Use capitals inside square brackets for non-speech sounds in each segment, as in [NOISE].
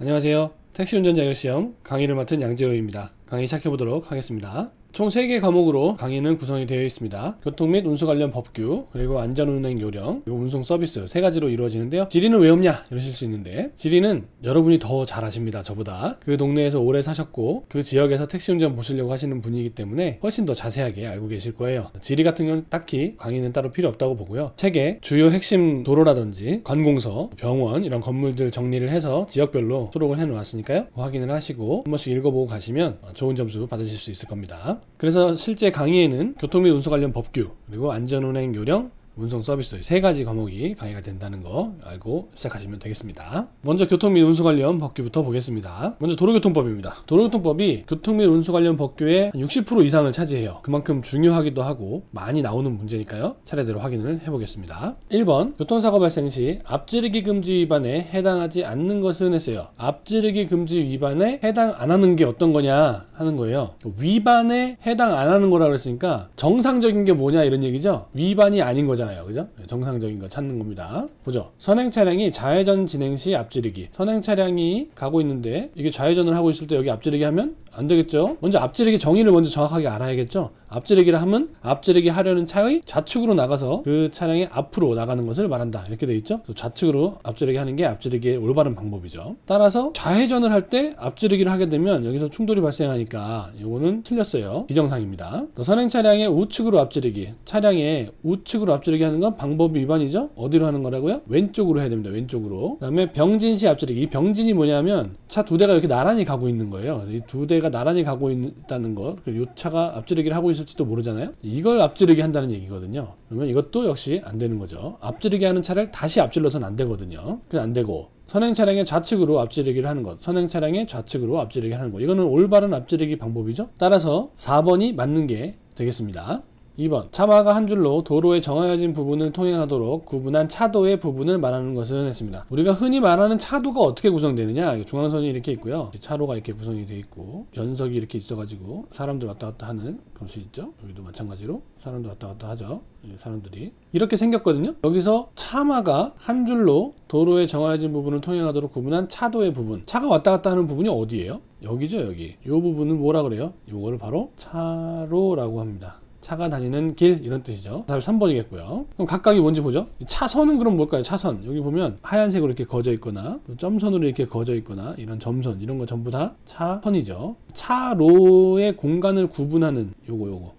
안녕하세요. 택시 운전자 열시험 강의를 맡은 양재호입니다. 강의 시작해 보도록 하겠습니다. 총 3개 과목으로 강의는 구성이 되어 있습니다. 교통 및 운수 관련 법규, 그리고 안전운행 요령, 그리고 운송 서비스 세 가지로 이루어지는데요. 지리는 왜 없냐 이러실 수 있는데 지리는 여러분이 더 잘 아십니다. 저보다. 그 동네에서 오래 사셨고 그 지역에서 택시 운전 보시려고 하시는 분이기 때문에 훨씬 더 자세하게 알고 계실 거예요. 지리 같은 경우는 딱히 강의는 따로 필요 없다고 보고요. 책에 주요 핵심 도로라든지 관공서, 병원 이런 건물들 정리를 해서 지역별로 수록을 해 놓았으니까요. 뭐 확인을 하시고 한 번씩 읽어보고 가시면 좋은 점수 받으실 수 있을 겁니다. 그래서 실제 강의에는 교통 비 운수 관련 법규, 그리고 안전운행 요령, 운송 서비스 의세 가지 과목이 강의가 된다는 거 알고 시작하시면 되겠습니다. 먼저 교통 및 운수 관련 법규부터 보겠습니다. 먼저 도로교통법입니다. 도로교통법이 교통 및 운수 관련 법규의 60% 이상을 차지해요. 그만큼 중요하기도 하고 많이 나오는 문제니까요. 차례대로 확인을 해보겠습니다. 1번 교통사고 발생 시 앞지르기 금지 위반에 해당하지 않는 것은 했어요. 앞지르기 금지 위반에 해당 안 하는 게 어떤 거냐 하는 거예요. 위반에 해당 안 하는 거라 그랬으니까 정상적인 게 뭐냐 이런 얘기죠. 위반이 아닌 거잖아요. 거잖아요. 그죠? 네, 정상적인 거 찾는 겁니다. 보죠. 선행 차량이 좌회전 진행 시 앞지르기. 선행 차량이 가고 있는데 이게 좌회전을 하고 있을 때 여기 앞지르기 하면 안 되겠죠? 먼저 앞지르기 정의를 먼저 정확하게 알아야겠죠? 앞지르기를 하면 앞지르기 하려는 차의 좌측으로 나가서 그 차량의 앞으로 나가는 것을 말한다 이렇게 되어 있죠 좌측으로 앞지르기 하는 게 앞지르기의 올바른 방법이죠 따라서 좌회전을 할 때 앞지르기를 하게 되면 여기서 충돌이 발생하니까 이거는 틀렸어요 비정상입니다 선행 차량의 우측으로 앞지르기 차량의 우측으로 앞지르기 하는 건 방법 위반이죠 어디로 하는 거라고요 왼쪽으로 해야 됩니다 왼쪽으로 그 다음에 병진 시 앞지르기 이 병진이 뭐냐면 차 두 대가 이렇게 나란히 가고 있는 거예요 이 두 대가 나란히 가고 있다는 것이 차가 앞지르기를 하고 있어 있을지도 모르잖아요. 이걸 앞지르게 한다는 얘기거든요. 그러면 이것도 역시 안 되는 거죠. 앞지르게 하는 차를 다시 앞질러서는 안 되거든요. 그게 안 되고 선행 차량의 좌측으로 앞지르기를 하는 것, 선행 차량의 좌측으로 앞지르기 하는 것. 이거는 올바른 앞지르기 방법이죠. 따라서 4번이 맞는 게 되겠습니다. 2번 차마가 한 줄로 도로에 정하여진 부분을 통행하도록 구분한 차도의 부분을 말하는 것을 했습니다. 우리가 흔히 말하는 차도가 어떻게 구성되느냐 중앙선이 이렇게 있고요. 차로가 이렇게 구성이 되어 있고 연석이 이렇게 있어가지고 사람들 왔다 갔다 하는 그럴수 있죠. 여기도 마찬가지로 사람들 왔다 갔다 하죠. 예, 사람들이 이렇게 생겼거든요. 여기서 차마가 한 줄로 도로에 정하여진 부분을 통행하도록 구분한 차도의 부분 차가 왔다 갔다 하는 부분이 어디예요? 여기죠 여기 이 부분은 뭐라 그래요? 이거를 바로 차로라고 합니다. 차가 다니는 길 이런 뜻이죠. 답 3번이겠고요. 그럼 각각이 뭔지 보죠. 차선은 그럼 뭘까요? 차선. 여기 보면 하얀색으로 이렇게 거져 있거나 점선으로 이렇게 거져 있거나 이런 점선 이런 거 전부 다 차선이죠. 차로의 공간을 구분하는 요거 요거.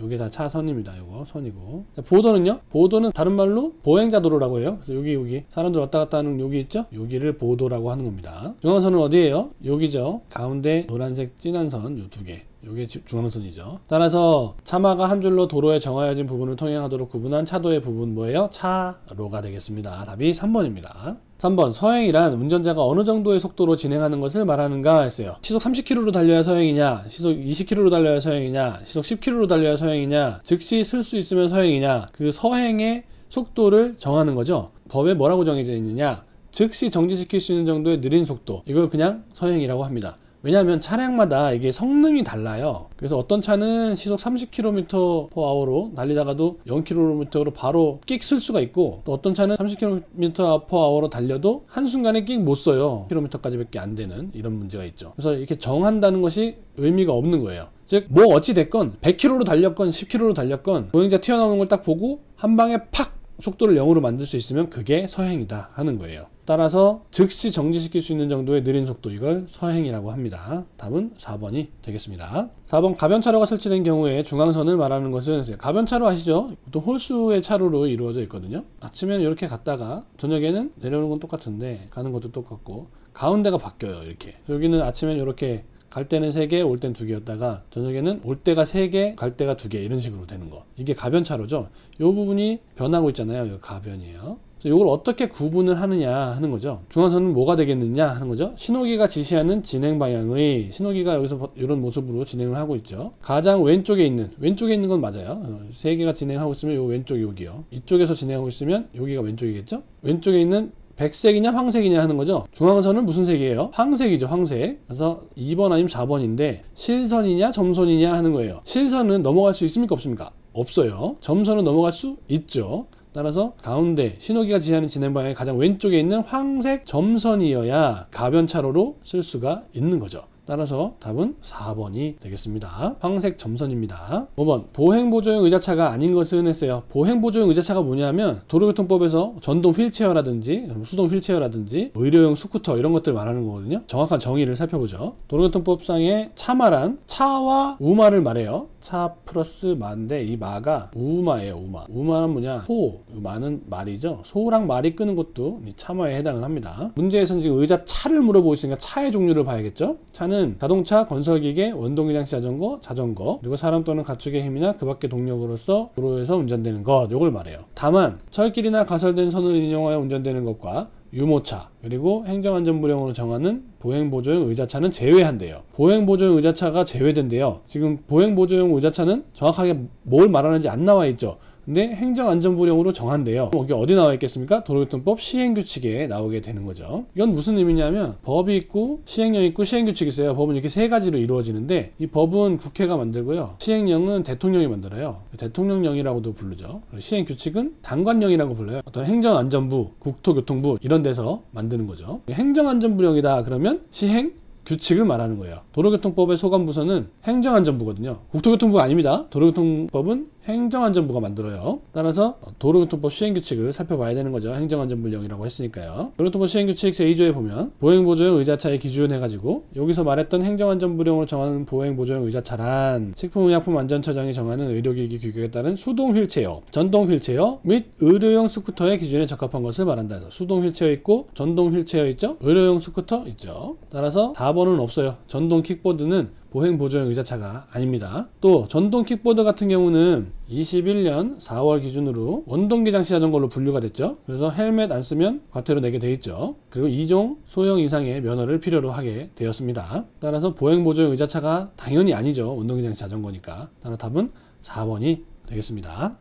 요게 다 차선입니다. 요거 선이고. 보도는요? 보도는 다른 말로 보행자 도로라고 해요. 그래서 여기 여기 사람들 왔다 갔다 하는 여기 있죠? 여기를 보도라고 하는 겁니다. 중앙선은 어디예요? 여기죠. 가운데 노란색 진한 선 요 두 개. 이게 중앙선이죠. 따라서 차마가 한 줄로 도로에 정하여진 부분을 통행하도록 구분한 차도의 부분 뭐예요? 차로가 되겠습니다. 답이 3번입니다. 3번 서행이란 운전자가 어느 정도의 속도로 진행하는 것을 말하는가 했어요. 시속 30km로 달려야 서행이냐, 시속 20km로 달려야 서행이냐, 시속 10km로 달려야 서행이냐, 즉시 쓸 수 있으면 서행이냐, 그 서행의 속도를 정하는 거죠. 법에 뭐라고 정해져 있느냐, 즉시 정지시킬 수 있는 정도의 느린 속도, 이걸 그냥 서행이라고 합니다. 왜냐하면 차량마다 이게 성능이 달라요 그래서 어떤 차는 시속 30km/h로 달리다가도 0km로 바로 끽 쓸 수가 있고 또 어떤 차는 30km/h로 달려도 한순간에 끽 못 써요 km까지밖에 안 되는 이런 문제가 있죠 그래서 이렇게 정한다는 것이 의미가 없는 거예요 즉 뭐 어찌 됐건 100km로 달렸건 10km로 달렸건 보행자 튀어나오는 걸 딱 보고 한 방에 팍 속도를 0으로 만들 수 있으면 그게 서행이다 하는 거예요 따라서 즉시 정지시킬 수 있는 정도의 느린 속도 이걸 서행이라고 합니다. 답은 4번이 되겠습니다. 4번 가변차로가 설치된 경우에 중앙선을 말하는 것은 가변차로 아시죠? 보통 홀수의 차로로 이루어져 있거든요. 아침에는 이렇게 갔다가 저녁에는 내려오는 건 똑같은데 가는 것도 똑같고 가운데가 바뀌어요. 이렇게 여기는 아침엔 이렇게 갈 때는 3개, 올 때는 2개였다가 저녁에는 올 때가 3개, 갈 때가 2개 이런 식으로 되는 거. 이게 가변차로죠. 이 부분이 변하고 있잖아요. 이 가변이에요. 이걸 어떻게 구분을 하느냐 하는 거죠. 중앙선은 뭐가 되겠느냐 하는 거죠. 신호기가 지시하는 진행 방향의 신호기가 여기서 이런 모습으로 진행을 하고 있죠. 가장 왼쪽에 있는 왼쪽에 있는 건 맞아요. 어, 세 개가 진행하고 있으면 이 왼쪽 이 여기요. 이쪽에서 진행하고 있으면 여기가 왼쪽이겠죠. 왼쪽에 있는 백색이냐 황색이냐 하는 거죠 중앙선은 무슨 색이에요 황색이죠 황색 그래서 2번 아니면 4번인데 실선이냐 점선이냐 하는 거예요 실선은 넘어갈 수 있습니까 없습니까 없어요 점선은 넘어갈 수 있죠 따라서 가운데 신호기가 지시하는 진행 방향의 가장 왼쪽에 있는 황색 점선이어야 가변 차로로 쓸 수가 있는 거죠. 따라서 답은 4번이 되겠습니다. 황색 점선입니다. 5번 보행보조용 의자차가 아닌 것은 했어요. 보행보조용 의자차가 뭐냐면 도로교통법에서 전동 휠체어라든지 수동 휠체어라든지 의료용 스쿠터 이런 것들 말하는 거거든요. 정확한 정의를 살펴보죠. 도로교통법상의 차마란 차와 우마를 말해요. 차 플러스 마인데 이 마가 우마예요 우마 우마는 뭐냐 소 마는 말이죠 소랑 말이 끄는 것도 이 차마에 해당을 합니다 문제에서는 지금 의자 차를 물어보시니까 차의 종류를 봐야겠죠 차는 기은 자동차, 건설기계, 원동기장치 자전거, 자전거, 그리고 사람 또는 가축의 힘이나 그 밖의 동력으로서 도로에서 운전되는 것, 이걸 말해요. 다만 철길이나 가설된 선을 인용하여 운전되는 것과 유모차 그리고 행정안전부령으로 정하는 보행보조용 의자차는 제외한대요 보행보조용 의자차가 제외된대요 지금 보행보조용 의자차는 정확하게 뭘 말하는지 안 나와 있죠 근데 네, 행정안전부령으로 정한대요. 이기 어디 나와 있겠습니까? 도로교통법 시행규칙에 나오게 되는 거죠. 이건 무슨 의미냐면 법이 있고 시행령 있고 시행규칙이 있어요. 법은 이렇게 세 가지로 이루어지는데 이 법은 국회가 만들고요. 시행령은 대통령이 만들어요. 대통령령이라고도 부르죠. 시행규칙은 당관령이라고 불러요. 어떤 행정안전부, 국토교통부 이런 데서 만드는 거죠. 행정안전부령이다 그러면 시행 규칙을 말하는 거예요. 도로교통법의 소관부서는 행정안전부거든요. 국토교통부가 아닙니다. 도로교통법은 행정안전부가 만들어요. 따라서 도로교통법 시행규칙을 살펴봐야 되는 거죠. 행정안전물령이라고 했으니까요. 도로교통법 시행규칙 제2조에 보면 보행보조용 의자차의 기준해가지고 여기서 말했던 행정안전부령으로 정하는 보행보조용 의자차란 식품의약품안전처장이 정하는 의료기기 규격에 따른 수동 휠체어, 전동 휠체어 및 의료용 스쿠터의 기준에 적합한 것을 말한다 해서 수동 휠체어 있고 전동 휠체어 있죠? 의료용 스쿠터 있죠? 따라서 4번은 없어요. 전동 킥보드는 보행 보조용 의자차가 아닙니다. 또 전동 킥보드 같은 경우는 21년 4월 기준으로 원동기 장치 자전거로 분류가 됐죠. 그래서 헬멧 안 쓰면 과태료 내게 돼 있죠. 그리고 2종 소형 이상의 면허를 필요로 하게 되었습니다. 따라서 보행 보조용 의자차가 당연히 아니죠. 원동기 장치 자전거니까. 따라 답은 4번이 되겠습니다.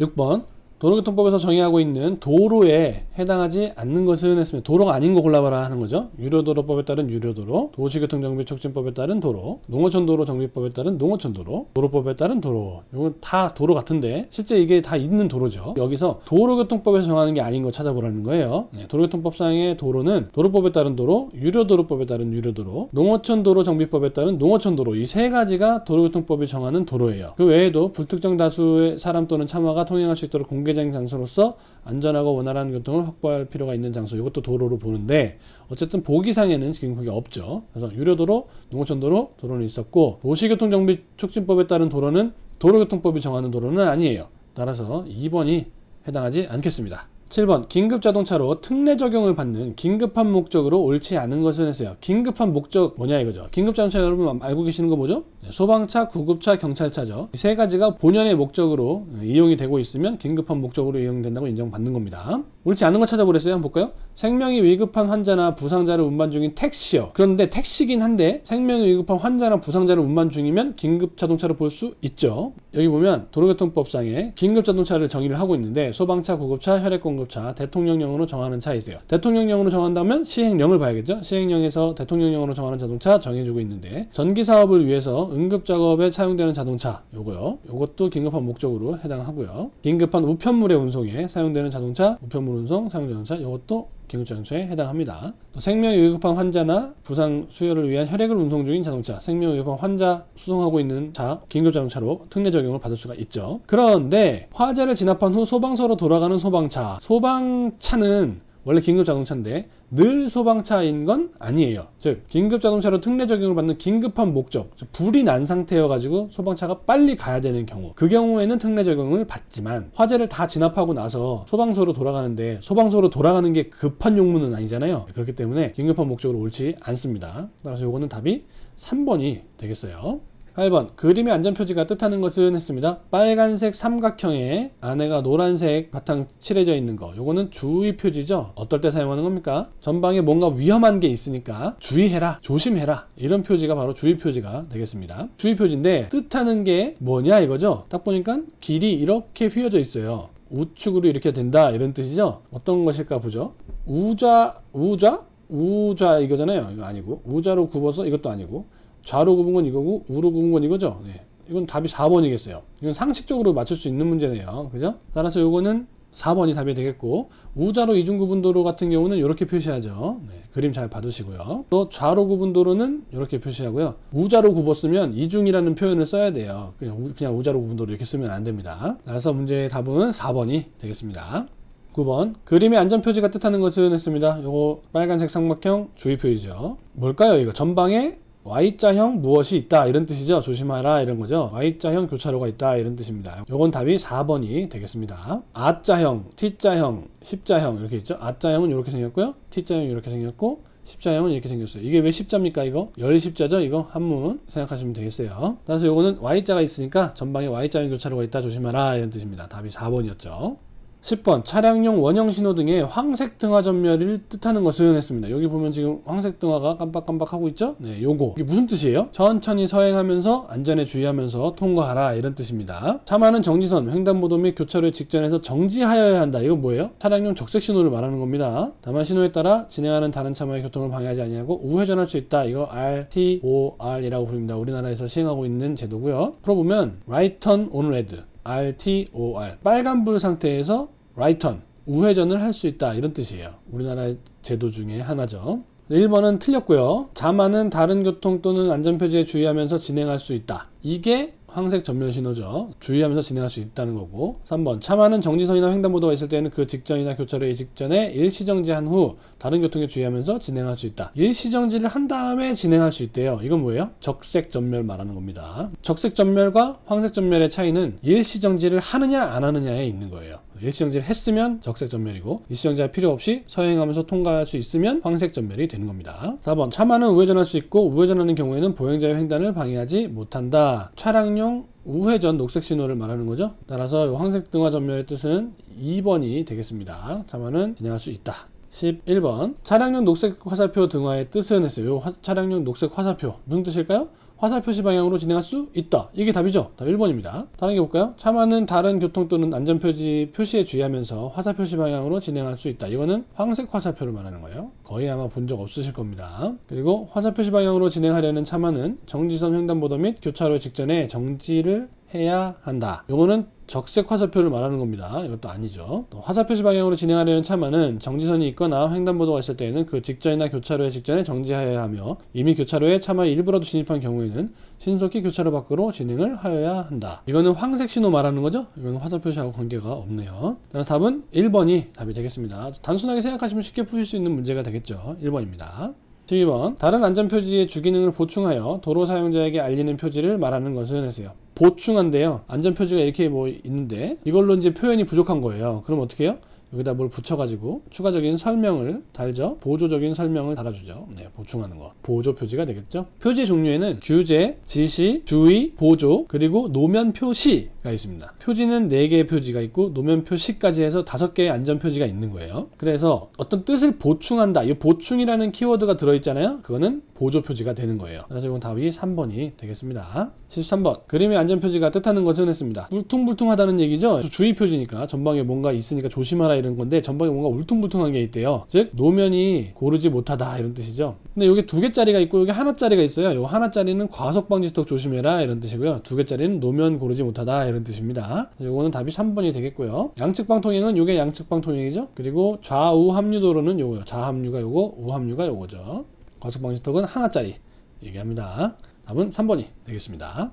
6번 도로교통법에서 정의하고 있는 도로에 해당하지 않는 것은 했으면 도로가 아닌 거 골라봐라 하는 거죠. 유료도로법에 따른 유료도로, 도시교통정비촉진법에 따른 도로, 농어촌도로 정비법에 따른 농어촌도로, 도로법에 따른 도로. 이건 다 도로 같은데 실제 이게 다 있는 도로죠. 여기서 도로교통법에서 정하는 게 아닌 거 찾아보라는 거예요. 네, 도로교통법상의 도로는 도로법에 따른 도로, 유료도로법에 따른 유료도로, 농어촌도로 정비법에 따른 농어촌도로 이 세 가지가 도로교통법이 정하는 도로예요. 그 외에도 불특정 다수의 사람 또는 참화가 통행할 수 있도록 공 공개적인 장소로서 안전하고 원활한 교통을 확보할 필요가 있는 장소 이것도 도로로 보는데 어쨌든 보기상에는 지금 그게 없죠 그래서 유료도로 농어촌도로 도로는 있었고 도시교통정비 촉진법에 따른 도로는 도로교통법이 정하는 도로는 아니에요 따라서 2번이 해당하지 않겠습니다 7번 긴급 자동차로 특례 적용을 받는 긴급한 목적으로 옳지 않은 것은 했어요 긴급한 목적 뭐냐 이거죠 긴급 자동차 여러분 알고 계시는 거 뭐죠 네, 소방차, 구급차, 경찰차죠. 세 가지가 본연의 목적으로 네, 이용이 되고 있으면 긴급한 목적으로 이용된다고 인정받는 겁니다. 옳지 않은 거 찾아보랬어요. 한번 볼까요? 생명이 위급한 환자나 부상자를 운반 중인 택시요. 그런데 택시긴 한데 생명이 위급한 환자나 부상자를 운반 중이면 긴급 자동차로 볼 수 있죠. 여기 보면 도로교통법상에 긴급 자동차를 정의를 하고 있는데 소방차, 구급차, 혈액공급차, 대통령령으로 정하는 차이세요. 대통령령으로 정한다면 시행령을 봐야겠죠. 시행령에서 대통령령으로 정하는 자동차 정해주고 있는데 전기사업을 위해서 응급 작업에 사용되는 자동차 요거요. 요것도 긴급한 목적으로 해당하고요. 긴급한 우편물의 운송에 사용되는 자동차, 우편물 운송 사용 자동차 요것도 긴급자동차에 해당합니다. 생명이 위급한 환자나 부상 수혈을 위한 혈액을 운송 중인 자동차, 생명 위급한 환자 수송하고 있는 차, 긴급자동차로 특례 적용을 받을 수가 있죠. 그런데 화재를 진압한 후 소방서로 돌아가는 소방차, 소방차는 원래 긴급자동차인데 늘 소방차인 건 아니에요. 즉 긴급자동차로 특례 적용을 받는 긴급한 목적, 즉 불이 난 상태여가지고 소방차가 빨리 가야 되는 경우 그 경우에는 특례 적용을 받지만 화재를 다 진압하고 나서 소방서로 돌아가는데 소방서로 돌아가는 게 급한 용무는 아니잖아요. 그렇기 때문에 긴급한 목적으로 옳지 않습니다. 따라서 요거는 답이 3번이 되겠어요. 8번 그림의 안전표지가 뜻하는 것은 했습니다. 빨간색 삼각형에 안에가 노란색 바탕 칠해져 있는 거 요거는 주의 표지죠. 어떨 때 사용하는 겁니까? 전방에 뭔가 위험한 게 있으니까 주의해라 조심해라 이런 표지가 바로 주의 표지가 되겠습니다. 주의 표지인데 뜻하는 게 뭐냐 이거죠. 딱 보니까 길이 이렇게 휘어져 있어요. 우측으로 이렇게 된다 이런 뜻이죠. 어떤 것일까 보죠. 우좌 우좌 우좌 이거잖아요. 이거 아니고 우좌로 굽어서 이것도 아니고 좌로 굽은 건 이거고 우로 굽은 건 이거죠 네. 이건 답이 4번이겠어요 이건 상식적으로 맞출 수 있는 문제네요 그죠 따라서 요거는 4번이 답이 되겠고 우자로 이중 구분도로 같은 경우는 이렇게 표시하죠 네, 그림 잘 봐두시고요 또 좌로 구분도로는 이렇게 표시하고요 우자로 굽었으면 이중이라는 표현을 써야 돼요 그냥, 우, 그냥 우자로 구분도로 이렇게 쓰면 안 됩니다 따라서 문제의 답은 4번이 되겠습니다 9번 그림의 안전표지가 뜻하는 것은 했습니다 요거 빨간색 삼각형 주의표이죠 뭘까요 이거 전방에 Y자형 무엇이 있다 이런 뜻이죠 조심하라 이런 거죠 Y자형 교차로가 있다 이런 뜻입니다 요건 답이 4번이 되겠습니다 A자형, T자형, 1 0자형 이렇게 있죠 A자형은 이렇게 생겼고요 T자형은 이렇게 생겼고 십자형은 이렇게 생겼어요 이게 왜 십자입니까 이거 열 십자죠 이거 한문 생각하시면 되겠어요 따라서 요거는 Y자가 있으니까 전방에 Y자형 교차로가 있다 조심하라 이런 뜻입니다 답이 4번이었죠 10번 차량용 원형 신호등의 황색 등화 전멸을 뜻하는 것은 을 했습니다. 여기 보면 지금 황색 등화가 깜빡깜빡하고 있죠? 네, 요거. 이게 무슨 뜻이에요? 천천히 서행하면서 안전에 주의하면서 통과하라 이런 뜻입니다. 차마는 정지선, 횡단보도 및 교차로의 직전에서 정지하여야 한다. 이건 뭐예요? 차량용 적색 신호를 말하는 겁니다. 다만 신호에 따라 진행하는 다른 차마의 교통을 방해하지 아니하고 우회전할 수 있다. 이거 RTOR이라고 부릅니다. 우리나라에서 시행하고 있는 제도고요. 풀어보면 right turn on red RTOR 빨간불 상태에서 라이턴 우회전을 할 수 있다 이런 뜻이에요. 우리나라 제도 중에 하나죠. 1번은 틀렸고요. 자만은 다른 교통 또는 안전표지에 주의하면서 진행할 수 있다. 이게 황색 전면 신호죠. 주의하면서 진행할 수 있다는 거고 3번 차만은 정지선이나 횡단보도가 있을 때는 그 직전이나 교차로의 직전에 일시정지한 후 다른 교통에 주의하면서 진행할 수 있다. 일시정지를 한 다음에 진행할 수 있대요. 이건 뭐예요? 적색 전멸 말하는 겁니다. 적색 전멸과 황색 전멸의 차이는 일시정지를 하느냐 안 하느냐에 있는 거예요. 일시정지를 했으면 적색 전멸이고 일시정지할 필요 없이 서행하면서 통과할 수 있으면 황색 전멸이 되는 겁니다. 4번 차만은 우회전할 수 있고 우회전하는 경우에는 보행자의 횡단을 방해하지 못한다. 차량용 수평 우회전 녹색 신호를 말하는 거죠. 따라서 황색 등화 전면의 뜻은 2번이 되겠습니다. 자만은 진행할 수 있다. 11번 차량용 녹색 화살표 등화의 뜻은 했어요. 차량용 녹색 화살표 무슨 뜻일까요? 화살 표시 방향으로 진행할 수 있다. 이게 답이죠. 답 1번입니다. 다른 게 볼까요? 차마는 다른 교통 또는 안전 표지 표시에 주의하면서 화살 표시 방향으로 진행할 수 있다. 이거는 황색 화살표를 말하는 거예요. 거의 아마 본 적 없으실 겁니다. 그리고 화살 표시 방향으로 진행하려는 차마는 정지선 횡단보도 및 교차로 직전에 정지를 해야 한다. 요거는 적색 화살표를 말하는 겁니다. 이것도 아니죠. 화살표시 방향으로 진행하려는 차만은 정지선이 있거나 횡단보도가 있을 때에는 그 직전이나 교차로의 직전에 정지하여야 하며 이미 교차로에 차마 일부라도 진입한 경우에는 신속히 교차로 밖으로 진행을 하여야 한다. 이거는 황색 신호 말하는 거죠? 이건 화살표시하고 관계가 없네요. 따라서 답은 1번이 답이 되겠습니다. 단순하게 생각하시면 쉽게 푸실 수 있는 문제가 되겠죠. 1번입니다. 12번 다른 안전표지의 주기능을 보충하여 도로 사용자에게 알리는 표지를 말하는 것은 했어요 보충한데요 안전표지가 이렇게 뭐 있는데 이걸로 이제 표현이 부족한 거예요 그럼 어떻게 해요 여기다 뭘 붙여가지고 추가적인 설명을 달죠. 보조적인 설명을 달아주죠. 네, 보충하는 거. 보조 표지가 되겠죠. 표지 종류에는 규제, 지시, 주의, 보조, 그리고 노면 표시가 있습니다. 표지는 4개의 표지가 있고 노면 표시까지 해서 5개의 안전 표지가 있는 거예요. 그래서 어떤 뜻을 보충한다. 이 보충이라는 키워드가 들어있잖아요. 그거는 보조 표지가 되는 거예요. 그래서 이건 답이 3번이 되겠습니다. 13번. 그림의 안전 표지가 뜻하는 것을 했습니다. 불퉁불퉁하다는 얘기죠. 주의 표지니까 전방에 뭔가 있으니까 조심하라 이런 건데 전방에 뭔가 울퉁불퉁한 게 있대요. 즉 노면이 고르지 못하다 이런 뜻이죠. 근데 여기 두 개짜리가 있고 여기 하나짜리가 있어요. 요 하나짜리는 과속 방지턱 조심해라 이런 뜻이고요. 두 개짜리는 노면 고르지 못하다 이런 뜻입니다. 요거는 답이 3번이 되겠고요. 양측방 통행은 요게 양측방 통행이죠. 그리고 좌우 합류도로는 요거요. 좌합류가 요거, 우합류가 요거죠. 과속 방지턱은 하나짜리 얘기합니다. 답은 3번이 되겠습니다.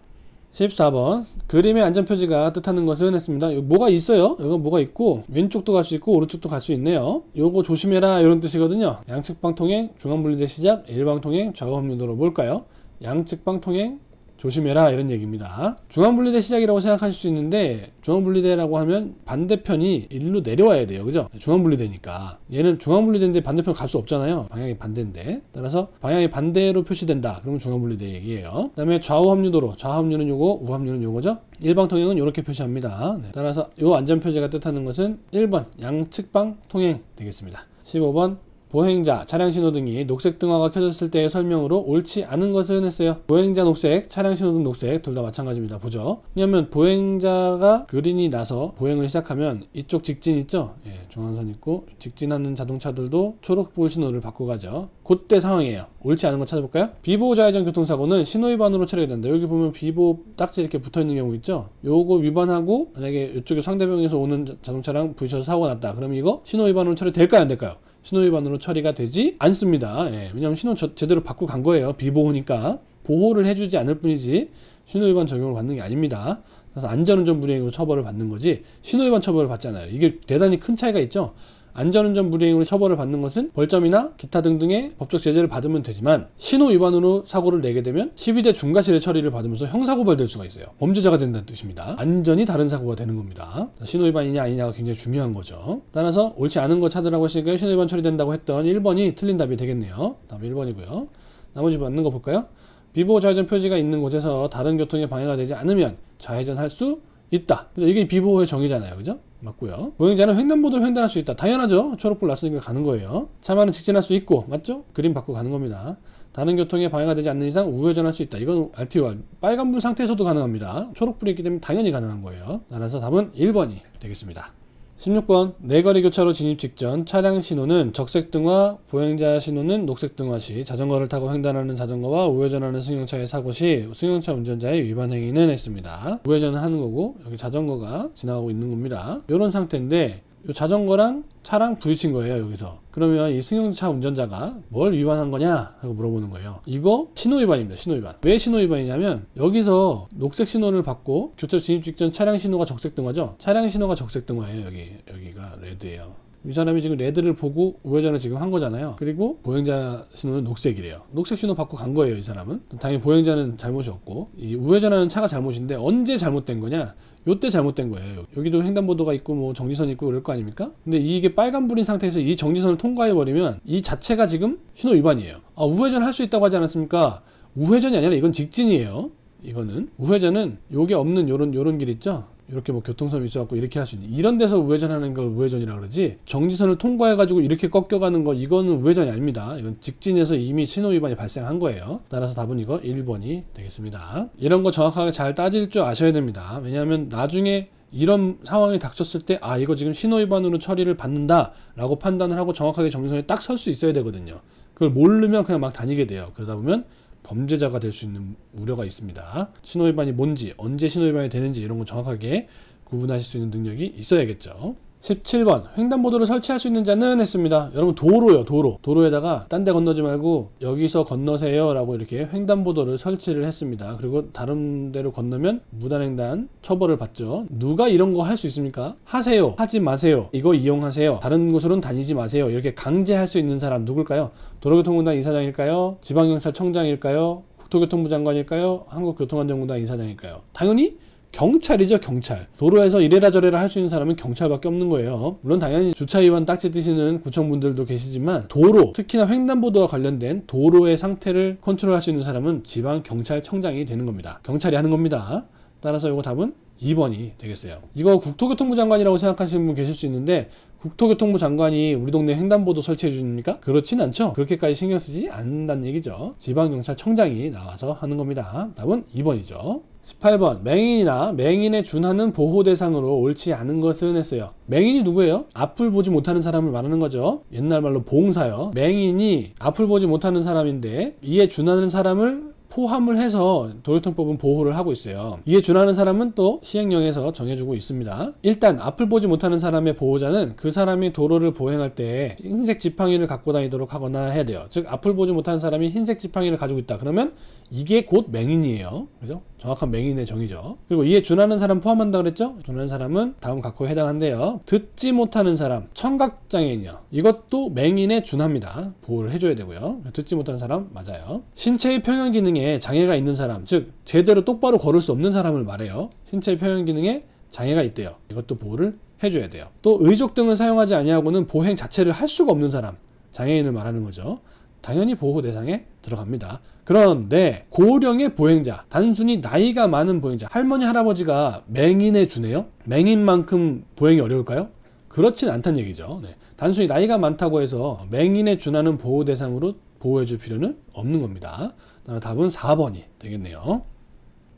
14번 그림의 안전표지가 뜻하는 것은 했습니다 뭐가 있어요 이거 뭐가 있고 왼쪽도 갈 수 있고 오른쪽도 갈 수 있네요 요거 조심해라 이런 뜻이거든요 양측방 통행 중앙분리대 시작 일방 통행 좌우합류도로 볼까요 양측방 통행 조심해라 이런 얘기입니다. 중앙분리대 시작이라고 생각하실 수 있는데 중앙분리대라고 하면 반대편이 일로 내려와야 돼요. 그죠? 중앙분리대니까. 얘는 중앙분리대인데 반대편 갈 수 없잖아요. 방향이 반대인데. 따라서 방향이 반대로 표시된다. 그러면 중앙분리대 얘기예요. 그 다음에 좌우 합류도로. 좌우 합류는 요거, 우 합류는 요거죠? 일방 통행은 이렇게 표시합니다. 네. 따라서 요 안전표제가 뜻하는 것은 1번 양측방 통행 되겠습니다. 15번 보행자, 차량 신호등이 녹색 등화가 켜졌을 때의 설명으로 옳지 않은 것을 했어요. 보행자 녹색, 차량 신호등 녹색 둘 다 마찬가지입니다. 보죠. 왜냐하면 보행자가 교린이 나서 보행을 시작하면 이쪽 직진 있죠? 예, 중앙선 있고 직진하는 자동차들도 초록불 신호를 바꿔 가죠. 그때 상황이에요. 옳지 않은 거 찾아볼까요? 비보호 좌회전 교통사고는 신호 위반으로 처리가 된다. 여기 보면 비보호 딱지 이렇게 붙어 있는 경우 있죠? 요거 위반하고 만약에 이쪽에 상대방에서 오는 자동차랑 부딪혀서 사고가 났다. 그럼 이거 신호 위반으로 처리될까요? 안 될까요? 신호위반으로 처리가 되지 않습니다. 예, 왜냐하면 신호 저, 제대로 받고 간 거예요. 비보호니까 보호를 해주지 않을 뿐이지 신호위반 적용을 받는 게 아닙니다. 그래서 안전운전 불이행으로 처벌을 받는 거지 신호위반 처벌을 받잖아요. 이게 대단히 큰 차이가 있죠. 안전운전 불이행으로 처벌을 받는 것은 벌점이나 기타 등등의 법적 제재를 받으면 되지만 신호 위반으로 사고를 내게 되면 12대 중과실의 처리를 받으면서 형사고발될 수가 있어요. 범죄자가 된다는 뜻입니다. 안전이 다른 사고가 되는 겁니다. 신호 위반이냐 아니냐가 굉장히 중요한 거죠. 따라서 옳지 않은 거 찾으라고 하시니까 신호 위반 처리된다고 했던 1번이 틀린 답이 되겠네요. 답 1번이고요. 나머지 뭐 맞는 거 볼까요? 비보호 좌회전 표지가 있는 곳에서 다른 교통에 방해가 되지 않으면 좌회전할 수 있다. 이게 비보호의 정의잖아요. 그죠? 맞고요. 보행자는 횡단보도를 횡단할 수 있다. 당연하죠. 초록불 났으니까 가는 거예요. 차마는 직진할 수 있고, 맞죠? 그림 받고 가는 겁니다. 다른 교통에 방해가 되지 않는 이상 우회전할 수 있다. 이건 RTOR. 빨간불 상태에서도 가능합니다. 초록불이 있기 때문에 당연히 가능한 거예요. 따라서 답은 1번이 되겠습니다. 16번 내거리 교차로 진입 직전 차량 신호는 적색 등화, 보행자 신호는 녹색 등화 시 자전거를 타고 횡단하는 자전거와 우회전하는 승용차의 사고 시 승용차 운전자의 위반 행위는 했습니다. 우회전을 하는 거고 여기 자전거가 지나가고 있는 겁니다. 이런 상태인데 자전거랑 차랑 부딪힌 거예요 여기서 그러면 이 승용차 운전자가 뭘 위반한 거냐 하고 물어보는 거예요 이거 신호위반입니다 신호위반 왜 신호위반이냐면 여기서 녹색 신호를 받고 교차 진입 직전 차량 신호가 적색등화죠 차량 신호가 적색등화예요 여기 여기가 레드예요 이 사람이 지금 레드를 보고 우회전을 지금 한 거잖아요 그리고 보행자 신호는 녹색이래요 녹색 신호 받고 간 거예요 이 사람은 당연히 보행자는 잘못이 없고 이 우회전하는 차가 잘못인데 언제 잘못된 거냐 요때 잘못된 거예요. 여기도 횡단보도가 있고 뭐 정지선 있고 그럴 거 아닙니까? 근데 이게 빨간불인 상태에서 이 정지선을 통과해 버리면 이 자체가 지금 신호 위반이에요. 아, 우회전 을할수 있다고 하지 않았습니까? 우회전이 아니라 이건 직진이에요. 이거는 우회전은 요게 없는 요런 요런 길 있죠? 이렇게 뭐 교통섬이 있어갖고 이렇게 할 수 있는 이런 데서 우회전하는 걸 우회전이라 그러지 정지선을 통과해가지고 이렇게 꺾여가는 거 이거는 우회전이 아닙니다. 이건 직진에서 이미 신호 위반이 발생한 거예요. 따라서 답은 이거 1번이 되겠습니다. 이런 거 정확하게 잘 따질 줄 아셔야 됩니다. 왜냐하면 나중에 이런 상황이 닥쳤을 때 아 이거 지금 신호 위반으로 처리를 받는다 라고 판단을 하고 정확하게 정지선에 딱 설 수 있어야 되거든요. 그걸 모르면 그냥 막 다니게 돼요. 그러다 보면 범죄자가 될 수 있는 우려가 있습니다. 신호위반이 뭔지, 언제 신호위반이 되는지 이런 거 정확하게 구분하실 수 있는 능력이 있어야겠죠. 17번 횡단보도를 설치할 수 있는 자는 했습니다 여러분 도로요 도로 도로에다가 딴 데 건너지 말고 여기서 건너세요 라고 이렇게 횡단보도를 설치를 했습니다 그리고 다른 데로 건너면 무단횡단 처벌을 받죠 누가 이런 거 할 수 있습니까 하세요 하지 마세요 이거 이용하세요 다른 곳으로는 다니지 마세요 이렇게 강제할 수 있는 사람 누굴까요 도로교통공단 이사장일까요 지방경찰청장일까요 국토교통부 장관일까요 한국교통안전공단 이사장일까요 당연히 경찰이죠 경찰 도로에서 이래라 저래라 할 수 있는 사람은 경찰밖에 없는 거예요 물론 당연히 주차위반 딱지 뜨시는 구청분들도 계시지만 도로 특히나 횡단보도와 관련된 도로의 상태를 컨트롤할 수 있는 사람은 지방경찰청장이 되는 겁니다 경찰이 하는 겁니다 따라서 이거 답은 2번이 되겠어요. 이거 국토교통부 장관이라고 생각하시는 분 계실 수 있는데 국토교통부 장관이 우리 동네 횡단보도 설치해 주십니까? 그렇진 않죠. 그렇게까지 신경 쓰지 않는다는 얘기죠. 지방경찰청장이 나와서 하는 겁니다. 답은 2번이죠. 18번 맹인이나 맹인에 준하는 보호 대상으로 옳지 않은 것은 했어요. 맹인이 누구예요? 앞을 보지 못하는 사람을 말하는 거죠. 옛날 말로 봉사요. 맹인이 앞을 보지 못하는 사람인데 이에 준하는 사람을 포함을 해서 도요통법은 보호를 하고 있어요. 이에 준하는 사람은 또 시행령에서 정해주고 있습니다. 일단 앞을 보지 못하는 사람의 보호자는 그 사람이 도로를 보행할 때 흰색 지팡이를 갖고 다니도록 하거나 해야 돼요. 즉 앞을 보지 못하는 사람이 흰색 지팡이를 가지고 있다. 그러면 이게 곧 맹인이에요. 그죠? 정확한 맹인의 정의죠. 그리고 이에 준하는 사람 포함한다 그랬죠? 준하는 사람은 다음 각호에 해당한데요. 듣지 못하는 사람, 청각장애인이요. 이것도 맹인에 준합니다. 보호를 해줘야 되고요. 듣지 못하는 사람 맞아요. 신체의 평형 기능에 장애가 있는 사람, 즉 제대로 똑바로 걸을 수 없는 사람을 말해요. 신체의 평형 기능에 장애가 있대요. 이것도 보호를 해줘야 돼요. 또 의족 등을 사용하지 아니하고는 보행 자체를 할 수가 없는 사람, 장애인을 말하는 거죠. 당연히 보호 대상에 들어갑니다. 그런데 고령의 보행자, 단순히 나이가 많은 보행자, 할머니 할아버지가 맹인해 주네요. 맹인만큼 보행이 어려울까요? 그렇진 않단 얘기죠. 네. 단순히 나이가 많다고 해서 맹인에 준하는 보호 대상으로 보호해 줄 필요는 없는 겁니다. 답은 4번이 되겠네요.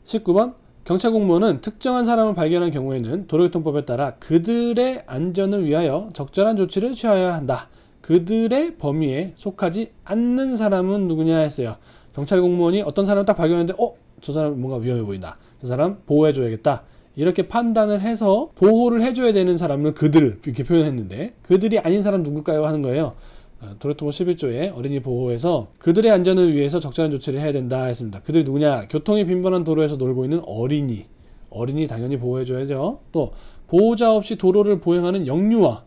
19번 경찰 공무원은 특정한 사람을 발견한 경우에는 도로교통법에 따라 그들의 안전을 위하여 적절한 조치를 취하여야 한다. 그들의 범위에 속하지 않는 사람은 누구냐 했어요. 경찰 공무원이 어떤 사람을 딱 발견했는데 어? 저 사람 뭔가 위험해 보인다. 저 사람 보호해줘야겠다. 이렇게 판단을 해서 보호를 해줘야 되는 사람을 그들 이렇게 표현했는데 그들이 아닌 사람 누굴까요 하는 거예요. 어, 도로토모 11조에 어린이 보호에서 그들의 안전을 위해서 적절한 조치를 해야 된다 했습니다. 그들이 누구냐? 교통이 빈번한 도로에서 놀고 있는 어린이. 어린이 당연히 보호해줘야죠. 또 보호자 없이 도로를 보행하는 영유아.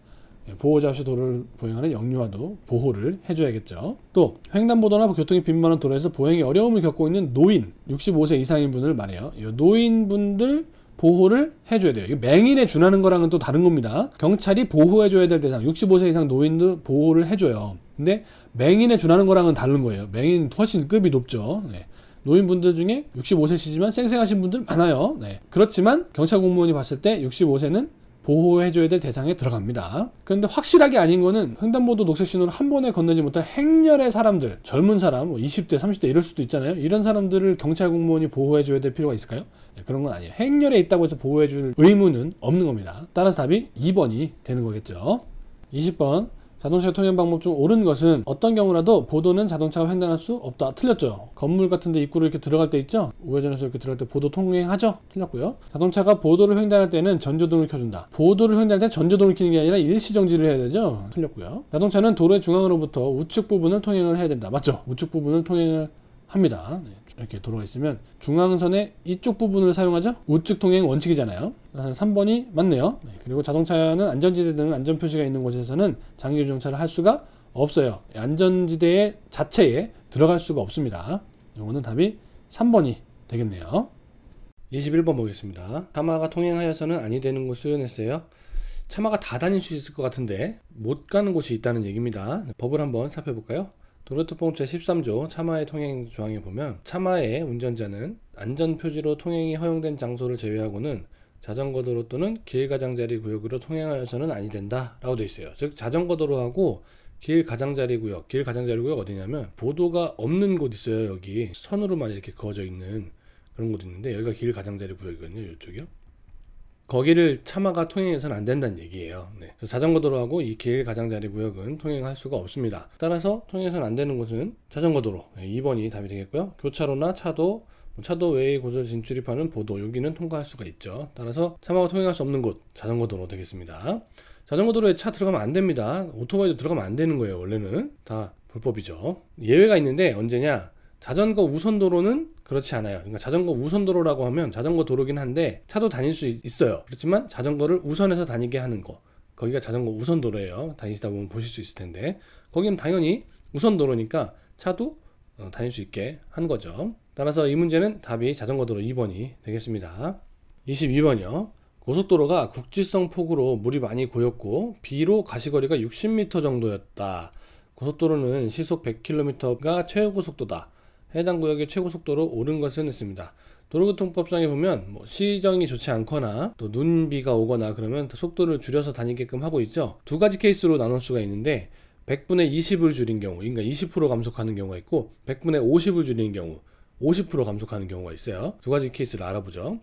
예, 보호자시 도로를 보행하는 영유아도 보호를 해줘야겠죠. 또 횡단보도나 교통이 빈만한 도로에서 보행에 어려움을 겪고 있는 노인 65세 이상인 분을 말해요. 이 노인분들 보호를 해줘야 돼요. 맹인에 준하는 거랑은 또 다른 겁니다. 경찰이 보호해줘야 될 대상 65세 이상 노인도 보호를 해줘요. 근데 맹인에 준하는 거랑은 다른 거예요. 맹인 훨씬 급이 높죠. 네. 노인분들 중에 65세시지만 쌩쌩하신 분들 많아요. 네. 그렇지만 경찰 공무원이 봤을 때 65세는 보호해줘야 될 대상에 들어갑니다. 그런데 확실하게 아닌 거는 횡단보도 녹색 신호를 한 번에 건너지 못한 행렬의 사람들, 젊은 사람, 20대, 뭐 30대 이럴 수도 있잖아요. 이런 사람들을 경찰 공무원이 보호해줘야 될 필요가 있을까요? 네, 그런 건 아니에요. 행렬에 있다고 해서 보호해줄 의무는 없는 겁니다. 따라서 답이 2번이 되는 거겠죠. 20번 자동차 통행 방법 중 옳은 것은 어떤 경우라도 보도는 자동차가 횡단할 수 없다. 틀렸죠. 건물 같은 데 입구로 이렇게 들어갈 때 있죠? 우회전해서 이렇게 들어갈 때 보도 통행하죠? 틀렸고요. 자동차가 보도를 횡단할 때는 전조등을 켜준다. 보도를 횡단할 때 전조등을 켜는 게 아니라 일시정지를 해야 되죠? 틀렸고요. 자동차는 도로의 중앙으로부터 우측 부분을 통행을 해야 된다. 맞죠? 우측 부분을 통행을 합니다. 네. 이렇게 도로가 있으면 중앙선의 이쪽 부분을 사용하죠 우측 통행 원칙이잖아요 3번이 맞네요 네, 그리고 자동차는 안전지대 등 안전표시가 있는 곳에서는 장기 주정차를 할 수가 없어요 안전지대 자체에 들어갈 수가 없습니다 이거는 답이 3번이 되겠네요 21번 보겠습니다 차마가 통행하여서는 아니 되는 곳은 냈어요 차마가 다 다닐 수 있을 것 같은데 못 가는 곳이 있다는 얘기입니다 법을 한번 살펴볼까요 도로트법제 13조 차마의 통행 조항에 보면 차마의 운전자는 안전표지로 통행이 허용된 장소를 제외하고는 자전거도로 또는 길가장자리 구역으로 통행하여서는 아니 된다 라고 되어 있어요 즉 자전거도로하고 길가장자리 구역 길가장자리 구역 어디냐면 보도가 없는 곳 있어요 여기 선으로만 이렇게 그어져 있는 그런 곳 있는데 여기가 길가장자리 구역이거든요 이쪽이요 거기를 차마가 통행해서는 안 된다는 얘기예요. 네. 자전거 도로하고 이 길 가장자리 구역은 통행할 수가 없습니다. 따라서 통행해서는 안 되는 곳은 자전거 도로 네, 2번이 답이 되겠고요. 교차로나 차도 뭐 차도 외의 곳을 진출입하는 보도 여기는 통과할 수가 있죠. 따라서 차마가 통행할 수 없는 곳 자전거 도로 되겠습니다. 자전거 도로에 차 들어가면 안 됩니다. 오토바이도 들어가면 안 되는 거예요. 원래는 다 불법이죠. 예외가 있는데 언제냐? 자전거 우선도로는 그렇지 않아요. 그러니까 자전거 우선도로라고 하면 자전거 도로긴 한데 차도 다닐 수 있어요. 그렇지만 자전거를 우선해서 다니게 하는 거. 거기가 자전거 우선도로예요. 다니시다 보면 보실 수 있을 텐데 거기는 당연히 우선도로니까 차도 어, 다닐 수 있게 한 거죠. 따라서 이 문제는 답이 자전거 도로 2번이 되겠습니다. 22번이요. 고속도로가 국지성 폭으로 물이 많이 고였고 비로 가시거리가 60m 정도였다. 고속도로는 시속 100km가 최고속도다. 해당 구역의 최고 속도로 오른 것은 했습니다. 도로교통법상에 보면 뭐 시정이 좋지 않거나 또 눈비가 오거나 그러면 속도를 줄여서 다니게끔 하고 있죠. 두 가지 케이스로 나눌 수가 있는데 100분의 20을 줄인 경우, 그러니까 20% 감속하는 경우가 있고 100분의 50을 줄인 경우 50% 감속하는 경우가 있어요. 두 가지 케이스를 알아보죠.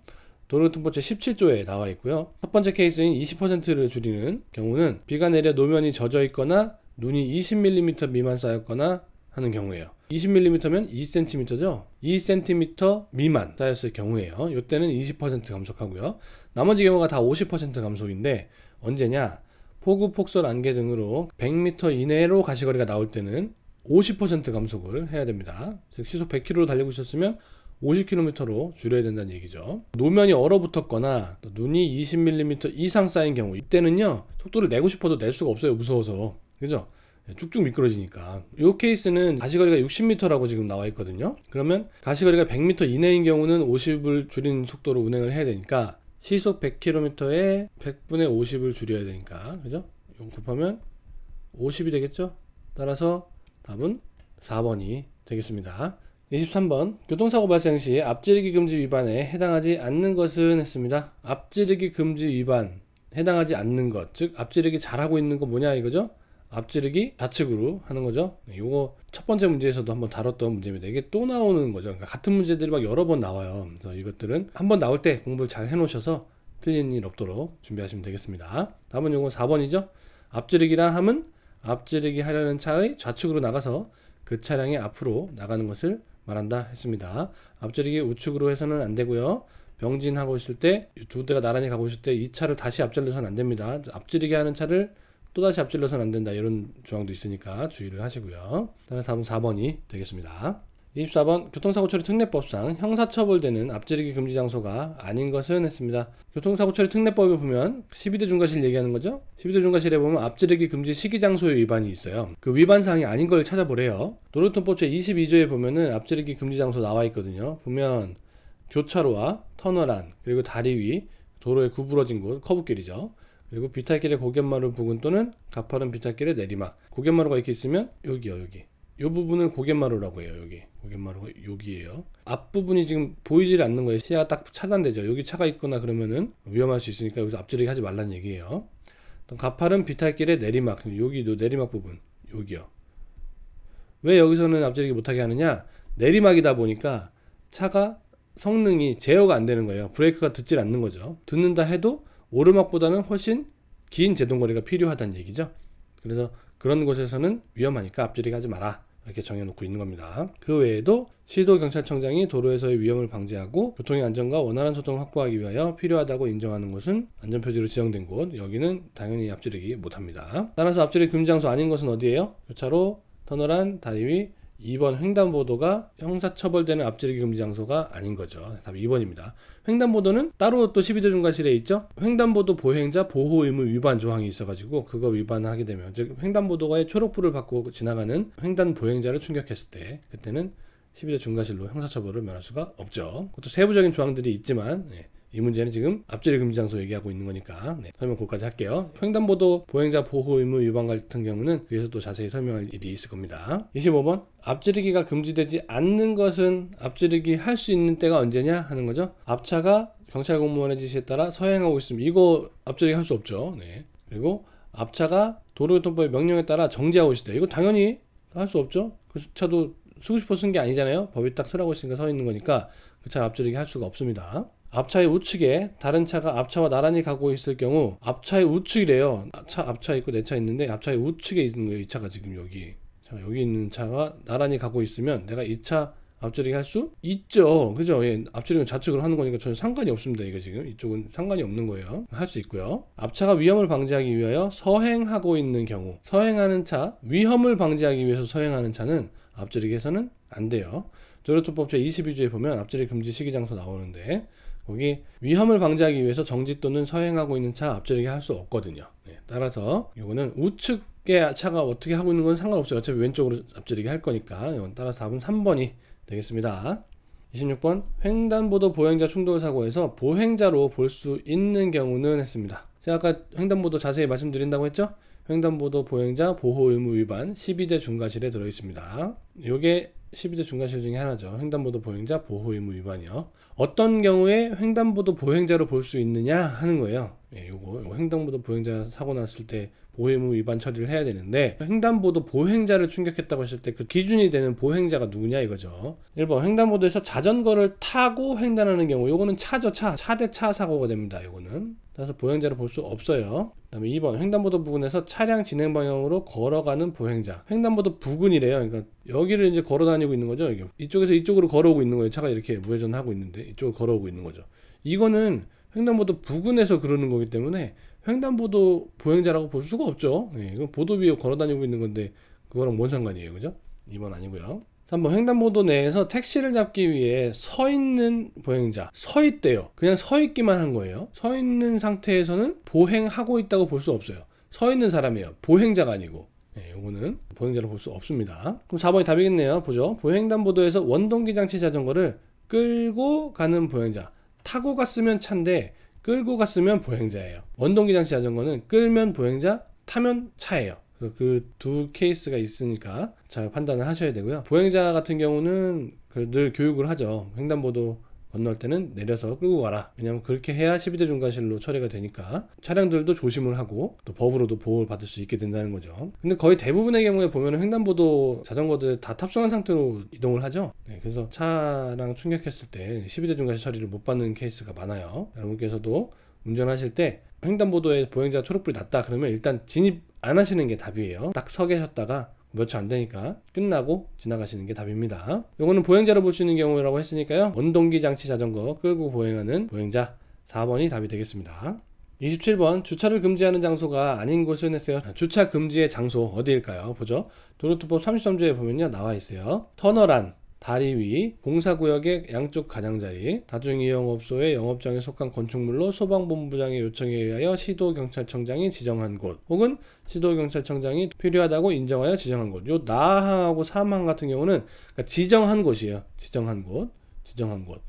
도로교통법 제17조에 나와 있고요. 첫 번째 케이스인 20%를 줄이는 경우는 비가 내려 노면이 젖어 있거나 눈이 20mm 미만 쌓였거나 하는 경우에요 20mm면 2cm죠 2cm 미만 쌓였을 경우에요 이때는 20% 감속하고요 나머지 경우가 다 50% 감속인데 언제냐 폭우 폭설 안개 등으로 100m 이내로 가시거리가 나올 때는 50% 감속을 해야 됩니다 즉 시속 100km로 달리고 있었으면 50km로 줄여야 된다는 얘기죠 노면이 얼어붙었거나 눈이 20mm 이상 쌓인 경우 이때는요 속도를 내고 싶어도 낼 수가 없어요 무서워서 그죠 쭉쭉 미끄러지니까 이 케이스는 가시거리가 60m라고 지금 나와 있거든요 그러면 가시거리가 100m 이내인 경우는 50을 줄인 속도로 운행을 해야 되니까 시속 100km에 100분의 50을 줄여야 되니까 그죠? 이 곱하면 50이 되겠죠? 따라서 답은 4번이 되겠습니다 23번 교통사고 발생 시 앞지르기 금지 위반에 해당하지 않는 것은 했습니다 앞지르기 금지 위반 해당하지 않는 것 즉 앞지르기 잘하고 있는 거 뭐냐 이거죠 앞지르기 좌측으로 하는 거죠 이거 네, 첫 번째 문제에서도 한번 다뤘던 문제입니다 이게 또 나오는 거죠 그러니까 같은 문제들이 막 여러 번 나와요 그래서 이것들은 한번 나올 때 공부를 잘 해놓으셔서 틀린 일 없도록 준비하시면 되겠습니다 다음은 이거 4번이죠 앞지르기라 함은 앞지르기 하려는 차의 좌측으로 나가서 그차량이 앞으로 나가는 것을 말한다 했습니다 앞지르기 우측으로 해서는 안 되고요 병진하고 있을 때 두 대가 나란히 가고 있을 때 이 차를 다시 앞질러서는 안 됩니다 앞지르기 하는 차를 또다시 앞질러선 안 된다 이런 조항도 있으니까 주의를 하시고요. 따라 4번이 되겠습니다. 24번 교통사고 처리 특례법상 형사처벌되는 앞지르기 금지 장소가 아닌 것을 했습니다. 교통사고 처리 특례법에 보면 12대 중과실 얘기하는 거죠. 12대 중과실에 보면 앞지르기 금지 시기 장소의 위반이 있어요. 그 위반 사항이 아닌 걸 찾아보래요. 도로교통법 제 22조에 보면은 앞지르기 금지 장소 나와 있거든요. 보면 교차로와 터널안 그리고 다리 위도로에 구부러진 곳 커브길이죠. 그리고 비탈길의 고갯마루 부근 또는 가파른 비탈길의 내리막 고갯마루가 이렇게 있으면 여기요 여기 이 부분을 고갯마루라고 해요 여기 고갯마루가 여기에요 앞부분이 지금 보이질 않는 거예요 시야가 딱 차단되죠 여기 차가 있거나 그러면은 위험할 수 있으니까 여기서 앞지르기 하지 말란 얘기예요 가파른 비탈길의 내리막 여기도 내리막 부분 여기요 왜 여기서는 앞지르기 못하게 하느냐 내리막이다 보니까 차가 성능이 제어가 안 되는 거예요 브레이크가 듣질 않는 거죠 듣는다 해도 오르막보다는 훨씬 긴 제동거리가 필요하다는 얘기죠. 그래서 그런 곳에서는 위험하니까 앞자리 가지 마라. 이렇게 정해놓고 있는 겁니다. 그 외에도 시도경찰청장이 도로에서의 위험을 방지하고 교통의 안전과 원활한 소통을 확보하기 위하여 필요하다고 인정하는 곳은 안전표지로 지정된 곳, 여기는 당연히 앞지르기 못합니다. 따라서 앞지르기 금지장소 아닌 것은 어디예요? 교차로, 터널안, 다리 위, 2번 횡단보도가 형사처벌되는 앞지르기 금지 장소가 아닌 거죠. 답 2번입니다. 횡단보도는 따로 또 12조 중과실에 있죠. 횡단보도 보행자 보호 의무 위반 조항이 있어가지고 그거 위반하게 되면 즉 횡단보도가의 초록불을 받고 지나가는 횡단 보행자를 충격했을 때 그때는 12조 중과실로 형사처벌을 면할 수가 없죠. 그것도 세부적인 조항들이 있지만 예. 이 문제는 지금 앞질 금지 장소 얘기하고 있는 거니까 네, 설명 거까지 할게요. 횡단보도 보행자 보호 의무 위반 같은 경우는 뒤에서 또 자세히 설명할 일이 있을 겁니다. 25번 앞지르기가 금지되지 않는 것은 앞지르기 할 수 있는 때가 언제냐 하는 거죠. 앞차가 경찰 공무원의 지시에 따라 서행하고 있으면 이거 앞지르기 할 수 없죠. 네. 그리고 앞차가 도로교통법의 명령에 따라 정지하고 있을 때 이거 당연히 할 수 없죠. 그 차도 쓰고 싶어 쓴 게 아니잖아요. 법이 딱 쓰라고 있으니까 서 있는 거니까 그 차 앞지르기 할 수가 없습니다. 앞차의 우측에 다른 차가 앞차와 나란히 가고 있을 경우 앞차의 우측이래요. 아, 차 앞차 있고 내 차 있는데 앞차의 우측에 있는 거예요. 이 차가 지금 여기. 자, 여기 있는 차가 나란히 가고 있으면 내가 이 차 앞자리 할수 있죠. 그죠? 예, 앞자리면 좌측으로 하는 거니까 전혀 상관이 없습니다. 이거 지금 이쪽은 상관이 없는 거예요. 할 수 있고요. 앞차가 위험을 방지하기 위하여 서행하고 있는 경우 서행하는 차 위험을 방지하기 위해서 서행하는 차는 앞자리 개선은 안 돼요. 도로토법 제 22조에 보면 앞자리 금지 시기 장소 나오는데 거기 위험을 방지하기 위해서 정지 또는 서행하고 있는 차앞지르게할 수 없거든요. 네, 따라서 이거는 우측의 차가 어떻게 하고 있는 건 상관없어요. 어차피 왼쪽으로 앞지르게할 거니까. 이건 따라서 답은 3번이 되겠습니다. 26번 횡단보도 보행자 충돌 사고에서 보행자로 볼 수 있는 경우는 했습니다. 제가 아까 횡단보도 자세히 말씀드린다고 했죠? 횡단보도 보행자 보호 의무 위반 12대 중과실에 들어 있습니다. 이게 1 2대 중간실 중에 하나죠. 횡단보도 보행자 보호 의무 위반이요. 어떤 경우에 횡단보도 보행자로 볼 수 있느냐 하는 거예요. 예, 요거, 요거 횡단보도 보행자 사고 났을 때 보호의무 위반 처리를 해야 되는데 횡단보도 보행자를 충격했다고 했을 때 그 기준이 되는 보행자가 누구냐 이거죠 1번 횡단보도에서 자전거를 타고 횡단하는 경우 요거는 차죠 차 차 대 차 사고가 됩니다 요거는 따라서 보행자를 볼 수 없어요 그 다음에 2번 횡단보도 부근에서 차량 진행 방향으로 걸어가는 보행자 횡단보도 부근이래요 그러니까 여기를 이제 걸어 다니고 있는 거죠 여기. 이쪽에서 이쪽으로 걸어오고 있는 거예요 차가 이렇게 무회전하고 있는데 이쪽으로 걸어오고 있는 거죠 이거는 횡단보도 부근에서 그러는 거기 때문에 횡단보도 보행자라고 볼 수가 없죠. 예, 이건 보도 위에 걸어다니고 있는 건데 그거랑 뭔 상관이에요, 그죠? 2번 아니고요. 3번 횡단보도 내에서 택시를 잡기 위해 서 있는 보행자 서 있대요 그냥 서 있기만 한 거예요 서 있는 상태에서는 보행하고 있다고 볼 수 없어요 서 있는 사람이에요 보행자가 아니고 예, 요거는 보행자로 볼 수 없습니다 그럼 4번이 답이겠네요 보죠 보행단보도에서 원동기장치 자전거를 끌고 가는 보행자 타고 갔으면 찬데 끌고 갔으면 보행자예요. 원동기 장치 자전거는 끌면 보행자, 타면 차예요. 그두 그 케이스가 있으니까 잘 판단을 하셔야 되고요. 보행자 같은 경우는 그 늘 교육을 하죠. 횡단보도 건널 때는 내려서 끌고 가라. 왜냐면 그렇게 해야 12대 중과실로 처리가 되니까 차량들도 조심을 하고 또 법으로도 보호를 받을 수 있게 된다는 거죠. 근데 거의 대부분의 경우에 보면 횡단보도 자전거들 다 탑승한 상태로 이동을 하죠. 네, 그래서 차랑 충격했을 때 12대 중과실 처리를 못 받는 케이스가 많아요. 여러분께서도 운전하실 때 횡단보도에 보행자 초록불이 났다 그러면 일단 진입 안 하시는 게 답이에요. 딱 서 계셨다가 며칠 안 되니까 끝나고 지나가시는 게 답입니다. 요거는 보행자로 볼 수 있는 경우라고 했으니까요. 원동기 장치 자전거 끌고 보행하는 보행자 4번이 답이 되겠습니다. 27번 주차를 금지하는 장소가 아닌 곳을 했어요. 주차 금지의 장소 어디일까요? 보죠. 도로투법 33조에 보면요 나와 있어요. 터널안 다리 위, 공사구역의 양쪽 가장자리, 다중이용업소의 영업장에 속한 건축물로 소방본부장의 요청에 의하여 시도경찰청장이 지정한 곳, 혹은 시도경찰청장이 필요하다고 인정하여 지정한 곳. 요 나항하고 사항 같은 경우는 그러니까 지정한 곳이에요. 지정한 곳, 지정한 곳.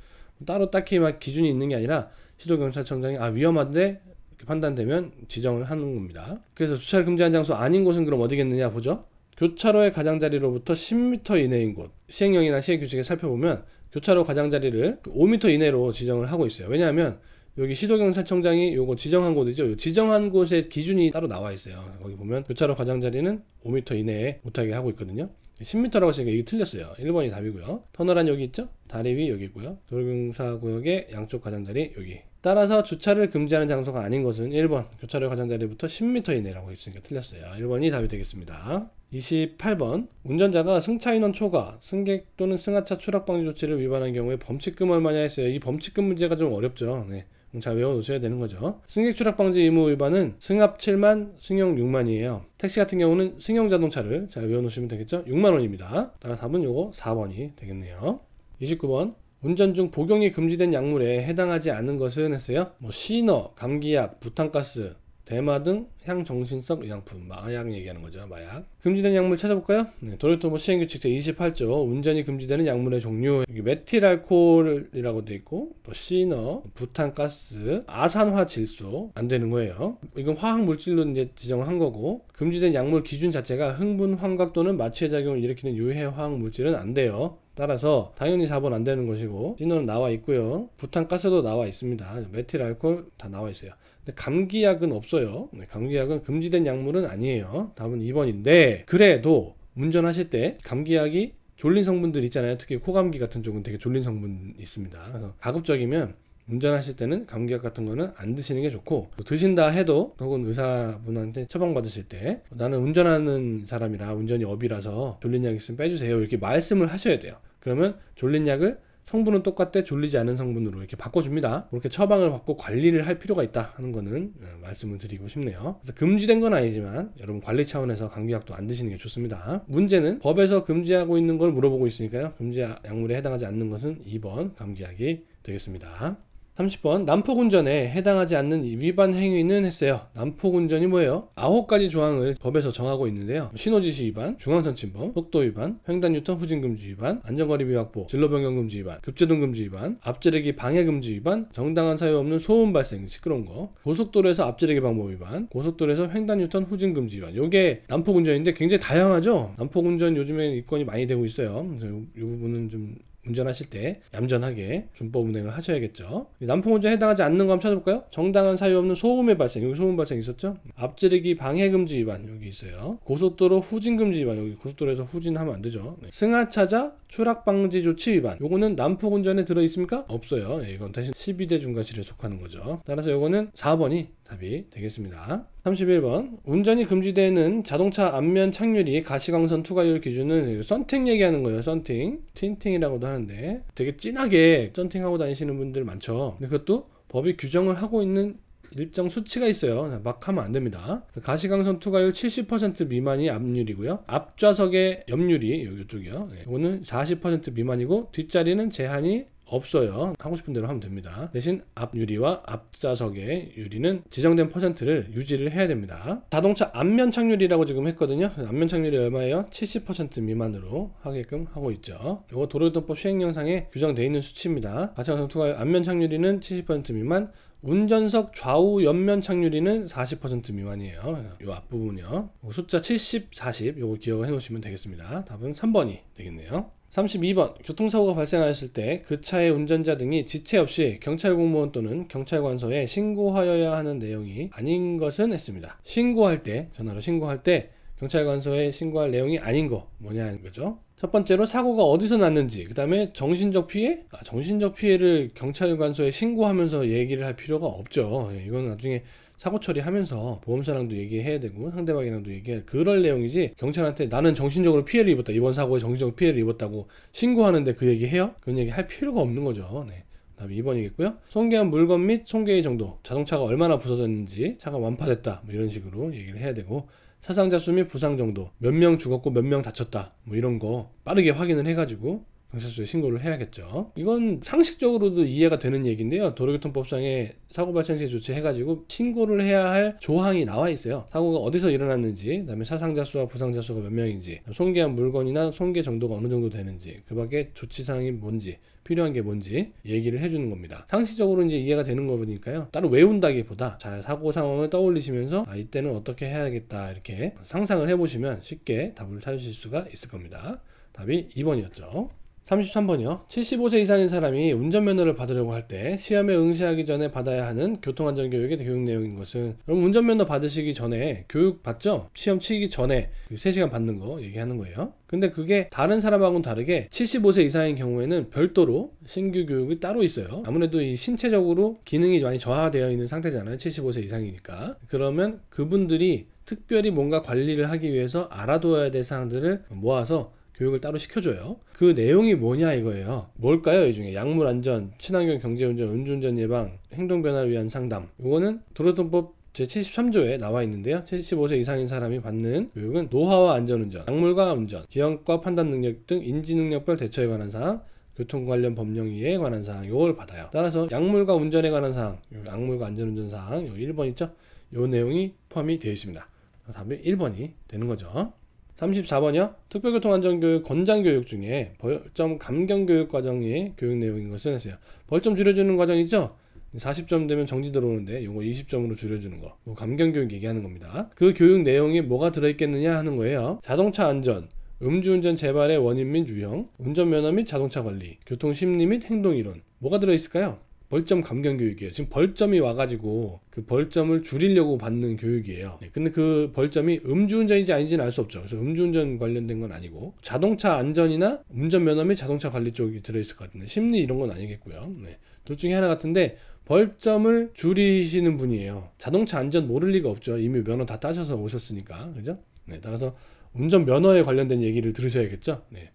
따로 딱히 막 기준이 있는 게 아니라 시도경찰청장이 아 위험한데 판단되면 지정을 하는 겁니다. 그래서 주차를 금지한 장소 아닌 곳은 그럼 어디겠느냐 보죠. 교차로의 가장자리로부터 10m 이내인 곳 시행령이나 시행규칙에 살펴보면 교차로 가장자리를 5m 이내로 지정을 하고 있어요 왜냐하면 여기 시도경찰청장이 요거 지정한 곳이죠. 지정한 곳의 기준이 따로 나와 있어요. 거기 보면 교차로 가장자리는 5m 이내에 못하게 하고 있거든요. 10m라고 하시니까 이게 틀렸어요. 1번이 답이고요. 터널한 여기 있죠? 다리 위 여기 있고요. 돌경사 구역의 양쪽 가장자리 여기. 따라서 주차를 금지하는 장소가 아닌 것은 1번 교차로 가장자리부터 10m 이내라고 했으니까 틀렸어요. 1번이 답이 되겠습니다. 28번 운전자가 승차인원 초과, 승객 또는 승하차 추락 방지 조치를 위반한 경우에 범칙금 얼마냐 했어요. 이 범칙금 문제가 좀 어렵죠. 네. 잘 외워놓으셔야 되는 거죠. 승객 추락 방지 의무 위반은 승합 7만, 승용 6만이에요. 택시 같은 경우는 승용 자동차를 잘 외워놓으시면 되겠죠. 6만 원입니다. 따라서 답은 요거 4번이 되겠네요. 29번 운전 중 복용이 금지된 약물에 해당하지 않은 것은 했어요. 뭐 시너, 감기약, 부탄가스, 대마 등 향정신성 의약품 마약 얘기하는 거죠 마약 금지된 약물 찾아볼까요 네, 도요토모 뭐 시행규칙 제28조 운전이 금지되는 약물의 종류 여기 메틸알코올이라고 돼 있고 또 뭐 시너 부탄가스 아산화질소 안 되는 거예요 이건 화학물질로 이제 지정한 거고 금지된 약물 기준 자체가 흥분 환각 또는 마취의 작용을 일으키는 유해 화학물질은 안 돼요 따라서 당연히 4번 안 되는 것이고 신호는 나와 있고요. 부탄가스도 나와 있습니다. 메틸 알코올 다 나와 있어요. 근데 감기약은 없어요. 네, 감기약은 금지된 약물은 아니에요. 답은 2번인데 그래도 운전하실 때 감기약이 졸린 성분들 있잖아요. 특히 코감기 같은 쪽은 되게 졸린 성분 있습니다. 그래서 가급적이면 운전하실 때는 감기약 같은 거는 안 드시는 게 좋고 드신다 해도 혹은 의사분한테 처방받으실 때 나는 운전하는 사람이라 운전이 업이라서 졸린 약 있으면 빼주세요 이렇게 말씀을 하셔야 돼요 그러면 졸린 약을 성분은 똑같대 졸리지 않은 성분으로 이렇게 바꿔줍니다. 그렇게 처방을 받고 관리를 할 필요가 있다 하는 거는 어, 말씀을 드리고 싶네요. 그래서 금지된 건 아니지만 여러분 관리 차원에서 감기약도 안 드시는 게 좋습니다. 문제는 법에서 금지하고 있는 걸 물어보고 있으니까요. 금지 약물에 해당하지 않는 것은 2번 감기약이 되겠습니다. 30번 난폭운전에 해당하지 않는 위반 행위는 했어요. 난폭운전이 뭐예요? 9가지 조항을 법에서 정하고 있는데요. 신호지시 위반, 중앙선 침범, 속도 위반, 횡단유턴 후진금지 위반, 안전거리 비확보 진로변경금지 위반, 급제동금지 위반, 앞지르기 방해금지 위반, 정당한 사유 없는 소음 발생 시끄러운 거, 고속도로에서 앞지르기 방법 위반, 고속도로에서 횡단유턴 후진금지 위반. 요게 난폭운전인데 굉장히 다양하죠. 난폭운전 요즘에 입건이 많이 되고 있어요. 그래서 요, 요 부분은 좀 운전하실 때 얌전하게 준법 운행을 하셔야겠죠. 난폭 운전에 해당하지 않는 거 한번 찾아볼까요? 정당한 사유 없는 소음의 발생. 여기 소음 발생 있었죠? 앞지르기 방해금지 위반 여기 있어요. 고속도로 후진금지 위반 여기 고속도로에서 후진하면 안 되죠. 네. 승하차자 추락방지 조치 위반. 요거는 난폭 운전에 들어 있습니까? 없어요. 네, 이건 대신 12대 중과실에 속하는 거죠. 따라서 요거는 4번이 답이 되겠습니다. 31번 운전이 금지되는 자동차 앞면 착률이 가시광선 투과율 기준은 썬팅 얘기하는 거예요 썬팅 틴팅이라고도 하는데 되게 진하게 썬팅하고 다니시는 분들 많죠 근데 그것도 법이 규정을 하고 있는 일정 수치가 있어요 막 하면 안 됩니다 그 가시광선 투과율 70% 미만이 앞률이고요 앞좌석의 옆률이 여기 쪽이요 네. 이거는 40% 미만이고 뒷자리는 제한이 없어요. 하고 싶은 대로 하면 됩니다. 대신 앞 유리와 앞좌석의 유리는 지정된 퍼센트를 유지를 해야 됩니다. 자동차 앞면 착률이라고 지금 했거든요. 앞면 착률이 얼마예요? 70% 미만으로 하게끔 하고 있죠. 이거 도로교통법 시행 영상에 규정되어 있는 수치입니다. 가차가선 투과 앞면 착률이는 70% 미만, 운전석 좌우 옆면 착률이는 40% 미만이에요. 이 앞부분이요. 숫자 70, 40이거 기억을 해 놓으시면 되겠습니다. 답은 3번이 되겠네요. 32번 교통사고가 발생하였을 때 그 차의 운전자 등이 지체 없이 경찰 공무원 또는 경찰관서에 신고하여야 하는 내용이 아닌 것은 했습니다. 신고할 때 전화로 신고할 때 경찰관서에 신고할 내용이 아닌 거 뭐냐는 거죠. 첫 번째로 사고가 어디서 났는지 그 다음에 정신적 피해? 아, 정신적 피해를 경찰관서에 신고하면서 얘기를 할 필요가 없죠. 예, 이건 나중에 사고 처리하면서 보험사랑도 얘기해야 되고 상대방이랑도 얘기해 그럴 내용이지 경찰한테 나는 정신적으로 피해를 입었다 이번 사고에 정신적 으로 피해를 입었다고 신고하는데 그 얘기 해요? 그런 얘기 할 필요가 없는 거죠. 네. 다음 2번이겠고요. 손괴한 물건 및 손괴의 정도, 자동차가 얼마나 부서졌는지, 차가 완파됐다, 뭐 이런 식으로 얘기를 해야 되고, 사상자 수 및 부상 정도, 몇 명 죽었고 몇 명 다쳤다, 뭐 이런 거 빠르게 확인을 해가지고 경찰서에 신고를 해야겠죠. 이건 상식적으로도 이해가 되는 얘기인데요. 도로교통법상에 사고 발생 시 조치해가지고 신고를 해야 할 조항이 나와 있어요. 사고가 어디서 일어났는지, 그다음에 사상자 수와 부상자 수가 몇 명인지, 손괴한 물건이나 손괴 정도가 어느 정도 되는지, 그밖에 조치사항이 뭔지. 필요한 게 뭔지 얘기를 해주는 겁니다. 상식적으로 이제 이해가 되는 거니까요. 보 따로 외운다기보다 잘 사고 상황을 떠올리시면서 아, 이때는 어떻게 해야겠다 이렇게 상상을 해보시면 쉽게 답을 찾으실 수가 있을 겁니다. 답이 2번이었죠. 33번이요. 75세 이상인 사람이 운전면허를 받으려고 할 때 시험에 응시하기 전에 받아야 하는 교통안전교육의 교육 내용인 것은 여러 운전면허 받으시기 전에 교육 받죠? 시험 치기 전에 3시간 그 받는 거 얘기하는 거예요. 근데 그게 다른 사람하고는 다르게 75세 이상인 경우에는 별도로 신규 교육이 따로 있어요. 아무래도 이 신체적으로 기능이 많이 저하되어 있는 상태잖아요. 75세 이상이니까. 그러면 그분들이 특별히 뭔가 관리를 하기 위해서 알아둬야 될 사항들을 모아서 교육을 따로 시켜줘요. 그 내용이 뭐냐 이거예요. 뭘까요? 이 중에 약물 안전, 친환경 경제운전, 음주운전 예방, 행동 변화를 위한 상담. 이거는 도로통법 제73조에 나와 있는데요. 75세 이상인 사람이 받는 교육은 노화와 안전운전, 약물과 운전, 지형과 판단 능력 등 인지 능력별 대처에 관한 사항, 교통 관련 법령에 관한 사항 요걸 받아요. 따라서 약물과 운전에 관한 사항, 약물과 안전운전 사항 요 1번 있죠? 요 내용이 포함이 되어 있습니다. 답이 1번이 되는 거죠. 34번이요. 특별교통안전교육 권장교육 중에 벌점 감경교육 과정이 교육 내용인 것을 했어요. 벌점 줄여주는 과정이죠. 40점 되면 정지 들어오는데 요거 20점으로 줄여주는 거. 감경교육 얘기하는 겁니다. 그 교육 내용이 뭐가 들어있겠느냐 하는 거예요. 자동차 안전, 음주운전 재발의 원인 및 유형, 운전면허 및 자동차 관리, 교통심리 및 행동이론. 뭐가 들어있을까요? 벌점 감경 교육이에요. 지금 벌점이 와가지고 그 벌점을 줄이려고 받는 교육이에요. 네, 근데 그 벌점이 음주운전인지 아닌지는 알 수 없죠. 그래서 음주운전 관련된 건 아니고 자동차 안전이나 운전면허 및 자동차 관리 쪽이 들어있을 것 같은데 심리 이런 건 아니겠고요. 네, 둘 중에 하나 같은데 벌점을 줄이시는 분이에요. 자동차 안전 모를 리가 없죠. 이미 면허 다 따셔서 오셨으니까 그죠? 네, 따라서 운전 면허에 관련된 얘기를 들으셔야겠죠. 네,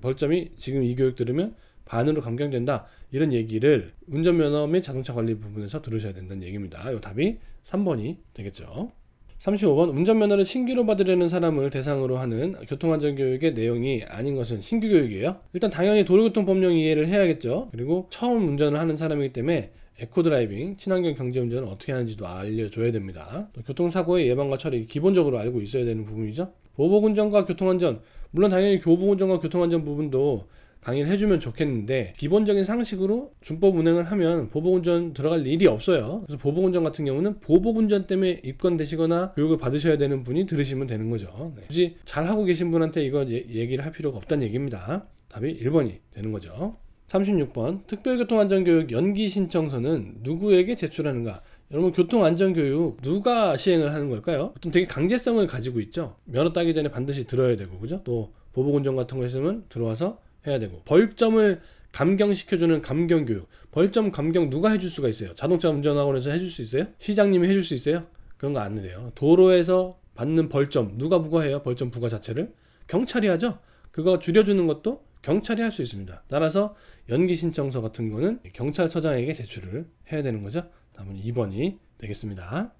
벌점이 지금 이 교육 들으면 반으로 감경된다 이런 얘기를 운전면허 및 자동차 관리 부분에서 들으셔야 된다는 얘기입니다. 이 답이 3번이 되겠죠. 35번 운전면허를 신규로 받으려는 사람을 대상으로 하는 교통안전교육의 내용이 아닌 것은 신규 교육이에요. 일단 당연히 도로교통법령 이해를 해야겠죠. 그리고 처음 운전을 하는 사람이기 때문에 에코드라이빙, 친환경 경제운전을 어떻게 하는지도 알려줘야 됩니다. 교통사고의 예방과 처리 기본적으로 알고 있어야 되는 부분이죠. 보복운전과 교통안전 물론 당연히 교복운전과 교통안전 부분도 방해를 해주면 좋겠는데 기본적인 상식으로 준법 운행을 하면 보복운전 들어갈 일이 없어요 그래서 보복운전 같은 경우는 보복운전 때문에 입건되시거나 교육을 받으셔야 되는 분이 들으시면 되는 거죠 네. 굳이 잘하고 계신 분한테 이거 예, 얘기를 할 필요가 없다는 얘기입니다 답이 1번이 되는 거죠 36번 특별교통안전교육 연기신청서는 누구에게 제출하는가 여러분 교통안전교육 누가 시행을 하는 걸까요? 보통 되게 강제성을 가지고 있죠 면허 따기 전에 반드시 들어야 되고 그죠? 또 보복운전 같은 거 있으면 들어와서 해야 되고 벌점을 감경시켜주는 감경교육 벌점 감경 누가 해줄 수가 있어요 자동차 운전학원에서 해줄 수 있어요 시장님이 해줄 수 있어요 그런 거안 돼요 도로에서 받는 벌점 누가 부과해요 벌점 부과 자체를 경찰이 하죠 그거 줄여주는 것도 경찰이 할 수 있습니다 따라서 연기 신청서 같은 거는 경찰서장에게 제출을 해야 되는 거죠 다음은 2번이 되겠습니다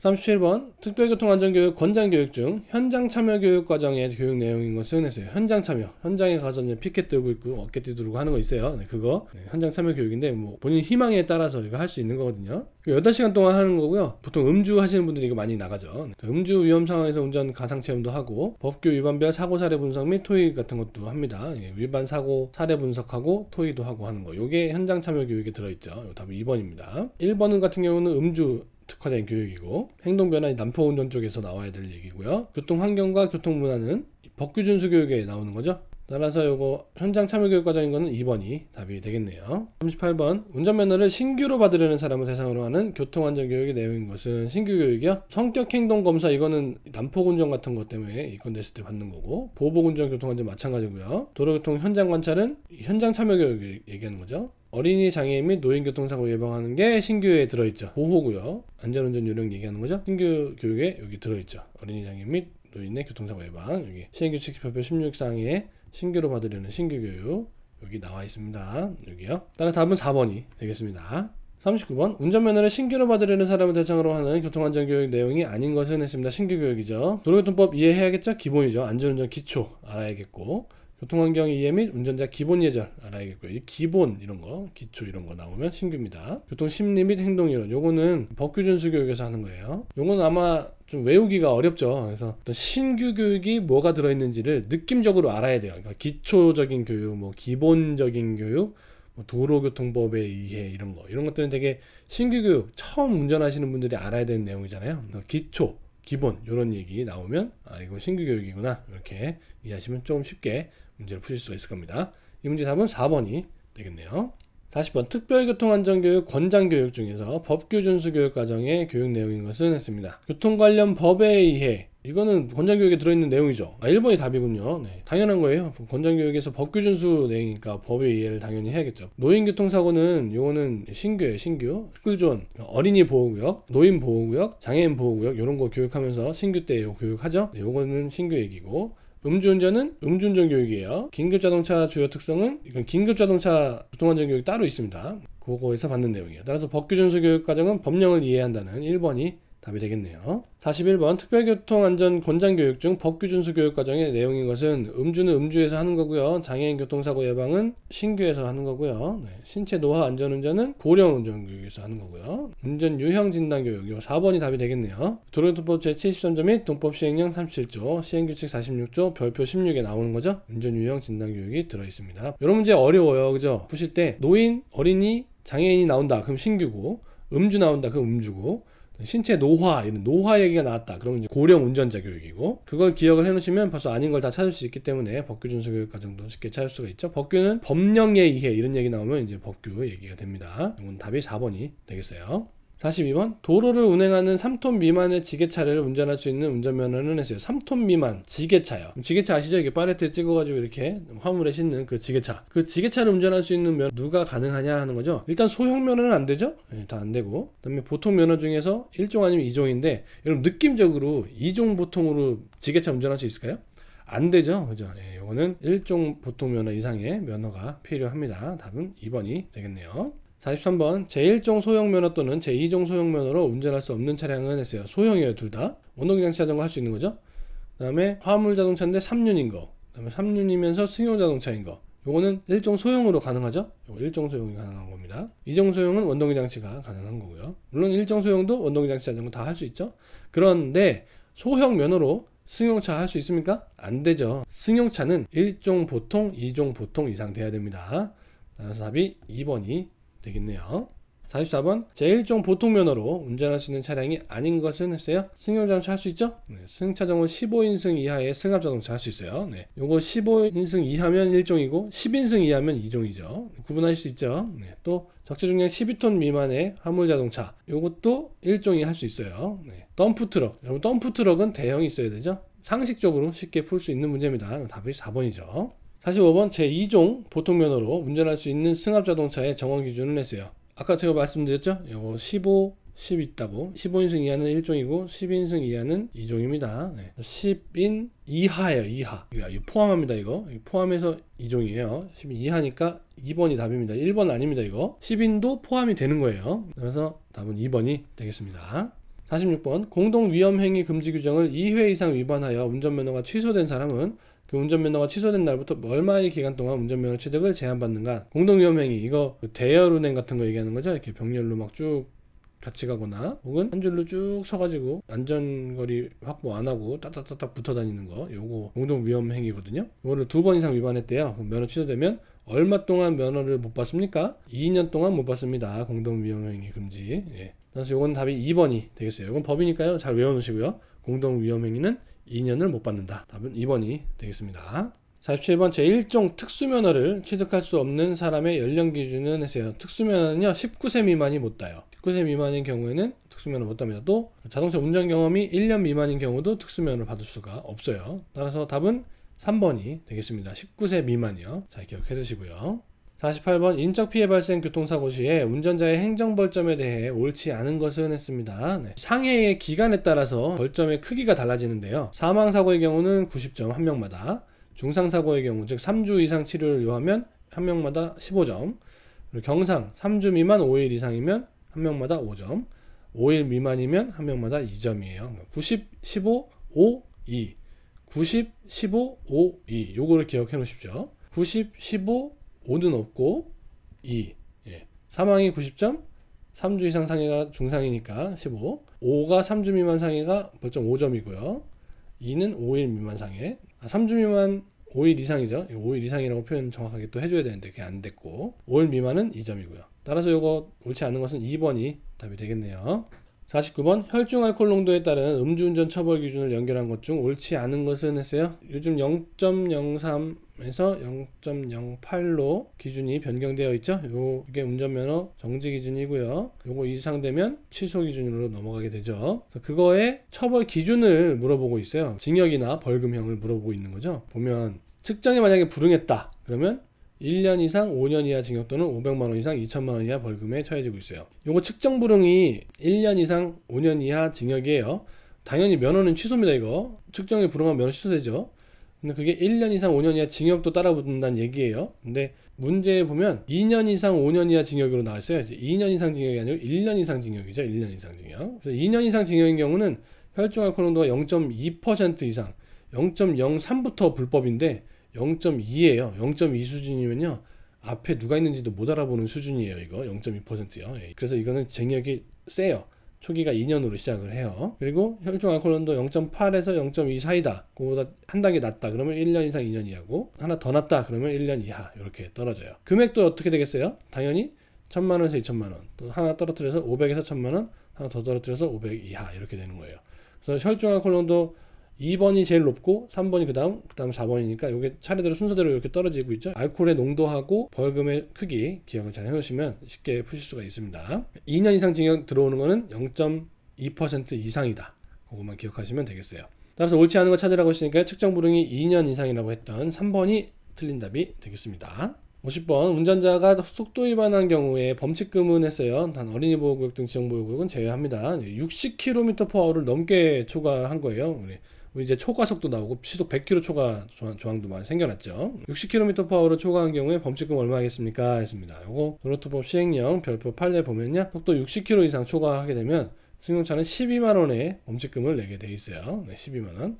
37번 특별교통안전교육 권장교육 중 현장 참여 교육 과정의 교육 내용인 것은 했어요. 현장 참여. 현장에 가서 이제 피켓 들고 있고 어깨 뛰두르고 하는 거 있어요. 네, 그거 네, 현장 참여 교육인데 뭐 본인 희망에 따라서 이거 할 수 있는 거거든요. 8시간 동안 하는 거고요. 보통 음주 하시는 분들이 이거 많이 나가죠. 네, 음주 위험 상황에서 운전 가상 체험도 하고 법규 위반별 사고 사례 분석 및 토익 같은 것도 합니다. 예, 위반 사고 사례 분석하고 토익도 하고 하는 거. 요게 현장 참여 교육에 들어 있죠. 답은 2번입니다. 1번 같은 경우는 음주 특화된 교육이고 행동 변화의난폭 운전 쪽에서 나와야 될 얘기고요. 교통 환경과 교통 문화는 법규 준수 교육에 나오는 거죠. 따라서 요거 현장 참여 교육 과정인 거는 2번이 답이 되겠네요. 38번 운전면허를 신규로 받으려는 사람을 대상으로 하는 교통안전 교육의 내용인 것은 신규 교육이요. 성격 행동 검사 이거는 난폭 운전 같은 것 때문에 입건 됐을 때 받는 거고 보복 운전 교통안전 마찬가지고요. 도로교통 현장 관찰은 현장 참여 교육 얘기하는 거죠. 어린이 장애 및 노인 교통사고 예방하는 게 신규에 들어있죠. 보호고요. 안전운전 요령 얘기하는 거죠. 신규 교육에 여기 들어있죠. 어린이 장애 및 노인의 교통사고 예방 여기 시행규칙집합표 16항에 신규로 받으려는 신규 교육 여기 나와 있습니다. 여기요. 따라 답은 4번이 되겠습니다. 39번 운전면허를 신규로 받으려는 사람을 대상으로 하는 교통안전교육 내용이 아닌 것은 했습니다. 신규 교육이죠. 도로교통법 이해해야겠죠? 기본이죠. 안전운전 기초 알아야겠고 교통환경 이해 및 운전자 기본 예절 알아야겠고요. 이 기본 이런 거, 기초 이런 거 나오면 신규입니다. 교통 심리 및 행동 이론 요거는 법규준수 교육에서 하는 거예요. 요는 아마 좀 외우기가 어렵죠. 그래서 어떤 신규 교육이 뭐가 들어있는지를 느낌적으로 알아야 돼요. 그러니까 기초적인 교육, 뭐 기본적인 교육, 뭐 도로교통법에 의해 이런 거 이런 것들은 되게 신규 교육 처음 운전하시는 분들이 알아야 되는 내용이잖아요. 그러니까 기초 기본 이런 얘기 나오면 아이거 신규 교육이구나 이렇게 이해하시면 조금 쉽게 문제를 푸실 수가 있을 겁니다. 이 문제 답은 4번이 되겠네요. 40번 특별교통안전교육 권장교육 중에서 법규준수교육과정의 교육 내용인 것은 했습니다. 교통 관련 법에 의해 이거는 권장교육에 들어있는 내용이죠. 아, 1번이 답이군요. 네, 당연한 거예요. 권장교육에서 법규준수 내용이니까 법의 이해를 당연히 해야겠죠. 노인교통사고는 요거는 신규예요, 신규. 스쿨존, 어린이 보호구역, 노인 보호구역, 장애인 보호구역 이런 거 교육하면서 신규 때 교육하죠. 네, 거는 신규 얘기고 음주운전은 음주운전 교육이에요. 긴급자동차 주요 특성은 이건 긴급자동차 교통안전 교육이 따로 있습니다. 그거에서 받는 내용이에요. 따라서 법규 준수 교육 과정은 법령을 이해한다는 1번이 답이 되겠네요. 41번 특별교통안전권장교육 중 법규준수 교육과정의 내용인 것은 음주는 음주에서 하는 거고요. 장애인 교통사고 예방은 신규에서 하는 거고요. 네. 신체 노화 안전운전은 고령 운전교육에서 하는 거고요. 운전 유형 진단교육 요 4번이 답이 되겠네요. 도로교통법 제73조 및 동법 시행령 37조 시행규칙 46조 별표 16에 나오는 거죠. 운전 유형 진단교육이 들어있습니다. 이런 문제 어려워요. 그죠? 보실때 노인, 어린이, 장애인이 나온다. 그럼 신규고 음주 나온다. 그럼 음주고 신체 노화 이런 노화 얘기가 나왔다. 그러면 이제 고령 운전자 교육이고 그걸 기억을 해놓으시면 벌써 아닌 걸 다 찾을 수 있기 때문에 법규 준수 교육 과정도 쉽게 찾을 수가 있죠. 법규는 법령에 의해 이런 얘기 나오면 이제 법규 얘기가 됩니다. 이건 답이 4번이 되겠어요. 42번 도로를 운행하는 3톤 미만의 지게차를 운전할 수 있는 운전면허는 했어요 3톤 미만 지게차요 지게차 아시죠 이게 파레트에 찍어가지고 이렇게 화물에 싣는 그 지게차 그 지게차를 운전할 수 있는 면 누가 가능하냐 하는 거죠 일단 소형 면허는 안 되죠 네, 예, 다 안 되고 그 다음에 보통 면허 중에서 1종 아니면 2종인데 여러분 느낌적으로 2종 보통으로 지게차 운전할 수 있을까요 안 되죠 그죠 예, 요거는 1종 보통 면허 이상의 면허가 필요합니다 답은 2번이 되겠네요 43번 제1종 소형면허 또는 제2종 소형면허로 운전할 수 없는 차량은 했어요. 소형이에요 둘 다. 원동기장치 자전거 할 수 있는 거죠. 그 다음에 화물 자동차인데 3륜인 거. 그 다음에 3륜이면서 승용 자동차인 거. 요거는 1종 소형으로 가능하죠? 요거 1종 소형이 가능한 겁니다. 2종 소형은 원동기 장치가 가능한 거고요. 물론 1종 소형도 원동기 장치 자전거 다 할 수 있죠. 그런데 소형 면허로 승용차 할 수 있습니까? 안 되죠. 승용차는 1종 보통, 2종 보통 이상 돼야 됩니다. 따라서 답이 2번이 되겠네요. 44번 제1종 보통 면허로 운전할 수 있는 차량이 아닌 것은 했어요. 승용자동차 할 수 있죠? 네, 승차정은 15인승 이하의 승합자동차 할 수 있어요. 네, 요거 15인승 이하면 1종이고 10인승 이하면 2종이죠. 구분할 수 있죠. 네, 또 적재중량 12톤 미만의 화물자동차 요것도 1종이 할 수 있어요. 네, 덤프트럭 여러분 덤프트럭은 대형이 있어야 되죠. 상식적으로 쉽게 풀 수 있는 문제입니다. 답이 4번이죠. 45번 제2종 보통면허로 운전할 수 있는 승합자동차의 정원 기준을 냈어요 아까 제가 말씀드렸죠? 이거 15, 10 있다고 15인승 이하는 1종이고 10인승 이하는 2종입니다. 네. 10인 이하예요. 이하. 이거 포함합니다. 이거 포함해서 2종이에요. 10인 이하니까 2번이 답입니다. 1번 아닙니다. 이거 10인도 포함이 되는 거예요. 그래서 답은 2번이 되겠습니다. 46번 공동위험행위 금지 규정을 2회 이상 위반하여 운전면허가 취소된 사람은 그 운전면허가 취소된 날부터 얼마의 기간 동안 운전면허 취득을 제한받는가 공동위험행위 이거 그 대열 운행 같은 거 얘기하는 거죠 이렇게 병렬로 막 쭉 같이 가거나 혹은 한 줄로 쭉 서가지고 안전거리 확보 안 하고 따따따딱 붙어 다니는 거 요거 공동위험행위거든요 이거를 두 번 이상 위반했대요 면허 취소되면 얼마 동안 면허를 못 받습니까? 2년 동안 못 받습니다. 공동위험행위 금지. 예. 그래서 요건 답이 2번이 되겠어요. 이건 법이니까요. 잘 외워놓으시고요. 공동위험행위는 2년을 못 받는다. 답은 2번이 되겠습니다. 47번 제1종 특수면허를 취득할 수 없는 사람의 연령 기준은 해세요. 특수면허는요, 19세 미만이 못 따요. 19세 미만인 경우에는 특수면허 못 따면 또 자동차 운전 경험이 1년 미만인 경우도 특수면허를 받을 수가 없어요. 따라서 답은 3번이 되겠습니다. 19세 미만이요. 잘 기억해 두시고요. 48번 인적피해 발생 교통사고 시에 운전자의 행정벌점에 대해 옳지 않은 것은 했습니다. 네. 상해의 기간에 따라서 벌점의 크기가 달라지는데요. 사망사고의 경우는 90점 한명마다 중상사고의 경우 즉 3주 이상 치료를 요하면 한명마다 15점 그리고 경상 3주 미만 5일 이상이면 한명마다 5점 5일 미만이면 한명마다 2점이에요. 90, 15, 5, 2 90, 15, 5, 2 요거를 기억해 놓으십시오. 90, 15, 5는 없고 2 예. 사망이 90점 3주 이상 상해가 중상이니까 15 5가 3주 미만 상해가 벌점 5점이고요 2는 5일 미만 상해 아, 3주 미만 5일 이상이죠 5일 이상이라고 표현 정확하게 또 해줘야 되는데 그게 안 됐고 5일 미만은 2점이고요 따라서 이거 옳지 않은 것은 2번이 답이 되겠네요 49번 혈중 알코올 농도에 따른 음주운전 처벌 기준을 연결한 것 중 옳지 않은 것은 했어요. 요즘 0.03 에서 0.08로 기준이 변경되어 있죠. 이게 운전면허 정지 기준이고요. 이거 이상 되면 취소 기준으로 넘어가게 되죠. 그거에 처벌 기준을 물어보고 있어요. 징역이나 벌금형을 물어보고 있는 거죠. 보면 측정이 만약에 불응했다. 그러면 1년 이상 5년 이하 징역 또는 500만 원 이상 2천만 원 이하 벌금에 처해지고 있어요. 요거 측정 불응이 1년 이상 5년 이하 징역이에요. 당연히 면허는 취소입니다 이거. 측정이 불응하면 면허 취소되죠. 근데 그게 1년 이상 5년 이하 징역도 따라붙는다는 얘기예요. 근데 문제에 보면 2년 이상 5년 이하 징역으로 나와 있어요. 2년 이상 징역이 아니고 1년 이상 징역이죠. 1년 이상 징역. 그래서 2년 이상 징역인 경우는 혈중알코올 농도가 0.2% 이상, 0.03부터 불법인데 0.2예요. 0.2 수준이면요. 앞에 누가 있는지도 못 알아보는 수준이에요. 이거 0.2%요. 예. 그래서 이거는 징역이 세요. 초기가 2년으로 시작을 해요. 그리고 혈중 알코올온도 0.8에서 0.2 사이다. 그보다한 단계 낮다. 그러면 1년 이상 2년 이하고 하나 더 낮다. 그러면 1년 이하 이렇게 떨어져요. 금액도 어떻게 되겠어요? 당연히 천만 원에서 2천만 원. 또 하나 떨어뜨려서 500에서 1 0만 원. 하나 더 떨어뜨려서 500 이하 이렇게 되는 거예요. 그래서 혈중 알코올온도 2번이 제일 높고 3번이 그 다음 그 다음 4번이니까 이게 차례대로 순서대로 이렇게 떨어지고 있죠 알코올의 농도하고 벌금의 크기 기억을 잘 해놓으시면 쉽게 푸실 수가 있습니다 2년 이상 징역 들어오는 거는 0.2% 이상이다 그것만 기억하시면 되겠어요 따라서 옳지 않은 거 찾으라고 했으니까 측정 불응이 2년 이상이라고 했던 3번이 틀린 답이 되겠습니다 50번 운전자가 속도 위반한 경우에 범칙금은 했어요. 단 어린이 보호구역 등 지정 보호구역은 제외합니다. 60km/h를 넘게 초과한 거예요. 우리 뭐 이제 초과속도 나오고 시속 100km 초과 조항, 도 많이 생겨났죠. 60km/h로 초과한 경우에 범칙금 얼마 하겠습니까? 했습니다. 요거 도로투법 시행령 별표 8에 보면요. 속도 60km 이상 초과하게 되면 승용차는 12만원의 범칙금을 내게 돼 있어요. 네, 12만원.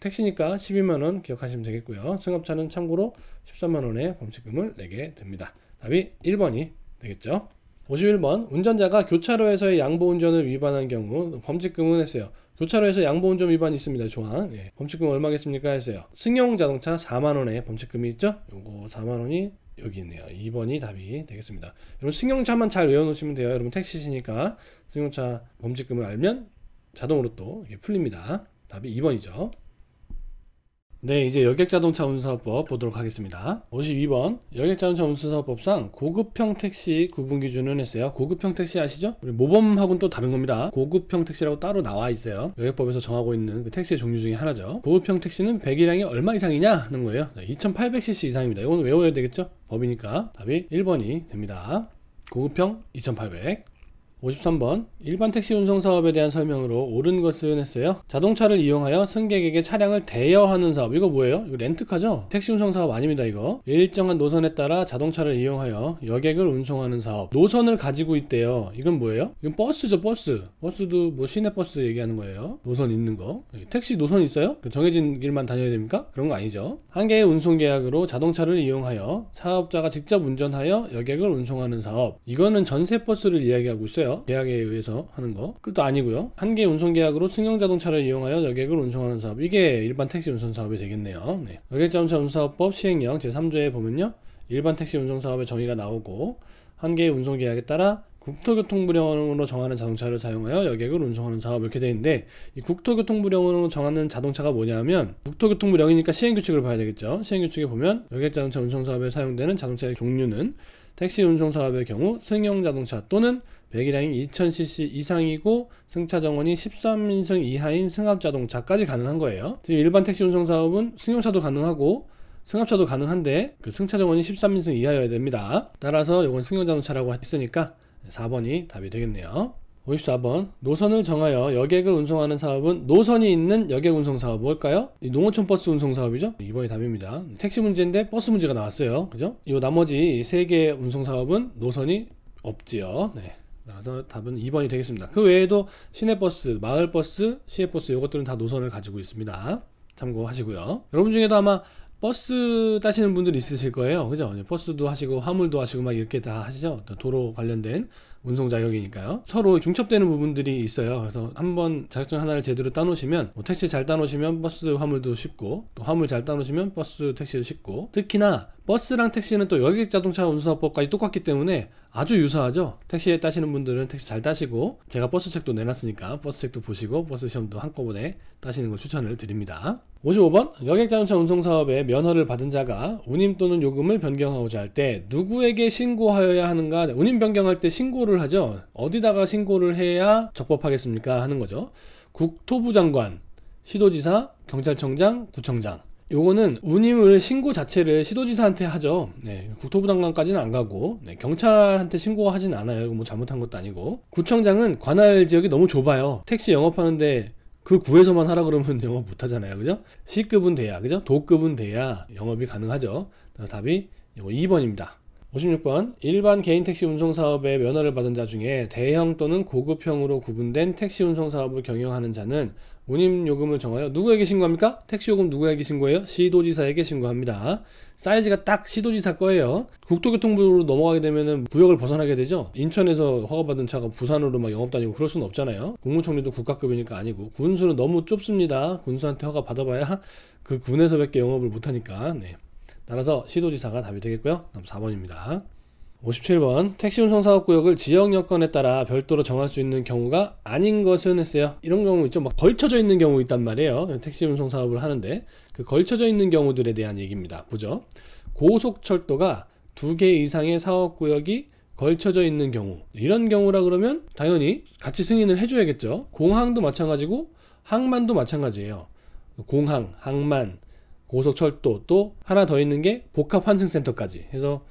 택시니까 12만원 기억하시면 되겠고요. 승합차는 참고로 13만원의 범칙금을 내게 됩니다. 답이 1번이 되겠죠. 51번 운전자가 교차로에서의 양보 운전을 위반한 경우 범칙금은 했어요. 교차로에서 양보운전 위반 이 있습니다. 조항. 예. 범칙금 얼마겠습니까? 했어요. 승용자동차 4만원에 범칙금이 있죠? 요거 4만원이 여기 있네요. 2번이 답이 되겠습니다. 여러분 승용차만 잘 외워놓으시면 돼요. 여러분 택시시니까 승용차 범칙금을 알면 자동으로 또 이게 풀립니다. 답이 2번이죠. 네, 이제 여객자동차 운수사법 업 보도록 하겠습니다. 52번 여객자동차 운수사법상 업 고급형 택시 구분 기준은 했어요. 고급형 택시 아시죠? 우리 모범하고는 또 다른 겁니다. 고급형 택시라고 따로 나와 있어요. 여객법에서 정하고 있는 그 택시의 종류 중에 하나죠. 고급형 택시는 배기량이 얼마 이상이냐 하는 거예요. 2,800cc 이상입니다. 이건 외워야 되겠죠? 법이니까 답이 1번이 됩니다. 고급형 2,800. 53번 일반 택시 운송 사업에 대한 설명으로 옳은 것은 했어요. 자동차를 이용하여 승객에게 차량을 대여하는 사업. 이거 뭐예요? 이거 렌트카죠? 택시 운송 사업 아닙니다. 이거 일정한 노선에 따라 자동차를 이용하여 여객을 운송하는 사업. 노선을 가지고 있대요. 이건 뭐예요? 이건 버스죠. 버스. 버스도 뭐 시내 버스 얘기하는 거예요. 노선 있는 거. 예, 택시 노선 있어요? 그 정해진 길만 다녀야 됩니까? 그런 거 아니죠. 한 개의 운송 계약으로 자동차를 이용하여 사업자가 직접 운전하여 여객을 운송하는 사업. 이거는 전세 버스를 이야기하고 있어요. 계약에 의해서 하는 거. 그것도 아니고요. 한개 운송 계약으로 승용 자동차를 이용하여 여객을 운송하는 사업. 이게 일반 택시 운송 사업이 되겠네요. 네. 여객 자동차 운송사업법 시행령 제3조에 보면요. 일반 택시 운송 사업의 정의가 나오고 한 개의 운송 계약에 따라 국토교통부령으로 정하는 자동차를 사용하여 여객을 운송하는 사업 이렇게 되어 있는데 이 국토교통부령으로 정하는 자동차가 뭐냐면 국토교통부령이니까 시행규칙을 봐야 되겠죠 시행규칙에 보면 여객자동차 운송사업에 사용되는 자동차의 종류는 택시 운송사업의 경우 승용자동차 또는 배기량이 2000cc 이상이고 승차 정원이 13인승 이하인 승합자동차까지 가능한 거예요. 지금 일반 택시 운송 사업은 승용차도 가능하고 승합차도 가능한데 그 승차 정원이 13인승 이하여야 됩니다. 따라서 이건 승용자동차라고 했으니까 4번이 답이 되겠네요. 54번 노선을 정하여 여객을 운송하는 사업은 노선이 있는 여객 운송 사업 뭘까요? 농어촌 버스 운송 사업이죠? 2번이 답입니다. 택시 문제인데 버스 문제가 나왔어요. 그죠? 이 나머지 3개의 운송 사업은 노선이 없지요. 네. 그래서 답은 2번이 되겠습니다. 그 외에도 시내버스, 마을버스, 시외버스 이것들은 다 노선을 가지고 있습니다. 참고하시고요. 여러분 중에도 아마 버스 따시는 분들 있으실 거예요. 그죠? 버스도 하시고 화물도 하시고 막 이렇게 다 하시죠. 도로 관련된 운송 자격이니까요. 서로 중첩되는 부분들이 있어요. 그래서 한번 자격증 하나를 제대로 따놓으시면 뭐 택시 잘 따놓으시면 버스 화물도 쉽고 또 화물 잘 따놓으시면 버스 택시도 쉽고 특히나 버스랑 택시는 또 여객 자동차 운수화법까지 똑같기 때문에 아주 유사하죠. 택시에 따시는 분들은 택시 잘 따시고 제가 버스 책도 내놨으니까 버스 책도 보시고 버스 시험도 한꺼번에 따시는 걸 추천을 드립니다. 55번 여객 자동차 운송 사업에 면허를 받은 자가 운임 또는 요금을 변경하고자 할 때 누구에게 신고하여야 하는가? 네, 운임 변경할 때 신고를 하죠. 어디다가 신고를 해야 적법하겠습니까? 하는 거죠. 국토부 장관, 시도지사, 경찰청장, 구청장 요거는 운임을 신고 자체를 시도지사한테 하죠. 네, 국토부 장관까지는 안 가고 네, 경찰한테 신고하진 않아요. 뭐 잘못한 것도 아니고 구청장은 관할 지역이 너무 좁아요. 택시 영업하는데 그 구에서만 하라 그러면 [LAUGHS] 영업 못 하잖아요. 그죠? 시급은 돼야, 그죠? 도급은 돼야 영업이 가능하죠. 그래서 답이 2번입니다. 56번 일반 개인 택시 운송 사업의 면허를 받은 자 중에 대형 또는 고급형으로 구분된 택시 운송 사업을 경영하는 자는 운임 요금을 정하여 누구에게 신고합니까? 택시 요금 누구에게 신고해요? 시도지사에게 신고합니다. 사이즈가 딱 시도지사 거예요. 국토교통부로 넘어가게 되면은 구역을 벗어나게 되죠. 인천에서 허가받은 차가 부산으로 막 영업 다니고 그럴 수는 없잖아요. 국무총리도 국가급이니까 아니고 군수는 너무 좁습니다. 군수한테 허가 받아봐야 그 군에서밖에 영업을 못하니까. 네. 따라서 시도지사가 답이 되겠고요. 다음 4번입니다. 57번 택시 운송 사업 구역을 지역 여건에 따라 별도로 정할 수 있는 경우가 아닌 것은 했어요. 이런 경우 있죠. 막 걸쳐져 있는 경우 있단 말이에요. 택시 운송 사업을 하는데 그 걸쳐져 있는 경우들에 대한 얘기입니다. 보죠. 고속철도가 두 개 이상의 사업 구역이 걸쳐져 있는 경우 이런 경우라 그러면 당연히 같이 승인을 해줘야겠죠. 공항도 마찬가지고 항만도 마찬가지예요. 공항, 항만, 고속철도 또 하나 더 있는 게 복합환승센터까지 해서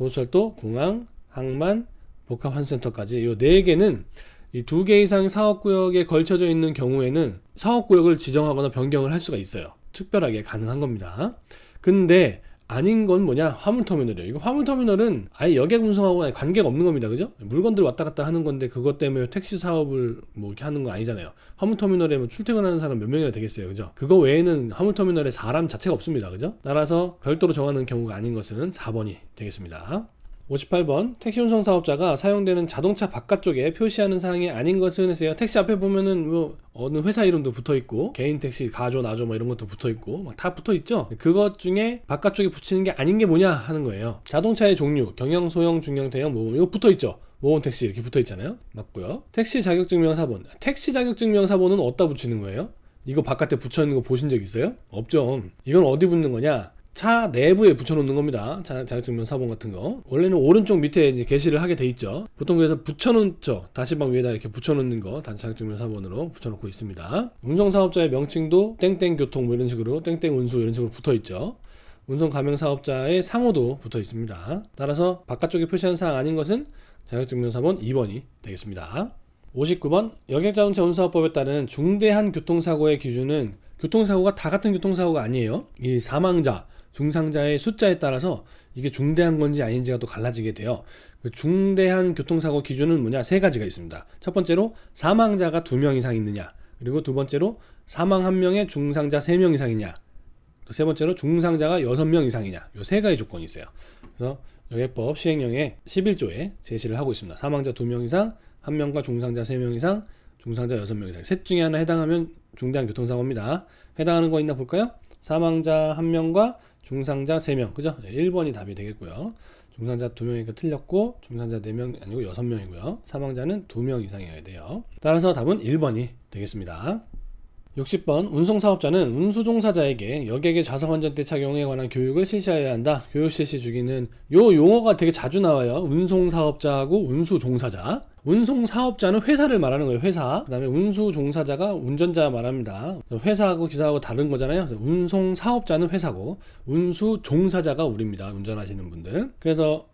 고속철도, 공항, 항만, 복합환센터까지 이 네 개는 이 두 개 이상 사업구역에 걸쳐져 있는 경우에는 사업구역을 지정하거나 변경을 할 수가 있어요. 특별하게 가능한 겁니다. 근데 아닌 건 뭐냐? 화물터미널이에요. 이거 화물터미널은 아예 여객 운송하고 관계가 없는 겁니다. 그죠? 물건들 왔다 갔다 하는 건데 그것 때문에 택시 사업을 뭐 이렇게 하는 거 아니잖아요. 화물터미널에 뭐 출퇴근하는 사람 몇 명이나 되겠어요. 그죠? 그거 외에는 화물터미널에 사람 자체가 없습니다. 그죠? 따라서 별도로 정하는 경우가 아닌 것은 4번이 되겠습니다. 58번 택시 운송 사업자가 사용되는 자동차 바깥쪽에 표시하는 사항이 아닌 것은 해서요. 택시 앞에 보면은 뭐 어느 회사 이름도 붙어 있고 개인 택시 가조 나조 뭐 이런 것도 붙어 있고 다 붙어 있죠. 그것 중에 바깥쪽에 붙이는 게 아닌 게 뭐냐 하는 거예요. 자동차의 종류, 경영 소형, 중형, 대형, 모범 이거 붙어 있죠. 모범 택시 이렇게 붙어 있잖아요. 맞고요. 택시 자격증명 사본. 택시 자격증명 사본은 어디다 붙이는 거예요? 이거 바깥에 붙여 있는 거 보신 적 있어요? 없죠. 이건 어디 붙는 거냐? 차 내부에 붙여놓는 겁니다. 자, 자격증명 사본 같은 거. 원래는 오른쪽 밑에 이제 게시를 하게 돼 있죠. 보통 그래서 붙여놓죠. 다시방 위에다 이렇게 붙여놓는 거단시 자격증명 사본으로 붙여놓고 있습니다. 운송사업자의 명칭도 땡땡교통 뭐 이런 식으로 땡땡운수 이런 식으로 붙어 있죠. 운송 가명 사업자의 상호도 붙어 있습니다. 따라서 바깥쪽에 표시한 사항 아닌 것은 자격증명사본 2번이 되겠습니다. 59번 여객자동차 운수사업법에 따른 중대한 교통사고의 기준은 교통사고가 다 같은 교통사고가 아니에요. 이 사망자, 중상자의 숫자에 따라서 이게 중대한 건지 아닌지가 또 갈라지게 돼요. 그 중대한 교통사고 기준은 뭐냐? 세 가지가 있습니다. 첫 번째로 사망자가 두 명 이상 있느냐. 그리고 두 번째로 사망 한명에 중상자 세 명 이상이냐. 세 번째로 중상자가 여섯 명 이상이냐. 요 세 가지 조건이 있어요. 그래서 여해법 시행령의 11조에 제시를 하고 있습니다. 사망자 두 명 이상, 한명과 중상자 세 명 이상, 중상자 여섯 명 이상. 셋 중에 하나 해당하면 중대한 교통사고입니다. 해당하는 거 있나 볼까요? 사망자 한명과 중상자 3명, 그죠? 1번이 예, 답이 되겠고요. 중상자 2명이니까 틀렸고, 중상자 4명 아니고 6명이고요. 사망자는 2명 이상이어야 돼요. 따라서 답은 1번이 되겠습니다. 60번 운송사업자는 운수종사자에게 여객의 좌석안전대 착용에 관한 교육을 실시해야 한다. 교육 실시 주기는 요 용어가 되게 자주 나와요. 운송사업자하고 운수종사자. 운송사업자는 회사를 말하는 거예요. 회사. 그 다음에 운수종사자가 운전자 말합니다. 회사하고 기사하고 다른 거잖아요. 운송사업자는 회사고 운수종사자가 우리입니다. 운전하시는 분들. 그래서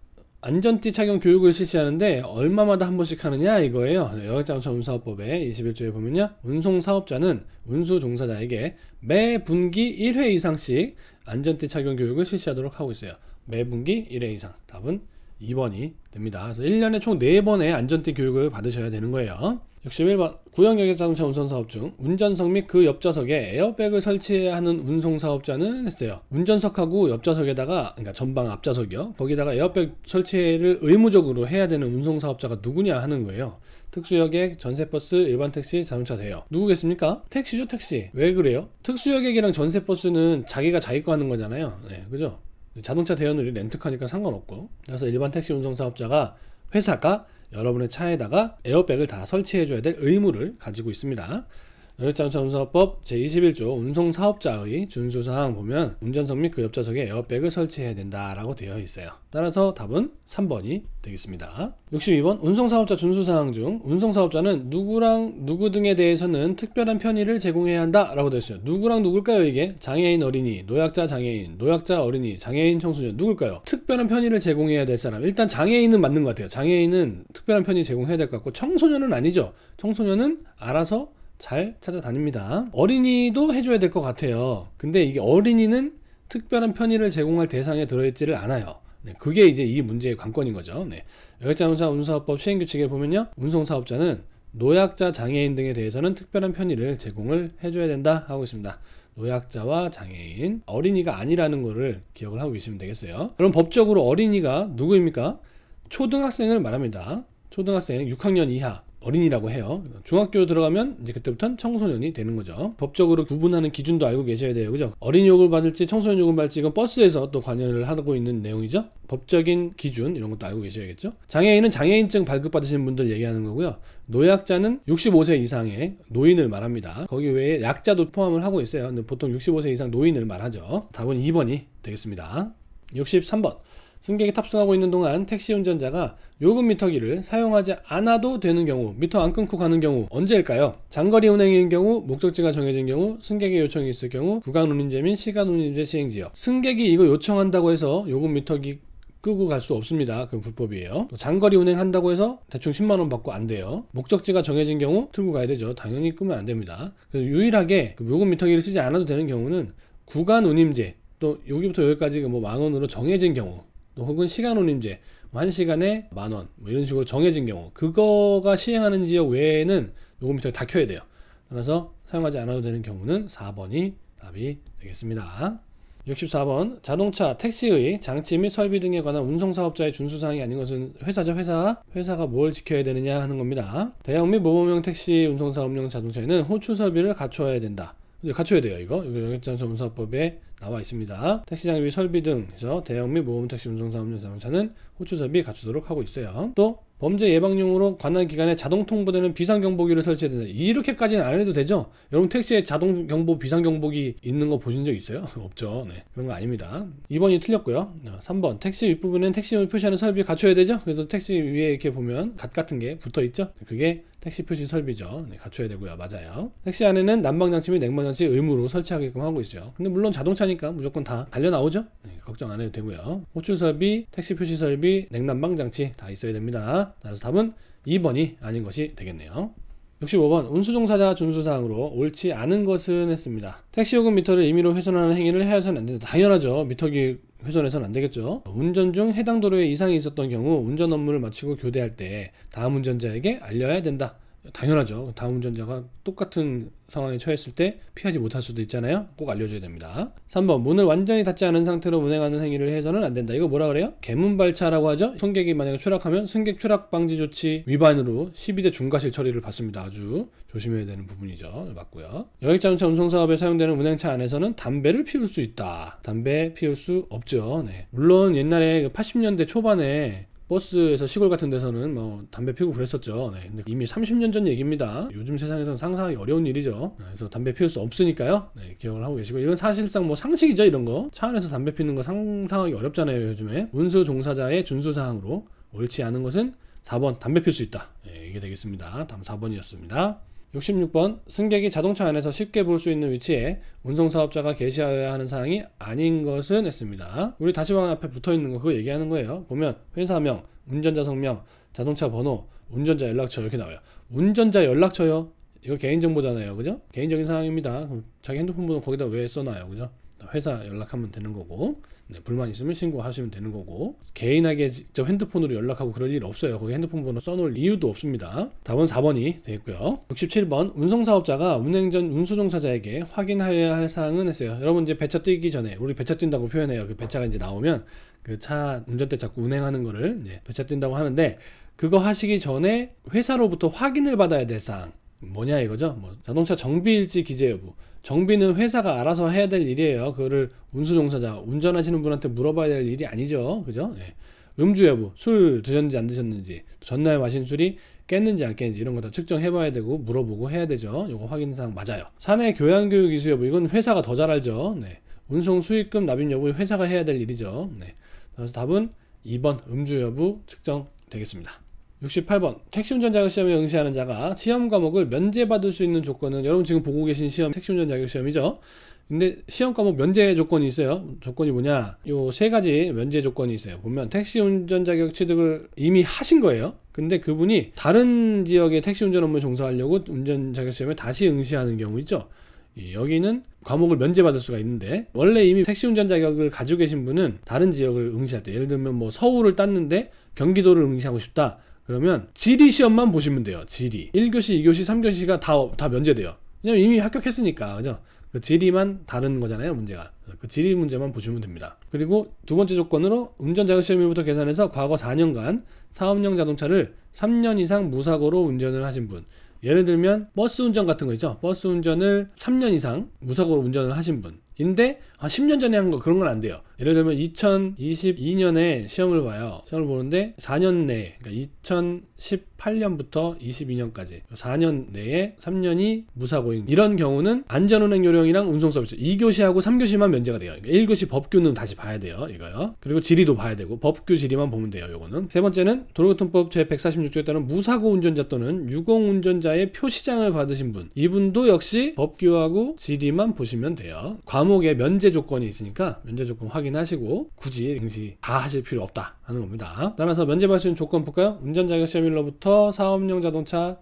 안전띠 착용 교육을 실시하는데 얼마마다 한 번씩 하느냐 이거예요. 여객자동차 운수사업법의 21조에 보면요. 운송사업자는 운수 종사자에게 매 분기 1회 이상씩 안전띠 착용 교육을 실시하도록 하고 있어요. 매 분기 1회 이상. 답은 2번이 됩니다. 그래서 1년에 총 4번의 안전띠 교육을 받으셔야 되는 거예요. 61번 구형 여객 자동차 운송사업 중 운전석 및 그 옆좌석에 에어백을 설치해야 하는 운송사업자는 했어요. 운전석하고 옆좌석에다가 그러니까 전방 앞좌석이요. 거기다가 에어백 설치를 의무적으로 해야 되는 운송사업자가 누구냐 하는 거예요. 특수여객, 전세버스, 일반택시, 자동차 대여 누구겠습니까? 택시죠 택시 왜 그래요? 특수여객이랑 전세버스는 자기가 자기 거 하는 거잖아요 네, 그죠? 자동차 대여는 렌트카니까 상관없고 그래서 일반 택시 운송사업자가 회사가 여러분의 차에다가 에어백을 다 설치해줘야 될 의무를 가지고 있습니다. 연립자동차운송법 제21조 운송사업자의 준수사항 보면 운전석 및 그 옆좌석에 에어백을 설치해야 된다라고 되어 있어요. 따라서 답은 3번이 되겠습니다. 62번 운송사업자 준수사항 중 운송사업자는 누구랑 누구 등에 대해서는 특별한 편의를 제공해야 한다라고 되어 있어요. 누구랑 누굴까요 이게? 장애인 어린이, 노약자 장애인, 노약자 어린이, 장애인 청소년 누굴까요? 특별한 편의를 제공해야 될 사람 일단 장애인은 맞는 것 같아요. 장애인은 특별한 편의 제공해야 될 것 같고 청소년은 아니죠. 청소년은 알아서 잘 찾아다닙니다. 어린이도 해줘야 될 것 같아요. 근데 이게 어린이는 특별한 편의를 제공할 대상에 들어있지를 않아요. 네, 그게 이제 이 문제의 관건인 거죠. 네. 여객자 운사 운수사법 시행규칙에 보면요. 운송사업자는 노약자, 장애인 등에 대해서는 특별한 편의를 제공을 해줘야 된다 하고 있습니다. 노약자와 장애인, 어린이가 아니라는 것을 기억을 하고 계시면 되겠어요. 그럼 법적으로 어린이가 누구입니까? 초등학생을 말합니다. 초등학생 6학년 이하, 어린이라고 해요. 중학교 들어가면 이제 그때부터는 청소년이 되는 거죠. 법적으로 구분하는 기준도 알고 계셔야 돼요. 그죠? 어린이 욕을 받을지 청소년 욕을 받을지 이건 버스에서 또 관여를 하고 있는 내용이죠. 법적인 기준 이런 것도 알고 계셔야겠죠. 장애인은 장애인증 발급받으신 분들 얘기하는 거고요. 노약자는 65세 이상의 노인을 말합니다. 거기 외에 약자도 포함을 하고 있어요. 보통 65세 이상 노인을 말하죠. 답은 2번이 되겠습니다. 63번. 승객이 탑승하고 있는 동안 택시 운전자가 요금 미터기를 사용하지 않아도 되는 경우 미터 안 끊고 가는 경우 언제일까요? 장거리 운행인 경우 목적지가 정해진 경우 승객의 요청이 있을 경우 구간 운임제 및 시간 운임제 시행 지역 승객이 이거 요청한다고 해서 요금 미터기 끄고 갈 수 없습니다. 그건 불법이에요. 장거리 운행한다고 해서 대충 10만원 받고 안 돼요. 목적지가 정해진 경우 틀고 가야 되죠. 당연히 끄면 안 됩니다. 그래서 유일하게 그 요금 미터기를 쓰지 않아도 되는 경우는 구간 운임제 또 여기부터 여기까지 그 뭐 만원으로 정해진 경우 혹은 시간운임제 뭐 1시간에 만원 뭐 이런 식으로 정해진 경우 그거가 시행하는 지역 외에는 녹음비터를다 켜야 돼요 따라서 사용하지 않아도 되는 경우는 4번이 답이 되겠습니다 64번 자동차, 택시의 장치 및 설비 등에 관한 운송사업자의 준수사항이 아닌 것은 회사죠 회사 회사가 뭘 지켜야 되느냐 하는 겁니다 대형 및모범형 택시 운송사업용 자동차에는 호출 설비를 갖춰야 된다 이제 갖춰야 돼요 이거 이거 영역자전사법에 나와 있습니다 택시장 비 설비 등에서 대형 및 모범 택시 운송사업용 자동차는 호출 설비 갖추도록 하고 있어요 또 범죄 예방용으로 관할 기관에 자동 통보되는 비상 경보기를 설치해야 된다. 이렇게까지는 안 해도 되죠? 여러분 택시에 자동 경보 비상 경보기 있는 거 보신 적 있어요? [LAUGHS] 없죠. 네. 그런 거 아닙니다. 2번이 틀렸고요. 3번 어, 택시 윗부분엔 택시를 표시하는 설비 갖춰야 되죠? 그래서 택시 위에 이렇게 보면 갓 같은 게 붙어 있죠? 그게 택시 표시 설비죠. 네, 갖춰야 되고요. 맞아요. 택시 안에는 난방장치 및 냉방장치 의무로 설치하게끔 하고 있어요. 근데 물론 자동차니까 무조건 다 달려 나오죠. 네, 걱정 안 해도 되고요. 호출 설비, 택시 표시 설비, 냉난방 장치 다 있어야 됩니다. 따라서 답은 2번이 아닌 것이 되겠네요. 65번 운수종사자 준수사항으로 옳지 않은 것은 했습니다. 택시요금 미터를 임의로 훼손하는 행위를 해서는 야안 된다. 당연하죠. 미터기 회전해서는 안 되겠죠. 운전 중 해당 도로에 이상이 있었던 경우 운전 업무를 마치고 교대할 때 다음 운전자에게 알려야 된다. 당연하죠. 다음 운전자가 똑같은 상황에 처했을 때 피하지 못할 수도 있잖아요. 꼭 알려줘야 됩니다. 3번 문을 완전히 닫지 않은 상태로 운행하는 행위를 해서는 안 된다. 이거 뭐라 그래요? 개문발차라고 하죠. 승객이 만약에 추락하면 승객 추락 방지 조치 위반으로 12대 중과실 처리를 받습니다. 아주 조심해야 되는 부분이죠. 맞고요. 여객자동차 운송사업에 사용되는 운행차 안에서는 담배를 피울 수 있다. 담배 피울 수 없죠. 네. 물론 옛날에 80년대 그 초반에 버스에서 시골 같은 데서는 뭐 담배 피우고 그랬었죠. 네, 근데 이미 30년 전 얘기입니다. 요즘 세상에선 상상하기 어려운 일이죠. 네, 그래서 담배 피울 수 없으니까요. 네, 기억을 하고 계시고 이건 사실상 뭐 상식이죠 이런 거. 차 안에서 담배 피우는 거 상상하기 어렵잖아요 요즘에. 문서 종사자의 준수 사항으로 옳지 않은 것은 4번 담배 피울 수 있다. 네, 이게 되겠습니다. 다음 4번이었습니다. 66번 승객이 자동차 안에서 쉽게 볼 수 있는 위치에 운송사업자가 게시하여야 하는 사항이 아닌 것은 했습니다. 우리 다시방 앞에 붙어있는 거 그거 얘기하는 거예요. 보면 회사명, 운전자 성명, 자동차 번호, 운전자 연락처 이렇게 나와요. 운전자 연락처요? 이거 개인정보잖아요. 그죠? 개인적인 사항입니다. 자기 핸드폰 번호 거기다 왜 써놔요? 그죠? 회사 연락하면 되는 거고 네, 불만 있으면 신고하시면 되는 거고 개인에게 직접 핸드폰으로 연락하고 그럴 일 없어요 거기 핸드폰 번호 써놓을 이유도 없습니다 답은 4번이 되겠고요 67번 운송사업자가 운행 전 운수종사자에게 확인하여야할 사항은 했어요 여러분 이제 배차 뛰기 전에 우리 배차 뛴다고 표현해요 그 배차가 이제 나오면 그 차 운전대 자꾸 운행하는 거를 네, 배차 뛴다고 하는데 그거 하시기 전에 회사로부터 확인을 받아야 될 사항 뭐냐 이거죠 뭐 자동차 정비일지 기재 여부 정비는 회사가 알아서 해야 될 일이에요. 그거를 운수종사자, 운전하시는 분한테 물어봐야 될 일이 아니죠. 그죠? 예. 음주 여부, 술 드셨는지 안 드셨는지, 전날 마신 술이 깼는지 안 깼는지 이런 거 다 측정해봐야 되고 물어보고 해야 되죠. 이거 확인사항 맞아요. 사내 교양교육 이수 여부 이건 회사가 더 잘 알죠. 네. 운송 수익금 납입 여부 회사가 해야 될 일이죠. 네. 그래서 답은 2번 음주 여부 측정 되겠습니다. 68번 택시운전 자격시험에 응시하는 자가 시험 과목을 면제받을 수 있는 조건은 여러분 지금 보고 계신 시험 택시운전 자격시험이죠 근데 시험 과목 면제 조건이 있어요 조건이 뭐냐 요 세 가지 면제 조건이 있어요 보면 택시운전 자격 취득을 이미 하신 거예요 근데 그분이 다른 지역의 택시운전 업무에 종사하려고 운전 자격시험에 다시 응시하는 경우 있죠 예, 여기는 과목을 면제받을 수가 있는데 원래 이미 택시운전 자격을 가지고 계신 분은 다른 지역을 응시할 때 예를 들면 뭐 서울을 땄는데 경기도를 응시하고 싶다 그러면 지리 시험만 보시면 돼요. 지리. 1교시, 2교시, 3교시가 다, 다 면제돼요. 왜냐면 이미 합격했으니까. 그죠? 그 지리만 다른 거잖아요. 문제가. 그 지리 문제만 보시면 됩니다. 그리고 두 번째 조건으로 운전자격시험일부터 계산해서 과거 4년간 사업용 자동차를 3년 이상 무사고로 운전을 하신 분. 예를 들면 버스 운전 같은 거 있죠. 버스 운전을 3년 이상 무사고로 운전을 하신 분인데 한 10년 전에 한 거 그런 건 안 돼요. 예를 들면 2022년에 시험을 봐요. 시험을 보는데 4년 그러니까 내에 그러니까 2018년부터 22년까지 4년 내에 3년이 무사고인 이런 경우는 안전운행 요령이랑 운송 서비스 2교시하고 3교시만 면제가 돼요. 그러니까 1교시 법규는 다시 봐야 돼요. 이거요. 그리고 지리도 봐야 되고 법규 지리만 보면 돼요. 요거는 세 번째는 도로교통법 제146조에 따른 무사고 운전자 또는 유공 운전자의 표시장을 받으신 분 이분도 역시 법규하고 지리만 보시면 돼요. 과목에 면제 조건이 있으니까 면제 조건 확인 확인하시고 굳이 랭지 다 하실 필요 없다 하는 겁니다. 따라서 면제할 수 있는 조건 볼까요? 운전자격 시험일로부터 사업용 자동차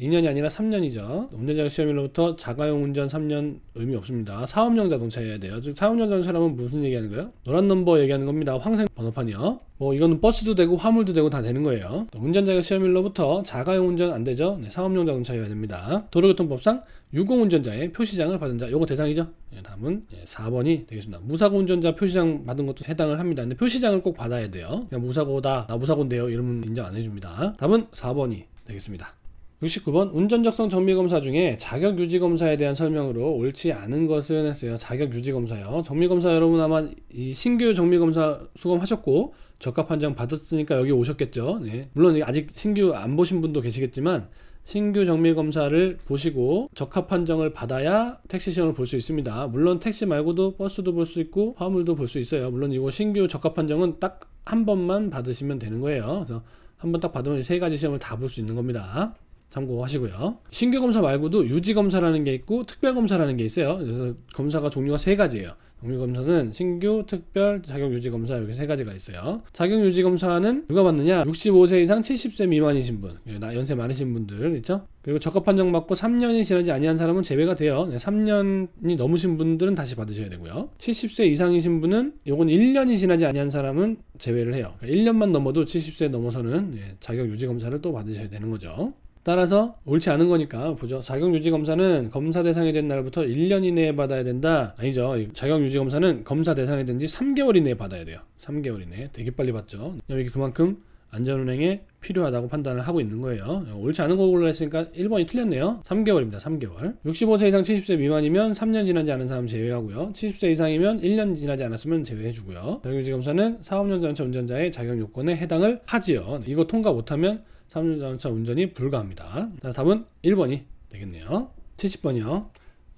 2년이 아니라 3년이죠. 운전자 시험일로부터 자가용 운전 3년 의미 없습니다. 사업용 자동차여야 돼요. 즉 사업용 자동차라면 무슨 얘기하는 거예요? 노란 넘버 얘기하는 겁니다. 황색 번호판이요. 뭐 이거는 버스도 되고 화물도 되고 다 되는 거예요. 운전자 시험일로부터 자가용 운전 안 되죠. 네, 사업용 자동차여야 됩니다. 도로교통법상 유공운전자의 표시장을 받은 자 요거 대상이죠. 예, 다음은 4번이 되겠습니다. 무사고 운전자 표시장 받은 것도 해당을 합니다. 근데 표시장을 꼭 받아야 돼요. 그냥 무사고다 나 무사고인데요 이러면 인정 안 해줍니다. 답은 4번이 되겠습니다. 69번 운전적성 정밀검사 중에 자격유지검사에 대한 설명으로 옳지 않은 것은 했어요. 자격유지검사요. 정밀검사 여러분 아마 이 신규 정밀검사 수검하셨고 적합 판정 받았으니까 여기 오셨겠죠. 네. 물론 아직 신규 안 보신 분도 계시겠지만 신규 정밀검사를 보시고 적합 판정을 받아야 택시 시험을 볼 수 있습니다. 물론 택시 말고도 버스도 볼 수 있고 화물도 볼 수 있어요. 물론 이거 신규 적합 판정은 딱 한 번만 받으시면 되는 거예요. 그래서 한 번 딱 받으면 세 가지 시험을 다 볼 수 있는 겁니다. 참고하시고요. 신규검사 말고도 유지검사라는 게 있고 특별검사라는 게 있어요. 그래서 검사가 종류가 세 가지예요. 종류검사는 신규, 특별, 자격유지검사 이렇게 세 가지가 있어요. 자격유지검사는 누가 받느냐? 65세 이상 70세 미만이신 분, 예, 나 연세 많으신 분들 있죠? 그렇죠? 그리고 적합 판정받고 3년이 지나지 아니한 사람은 제외가 돼요. 3년이 넘으신 분들은 다시 받으셔야 되고요. 70세 이상이신 분은 요건 1년이 지나지 아니한 사람은 제외를 해요. 1년만 그러니까 넘어도 70세 넘어서는 예, 자격유지검사를 또 받으셔야 되는 거죠. 따라서 옳지 않은 거니까 보죠. 자격 유지 검사는 검사 대상이 된 날부터 1년 이내에 받아야 된다. 아니죠. 자격 유지 검사는 검사 대상이 된 지 3개월 이내에 받아야 돼요. 3개월 이내. 되게 빨리 받죠. 여기 그만큼 안전운행에 필요하다고 판단을 하고 있는 거예요 옳지 않은 걸로 했으니까 1번이 틀렸네요 3개월입니다 3개월 65세 이상 70세 미만이면 3년 지나지 않은 사람 제외하고요 70세 이상이면 1년 지나지 않았으면 제외해주고요 자격유지검사는 사업년전동차 운전자의 자격요건에 해당을 하지요 이거 통과 못하면 사업년전동차 운전이 불가합니다 자, 답은 1번이 되겠네요 70번이요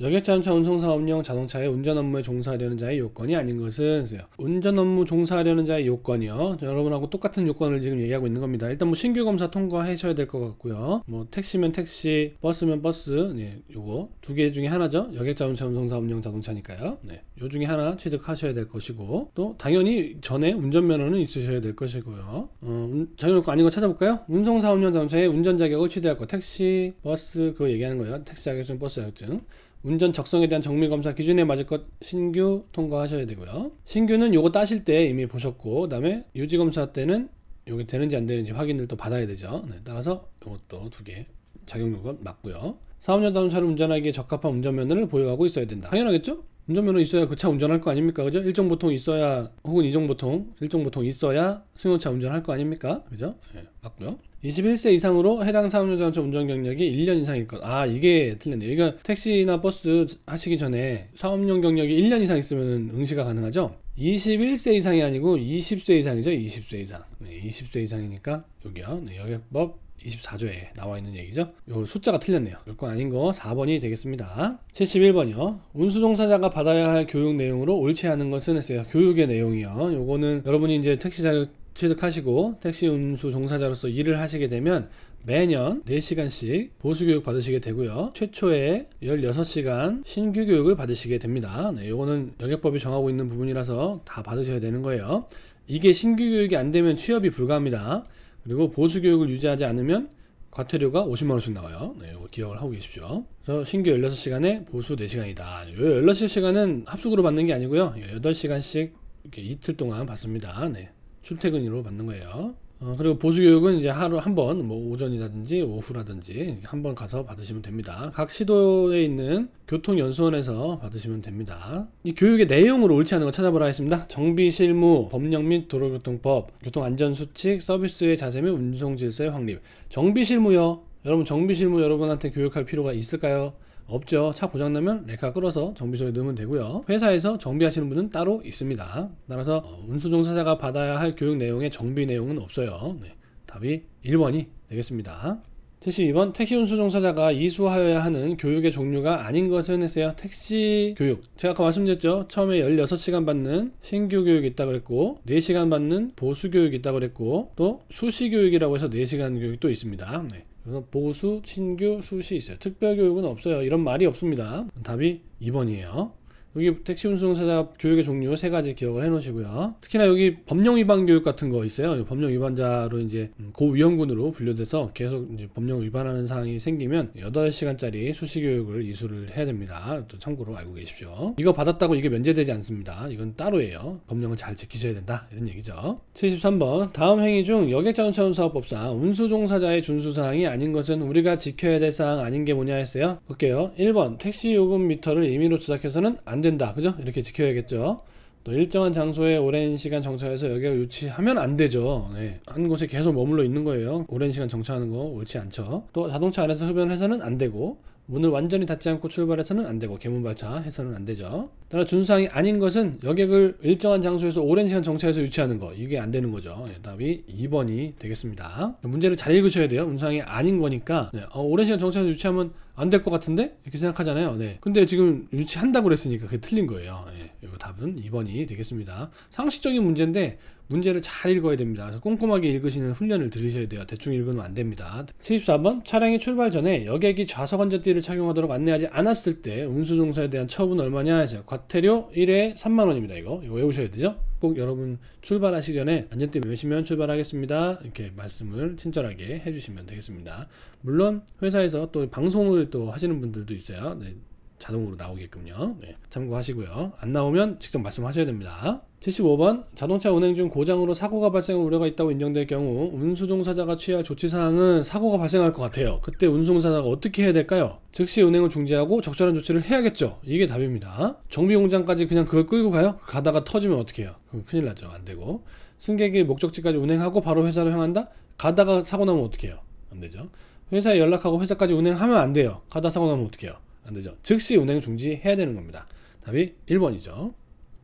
여객자동차 운송사업용 자동차의 운전 업무에 종사하려는 자의 요건이 아닌 것은 운전 업무 종사하려는 자의 요건이요. 여러분하고 똑같은 요건을 지금 얘기하고 있는 겁니다. 일단 뭐 신규 검사 통과하셔야 될 것 같고요. 뭐 택시면 택시, 버스면 버스, 예, 요거 두 개 중에 하나죠. 여객자동차 운송사업용 자동차니까요. 네, 요 중에 하나 취득하셔야 될 것이고 또 당연히 전에 운전면허는 있으셔야 될 것이고요. 어, 자격증 아닌 거 찾아볼까요? 운송사업용 자동차의 운전 자격을 취득할 거, 택시, 버스 그거 얘기하는 거예요. 택시 자격증, 버스 자격증. 운전 적성에 대한 정밀 검사 기준에 맞을 것 신규 통과하셔야 되고요. 신규는 요거 따실 때 이미 보셨고 그다음에 유지 검사 때는 요게 되는지 안 되는지 확인을 또 받아야 되죠. 네, 따라서 이것도 두 개 작용 요건 맞고요. 사업용 자동차를 운전하기에 적합한 운전면허를 보유하고 있어야 된다. 당연하겠죠? 운전면허 있어야 그 차 운전할 거 아닙니까? 그죠? 일종 보통 있어야 혹은 이종 보통, 일종 보통 있어야 승용차 운전할 거 아닙니까? 그죠? 예, 맞고요. 21세 이상으로 해당 사업자동차 운전 경력이 1년 이상일 것. 아, 이게 틀렸네요. 그러니까 택시나 버스 하시기 전에 사업용 경력이 1년 이상 있으면 응시가 가능하죠? 21세 이상이 아니고 20세 이상이죠? 20세 이상. 네, 20세 이상이니까 여기요. 네, 여객법 24조에 나와 있는 얘기죠. 요 숫자가 틀렸네요. 요건 아닌 거 4번이 되겠습니다. 71번이요. 운수종사자가 받아야 할 교육 내용으로 옳지 않은 것은 했어요. 교육의 내용이요. 요거는 여러분이 이제 택시 자격 취득하시고 택시 운수 종사자로서 일을 하시게 되면 매년 4시간씩 보수 교육 받으시게 되고요. 최초에 16시간 신규 교육을 받으시게 됩니다. 네, 요거는 영역법이 정하고 있는 부분이라서 다 받으셔야 되는 거예요. 이게 신규 교육이 안 되면 취업이 불가합니다. 그리고 보수 교육을 유지하지 않으면 과태료가 50만 원씩 나와요. 네, 이거 기억을 하고 계십시오. 그래서 신규 16시간에 보수 4시간이다. 이 16시간은 합숙으로 받는 게 아니고요. 8시간씩 이틀 동안 받습니다. 네, 출퇴근으로 받는 거예요. 어, 그리고 보수교육은 이제 하루 한 번, 뭐 오전이라든지 오후라든지 한번 가서 받으시면 됩니다. 각 시도에 있는 교통연수원에서 받으시면 됩니다. 이 교육의 내용으로 옳지 않은 거 찾아보라 했습니다. 정비 실무, 법령 및 도로교통법, 교통안전수칙, 서비스의 자세 및 운송질서의 확립. 정비 실무요. 여러분 정비 실무 여러분한테 교육할 필요가 있을까요? 없죠. 차 고장나면 렉카 끌어서 정비소에 넣으면 되고요. 회사에서 정비하시는 분은 따로 있습니다. 따라서 어, 운수종사자가 받아야 할 교육 내용의 정비 내용은 없어요. 네, 답이 1번이 되겠습니다. 72번 택시 운수종사자가 이수하여야 하는 교육의 종류가 아닌 것은 했어요. 택시 교육. 제가 아까 말씀드렸죠. 처음에 16시간 받는 신규 교육이 있다고 그랬고 4시간 받는 보수 교육이 있다고 그랬고 또 수시 교육이라고 해서 4시간 교육도 있습니다. 네. 그래서 보수, 신규, 수시 있어요. 특별교육은 없어요. 이런 말이 없습니다. 답이 2번이에요. 여기 택시 운송사자 교육의 종류 세 가지 기억을 해 놓으시고요. 특히나 여기 법령 위반 교육 같은 거 있어요. 법령 위반자로 이제 음, 고위험군으로 분류돼서 계속 이제 법령 위반하는 사항이 생기면 8시간짜리 수시 교육을 이수를 해야 됩니다. 또 참고로 알고 계십시오. 이거 받았다고 이게 면제되지 않습니다. 이건 따로예요. 법령을 잘 지키셔야 된다. 이런 얘기죠. 73번 다음 행위 중 여객자동차 운사업법상 운수종사자의 준수사항이 아닌 것은 우리가 지켜야 될 사항 아닌 게 뭐냐 했어요. 볼게요. 1번 택시 요금 미터를 임의로 조작해서는 안 된다. 그죠? 이렇게 지켜야겠죠. 또 일정한 장소에 오랜 시간 정차해서 여객가 유치하면 안 되죠. 네. 한 곳에 계속 머물러 있는 거예요. 오랜 시간 정차하는 거 옳지 않죠. 또 자동차 안에서 흡연해서는 안 되고 문을 완전히 닫지 않고 출발해서는 안되고 개문발차 해서는 안되죠 따라 준수항이 아닌 것은 여객을 일정한 장소에서 오랜 시간 정차해서 유치하는 거 이게 안되는 거죠 예, 답이 2번이 되겠습니다 문제를 잘 읽으셔야 돼요 운수항이 아닌 거니까 네, 어, 오랜 시간 정차해서 유치하면 안 될 것 같은데 이렇게 생각하잖아요 네. 근데 지금 유치한다고 그랬으니까 그게 틀린 거예요 네. 이거 답은 2번이 되겠습니다. 상식적인 문제인데 문제를 잘 읽어야 됩니다. 꼼꼼하게 읽으시는 훈련을 들으셔야 돼요. 대충 읽으면 안 됩니다. 74번 차량이 출발 전에 여객이 좌석 안전띠를 착용하도록 안내하지 않았을 때 운수종사에 대한 처분 얼마냐 해서 과태료 1회 3만 원입니다. 이거 이거 외우셔야 되죠? 꼭 여러분 출발하시기 전에 안전띠 매시면 출발하겠습니다. 이렇게 말씀을 친절하게 해주시면 되겠습니다. 물론 회사에서 또 방송을 또 하시는 분들도 있어요. 네. 자동으로 나오게끔요. 네, 참고하시고요. 안 나오면 직접 말씀하셔야 됩니다. 75번 자동차 운행 중 고장으로 사고가 발생한 우려가 있다고 인정될 경우 운수종사자가 취할 조치사항은 사고가 발생할 것 같아요. 그때 운송사자가 어떻게 해야 될까요? 즉시 운행을 중지하고 적절한 조치를 해야겠죠. 이게 답입니다. 정비공장까지 그냥 그걸 끌고 가요? 가다가 터지면 어떻게 해요? 큰일 나죠. 안 되고. 승객이 목적지까지 운행하고 바로 회사로 향한다? 가다가 사고 나면 어떻게 해요? 안 되죠. 회사에 연락하고 회사까지 운행하면 안 돼요. 가다 사고 나면 어떻게 해요? 안 되죠. 즉시 운행 중지해야 되는 겁니다. 답이 1번이죠.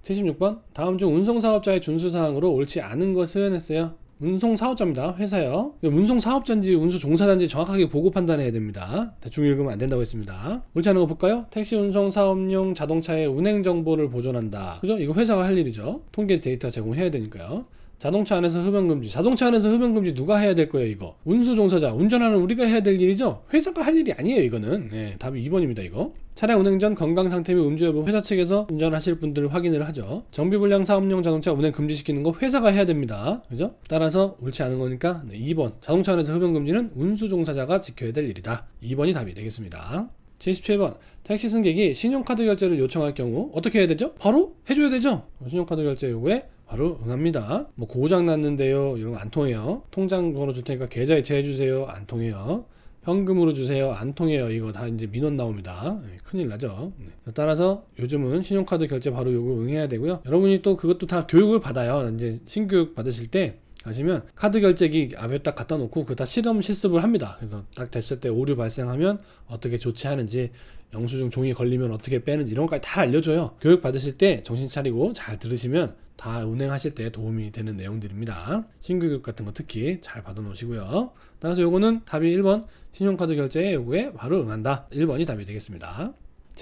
76번 다음 중 운송사업자의 준수사항으로 옳지 않은 것은 했어요. 운송사업자입니다. 회사요. 운송사업자인지 운수종사자인지 정확하게 보고 판단해야 됩니다. 대충 읽으면 안 된다고 했습니다. 옳지 않은 거 볼까요? 택시 운송사업용 자동차의 운행 정보를 보존한다. 그죠? 이거 회사가 할 일이죠. 통계 데이터 제공해야 되니까요. 자동차 안에서 흡연금지. 자동차 안에서 흡연금지 누가 해야 될 거예요, 이거? 운수 종사자. 운전하는 우리가 해야 될 일이죠? 회사가 할 일이 아니에요, 이거는. 예, 답이 2번입니다, 이거. 차량 운행 전 건강 상태 및 음주 여부 회사 측에서 운전하실 분들을 확인을 하죠. 정비불량 사업용 자동차 운행 금지시키는 거 회사가 해야 됩니다. 그죠? 따라서 옳지 않은 거니까 네, 2번. 자동차 안에서 흡연금지는 운수 종사자가 지켜야 될 일이다. 2번이 답이 되겠습니다. 77번 택시 승객이 신용카드 결제를 요청할 경우 어떻게 해야 되죠? 바로 해줘야 되죠? 신용카드 결제 요구에 바로 응합니다. 뭐 고장 났는데요. 이런 거 안 통해요. 통장 번호 줄 테니까 계좌 이체해 주세요. 안 통해요. 현금으로 주세요. 안 통해요. 이거 다 이제 민원 나옵니다. 네, 큰일 나죠. 네. 따라서 요즘은 신용카드 결제 바로 요구 응해야 되고요. 여러분이 또 그것도 다 교육을 받아요. 이제 신교육 받으실 때 가시면 카드 결제기 앞에 딱 갖다 놓고 그다 실험 실습을 합니다. 그래서 딱 됐을 때 오류 발생하면 어떻게 조치하는지 영수증 종이 걸리면 어떻게 빼는지 이런 것까지 다 알려줘요. 교육 받으실 때 정신 차리고 잘 들으시면 다 운행하실 때 도움이 되는 내용들입니다. 신규 교육 같은 거 특히 잘 받아놓으시고요. 따라서 요거는 답이 1번 신용카드 결제의 요구에 바로 응한다. 1번이 답이 되겠습니다.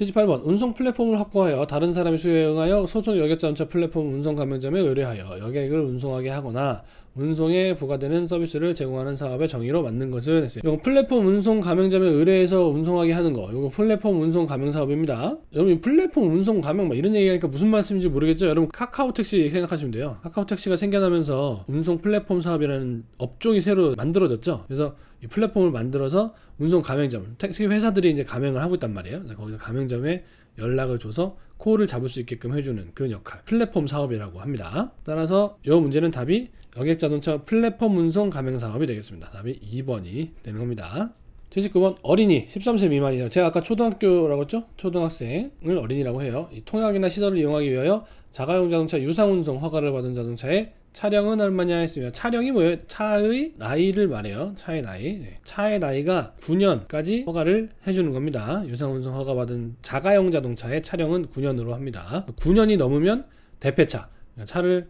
78번 운송 플랫폼을 확보하여 다른 사람이 수행하여 소속 여객자동차 플랫폼 운송 가맹점에 의뢰하여 여객을 운송하게 하거나 운송에 부과되는 서비스를 제공하는 사업의 정의로 맞는 것은 했어요. 이건 플랫폼 운송 가맹점에 의뢰해서 운송하게 하는 거. 이거 플랫폼 운송 가맹 사업입니다. 여러분 플랫폼 운송 가맹 막 이런 얘기하니까 무슨 말씀인지 모르겠죠? 여러분 카카오 택시 생각하시면 돼요. 카카오 택시가 생겨나면서 운송 플랫폼 사업이라는 업종이 새로 만들어졌죠. 그래서 플랫폼을 만들어서 운송 가맹점, 택시 회사들이 이제 가맹을 하고 있단 말이에요. 거기서 가맹점에 연락을 줘서 코어를 잡을 수 있게끔 해주는 그런 역할, 플랫폼 사업이라고 합니다. 따라서 이 문제는 답이 여객 자동차 플랫폼 운송 가맹 사업이 되겠습니다. 답이 2번이 되는 겁니다. 79번 어린이 13세 미만이라 제가 아까 초등학교라고 했죠? 초등학생을 어린이라고 해요. 통학이나 시설을 이용하기 위하여 자가용 자동차 유상운송 허가를 받은 자동차에 차량은 얼마냐 했으면 차량이 뭐예요? 차의 나이를 말해요. 차의 나이. 네. 차의 나이가 9년까지 허가를 해주는 겁니다. 유상운송 허가받은 자가용 자동차의 차량은 9년으로 합니다. 9년이 넘으면 대폐차. 차를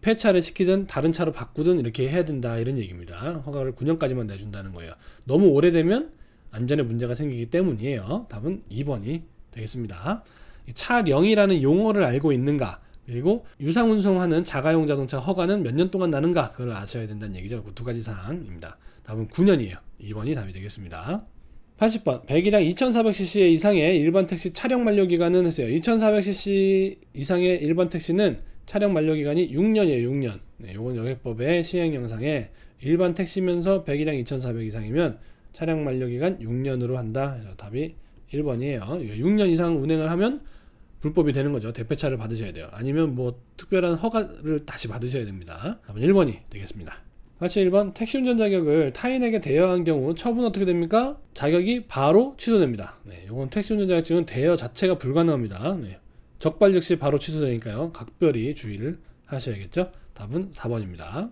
폐차를 시키든 다른 차로 바꾸든 이렇게 해야 된다 이런 얘기입니다. 허가를 9년까지만 내준다는 거예요. 너무 오래되면 안전에 문제가 생기기 때문이에요. 답은 2번이 되겠습니다. 차령이라는 용어를 알고 있는가? 그리고 유상 운송하는 자가용 자동차 허가는 몇 년 동안 나는가 그걸 아셔야 된다는 얘기죠. 그두 가지 사항입니다. 답은 9년이에요. 2번이 답이 되겠습니다. 80번 배기량 2400cc 이상의 일반 택시 차량 만료 기간은 했어요. 2400cc 이상의 일반 택시는 차량 만료 기간이 6년이에요. 6년. 네, 요건 여객법의 시행 영상에 일반 택시면서 배기량 2400 이상이면 차량 만료 기간 6년으로 한다. 그래서 답이 1번이에요. 6년 이상 운행을 하면 불법이 되는 거죠. 대폐차를 받으셔야 돼요. 아니면 뭐 특별한 허가를 다시 받으셔야 됩니다. 답은 1번이 되겠습니다. 같이 1번 택시 운전 자격을 타인에게 대여한 경우 처분 어떻게 됩니까? 자격이 바로 취소됩니다. 네, 이건 택시 운전 자격증은 대여 자체가 불가능합니다. 네, 적발 즉시 바로 취소되니까요. 각별히 주의를 하셔야겠죠. 답은 4번입니다.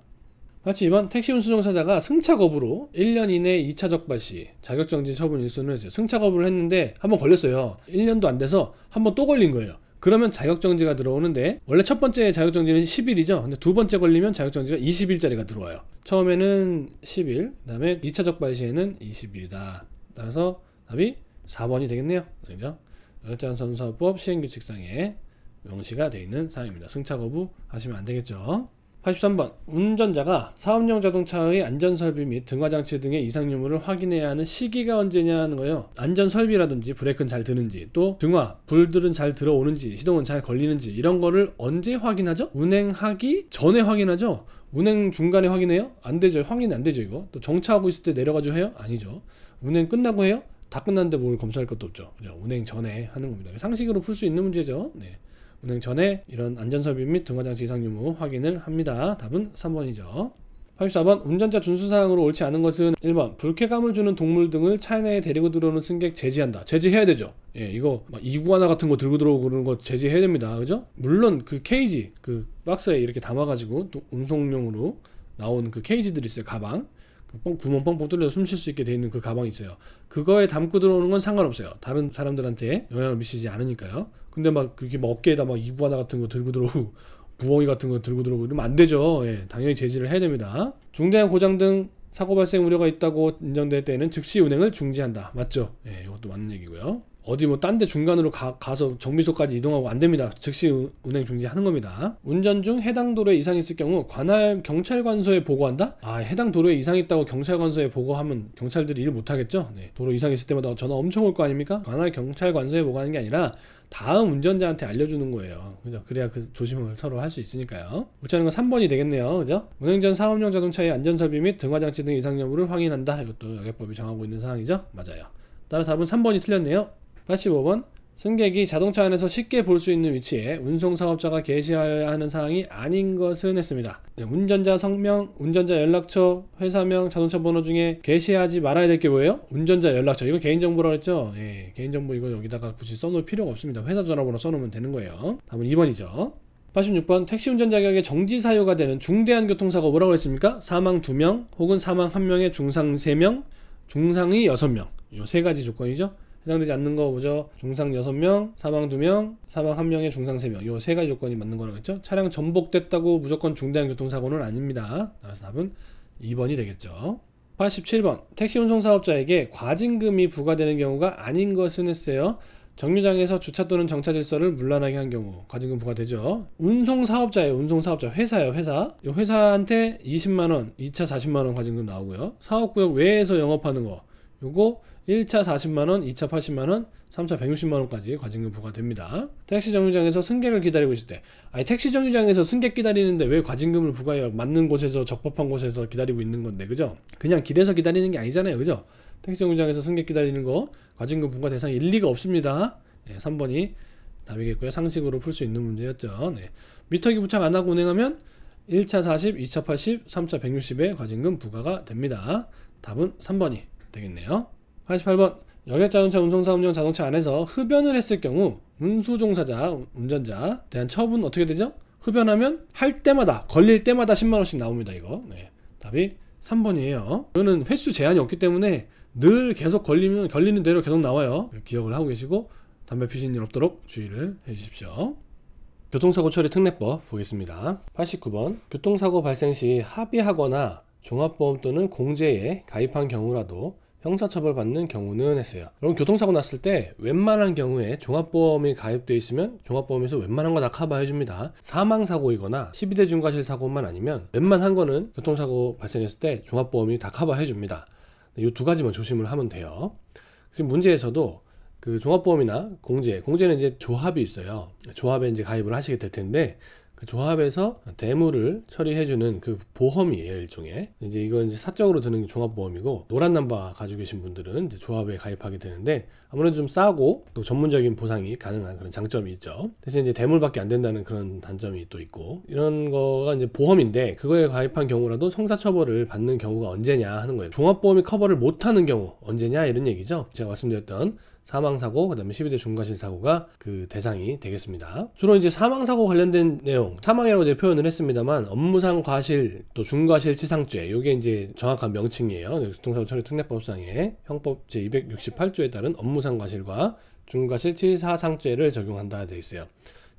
같이 이번 택시 운수종사자가 승차 거부로 1년 이내 2차 적발 시 자격정지 처분 일수는 했어요. 승차 거부를 했는데 한번 걸렸어요. 1년도 안 돼서 한번 또 걸린 거예요. 그러면 자격정지가 들어오는데 원래 첫 번째 자격정지는 10일이죠. 근데 두 번째 걸리면 자격정지가 20일짜리가 들어와요. 처음에는 10일, 그다음에 2차 적발 시에는 20일이다. 따라서 답이 4번이 되겠네요. 그죠? 렇 열전 선수법 시행규칙상에 명시가 되어 있는 사항입니다. 승차 거부 하시면 안 되겠죠. 83번 운전자가 사업용 자동차의 안전설비 및 등화장치 등의 이상 유무를 확인해야 하는 시기가 언제냐 하는 거예요 안전설비라든지 브레이크는 잘 드는지 또 등화 불들은 잘 들어오는지 시동은 잘 걸리는지 이런 거를 언제 확인하죠 운행하기 전에 확인하죠 운행 중간에 확인해요 안 되죠 확인 안 되죠 이거 또 정차하고 있을 때 내려가지고 해요 아니죠 운행 끝나고 해요 다 끝났는데 뭘 검사할 것도 없죠 그죠 운행 전에 하는 겁니다 상식으로 풀 수 있는 문제죠 네. 운행 전에 이런 안전설비 및 등화장치 이상 유무 확인을 합니다. 답은 3번이죠. 84번 운전자 준수사항으로 옳지 않은 것은 1번 불쾌감을 주는 동물 등을 차 내에 데리고 들어오는 승객 제지한다. 제지해야 되죠. 예, 이거 이구아나 같은 거 들고 들어오고 그런 거 제지해야 됩니다. 그죠? 물론 그 케이지 그 박스에 이렇게 담아가지고 또 운송용으로 나온 그 케이지들 이 있어요. 가방. 그 구멍 뻥뻥 뚫려 숨 쉴 수 있게 돼 있는 그 가방이 있어요. 그거에 담고 들어오는 건 상관없어요. 다른 사람들한테 영향을 미치지 않으니까요. 근데 막그게막 어깨에다 막이구아나 같은 거 들고 들어오고 [LAUGHS] 부엉이 같은 거 들고 들어오고 이러면 안 되죠. 예, 당연히 제지를 해야 됩니다. 중대한 고장 등 사고 발생 우려가 있다고 인정될 때에는 즉시 운행을 중지한다. 맞죠? 예, 이것도 맞는 얘기고요. 어디 뭐 딴 데 중간으로 가, 서 정비소까지 이동하고 안 됩니다. 즉시 운행 중지하는 겁니다. 운전 중 해당 도로에 이상이 있을 경우 관할 경찰관서에 보고한다? 아 해당 도로에 이상이 있다고 경찰관서에 보고하면 경찰들이 일을 못하겠죠? 네. 도로 이상이 있을 때마다 전화 엄청 올 거 아닙니까? 관할 경찰관서에 보고하는 게 아니라 다음 운전자한테 알려주는 거예요. 그죠? 그래야 그 조심을 서로 할 수 있으니까요. 옳는건 3번이 되겠네요. 그죠? 운행 전 사업용 자동차의 안전설비 및 등화장치 등 이상 여부를 확인한다. 이것도 여객법이 정하고 있는 사항이죠? 맞아요. 따라 답은 3번이 틀렸네요. 85번 승객이 자동차 안에서 쉽게 볼 수 있는 위치에 운송사업자가 게시하여야 하는 사항이 아닌 것은 했습니다. 네, 운전자 성명, 운전자 연락처, 회사명, 자동차 번호 중에 게시하지 말아야 될 게 뭐예요? 운전자 연락처. 이거 개인정보라그랬죠 예, 개인정보 이거 여기다가 굳이 써놓을 필요가 없습니다. 회사 전화번호 써놓으면 되는 거예요. 다음은 2번이죠. 86번 택시 운전 자격의 정지 사유가 되는 중대한 교통사고 뭐라고 했습니까? 사망 2명 혹은 사망 1명의 중상 3명, 중상이 6명. 이세 가지 조건이죠. 해당되지 않는 거 보죠. 중상 6명, 사망 2명, 사망 1명에 중상 3명. 요 세 가지 조건이 맞는 거라고 했죠. 차량 전복됐다고 무조건 중대한 교통사고는 아닙니다. 따라서 답은 2번이 되겠죠. 87번. 택시 운송 사업자에게 과징금이 부과되는 경우가 아닌 것은 했어요. 정류장에서 주차 또는 정차 질서를 물란하게 한 경우 과징금 부과되죠. 운송 사업자예요. 운송 사업자 회사예요. 회사. 이 회사한테 20만 원, 2차 40만 원 과징금 나오고요. 사업구역 외에서 영업하는 거. 요거 1차 40만원, 2차 80만원, 3차 160만원까지 과징금 부과됩니다. 택시 정류장에서 승객을 기다리고 있을 때, 아니, 택시 정류장에서 승객 기다리는데 왜 과징금을 부과해요? 맞는 곳에서, 적법한 곳에서 기다리고 있는 건데, 그죠? 그냥 길에서 기다리는 게 아니잖아요, 그죠? 택시 정류장에서 승객 기다리는 거, 과징금 부과 대상 일리가 없습니다. 네, 예, 3번이 답이겠고요. 상식으로 풀 수 있는 문제였죠. 네. 미터기 부착 안 하고 운행하면 1차 40, 2차 80, 3차 160에 과징금 부과가 됩니다. 답은 3번이 되겠네요. 88번 여객자동차 운송사업용 자동차 안에서 흡연을 했을 경우 운수종사자 운전자 대한 처분 어떻게 되죠? 흡연하면 할 때마다 걸릴 때마다 10만원씩 나옵니다 이거 네. 답이 3번이에요 이거는 횟수 제한이 없기 때문에 늘 계속 걸리면 걸리는 대로 계속 나와요 기억을 하고 계시고 담배 피신이 없도록 주의를 해주십시오 교통사고 처리 특례법 보겠습니다 89번 교통사고 발생 시 합의하거나 종합보험 또는 공제에 가입한 경우라도 형사처벌 받는 경우는 했어요. 여러분 교통사고 났을 때 웬만한 경우에 종합보험이 가입되어 있으면 종합보험에서 웬만한 거 다 커버해줍니다. 사망사고이거나 12대 중과실 사고만 아니면 웬만한 거는 교통사고 발생했을 때 종합보험이 다 커버해줍니다. 이 두 가지만 조심을 하면 돼요. 지금 문제에서도 그 종합보험이나 공제, 공제는 이제 조합이 있어요. 조합에 이제 가입을 하시게 될 텐데 그 조합에서 대물을 처리해주는 그 보험이에요 일종의 이제 이건 이제 사적으로 드는 종합보험이고 노란 남바 가지고 계신 분들은 조합에 가입하게 되는데 아무래도 좀 싸고 또 전문적인 보상이 가능한 그런 장점이 있죠 대신 이제 대물밖에 안 된다는 그런 단점이 또 있고 이런 거가 이제 보험인데 그거에 가입한 경우라도 성사처벌을 받는 경우가 언제냐 하는 거예요 종합보험이 커버를 못하는 경우 언제냐 이런 얘기죠 제가 말씀드렸던 사망사고, 그 다음에 12대 중과실 사고가 그 대상이 되겠습니다. 주로 이제 사망사고 관련된 내용, 사망이라고 이제 표현을 했습니다만, 업무상 과실, 또 중과실 치상죄, 요게 이제 정확한 명칭이에요. 네, 교통사고 처리 특례법상에 형법 제268조에 따른 업무상 과실과 중과실 치사상죄를 적용한다 되어 있어요.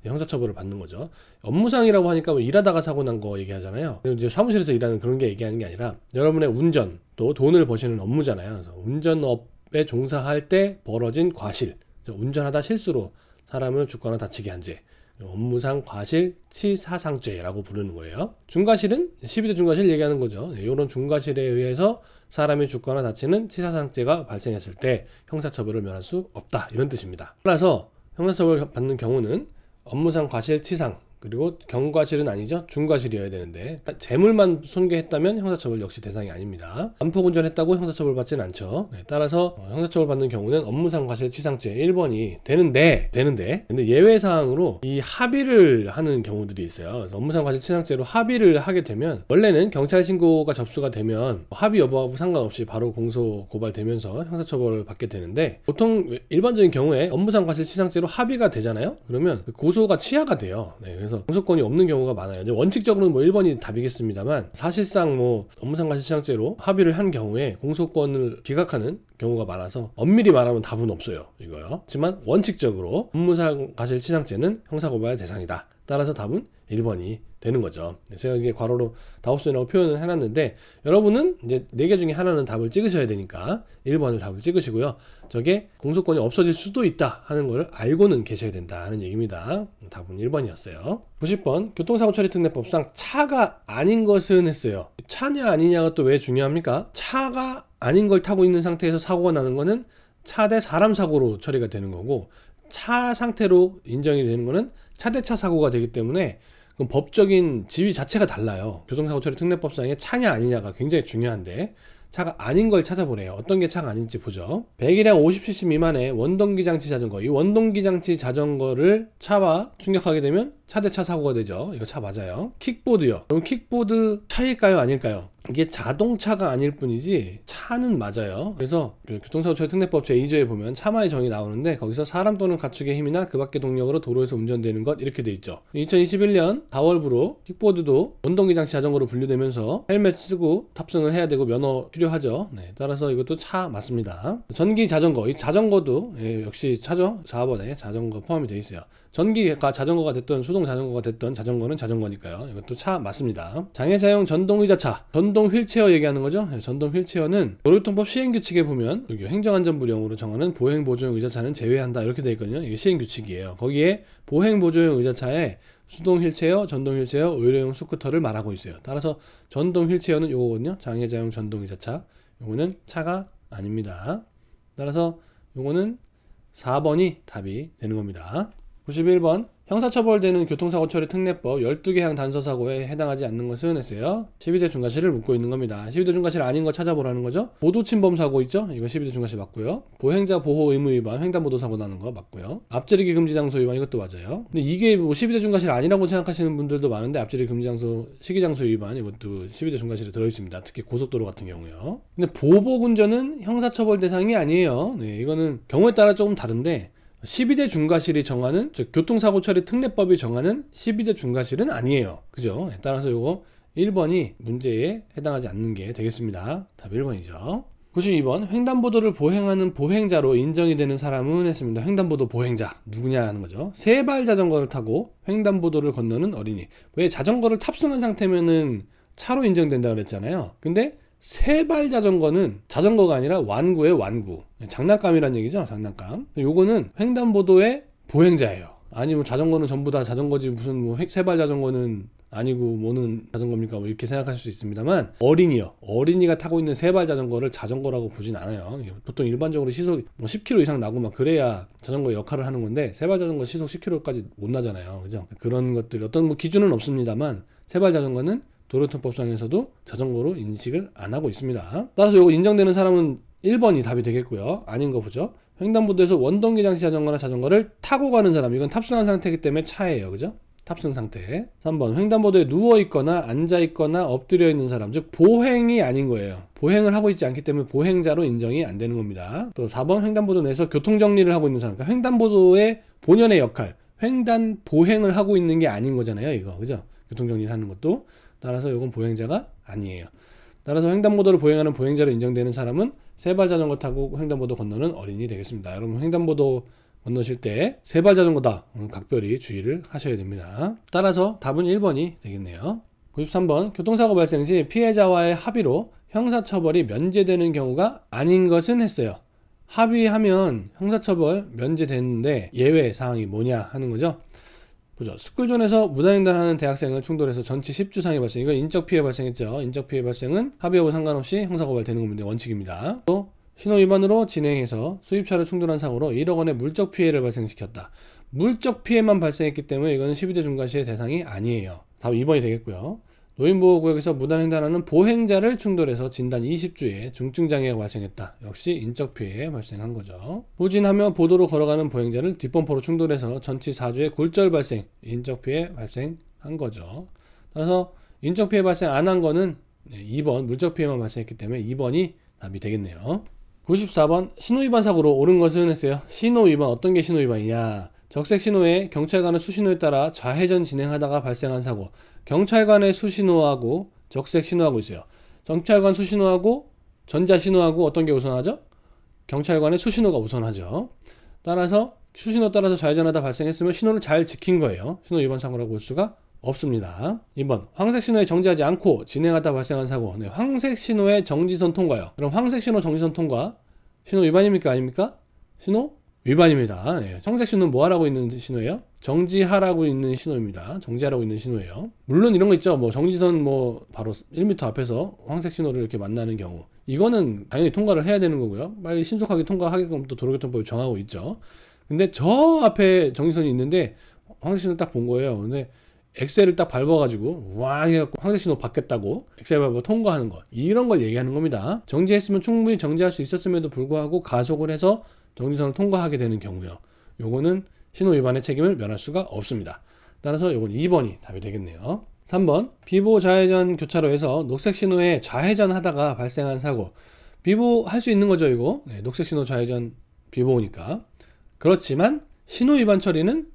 네, 형사처벌을 받는 거죠. 업무상이라고 하니까 뭐 일하다가 사고 난 거 얘기하잖아요. 이제 사무실에서 일하는 그런 게 얘기하는 게 아니라 여러분의 운전 또 돈을 버시는 업무잖아요. 그래서 운전업 에 종사할 때 벌어진 과실, 운전하다 실수로 사람을 죽거나 다치게 한 죄, 업무상 과실 치사상죄라고 부르는 거예요. 중과실은 12대 중과실 얘기하는 거죠. 이런 예, 중과실에 의해서 사람이 죽거나 다치는 치사상죄가 발생했을 때 형사처벌을 면할 수 없다 이런 뜻입니다. 따라서 형사처벌 받는 경우는 업무상 과실 치상 그리고 경과실은 아니죠. 중과실이어야 되는데 재물만 손괴했다면 형사처벌 역시 대상이 아닙니다. 안포 운전했다고 형사처벌 받지는 않죠. 네, 따라서 어, 형사처벌 받는 경우는 업무상 과실치상죄 1번이 되는데 되는데 근데 예외 사항으로 이 합의를 하는 경우들이 있어요. 업무상 과실치상죄로 합의를 하게 되면 원래는 경찰 신고가 접수가 되면 뭐 합의 여부하고 상관없이 바로 공소 고발되면서 형사처벌을 받게 되는데 보통 일반적인 경우에 업무상 과실치상죄로 합의가 되잖아요. 그러면 그 고소가 취하가 돼요. 네, 그래서 그래서 종소권이 없는 경우가 많아요. 원칙적으로는 뭐 1번이 답이겠습니다만 사실상 뭐업무상가 실상죄로 합의를 한 경우에 공소권을 기각하는 경우가 많아서 엄밀히 말하면 답은 없어요. 이거요. 하지만 원칙적으로 업무상 가실 치상죄는 형사고발 대상이다. 따라서 답은 1번이 되는 거죠. 네, 제가 이제 괄호로 다옵션이라고 표현을 해놨는데 여러분은 이제 네 개 중에 하나는 답을 찍으셔야 되니까 1번을 답을 찍으시고요. 저게 공소권이 없어질 수도 있다 하는 것을 알고는 계셔야 된다 하는 얘기입니다. 답은 1번이었어요. 90번 교통사고 처리 특례법상 차가 아닌 것은 했어요. 차냐 아니냐가 또 왜 중요합니까? 차가 아닌 걸 타고 있는 상태에서 사고가 나는 거는 차대 사람 사고로 처리가 되는 거고 차 상태로 인정이 되는 거는 차대차 사고가 되기 때문에 그럼 법적인 지위 자체가 달라요. 교통사고 처리 특례법상의 차냐 아니냐가 굉장히 중요한데 차가 아닌 걸 찾아보래요. 어떤 게 차가 아닌지 보죠. 1 0 배기량 50cc 미만의 원동기 장치 자전거. 이 원동기 장치 자전거를 차와 충격하게 되면 차대차 사고가 되죠. 이거 차 맞아요. 킥보드요. 그럼 킥보드 차일까요? 아닐까요? 이게 자동차가 아닐 뿐이지 차는 맞아요 그래서 그 교통사고 처의 특례법 제2조에 보면 차마의 정이 나오는데 거기서 사람 또는 가축의 힘이나 그 밖의 동력으로 도로에서 운전되는 것 이렇게 돼 있죠 2021년 4월부로 킥보드도 운동기 장치 자전거로 분류되면서 헬멧 쓰고 탑승을 해야 되고 면허 필요하죠 네, 따라서 이것도 차 맞습니다 전기 자전거 이 자전거도 예, 역시 차죠 4번에 자전거 포함이 돼 있어요 전기가 자전거가 됐던 수동 자전거가 됐던 자전거는 자전거니까요. 이것도 차 맞습니다. 장애자용 전동 의자차, 전동 휠체어 얘기하는 거죠. 네, 전동 휠체어는 도로교통법 시행규칙에 보면 여기 행정안전부령으로 정하는 보행보조용 의자차는 제외한다 이렇게 되어 있거든요. 이게 시행규칙이에요. 거기에 보행보조용 의자차에 수동 휠체어, 전동 휠체어, 의료용 스쿠터를 말하고 있어요. 따라서 전동 휠체어는 요거거든요. 장애자용 전동 의자차. 요거는 차가 아닙니다. 따라서 요거는 4번이 답이 되는 겁니다. 91번 형사처벌되는 교통사고 처리 특례법 12개 항 단서사고에 해당하지 않는 것은 했어요 12대 중과실을 묻고 있는 겁니다 12대 중과실 아닌 거 찾아보라는 거죠 보도침범 사고 있죠 이거 12대 중과실 맞고요 보행자 보호 의무 위반 횡단보도 사고 나는 거 맞고요 앞지르기 금지 장소 위반 이것도 맞아요 근데 이게 뭐 12대 중과실 아니라고 생각하시는 분들도 많은데 앞지르기 금지 장소 시기 장소 위반 이것도 12대 중과실에 들어있습니다 특히 고속도로 같은 경우요 근데 보복 운전은 형사처벌 대상이 아니에요 네 이거는 경우에 따라 조금 다른데 12대 중과실이 정하는 교통사고 처리 특례법이 정하는 12대 중과실은 아니에요. 그죠? 따라서 요거 1번이 문제에 해당하지 않는 게 되겠습니다. 답 1번이죠. 92번 횡단보도를 보행하는 보행자로 인정이 되는 사람은 했습니다. 횡단보도 보행자 누구냐 하는 거죠. 세발 자전거를 타고 횡단보도를 건너는 어린이. 왜 자전거를 탑승한 상태면은 차로 인정된다 그랬잖아요. 근데 세발 자전거는 자전거가 아니라 완구의 완구. 장난감이란 얘기죠, 장난감. 요거는 횡단보도의 보행자예요. 아니 뭐 자전거는 전부 다 자전거지 무슨 뭐 세발 자전거는 아니고 뭐는 자전거입니까? 뭐 이렇게 생각하실 수 있습니다만 어린이요. 어린이가 타고 있는 세발 자전거를 자전거라고 보진 않아요. 보통 일반적으로 시속 뭐 10km 이상 나고 막 그래야 자전거 역할을 하는 건데 세발 자전거 시속 10km까지 못 나잖아요. 그죠? 그런 것들 어떤 뭐 기준은 없습니다만 세발 자전거는 도로통법상에서도 자전거로 인식을 안 하고 있습니다. 따라서 이거 인정되는 사람은 1번이 답이 되겠고요. 아닌 거 보죠. 횡단보도에서 원동기 장치 자전거나 자전거를 타고 가는 사람 이건 탑승한 상태이기 때문에 차예요. 그죠? 탑승 상태. 3번 횡단보도에 누워 있거나 앉아 있거나 엎드려 있는 사람 즉 보행이 아닌 거예요. 보행을 하고 있지 않기 때문에 보행자로 인정이 안 되는 겁니다. 또 4번 횡단보도 내에서 교통 정리를 하고 있는 사람. 그러니까 횡단보도의 본연의 역할 횡단 보행을 하고 있는 게 아닌 거잖아요. 이거 그죠? 교통 정리를 하는 것도 따라서 이건 보행자가 아니에요. 따라서 횡단보도를 보행하는 보행자로 인정되는 사람은 세발 자전거 타고 횡단보도 건너는 어린이 되겠습니다. 여러분 횡단보도 건너실 때 세발 자전거다. 각별히 주의를 하셔야 됩니다. 따라서 답은 1번이 되겠네요. 93번 교통사고 발생 시 피해자와의 합의로 형사처벌이 면제되는 경우가 아닌 것은 했어요. 합의하면 형사처벌 면제되는데 예외 사항이 뭐냐 하는 거죠. 보죠. 스쿨존에서 무단횡단하는 대학생을 충돌해서 전치 10주상이 발생. 이건 인적 피해 발생했죠. 인적 피해 발생은 합의 하고 상관없이 형사고발되는 겁니다. 원칙입니다. 또 신호 위반으로 진행해서 수입차를 충돌한 사고로 1억 원의 물적 피해를 발생시켰다. 물적 피해만 발생했기 때문에 이건 12대 중과시의 대상이 아니에요. 답 2번이 되겠고요. 노인보호구역에서 무단횡단하는 보행자를 충돌해서 진단 20주에 중증장애가 발생했다. 역시 인적피해 발생한 거죠. 후진하며 보도로 걸어가는 보행자를 뒷범퍼로 충돌해서 전치 4주에 골절 발생, 인적피해 발생한 거죠. 따라서 인적피해 발생 안 한 거는 2번 물적피해만 발생했기 때문에 2번이 답이 되겠네요. 94번 신호위반 사고로 옳은 것은 했어요. 신호위반 어떤 게 신호위반이냐 적색 신호에 경찰관은 수신호에 따라 좌회전 진행하다가 발생한 사고 경찰관의 수신호하고 적색 신호하고 있어요. 경찰관 수신호하고 전자 신호하고 어떤 게 우선하죠? 경찰관의 수신호가 우선하죠. 따라서 수신호 따라서 좌회전하다 발생했으면 신호를 잘 지킨 거예요. 신호 위반 사고라고 볼 수가 없습니다. 2번 황색 신호에 정지하지 않고 진행하다 발생한 사고. 네, 황색 신호의 정지선 통과요. 그럼 황색 신호 정지선 통과 신호 위반입니까 아닙니까? 신호 위반입니다. 예. 청색 신호는 뭐 하라고 있는 신호예요? 정지하라고 있는 신호입니다. 정지하라고 있는 신호예요. 물론 이런 거 있죠. 뭐 정지선 뭐 바로 1m 앞에서 황색 신호를 이렇게 만나는 경우. 이거는 당연히 통과를 해야 되는 거고요. 빨리 신속하게 통과하게끔 또도로교통법을 정하고 있죠. 근데 저 앞에 정지선이 있는데 황색 신호 딱 본 거예요. 근데 엑셀을 딱 밟아가지고 우왕 해갖고 황색 신호 받겠다고 엑셀 밟아 통과하는 거. 이런 걸 얘기하는 겁니다. 정지했으면 충분히 정지할 수 있었음에도 불구하고 가속을 해서 정지선을 통과하게 되는 경우요. 요거는 신호 위반의 책임을 면할 수가 없습니다. 따라서 요건 2번이 답이 되겠네요. 3번 비보 호 좌회전 교차로에서 녹색 신호에 좌회전 하다가 발생한 사고 비보 호할 수 있는 거죠 이거 네, 녹색 신호 좌회전 비보니까 호 그렇지만 신호 위반 처리는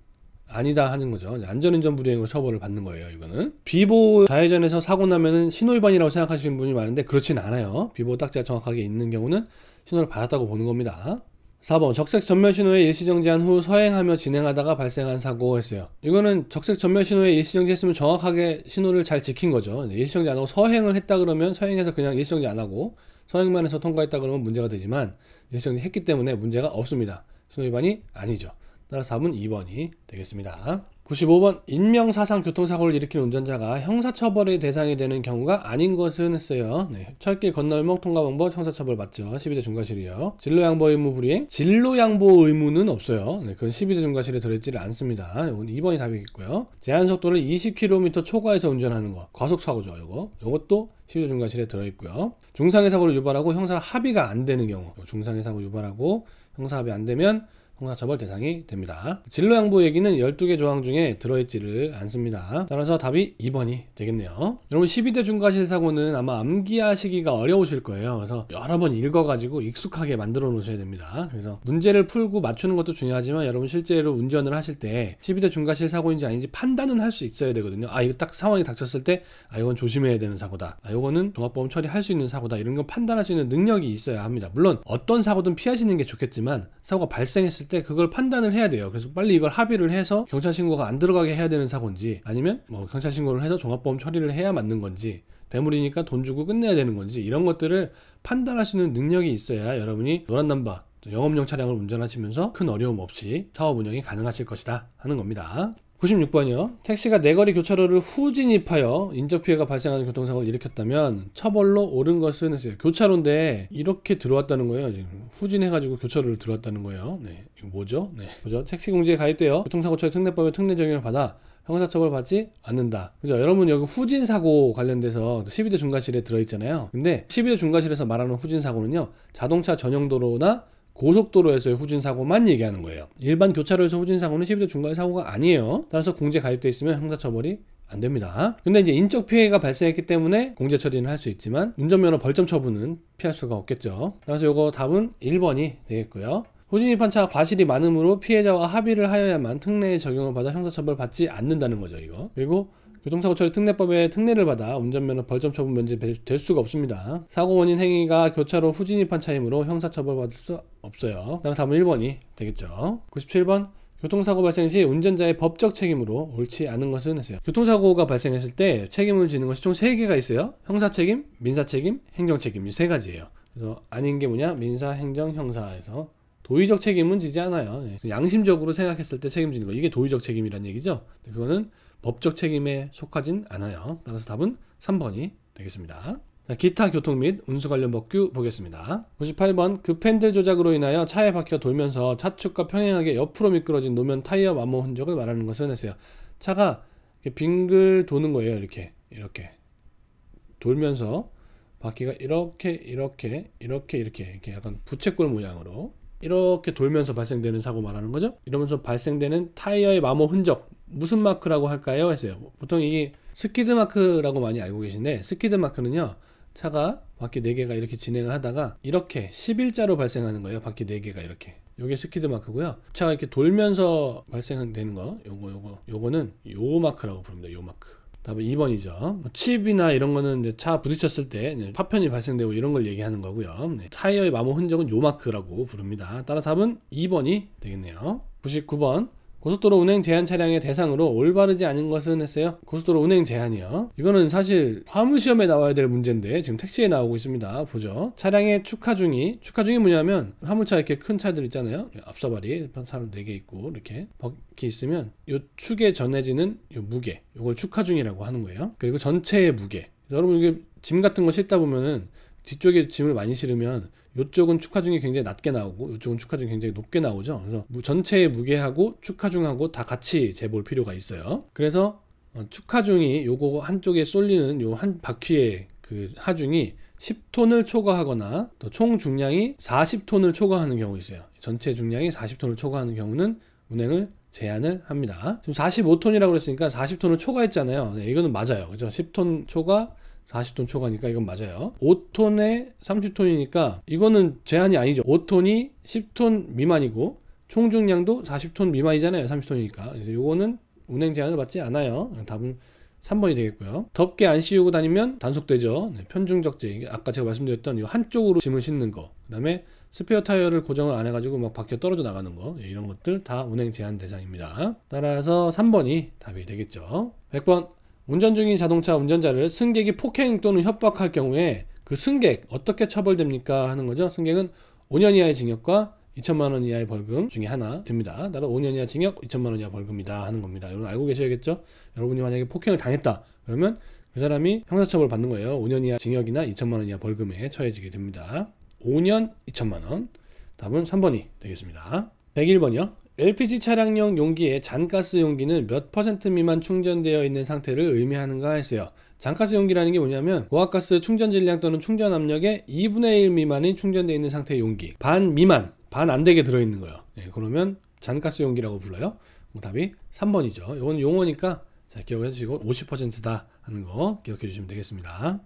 아니다 하는 거죠 안전운전 불이행으로 처벌을 받는 거예요 이거는 비보 호 좌회전에서 사고 나면은 신호 위반이라고 생각하시는 분이 많은데 그렇진 않아요 비보 호 딱지가 정확하게 있는 경우는 신호를 받았다고 보는 겁니다 4번 적색 전멸 신호에 일시 정지한 후 서행하며 진행하다가 발생한 사고였어요. 이거는 적색 전멸 신호에 일시 정지했으면 정확하게 신호를 잘 지킨 거죠. 일시 정지 안 하고 서행을 했다 그러면 서행해서 그냥 일시 정지 안 하고 서행만 해서 통과했다 그러면 문제가 되지만 일시 정지 했기 때문에 문제가 없습니다. 신호 위반이 아니죠. 따라서 4번 2번이 되겠습니다. 95번 인명사상 교통사고를 일으킨 운전자가 형사처벌의 대상이 되는 경우가 아닌 것은 했어요. 네, 철길 건널목 통과 방법 형사처벌 맞죠. 12대 중과실이요. 진로양보 의무 불이행 진로양보 의무는 없어요. 네, 그건 12대 중과실에 들어있지를 않습니다. 이건 2번이 답이겠고요. 제한속도를 20km 초과해서 운전하는 거 과속사고죠. 이거 이것도 1 2대 중과실에 들어있고요. 중상의 사고를 유발하고 형사 합의가 안 되는 경우 중상의 사고 유발하고 형사 합의 안 되면 형사처벌 대상이 됩니다. 진로 양보 얘기는 12개 조항 중에 들어있지를 않습니다. 따라서 답이 2번이 되겠네요. 여러분 12대 중과실 사고는 아마 암기하시기가 어려우실 거예요. 그래서 여러 번 읽어가지고 익숙하게 만들어 놓으셔야 됩니다. 그래서 문제를 풀고 맞추는 것도 중요하지만 여러분 실제로 운전을 하실 때 12대 중과실 사고인지 아닌지 판단은 할 수 있어야 되거든요. 아 이거 딱 상황이 닥쳤을 때 아 이건 조심해야 되는 사고다. 아 이거는 종합보험 처리할 수 있는 사고다. 이런 건 판단할 수 있는 능력이 있어야 합니다. 물론 어떤 사고든 피하시는 게 좋겠지만 사고가 발생했을 때 그걸 판단을 해야 돼요. 그래서 빨리 이걸 합의를 해서 경찰 신고가 안 들어가게 해야 되는 사고인지 아니면 뭐 경찰 신고를 해서 종합보험 처리를 해야 맞는 건지 대물이니까 돈 주고 끝내야 되는 건지 이런 것들을 판단할 수 있는 능력이 있어야 여러분이 노란 넘바 영업용 차량을 운전하시면서 큰 어려움 없이 사업 운영이 가능하실 것이다 하는 겁니다. 96번이요. 택시가 내거리 네 교차로를 후진입하여 인적피해가 발생하는 교통사고를 일으켰다면 처벌로 옳은 것은 했어요. 교차로인데 이렇게 들어왔다는 거예요. 지금 후진해가지고 교차로를 들어왔다는 거예요. 네. 이거 뭐죠? 네. 뭐죠? 택시공지에 가입되어 교통사고처리 특례법의 특례 적용을 받아 형사처벌 받지 않는다. 그죠? 여러분 여기 후진 사고 관련돼서 12대 중과실에 들어있잖아요. 근데 12대 중과실에서 말하는 후진 사고는요 자동차 전용 도로나 고속도로에서의 후진 사고만 얘기하는 거예요. 일반 교차로에서 후진 사고는 12대 중간 사고가 아니에요. 따라서 공제 가입돼 있으면 형사처벌이 안 됩니다. 근데 이제 인적 피해가 발생했기 때문에 공제 처리는 할 수 있지만 운전면허 벌점 처분은 피할 수가 없겠죠. 따라서 요거 답은 1번이 되겠고요. 후진입판 차가 과실이 많으므로 피해자와 합의를 하여야만 특례의 적용을 받아 형사처벌 받지 않는다는 거죠, 이거. 그리고 교통사고 처리 특례법의 특례를 받아 운전면허 벌점 처분 면제될 수가 없습니다. 사고 원인 행위가 교차로 후진입한 차임으로 형사처벌받을 수 없어요. 따라 답은 1번이 되겠죠. 97번 교통사고 발생 시 운전자의 법적 책임으로 옳지 않은 것은 했어요. 교통사고가 발생했을 때 책임을 지는 것이 총 3개가 있어요. 형사 책임, 민사 책임, 행정 책임 이세 가지예요. 그래서 아닌 게 뭐냐? 민사, 행정, 형사에서 도의적 책임은 지지 않아요. 네. 양심적으로 생각했을 때 책임지는 거. 이게 도의적 책임이란 얘기죠. 그거는 법적 책임에 속하진 않아요. 따라서 답은 3번이 되겠습니다. 기타 교통 및 운수 관련 법규 보겠습니다. 98번 급핸들 조작으로 인하여 차의 바퀴가 돌면서 차축과 평행하게 옆으로 미끄러진 노면 타이어 마모 흔적을 말하는 것을 했어요. 차가 빙글 도는 거예요. 이렇게 이렇게 돌면서 바퀴가 이렇게 이렇게 이렇게 이렇게 이렇게 약간 부채꼴 모양으로 이렇게 돌면서 발생되는 사고 말하는 거죠. 이러면서 발생되는 타이어의 마모 흔적 무슨 마크라고 할까요? 했어요. 보통 이 스키드 마크라고 많이 알고 계신데 스키드 마크는요. 차가 바퀴 4개가 이렇게 진행을 하다가 이렇게 11자로 발생하는 거예요. 바퀴 4개가 이렇게. 요게 스키드 마크고요. 차가 이렇게 돌면서 발생되는 거 요거 요거 요거는 요 마크라고 부릅니다. 요 마크. 답은 2번이죠. 뭐 칩이나 이런 거는 이제 차 부딪혔을 때 파편이 발생되고 이런 걸 얘기하는 거고요. 네. 타이어의 마모 흔적은 요마크라고 부릅니다. 따라 답은 2번이 되겠네요. 99번 고속도로 운행 제한 차량의 대상으로 올바르지 않은 것은 했어요. 고속도로 운행 제한이요. 이거는 사실 화물시험에 나와야 될 문제인데 지금 택시에 나오고 있습니다. 보죠. 차량의 축하 중이 축하 중이 뭐냐면 화물차 이렇게 큰 차들 있잖아요. 앞서발이 사람 4개 있고 이렇게 벗기 있으면 요 축에 전해지는 요 무게 요걸 축하 중이라고 하는 거예요. 그리고 전체의 무게 여러분 이게 짐 같은 거 싣다 보면은 뒤쪽에 짐을 많이 실으면 이쪽은 축하중에 굉장히 낮게 나오고 이쪽은 축하중에 굉장히 높게 나오죠. 그래서 전체의 무게하고 축하중하고 다 같이 재볼 필요가 있어요. 그래서 어, 축하중이 요거 한쪽에 쏠리는 요 한 바퀴의 그 하중이 10톤을 초과하거나 총 중량이 40톤을 초과하는 경우 있어요. 전체 중량이 40톤을 초과하는 경우는 운행을 제한을 합니다. 지금 45톤이라고 그랬으니까 40톤을 초과했잖아요. 네, 이거는 맞아요. 그죠? 10톤 초과, 40톤 초과니까 이건 맞아요. 5톤에 30톤이니까 이거는 제한이 아니죠. 5톤이 10톤 미만이고 총중량도 40톤 미만이잖아요. 30톤이니까. 그래서 이거는 운행 제한을 받지 않아요. 답은 3번이 되겠고요. 덥게 안 씌우고 다니면 단속되죠. 네, 편중적재. 아까 제가 말씀드렸던 이 한쪽으로 짐을 싣는 거. 그 다음에 스페어 타이어를 고정을 안 해가지고 막 밖에 떨어져 나가는 거. 예, 이런 것들 다 운행 제한 대상입니다. 따라서 3번이 답이 되겠죠. 100번 운전 중인 자동차 운전자를 승객이 폭행 또는 협박할 경우에 그 승객 어떻게 처벌됩니까 하는 거죠. 승객은 5년 이하의 징역과 2천만 원 이하의 벌금 중에 하나 됩니다 나는 5년 이하 징역, 2천만 원 이하 벌금이다 하는 겁니다. 여러분 알고 계셔야겠죠? 여러분이 만약에 폭행을 당했다 그러면 그 사람이 형사처벌 받는 거예요. 5년 이하 징역이나 2천만 원 이하 벌금에 처해지게 됩니다. 5년 2천만 원. 답은 3번이 되겠습니다. 101번이요. LPG 차량용 용기에 잔가스 용기는 몇 퍼센트 미만 충전되어 있는 상태를 의미하는가 했어요. 잔가스 용기라는 게 뭐냐면 고압가스 충전 질량 또는 충전 압력의 2분의 1 미만이 충전되어 있는 상태의 용기. 반 미만, 반 안 되게 들어있는 거예요. 네, 그러면 잔가스 용기라고 불러요. 뭐 답이 3번이죠. 이건 용어니까 자, 기억해 주시고 50%다 하는 거 기억해 주시면 되겠습니다.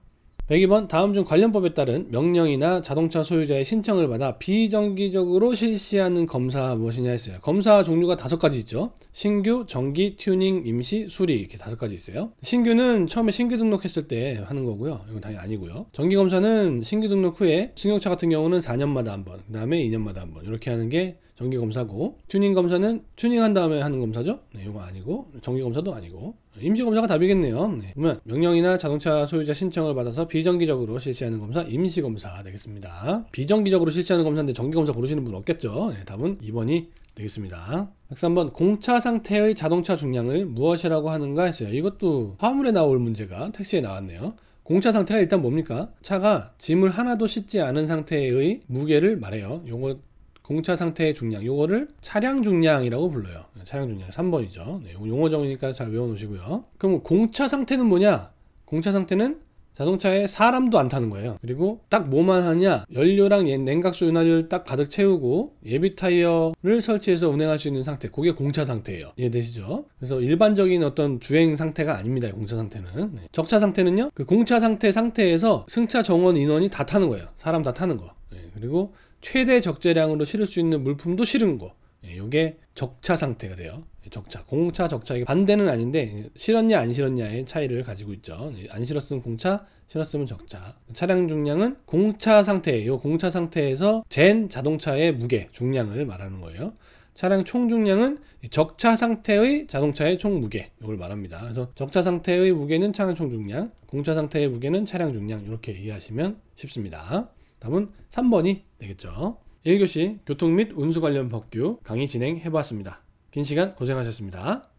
102번 다음 중 관련법에 따른 명령이나 자동차 소유자의 신청을 받아 비정기적으로 실시하는 검사 무엇이냐 했어요. 검사 종류가 다섯 가지 있죠. 신규, 정기, 튜닝, 임시, 수리 이렇게 다섯 가지 있어요. 신규는 처음에 신규 등록했을 때 하는 거고요. 이건 당연히 아니고요. 정기 검사는 신규 등록 후에 승용차 같은 경우는 4년마다 한 번, 그 다음에 2년마다 한 번 이렇게 하는 게 정기 검사고 튜닝 검사는 튜닝한 다음에 하는 검사죠. 네, 이거 아니고 정기 검사도 아니고 네, 임시 검사가 답이겠네요. 네. 그러면 명령이나 자동차 소유자 신청을 받아서 비정기적으로 실시하는 검사 임시 검사 되겠습니다. 비정기적으로 실시하는 검사인데 정기 검사 고르시는 분 없겠죠. 네, 답은 2번이 되겠습니다. 103번 공차 상태의 자동차 중량을 무엇이라고 하는가 했어요. 이것도 화물에 나올 문제가 택시에 나왔네요. 공차 상태가 일단 뭡니까? 차가 짐을 하나도 싣지 않은 상태의 무게를 말해요. 요거 공차 상태의 중량 요거를 차량 중량이라고 불러요 네, 차량 중량 3번이죠 네, 용어 정의니까 잘 외워 놓으시고요 그럼 공차 상태는 뭐냐 공차 상태는 자동차에 사람도 안 타는 거예요 그리고 딱 뭐만 하냐 연료랑 예, 냉각수 윤활유를 딱 가득 채우고 예비 타이어를 설치해서 운행할 수 있는 상태 그게 공차 상태예요 이해되시죠 그래서 일반적인 어떤 주행 상태가 아닙니다 공차 상태는 네. 적차 상태는요 그 공차 상태 상태에서 승차 정원 인원이 다 타는 거예요 사람 다 타는 거 네. 그리고 최대 적재량으로 실을 수 있는 물품도 실은 거. 이게 예, 적차 상태가 돼요. 예, 적차, 공차, 적차 이게 반대는 아닌데 실었냐 안 실었냐의 차이를 가지고 있죠. 예, 안 실었으면 공차, 실었으면 적차. 차량 중량은 공차 상태예요. 공차 상태에서 젠 자동차의 무게 중량을 말하는 거예요. 차량 총 중량은 적차 상태의 자동차의 총 무게 이걸 말합니다. 그래서 적차 상태의 무게는 차량 총 중량, 공차 상태의 무게는 차량 중량 이렇게 이해하시면 쉽습니다. 다음은 3번이 되겠죠. 1교시 교통 및 운수 관련 법규 강의 진행해보았습니다. 긴 시간 고생하셨습니다.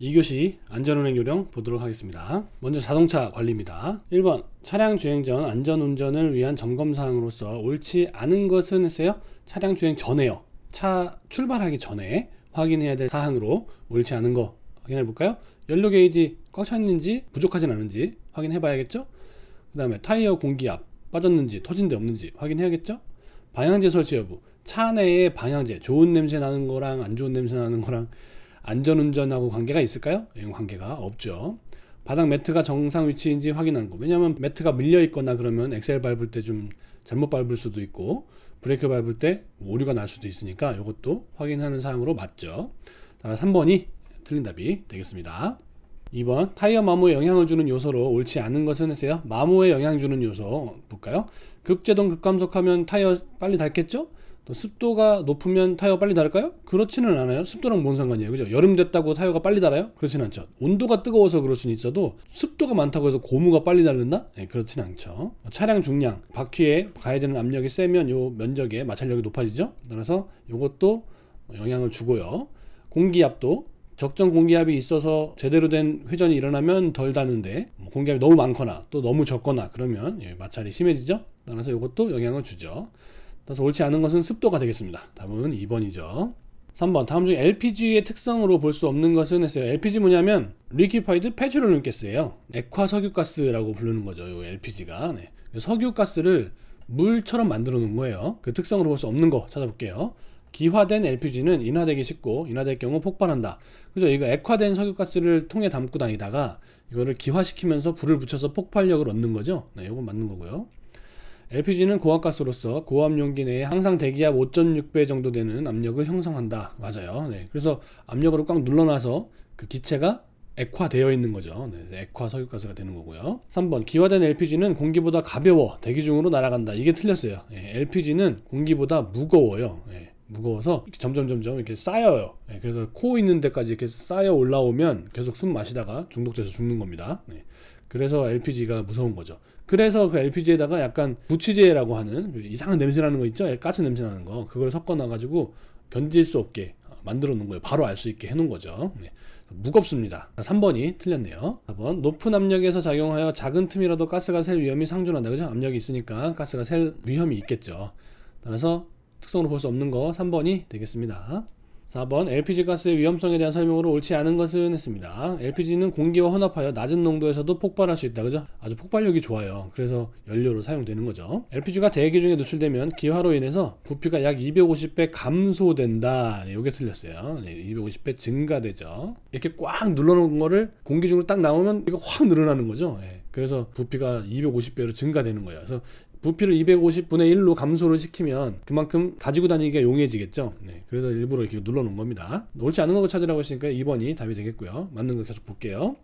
2교시 안전운행 요령 보도록 하겠습니다. 먼저 자동차 관리입니다. 1번 차량 주행 전 안전운전을 위한 점검사항으로서 옳지 않은 것은 했어요. 차량 주행 전에요. 차 출발하기 전에 확인해야 될 사항으로 옳지 않은 거 확인해 볼까요? 연료 게이지 꽉 찼는지 부족하진 않은지 확인해 봐야겠죠? 그 다음에 타이어 공기압 빠졌는지 터진 데 없는지 확인해야겠죠? 방향제 설치 여부 차 내에 방향제 좋은 냄새 나는 거랑 안 좋은 냄새 나는 거랑 안전운전하고 관계가 있을까요? 이건 관계가 없죠 바닥 매트가 정상 위치인지 확인한 거 왜냐하면 매트가 밀려 있거나 그러면 엑셀 밟을 때 좀 잘못 밟을 수도 있고 브레이크 밟을 때 오류가 날 수도 있으니까 이것도 확인하는 사항으로 맞죠 따라 3번이 틀린 답이 되겠습니다 2번 타이어 마모에 영향을 주는 요소로 옳지 않은 것은 했어요. 마모에 영향 주는 요소 볼까요? 급제동 급감속하면 타이어 빨리 닳겠죠? 또 습도가 높으면 타이어 빨리 닳을까요? 그렇지는 않아요. 습도랑 뭔 상관이에요. 그죠? 여름 됐다고 타이어가 빨리 닳아요? 그렇진 않죠. 온도가 뜨거워서 그럴 수는 있어도 습도가 많다고 해서 고무가 빨리 닳는다? 네, 그렇진 않죠. 차량 중량, 바퀴에 가해지는 압력이 세면 요 면적에 마찰력이 높아지죠. 따라서 요것도 영향을 주고요. 공기압도 적정 공기압이 있어서 제대로 된 회전이 일어나면 덜닿는데 뭐 공기압이 너무 많거나 또 너무 적거나 그러면 예, 마찰이 심해지죠. 따라서 이것도 영향을 주죠. 따라서 옳지 않은 것은 습도가 되겠습니다. 답은 2번이죠. 3번 다음 중 LPG의 특성으로 볼 수 없는 것은 했어요. LPG 뭐냐면 리퀴파이드 페트롤륨 가어요 액화 석유가스라고 부르는 거죠. 요 LPG가 네. 그 석유가스를 물처럼 만들어 놓은 거예요. 그 특성으로 볼 수 없는 거 찾아볼게요. 기화된 LPG는 인화되기 쉽고 인화될 경우 폭발한다. 그죠? 이거 액화된 석유가스를 통해 담고 다니다가 이거를 기화시키면서 불을 붙여서 폭발력을 얻는 거죠. 네, 이건 맞는 거고요. LPG는 고압가스로서 고압 용기 내에 항상 대기압 5.6배 정도 되는 압력을 형성한다. 맞아요. 네, 그래서 압력으로 꽉 눌러놔서 그 기체가 액화되어 있는 거죠. 네, 액화 석유가스가 되는 거고요. 3번 기화된 LPG는 공기보다 가벼워 대기 중으로 날아간다. 이게 틀렸어요. 예, 네, LPG는 공기보다 무거워요. 예, 무거워서 이렇게 점점 점점 이렇게 쌓여요. 네, 그래서 코 있는 데까지 이렇게 쌓여 올라오면 계속 숨 마시다가 중독돼서 죽는 겁니다. 네, 그래서 LPG가 무서운 거죠. 그래서 그 LPG에다가 약간 부취제라고 하는 그 이상한 냄새 나는 거 있죠? 예, 가스 냄새 나는 거 그걸 섞어 놔 가지고 견딜 수 없게 만들어 놓은 거예요. 바로 알 수 있게 해 놓은 거죠. 네, 무겁습니다. 3번이 틀렸네요. 4번 높은 압력에서 작용하여 작은 틈이라도 가스가 셀 위험이 상존한다. 그죠? 압력이 있으니까 가스가 셀 위험이 있겠죠. 따라서 특성으로 볼 수 없는 거 3번이 되겠습니다. 4번 LPG 가스의 위험성에 대한 설명으로 옳지 않은 것은 했습니다. LPG는 공기와 혼합하여 낮은 농도에서도 폭발할 수 있다. 그죠? 아주 폭발력이 좋아요. 그래서 연료로 사용되는 거죠. LPG가 대기 중에 노출되면 기화로 인해서 부피가 약 250배 감소된다. 네, 이게 틀렸어요. 네, 250배 증가되죠. 이렇게 꽉 눌러놓은 거를 공기 중으로 딱 나오면 이거 확 늘어나는 거죠. 네, 그래서 부피가 250배로 증가되는 거예요. 그래서 부피를 250분의 1로 감소를 시키면 그만큼 가지고 다니기가 용이해지겠죠. 네, 그래서 일부러 이렇게 눌러놓은 겁니다. 옳지 않은 거 찾으라고 했으니까 2번이 답이 되겠고요. 맞는 거 계속 볼게요.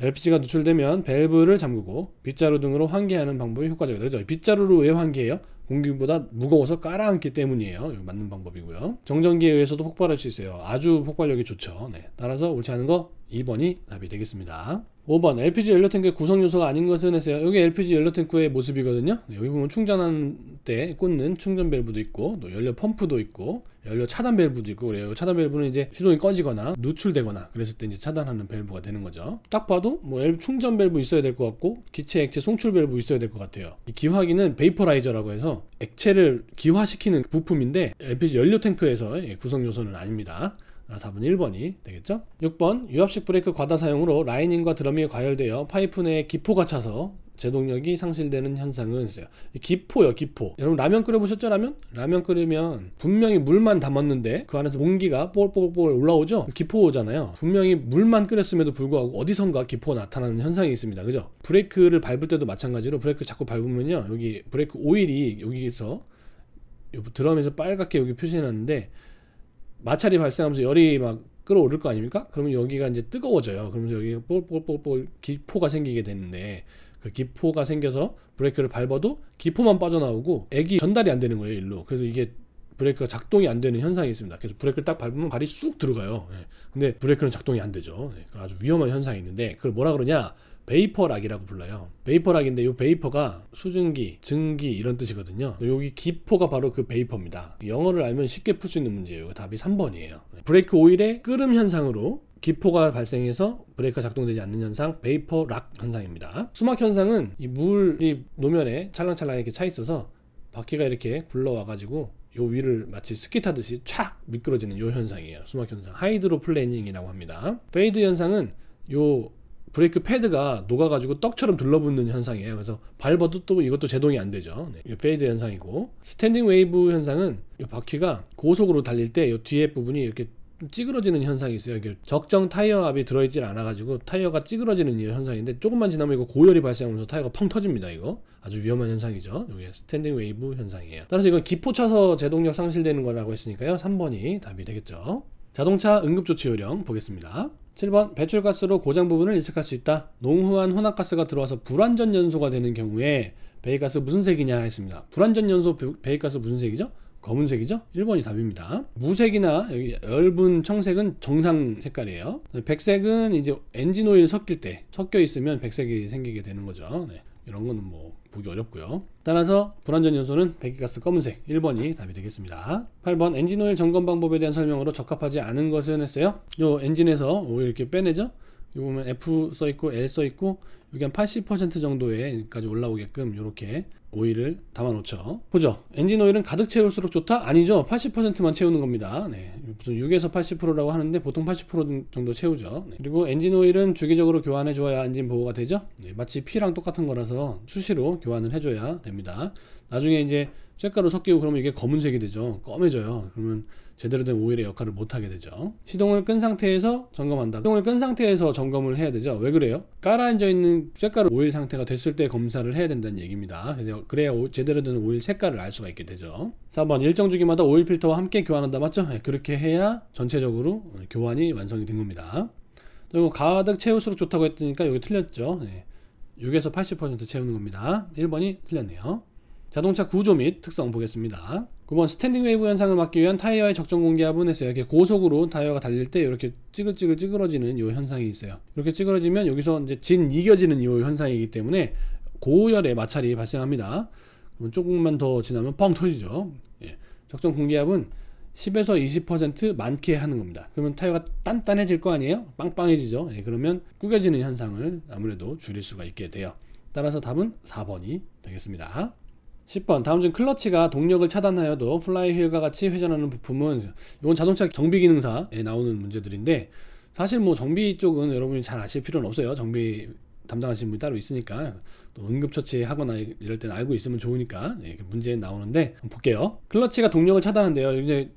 LPG가 누출되면 밸브를 잠그고 빗자루 등으로 환기하는 방법이 효과적이다. 그죠? 빗자루로 왜 환기해요? 공기보다 무거워서 깔아앉기 때문이에요. 맞는 방법이고요. 정전기에 의해서도 폭발할 수 있어요. 아주 폭발력이 좋죠. 네. 따라서 옳지 않은 거 2번이 답이 되겠습니다. 5번 LPG 연료탱크의 구성 요소가 아닌 것은 했어요. 여기 LPG 연료탱크의 모습이거든요. 네, 여기 보면 충전한 때 꽂는 충전 밸브도 있고 또 연료 펌프도 있고 연료 차단 밸브도 있고 그래요. 차단 밸브는 이제 시동이 꺼지거나 누출되거나 그랬을 때 이제 차단하는 밸브가 되는 거죠. 딱 봐도 뭐 충전 밸브 있어야 될 것 같고 기체 액체 송출 밸브 있어야 될 것 같아요. 이 기화기는 베이퍼라이저라고 해서 액체를 기화시키는 부품인데 LPG 연료 탱크에서 의 예, 구성 요소는 아닙니다. 아, 답은 1번이 되겠죠? 6번 유압식 브레이크 과다 사용으로 라이닝과 드럼이 과열되어 파이프 내에 기포가 차서 제동력이 상실되는 현상은 있어요. 기포요, 기포. 여러분 라면 끓여보셨죠, 라면? 라면 끓으면 분명히 물만 담았는데 그 안에서 온기가 뽀글뽀글 올라오죠? 기포잖아요. 분명히 물만 끓였음에도 불구하고 어디선가 기포가 나타나는 현상이 있습니다. 그죠? 브레이크를 밟을 때도 마찬가지로 브레이크 자꾸 밟으면요. 여기 브레이크 오일이 여기서 드럼에서 빨갛게 여기 표시해놨는데 마찰이 발생하면서 열이 막 끓어오를 거 아닙니까? 그러면 여기가 이제 뜨거워져요. 그러면서 여기가 뽀글뽀글뽀글 기포가 생기게 되는데 그 기포가 생겨서 브레이크를 밟아도 기포만 빠져나오고 액이 전달이 안 되는 거예요 일로 그래서 이게 브레이크가 작동이 안 되는 현상이 있습니다. 그래서 브레이크를 딱 밟으면 발이 쑥 들어가요. 예. 근데 브레이크는 작동이 안 되죠. 예. 아주 위험한 현상이 있는데 그걸 뭐라 그러냐? 베이퍼락이라고 불러요. 베이퍼락인데 이 베이퍼가 수증기, 증기 이런 뜻이거든요. 여기 기포가 바로 그 베이퍼입니다. 영어를 알면 쉽게 풀 수 있는 문제예요. 답이 3번이에요. 예. 브레이크 오일의 끓음 현상으로 기포가 발생해서 브레이크가 작동되지 않는 현상 베이퍼 락 현상입니다. 수막 현상은 이 물이 노면에 찰랑찰랑 이렇게 차 있어서 바퀴가 이렇게 굴러와 가지고 요 위를 마치 스키 타듯이 촥 미끄러지는 요 현상이에요. 수막 현상. 하이드로 플래닝이라고 합니다. 페이드 현상은 요 브레이크 패드가 녹아가지고 떡처럼 들러붙는 현상이에요. 그래서 밟아도 또 이것도 제동이 안 되죠. 네, 페이드 현상이고 스탠딩 웨이브 현상은 이 바퀴가 고속으로 달릴 때이 뒤에 부분이 이렇게 찌그러지는 현상이 있어요. 이게 적정 타이어 압이 들어있질 않아가지고 타이어가 찌그러지는 현상인데 조금만 지나면 이거 고열이 발생하면서 타이어가 펑 터집니다. 이거 아주 위험한 현상이죠. 이게 스탠딩 웨이브 현상이에요. 따라서 이건 기포 차서 제동력 상실되는 거라고 했으니까요. 3번이 답이 되겠죠. 자동차 응급조치 요령 보겠습니다. 7번 배출가스로 고장 부분을 예측할 수 있다. 농후한 혼합가스가 들어와서 불완전 연소가 되는 경우에 베이가스 무슨 색이냐 했습니다. 불완전 연소 베이가스 무슨 색이죠? 검은색이죠? 1번이 답입니다. 무색이나 여기 엷은 청색은 정상 색깔이에요. 백색은 이제 엔진 오일 섞일 때 섞여 있으면 백색이 생기게 되는 거죠. 네. 이런 거는 뭐 보기 어렵고요. 따라서 불완전 연소는 배기가스 검은색 1번이 답이 되겠습니다. 8번 엔진 오일 점검 방법에 대한 설명으로 적합하지 않은 것은 했어요. 요 엔진에서 오일 이렇게 빼내죠. 여 보면 F 써 있고 L 써 있고 여기 한 80% 정도에까지 올라오게끔 이렇게 오일을 담아놓죠. 보죠. 엔진 오일은 가득 채울수록 좋다? 아니죠. 80%만 채우는 겁니다. 네. 무슨 6에서 80%라고 하는데 보통 80% 정도 채우죠. 네. 그리고 엔진 오일은 주기적으로 교환해줘야 엔진 보호가 되죠. 네. 마치 피랑 똑같은 거라서 수시로 교환을 해줘야 됩니다. 나중에 이제 쇳가루 섞이고 그러면 이게 검은색이 되죠. 검해져요. 그러면 제대로 된 오일의 역할을 못하게 되죠. 시동을 끈 상태에서 점검한다. 시동을 끈 상태에서 점검을 해야 되죠. 왜 그래요? 깔아앉아 있는 색깔 오일 상태가 됐을 때 검사를 해야 된다는 얘기입니다. 그래서 그래야 오, 제대로 된 오일 색깔을 알 수가 있게 되죠. 4번 일정 주기마다 오일 필터와 함께 교환한다 맞죠? 네, 그렇게 해야 전체적으로 네, 교환이 완성이 된 겁니다. 그리고 가득 채울수록 좋다고 했으니까 여기 틀렸죠. 네. 6에서 80% 채우는 겁니다. 1번이 틀렸네요. 자동차 구조 및 특성 보겠습니다. 9번 스탠딩 웨이브 현상을 막기 위한 타이어의 적정 공기압은 해서 이렇게 고속으로 타이어가 달릴 때 이렇게 찌글찌글 찌그러지는 이 현상이 있어요. 이렇게 찌그러지면 여기서 이제 진 이겨지는 이 현상이기 때문에 고열의 마찰이 발생합니다. 그럼 조금만 더 지나면 펑 터지죠. 예. 적정 공기압은 10에서 20% 많게 하는 겁니다. 그러면 타이어가 단단해질 거 아니에요? 빵빵해지죠. 예. 그러면 구겨지는 현상을 아무래도 줄일 수가 있게 돼요. 따라서 답은 4번이 되겠습니다. 10번 다음 중 클러치가 동력을 차단하여도 플라이휠과 같이 회전하는 부품은 이건 자동차 정비 기능사에 예, 나오는 문제들인데 사실 뭐 정비 쪽은 여러분이 잘 아실 필요는 없어요 정비 담당하시는 분이 따로 있으니까 또 응급처치 하거나 이럴 때는 알고 있으면 좋으니까 예, 그 문제 나오는데 볼게요 클러치가 동력을 차단한대요 이제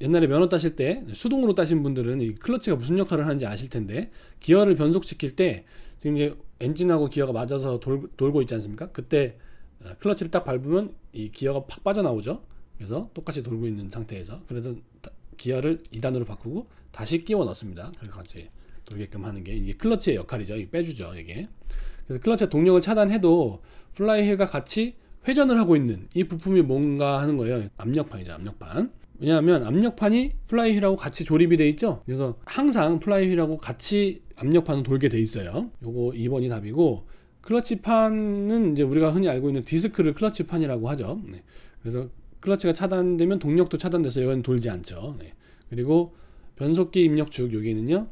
옛날에 면허 따실 때 수동으로 따신 분들은 이 클러치가 무슨 역할을 하는지 아실 텐데 기어를 변속시킬 때 지금 이제 엔진하고 기어가 맞아서 돌, 돌고 있지 않습니까 그때 아, 클러치를 딱 밟으면 이 기어가 팍 빠져나오죠 그래서 똑같이 돌고 있는 상태에서 그래서 기어를 2단으로 바꾸고 다시 끼워 넣습니다 그리고 같이 돌게끔 하는 게 이게 클러치의 역할이죠 이게 빼주죠 이게 그래서 클러치의 동력을 차단해도 플라이휠과 같이 회전을 하고 있는 이 부품이 뭔가 하는 거예요 압력판이죠 압력판 왜냐하면 압력판이 플라이휠하고 같이 조립이 돼 있죠 그래서 항상 플라이휠하고 같이 압력판을 돌게 돼 있어요 요거 2번이 답이고 클러치판은 이제 우리가 흔히 알고 있는 디스크를 클러치판이라고 하죠. 네. 그래서 클러치가 차단되면 동력도 차단돼서 여기는 돌지 않죠. 네. 그리고 변속기 입력축 여기는요.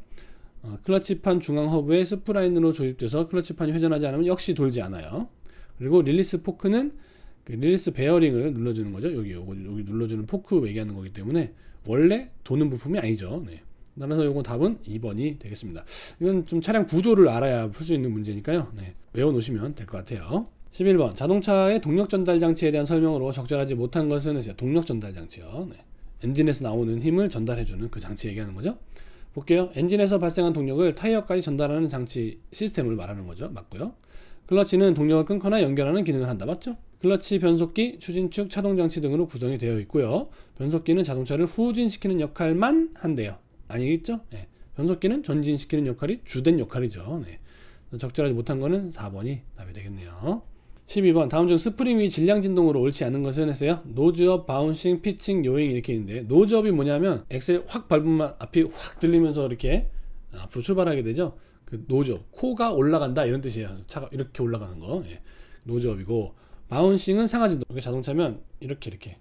어, 클러치판 중앙 허브에 스프라인으로 조립돼서 클러치판이 회전하지 않으면 역시 돌지 않아요. 그리고 릴리스 포크는 그 릴리스 베어링을 눌러주는 거죠. 여기, 여기, 눌러주는 포크 얘기하는 거기 때문에 원래 도는 부품이 아니죠. 네. 따라서 요건 답은 2번이 되겠습니다. 이건 좀 차량 구조를 알아야 풀 수 있는 문제니까요. 네, 외워놓으시면 될 것 같아요. 11번 자동차의 동력 전달 장치에 대한 설명으로 적절하지 못한 것은 동력 전달 장치요. 네. 엔진에서 나오는 힘을 전달해주는 그 장치 얘기하는 거죠. 볼게요. 엔진에서 발생한 동력을 타이어까지 전달하는 장치 시스템을 말하는 거죠. 맞고요. 클러치는 동력을 끊거나 연결하는 기능을 한다. 맞죠? 클러치, 변속기, 추진축, 차동장치 등으로 구성이 되어 있고요. 변속기는 자동차를 후진시키는 역할만 한대요. 아니겠죠? 네. 예. 변속기는 전진시키는 역할이 주된 역할이죠. 네. 적절하지 못한 거는 4번이 답이 되겠네요. 12번 다음 중 스프링 위 질량 진동으로 옳지 않은 것을 했어요. 노즈업, 바운싱, 피칭, 요잉 이렇게 있는데 노즈업이 뭐냐면 엑셀 확 밟으면 앞이 확 들리면서 이렇게 아, 앞으로 출발하게 되죠. 그 노즈업, 코가 올라간다 이런 뜻이에요. 차가 이렇게 올라가는 거 예. 노즈업이고 바운싱은 상하 진동. 이게 자동차면 이렇게 이렇게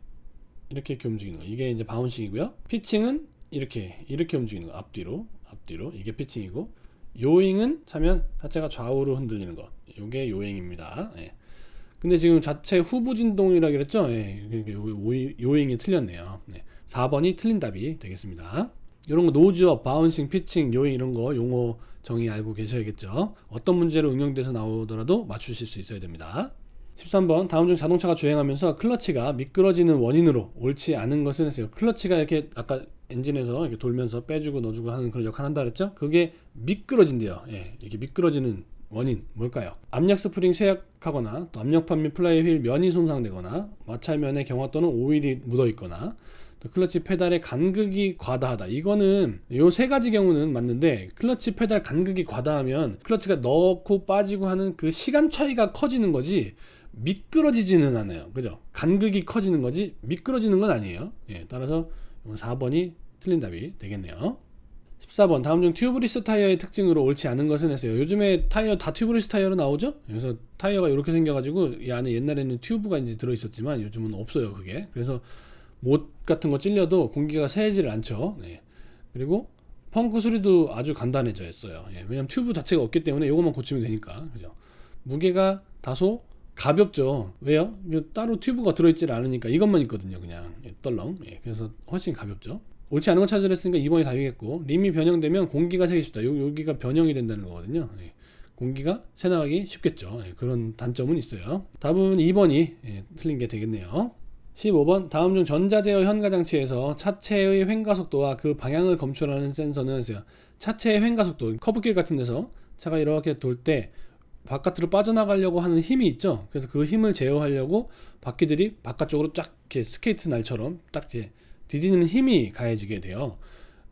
이렇게 이렇게 움직이는 거. 이게 이제 바운싱이고요. 피칭은 이렇게 이렇게 움직이는 거 앞뒤로 앞뒤로 이게 피칭이고 요잉은 차면 자체가 좌우로 흔들리는 거 요게 요잉입니다 예. 근데 지금 자체 후부진동이라 그랬죠 예. 그러니까 요, 잉이 틀렸네요 예. 4번이 틀린 답이 되겠습니다 이런 거 노즈업, 바운싱, 피칭, 요잉 이런 거 용어 정의 알고 계셔야겠죠 어떤 문제로 응용돼서 나오더라도 맞추실 수 있어야 됩니다 13번 다음 중 자동차가 주행하면서 클러치가 미끄러지는 원인으로 옳지 않은 것은 했어요. 클러치가 이렇게 아까 엔진에서 이렇게 돌면서 빼주고 넣어주고 하는 그런 역할을 한다 그랬죠? 그게 미끄러진대요. 예, 이렇게 미끄러지는 원인 뭘까요? 압력 스프링 쇠약하거나 또 압력판 및 플라이 휠 면이 손상되거나 마찰면에 경화 또는 오일이 묻어있거나 또 클러치 페달의 간극이 과다하다 이거는 요 세 가지 경우는 맞는데 클러치 페달 간극이 과다하면 클러치가 넣고 빠지고 하는 그 시간 차이가 커지는 거지 미끄러지지는 않아요. 그죠? 간극이 커지는 거지 미끄러지는 건 아니에요. 예, 따라서 4번이 틀린 답이 되겠네요. 14번 다음 중 튜브리스 타이어의 특징으로 옳지 않은 것은 했어요. 요즘에 타이어 다 튜브리스 타이어로 나오죠? 그래서 타이어가 이렇게 생겨가지고 이 안에 옛날에는 튜브가 이제 들어있었지만 요즘은 없어요 그게. 그래서 못 같은 거 찔려도 공기가 새해질 않죠. 예. 그리고 펑크 수리도 아주 간단해져 있어요. 예. 왜냐면 튜브 자체가 없기 때문에 이것만 고치면 되니까. 그죠? 무게가 다소 가볍죠. 왜요? 따로 튜브가 들어있질 않으니까 이것만 있거든요. 그냥 예, 떨렁. 예, 그래서 훨씬 가볍죠. 옳지 않은 걸찾으했으니까 2번이 답이겠고 림이 변형되면 공기가 새기 쉽다. 요, 여기가 변형이 된다는 거거든요. 예, 공기가 새나가기 쉽겠죠. 예, 그런 단점은 있어요. 답은 2번이 예, 틀린 게 되겠네요. 15번 다음 중 전자제어 현가장치에서 차체의 횡가속도와 그 방향을 검출하는 센서는 차체의 횡가속도 커브길 같은 데서 차가 이렇게 돌때 바깥으로 빠져나가려고 하는 힘이 있죠. 그래서 그 힘을 제어하려고 바퀴들이 바깥쪽으로 쫙 이렇게 스케이트 날처럼 딱 이렇게 디디는 힘이 가해지게 돼요.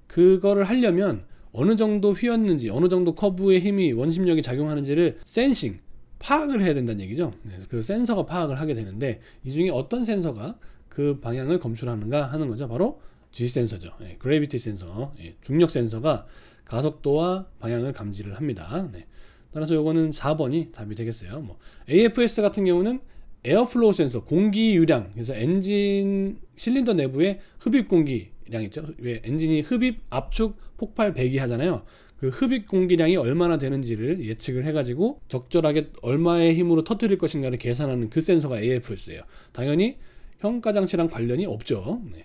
그거를 하려면 어느 정도 휘었는지 어느 정도 커브의 힘이 원심력이 작용하는지를 센싱 파악을 해야 된다는 얘기죠. 그 센서가 파악을 하게 되는데 이 중에 어떤 센서가 그 방향을 검출하는가 하는 거죠. 바로 G 센서죠. 그래비티 예, 센서, 예, 중력 센서가 가속도와 방향을 감지를 합니다. 네. 따라서 요거는 4번이 답이 되겠어요. 뭐 AFS 같은 경우는 에어플로우 센서, 공기 유량, 그래서 엔진 실린더 내부에 흡입 공기량 있죠. 왜 엔진이 흡입, 압축, 폭발, 배기 하잖아요. 그 흡입 공기량이 얼마나 되는지를 예측을 해가지고 적절하게 얼마의 힘으로 터뜨릴 것인가를 계산하는 그 센서가 AFS예요. 당연히 현가장치랑 관련이 없죠. 네.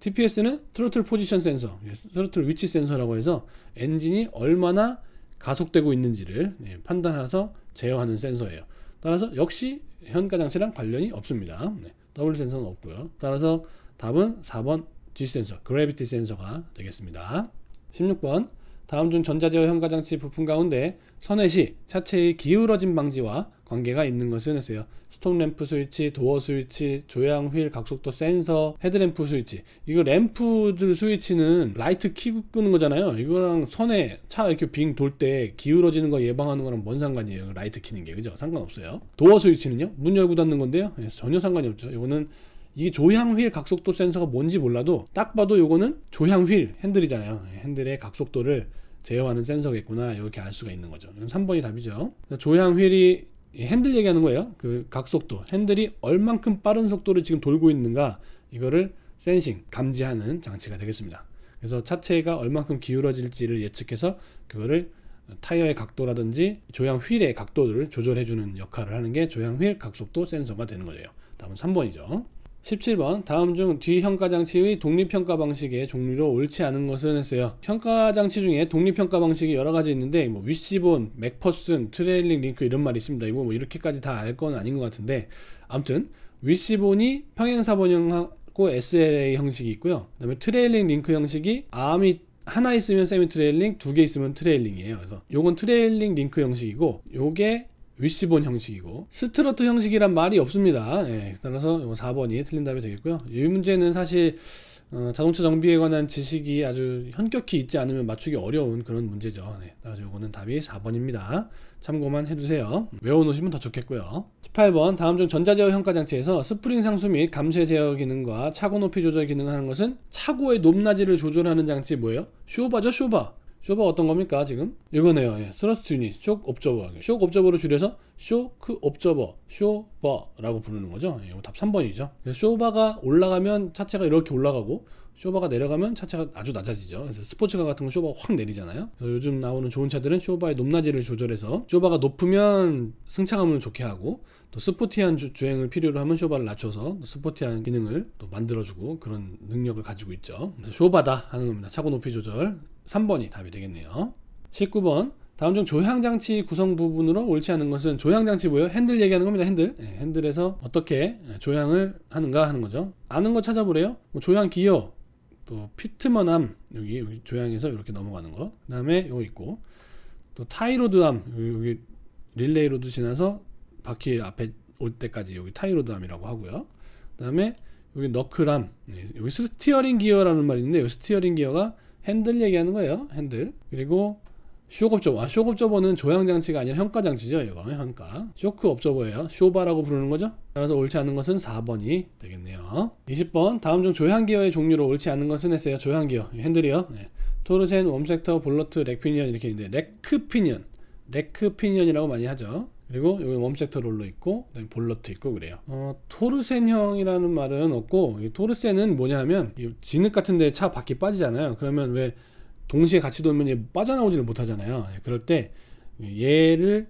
TPS는 트로틀 포지션 센서, 트로틀 위치 센서라고 해서 엔진이 얼마나 가속되고 있는지를 예, 판단해서 제어하는 센서예요. 따라서 역시 현가장치랑 관련이 없습니다. 네, W 센서는 없고요. 따라서 답은 4번 G 센서, 그래비티 센서가 되겠습니다. 16번 다음 중 전자제어 현가장치 부품 가운데 선회 시 차체의 기울어진 방지와 관계가 있는 것을 했어요. 스톱램프 스위치, 도어 스위치, 조향 휠, 각속도 센서, 헤드램프 스위치. 이거 램프들 스위치는 라이트 키고 끄는 거잖아요. 이거랑 선에 차 이렇게 빙 돌 때 기울어지는 거 예방하는 거랑 뭔 상관이에요. 라이트 키는 게. 그죠? 상관없어요. 도어 스위치는요? 문 열고 닫는 건데요. 예, 전혀 상관이 없죠. 이거는 이 조향휠 각속도 센서가 뭔지 몰라도 딱 봐도 요거는 조향휠 핸들이잖아요. 핸들의 각속도를 제어하는 센서겠구나 이렇게 알 수가 있는 거죠. 3번이 답이죠. 조향휠이 핸들 얘기하는 거예요. 그 각속도 핸들이 얼만큼 빠른 속도를 지금 돌고 있는가 이거를 센싱 감지하는 장치가 되겠습니다. 그래서 차체가 얼만큼 기울어질지를 예측해서 그거를 타이어의 각도라든지 조향 휠의 각도를 조절해주는 역할을 하는 게 조향 휠 각속도 센서가 되는 거예요. 다음은 3번이죠. 17번 다음 중 뒤 평가장치의 독립평가 방식의 종류로 옳지 않은 것은 했어요. 평가장치 중에 독립평가 방식이 여러 가지 있는데 뭐 위시본, 맥퍼슨, 트레일링 링크 이런 말이 있습니다. 이거 뭐 이렇게까지 다 알 건 아닌 것 같은데 아무튼 위시본이 평행사번영하고 SLA 형식이 있고요. 그 다음에 트레일링 링크 형식이 암이 하나 있으면 세미 트레일링, 두 개 있으면 트레일링이에요. 그래서 요건 트레일링 링크 형식이고 요게 위시본 형식이고 스트로트 형식이란 말이 없습니다. 예, 따라서 4번이 틀린 답이 되겠고요. 이 문제는 사실 어, 자동차 정비에 관한 지식이 아주 현격히 있지 않으면 맞추기 어려운 그런 문제죠. 네, 따라서 요거는 답이 4번입니다. 참고만 해주세요. 외워놓으시면 더 좋겠고요. 18번 다음 중 전자제어 평가장치에서 스프링 상수 및 감쇄 제어 기능과 차고 높이 조절 기능을 하는 것은 차고의 높낮이를 조절하는 장치 뭐예요? 쇼바죠 쇼바. 쇼버 어떤 겁니까 지금? 이거네요. 예. 스러스트 유닛, 쇼크 옵저버. 쇼크 옵저버로 줄여서 쇼크 옵저버, 쇼버라고 부르는 거죠. 예, 답 3번이죠. 쇼바가 올라가면 차체가 이렇게 올라가고 쇼바가 내려가면 차체가 아주 낮아지죠. 그래서 스포츠카 같은 거 쇼바가 확 내리잖아요. 그래서 요즘 나오는 좋은 차들은 쇼바의 높낮이를 조절해서 쇼바가 높으면 승차감을 좋게 하고 또 스포티한 주, 행을 필요로 하면 쇼바를 낮춰서 스포티한 기능을 또 만들어주고 그런 능력을 가지고 있죠. 그래서 쇼바다 하는 겁니다. 차고 높이 조절 3번이 답이 되겠네요. 19번 다음 중 조향장치 구성 부분으로 옳지 않은 것은 조향장치 뭐예요? 핸들 얘기하는 겁니다. 핸들. 예, 핸들에서 어떻게 예, 조향을 하는가 하는 거죠. 아는 거 찾아보래요. 뭐 조향 기어, 또 피트먼암 여기, 여기, 조향에서 이렇게 넘어가는 거. 그다음에 이거 있고 또타이로드함 여기, 여기 릴레이로드 지나서 바퀴 앞에 올 때까지 여기 타이로드함이라고 하고요. 그 다음에 여기 너클암 네, 여기 스티어링 기어라는 말이 있는데 여기 스티어링 기어가 핸들 얘기하는 거예요. 핸들 그리고 쇼크 업저버 아, 쇼크 업저버는 조향장치가 아니라 현가장치죠 이거 현가 쇼크 업저버예요 쇼바라고 부르는 거죠 따라서 옳지 않은 것은 4번이 되겠네요 20번 다음 중 조향기어의 종류로 옳지 않은 것은 했어요 조향기어 핸들이요 네. 토르젠 웜섹터 볼러트 렉피니언 이렇게 있는데 렉크피니언 렉크피니언이라고 많이 하죠 그리고 여기 웜섹터 롤러 있고 볼러트 있고 그래요 어, 토르센형이라는 말은 없고 토르센은 뭐냐면 진흙 같은 데차 바퀴 빠지잖아요 그러면 왜 동시에 같이 돌면 빠져나오지를 못하잖아요 예, 그럴 때 얘를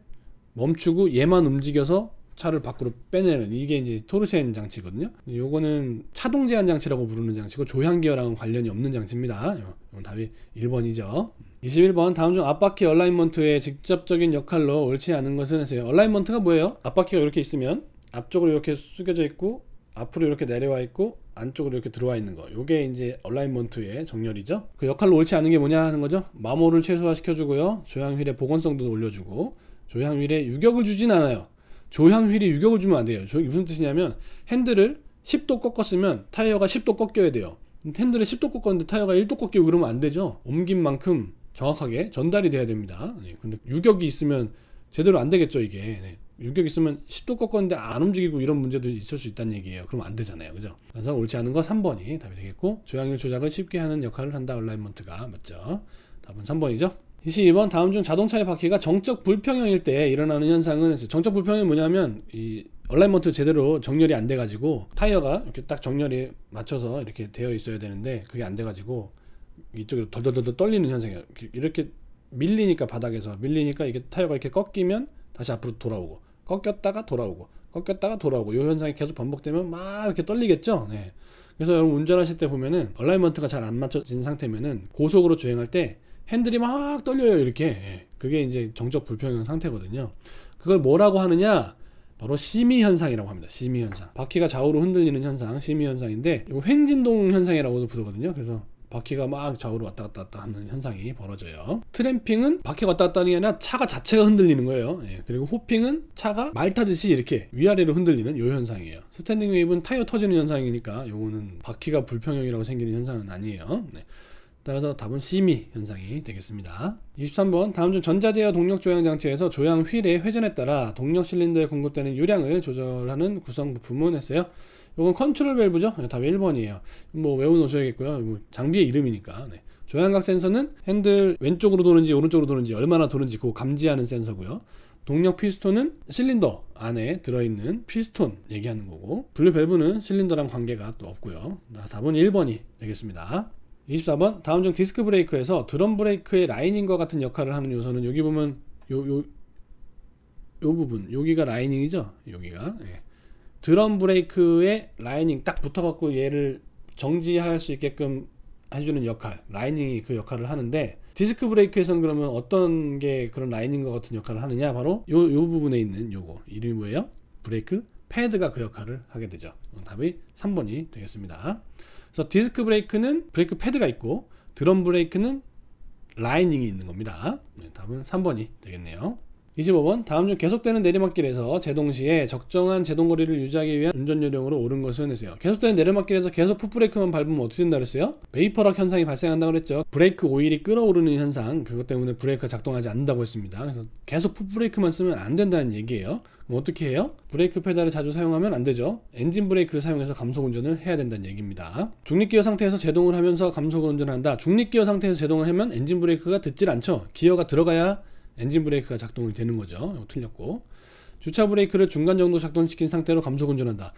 멈추고 얘만 움직여서 차를 밖으로 빼내는 이게 이제 토르센 장치거든요 요거는 차동 제한 장치라고 부르는 장치고 조향 기어랑 관련이 없는 장치입니다 어, 답이 1번이죠 21번 다음 중 앞바퀴 얼라인먼트의 직접적인 역할로 옳지 않은 것은 하세요. 얼라인먼트가 뭐예요? 앞바퀴가 이렇게 있으면 앞쪽으로 이렇게 숙여져 있고 앞으로 이렇게 내려와 있고 안쪽으로 이렇게 들어와 있는 거 요게 이제 얼라인먼트의 정렬이죠 그 역할로 옳지 않은 게 뭐냐 하는 거죠 마모를 최소화시켜 주고요 조향휠의 복원성도 올려주고 조향휠에 유격을 주진 않아요 조향휠이 유격을 주면 안 돼요 무슨 뜻이냐면 핸들을 10도 꺾었으면 타이어가 10도 꺾여야 돼요 핸들을 10도 꺾었는데 타이어가 1도 꺾이고 그러면 안 되죠 옮긴 만큼 정확하게 전달이 돼야 됩니다. 네, 근데 유격이 있으면 제대로 안 되겠죠 이게. 네. 유격 있으면 10도 꺾었는데 안 움직이고 이런 문제도 있을 수 있다는 얘기예요. 그럼 안 되잖아요. 그죠? 그래서 옳지 않은 거 3번이 답이 되겠고 조향률 조작을 쉽게 하는 역할을 한다 얼라인먼트가 맞죠? 답은 3번이죠. 22번 다음 중 자동차의 바퀴가 정적 불평형일 때 일어나는 현상은 정적 불평형이 뭐냐면 이 얼라인먼트 제대로 정렬이 안 돼가지고 타이어가 이렇게 딱 정렬이 맞춰서 이렇게 되어 있어야 되는데 그게 안 돼가지고 이쪽으 덜덜덜덜 떨리는 현상이에요. 이렇게 밀리니까 바닥에서 밀리니까 이게 타이어가 이렇게 꺾이면 다시 앞으로 돌아오고 꺾였다가 돌아오고 꺾였다가 돌아오고 이 현상이 계속 반복되면 막 이렇게 떨리겠죠. 네. 그래서 여러분 운전하실 때 보면은 얼라이먼트가 잘 안 맞춰진 상태면은 고속으로 주행할 때 핸들이 막 떨려요 이렇게 예. 그게 이제 정적 불평형 상태거든요 그걸 뭐라고 하느냐 바로 심의 현상이라고 합니다 심의 현상 바퀴가 좌우로 흔들리는 현상 심의 현상인데 이거 횡진동 현상이라고도 부르거든요 그래서 바퀴가 막 좌우로 왔다 갔다 왔다 하는 현상이 벌어져요. 트램핑은 바퀴가 왔다 갔다 하는 게 아니라 차가 자체가 흔들리는 거예요. 예, 그리고 호핑은 차가 말 타듯이 이렇게 위아래로 흔들리는 요 현상이에요. 스탠딩 웨이브는 타이어 터지는 현상이니까 요거는 바퀴가 불평형이라고 생기는 현상은 아니에요. 네. 따라서 답은 심미 현상이 되겠습니다. 23번 다음 중 전자제어 동력 조향 장치에서 조향 휠의 회전에 따라 동력 실린더에 공급되는 유량을 조절하는 구성 부품은 했어요. 이건 컨트롤 밸브죠 네, 답 1번이에요 뭐 외워놓으셔야겠고요 뭐 장비의 이름이니까 네. 조향각 센서는 핸들 왼쪽으로 도는지 오른쪽으로 도는지 얼마나 도는지 그거 감지하는 센서고요 동력 피스톤은 실린더 안에 들어있는 피스톤 얘기하는 거고 분류 밸브는 실린더랑 관계가 또 없고요 답은 1번이 되겠습니다 24번 다음 중 디스크 브레이크에서 드럼 브레이크의 라이닝과 같은 역할을 하는 요소는 여기 보면 요요요 부분 여기가 라이닝이죠 여기가 예. 드럼 브레이크에 라이닝 딱 붙어갖고 얘를 정지할 수 있게끔 해주는 역할 라이닝이 그 역할을 하는데 디스크 브레이크에서는 그러면 어떤 게 그런 라이닝과 같은 역할을 하느냐 바로 요, 요 부분에 있는 요거 이름이 뭐예요? 브레이크 패드가 그 역할을 하게 되죠 답이 3번이 되겠습니다 그래서 디스크 브레이크는 브레이크 패드가 있고 드럼 브레이크는 라이닝이 있는 겁니다 네, 답은 3번이 되겠네요 25번 다음 중 계속되는 내리막길에서 제동 시에 적정한 제동거리를 유지하기 위한 운전 요령으로 옳은 것은 내세요 계속되는 내리막길에서 계속 풋브레이크만 밟으면 어떻게 된다 그랬어요? 베이퍼락 현상이 발생한다고 그랬죠. 브레이크 오일이 끓어오르는 현상 그것 때문에 브레이크가 작동하지 않는다고 했습니다. 그래서 계속 풋브레이크만 쓰면 안 된다는 얘기예요. 어떻게 해요? 브레이크 페달을 자주 사용하면 안 되죠. 엔진 브레이크를 사용해서 감속 운전을 해야 된다는 얘기입니다. 중립기어 상태에서 제동을 하면서 감속을 운전한다. 중립기어 상태에서 제동을 하면 엔진 브레이크가 듣질 않죠. 기어가 들어가야 엔진 브레이크가 작동이 되는 거죠. 틀렸고. 주차 브레이크를 중간 정도 작동시킨 상태로 감속 운전한다.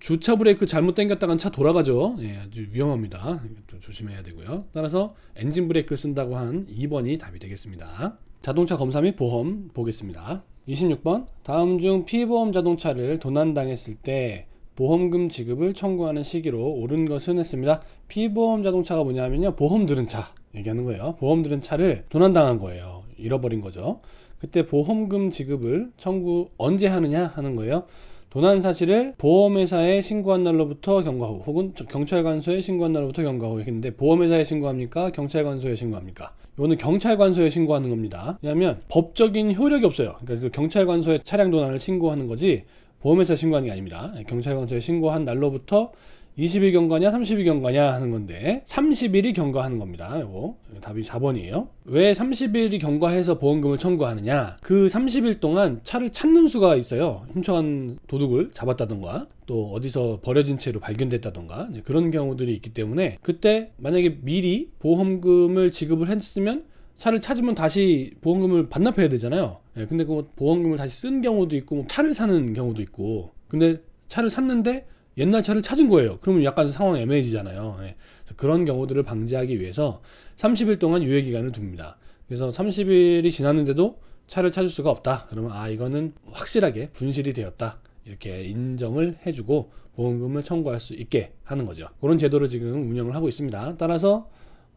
주차 브레이크 잘못 당겼다간 차 돌아가죠. 예, 아주 위험합니다. 조심해야 되고요. 따라서 엔진 브레이크를 쓴다고 한 2번이 답이 되겠습니다. 자동차 검사 및 보험 보겠습니다. 26번 다음 중 피보험 자동차를 도난당했을 때 보험금 지급을 청구하는 시기로 옳은 것은 했습니다. 피보험 자동차가 뭐냐면요. 보험 들은 차 얘기하는 거예요. 보험 들은 차를 도난당한 거예요. 잃어버린 거죠. 그때 보험금 지급을 청구 언제 하느냐 하는 거예요. 도난 사실을 보험회사에 신고한 날로부터 경과 후 혹은 경찰관서에 신고한 날로부터 경과 후 했는데 보험회사에 신고합니까? 경찰관서에 신고합니까? 이거는 경찰관서에 신고하는 겁니다. 왜냐하면 법적인 효력이 없어요. 그러니까 그 경찰관서에 차량 도난을 신고하는 거지 보험회사 에 신고하는 게 아닙니다. 경찰관서에 신고한 날로부터 20일 경과냐 30일 경과냐 하는 건데 30일이 경과하는 겁니다. 요거 답이 4번이에요. 왜 30일이 경과해서 보험금을 청구하느냐? 그 30일 동안 차를 찾는 수가 있어요. 훔쳐간 도둑을 잡았다던가 또 어디서 버려진 채로 발견됐다던가 네, 그런 경우들이 있기 때문에 그때 만약에 미리 보험금을 지급을 했으면 차를 찾으면 다시 보험금을 반납해야 되잖아요. 네, 근데 그 보험금을 다시 쓴 경우도 있고 뭐 차를 사는 경우도 있고 근데 차를 샀는데 옛날 차를 찾은 거예요. 그러면 약간 상황 애매해지잖아요. 예. 그런 경우들을 방지하기 위해서 30일 동안 유예 기간을 둡니다. 그래서 30일이 지났는데도 차를 찾을 수가 없다. 그러면 아 이거는 확실하게 분실이 되었다. 이렇게 인정을 해주고 보험금을 청구할 수 있게 하는 거죠. 그런 제도를 지금 운영을 하고 있습니다. 따라서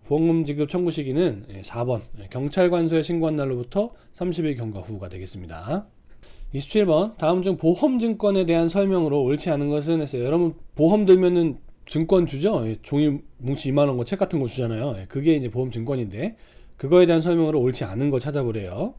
보험금 지급 청구 시기는 4번 예, 예, 경찰관서에 신고한 날로부터 30일 경과 후가 되겠습니다. 27번 다음 중 보험증권에 대한 설명으로 옳지 않은 것은 했어요. 여러분 보험 들면은 증권 주죠. 예, 종이 뭉치 2만 원 거 책 같은 거 주잖아요. 예, 그게 이제 보험 증권인데 그거에 대한 설명으로 옳지 않은 거 찾아보래요.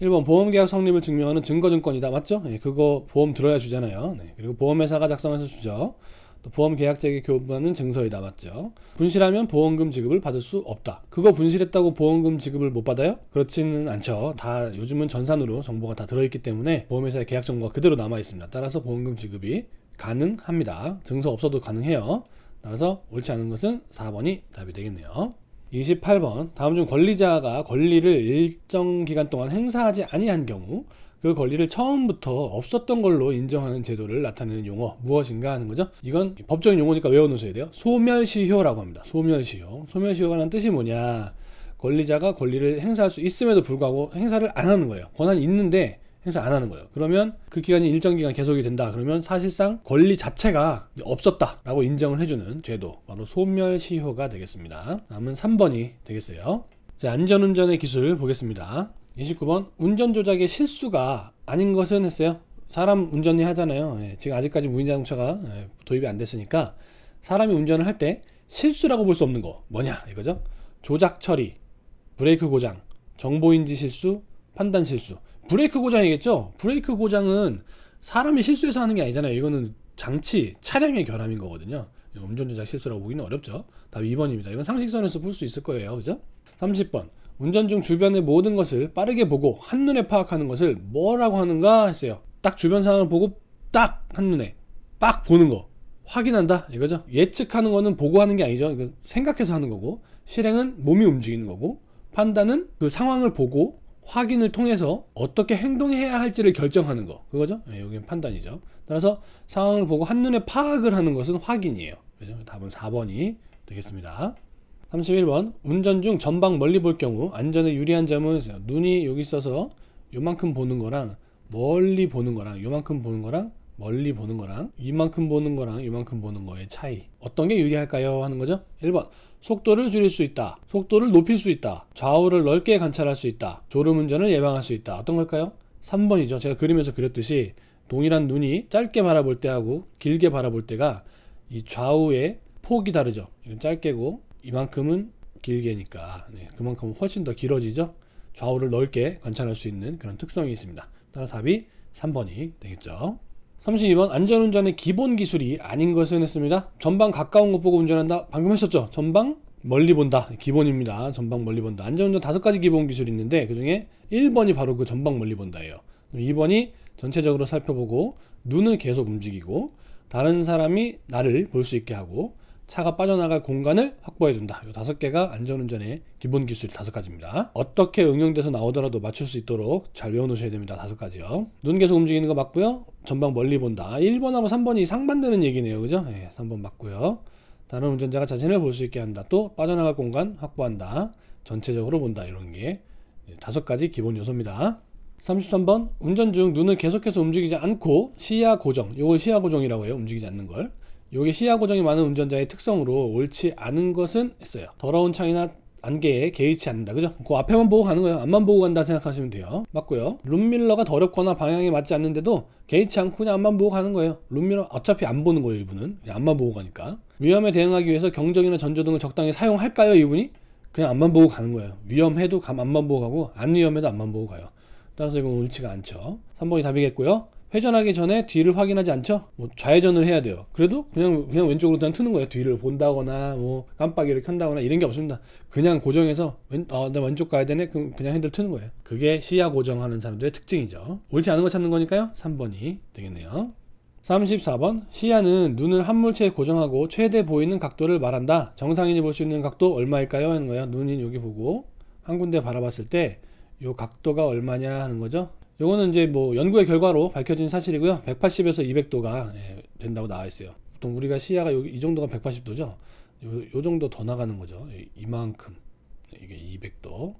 1번 보험계약 성립을 증명하는 증거증권이다. 맞죠? 예, 그거 보험 들어야 주잖아요. 네, 그리고 보험회사가 작성해서 주죠. 또 보험계약자에게 교부하는 증서에 남았죠. 분실하면 보험금 지급을 받을 수 없다. 그거 분실했다고 보험금 지급을 못 받아요? 그렇지는 않죠. 다 요즘은 전산으로 정보가 다 들어있기 때문에 보험회사의 계약 정보가 그대로 남아있습니다. 따라서 보험금 지급이 가능합니다. 증서 없어도 가능해요. 따라서 옳지 않은 것은 4번이 답이 되겠네요. 28번 다음 중 권리자가 권리를 일정 기간 동안 행사하지 아니한 경우 그 권리를 처음부터 없었던 걸로 인정하는 제도를 나타내는 용어 무엇인가 하는 거죠. 이건 법적인 용어니까 외워놓으셔야 돼요. 소멸시효라고 합니다. 소멸시효. 소멸시효가란 뜻이 뭐냐? 권리자가 권리를 행사할 수 있음에도 불구하고 행사를 안 하는 거예요. 권한이 있는데 행사 안 하는 거예요. 그러면 그 기간이 일정 기간 계속이 된다. 그러면 사실상 권리 자체가 없었다라고 인정을 해주는 제도 바로 소멸시효가 되겠습니다. 남은 3번이 되겠어요. 자, 안전운전의 기술 보겠습니다. 29번 운전 조작의 실수가 아닌 것은 했어요. 사람 운전이 하잖아요. 예, 지금 아직까지 무인자동차가 예, 도입이 안 됐으니까 사람이 운전을 할 때 실수라고 볼 수 없는 거 뭐냐 이거죠. 조작 처리, 브레이크 고장, 정보인지 실수, 판단 실수. 브레이크 고장이겠죠. 브레이크 고장은 사람이 실수해서 하는 게 아니잖아요. 이거는 장치, 차량의 결함인 거거든요. 운전 조작 실수라고 보기는 어렵죠. 답 2번입니다. 이건 상식선에서 풀 수 있을 거예요. 그죠? 30번. 운전 중 주변의 모든 것을 빠르게 보고 한눈에 파악하는 것을 뭐라고 하는가 했어요. 딱 주변 상황을 보고 딱 한눈에 빡 보는 거 확인한다 이거죠. 예측하는 거는 보고 하는 게 아니죠. 이거 생각해서 하는 거고 실행은 몸이 움직이는 거고 판단은 그 상황을 보고 확인을 통해서 어떻게 행동해야 할지를 결정하는 거 그거죠. 네, 여기는 판단이죠. 따라서 상황을 보고 한눈에 파악을 하는 것은 확인이에요. 그죠? 답은 4번이 되겠습니다. 31번 운전 중 전방 멀리 볼 경우 안전에 유리한 점은 눈이 여기 있어서 요만큼 보는 거랑 멀리 보는 거랑 요만큼 보는 거랑 멀리 보는 거랑 이만큼 보는 거랑 이만큼 보는 거의 차이 어떤 게 유리할까요 하는 거죠 1번 속도를 줄일 수 있다 속도를 높일 수 있다 좌우를 넓게 관찰할 수 있다 졸음운전을 예방할 수 있다 어떤 걸까요 3번이죠 제가 그림에서 그렸듯이 동일한 눈이 짧게 바라볼 때하고 길게 바라볼 때가 이 좌우의 폭이 다르죠 짧게고 이만큼은 길게니까 네, 그만큼 훨씬 더 길어지죠. 좌우를 넓게 관찰할 수 있는 그런 특성이 있습니다. 따라 답이 3번이 되겠죠. 32번 안전운전의 기본 기술이 아닌 것은 했습니다. 전방 가까운 곳 보고 운전한다. 방금 했었죠. 전방 멀리 본다. 기본입니다. 전방 멀리 본다. 안전운전 다섯 가지 기본 기술이 있는데 그중에 1번이 바로 그 전방 멀리 본다예요. 2번이 전체적으로 살펴보고 눈을 계속 움직이고 다른 사람이 나를 볼 수 있게 하고 차가 빠져나갈 공간을 확보해준다. 이 다섯 개가 안전운전의 기본 기술 다섯 가지입니다. 어떻게 응용돼서 나오더라도 맞출 수 있도록 잘 외워놓으셔야 됩니다. 다섯 가지요. 눈 계속 움직이는 거 맞고요. 전방 멀리 본다. 1번하고 3번이 상반되는 얘기네요. 그죠? 예, 3번 맞고요. 다른 운전자가 자신을 볼 수 있게 한다. 또 빠져나갈 공간 확보한다. 전체적으로 본다. 이런 게 예, 다섯 가지 기본 요소입니다. 33번 운전 중 눈을 계속해서 움직이지 않고 시야 고정. 이걸 시야 고정이라고 해요. 움직이지 않는 걸. 요게 시야 고정이 많은 운전자의 특성으로 옳지 않은 것은 했어요. 더러운 창이나 안개에 개의치 않는다. 그죠? 그 앞에만 보고 가는 거예요. 앞만 보고 간다 생각하시면 돼요. 맞고요. 룸밀러가 더럽거나 방향이 맞지 않는데도 개의치 않고 그냥 앞만 보고 가는 거예요. 룸밀러 어차피 안 보는 거예요, 이분은. 앞만 보고 가니까. 위험에 대응하기 위해서 경적이나 전조등을 적당히 사용할까요, 이분이? 그냥 앞만 보고 가는 거예요. 위험해도 앞만 보고 가고 안 위험해도 앞만 보고 가요. 따라서 이건 옳지가 않죠. 3번이 답이겠고요. 회전하기 전에 뒤를 확인하지 않죠? 뭐 좌회전을 해야 돼요. 그래도 그냥 그냥 왼쪽으로 그냥 트는 거예요. 뒤를 본다거나 뭐 깜빡이를 켠다거나 이런 게 없습니다. 그냥 고정해서 왼, 어, 왼쪽 가야 되네. 그럼 그냥 핸들 트는 거예요. 그게 시야 고정하는 사람들의 특징이죠. 옳지 않은 거 찾는 거니까요. 3번이 되겠네요. 34번 시야는 눈을 한 물체에 고정하고 최대 보이는 각도를 말한다. 정상인이 볼 수 있는 각도 얼마일까요? 하는 거예요. 눈이 여기 보고 한 군데 바라봤을 때요 각도가 얼마냐 하는 거죠. 요거는 이제 뭐 연구의 결과로 밝혀진 사실이고요. 180에서 200도가 예, 된다고 나와 있어요. 보통 우리가 시야가 요, 이 정도가 180도죠. 요, 요 정도 더 나가는 거죠. 이만큼 이게 200도.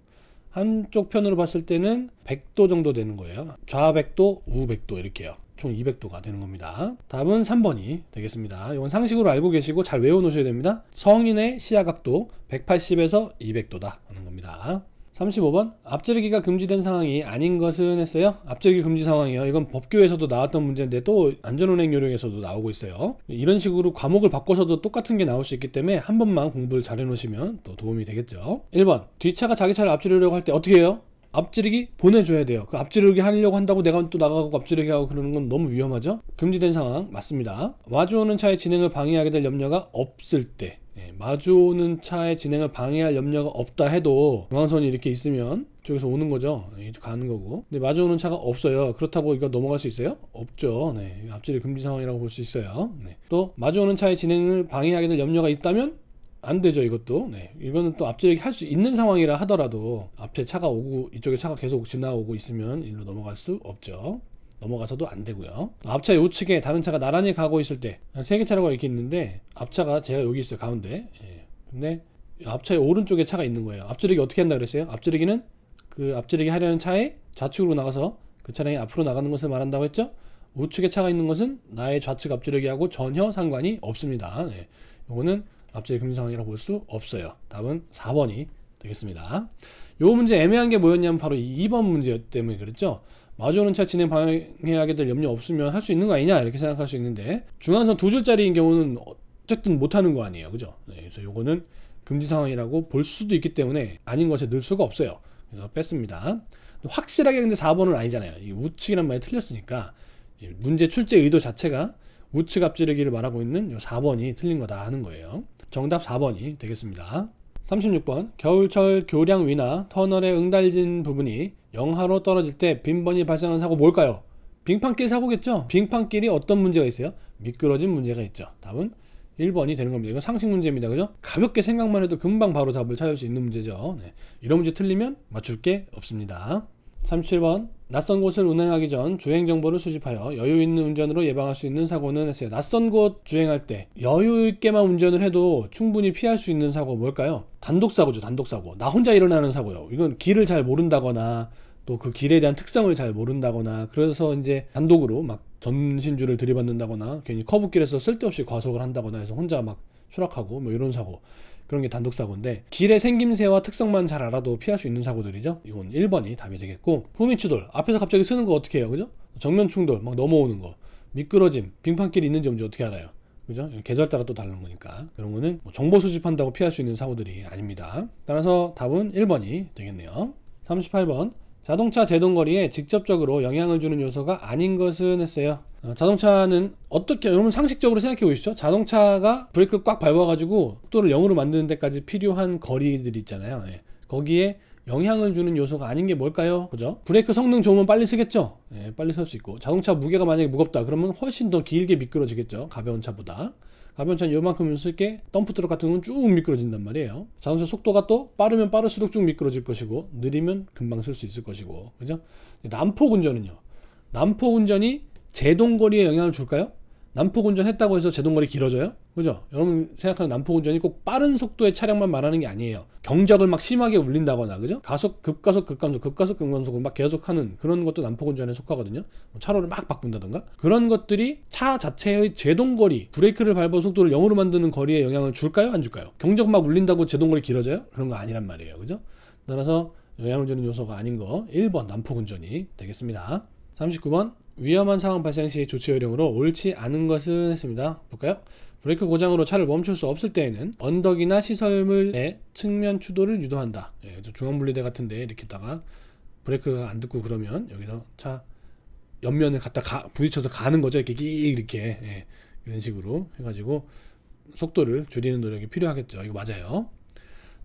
한쪽 편으로 봤을 때는 100도 정도 되는 거예요. 좌 100도, 우 100도 이렇게요. 총 200도가 되는 겁니다. 답은 3번이 되겠습니다. 이건 상식으로 알고 계시고 잘 외워 놓으셔야 됩니다. 성인의 시야각도 180에서 200도다 하는 겁니다. 35번 앞지르기가 금지된 상황이 아닌 것은 했어요 앞지르기 금지 상황이요 이건 법규에서도 나왔던 문제인데 또 안전운행 요령에서도 나오고 있어요 이런 식으로 과목을 바꿔서도 똑같은 게 나올 수 있기 때문에 한 번만 공부를 잘 해놓으시면 또 도움이 되겠죠 1번 뒷차가 자기 차를 앞지르려고 할 때 어떻게 해요? 앞지르기 보내줘야 돼요. 그 앞지르기 하려고 한다고 내가 또 나가고 앞지르기 하고 그러는 건 너무 위험하죠? 금지된 상황 맞습니다. 와주오는 차의 진행을 방해하게 될 염려가 없을 때 예, 마주오는 차의 진행을 방해할 염려가 없다 해도 중앙선이 이렇게 있으면 쪽에서 오는 거죠. 예, 가는 거고. 근데 마주오는 차가 없어요. 그렇다고 이거 넘어갈 수 있어요? 없죠. 네, 앞질의 금지 상황이라고 볼 수 있어요. 네. 또 마주오는 차의 진행을 방해하게 될 염려가 있다면 안 되죠 이것도 네. 이거는 또 앞질이 할수 있는 상황이라 하더라도 앞에 차가 오고 이쪽에 차가 계속 지나오고 있으면 일로 넘어갈 수 없죠 넘어가서도 안 되고요. 앞차 우측에 다른 차가 나란히 가고 있을 때세개 차로가 이렇게 있는데 앞차가 제가 여기 있어요 가운데. 예. 근데 앞차의 오른쪽에 차가 있는 거예요. 앞지르기 어떻게 한다 그랬어요? 앞지르기는 그 앞지르기 하려는 차의 좌측으로 나가서 그 차량이 앞으로 나가는 것을 말한다고 했죠. 우측에 차가 있는 것은 나의 좌측 앞지르기하고 전혀 상관이 없습니다. 예. 이거는 앞지르기 금지 상황이라고 볼 수 없어요. 답은 4번이 되겠습니다. 요 문제 애매한 게 뭐였냐면 바로 2번 문제 때문에 그랬죠. 마주오는 차 진행 방해하게 될 염려 없으면 할 수 있는 거 아니냐 이렇게 생각할 수 있는데 중앙선 두 줄짜리인 경우는 어쨌든 못하는 거 아니에요 그죠 네, 그래서 요거는 금지 상황이라고 볼 수도 있기 때문에 아닌 것에 넣을 수가 없어요 그래서 뺐습니다 확실하게 근데 4번은 아니잖아요 이 우측이란 말이 틀렸으니까 문제 출제 의도 자체가 우측 앞지르기를 말하고 있는 요 4번이 틀린 거다 하는 거예요 정답 4번이 되겠습니다 36번 겨울철 교량 위나 터널의 응달진 부분이 영하로 떨어질 때 빈번히 발생하는 사고 뭘까요? 빙판길 사고겠죠? 빙판길이 어떤 문제가 있어요? 미끄러진 문제가 있죠. 답은 1번이 되는 겁니다. 이건 상식 문제입니다. 그죠? 가볍게 생각만 해도 금방 바로 답을 찾을 수 있는 문제죠. 네. 이런 문제 틀리면 맞출 게 없습니다. 37번 낯선 곳을 운행하기 전 주행 정보를 수집하여 여유 있는 운전으로 예방할 수 있는 사고는 했어요. 낯선 곳 주행할 때 여유 있게만 운전을 해도 충분히 피할 수 있는 사고 뭘까요? 단독 사고죠. 단독 사고. 나 혼자 일어나는 사고요. 이건 길을 잘 모른다거나 또 그 길에 대한 특성을 잘 모른다거나 그래서 이제 단독으로 막전신주를 들이받는다거나 괜히 커브길에서 쓸데없이 과속을 한다거나 해서 혼자 막 추락하고 뭐 이런 사고. 그런 게 단독 사고인데 길의 생김새와 특성만 잘 알아도 피할 수 있는 사고들이죠. 이건 1번이 답이 되겠고 후미추돌 앞에서 갑자기 쓰는 거 어떻게 해요, 그죠? 정면 충돌 막 넘어오는 거 미끄러짐 빙판길이 있는지 없는지 어떻게 알아요? 그죠? 계절 따라 또 다른 거니까 그런 거는 뭐 정보 수집한다고 피할 수 있는 사고들이 아닙니다. 따라서 답은 1번이 되겠네요. 38번 자동차 제동거리에 직접적으로 영향을 주는 요소가 아닌 것은 했어요 어, 자동차는 어떻게 여러분 상식적으로 생각해 보시죠 자동차가 브레이크를 꽉 밟아가지고 속도를 0으로 만드는 데까지 필요한 거리들이 있잖아요 예. 거기에 영향을 주는 요소가 아닌 게 뭘까요? 그죠? 브레이크 성능 좋으면 빨리 쓰겠죠? 예, 빨리 설 수 있고 자동차 무게가 만약에 무겁다 그러면 훨씬 더 길게 미끄러지겠죠 가벼운 차보다 가변차 요만큼 쓸게 덤프 트럭 같은 건 쭉 미끄러진단 말이에요 자동차 속도가 또 빠르면 빠를수록 쭉 미끄러질 것이고 느리면 금방 쓸 수 있을 것이고 그죠 난폭 운전은요 난폭 운전이 제동거리에 영향을 줄까요? 난폭 운전 했다고 해서 제동거리 길어져요? 그죠? 여러분 생각하는 난폭운전이 꼭 빠른 속도의 차량만 말하는 게 아니에요. 경적을 막 심하게 울린다거나, 그죠? 가속, 급가속, 급감속, 급가속, 급감속을 막 계속하는 그런 것도 난폭운전에 속하거든요. 뭐 차로를 막 바꾼다던가. 그런 것들이 차 자체의 제동거리, 브레이크를 밟아 속도를 0으로 만드는 거리에 영향을 줄까요? 안 줄까요? 경적 막 울린다고 제동거리 길어져요? 그런 거 아니란 말이에요. 그죠? 따라서 영향을 주는 요소가 아닌 거 1번 난폭운전이 되겠습니다. 39번 위험한 상황 발생 시 조치 요령으로 옳지 않은 것은 했습니다. 볼까요? 브레이크 고장으로 차를 멈출 수 없을 때에는 언덕이나 시설물의 측면 추돌을 유도한다. 예, 중앙분리대 같은데 이렇게다가 브레이크가 안 듣고 그러면 여기서 차 옆면을 갖다 가, 부딪혀서 가는 거죠. 이렇게 이렇게 예, 이런 식으로 해가지고 속도를 줄이는 노력이 필요하겠죠. 이거 맞아요.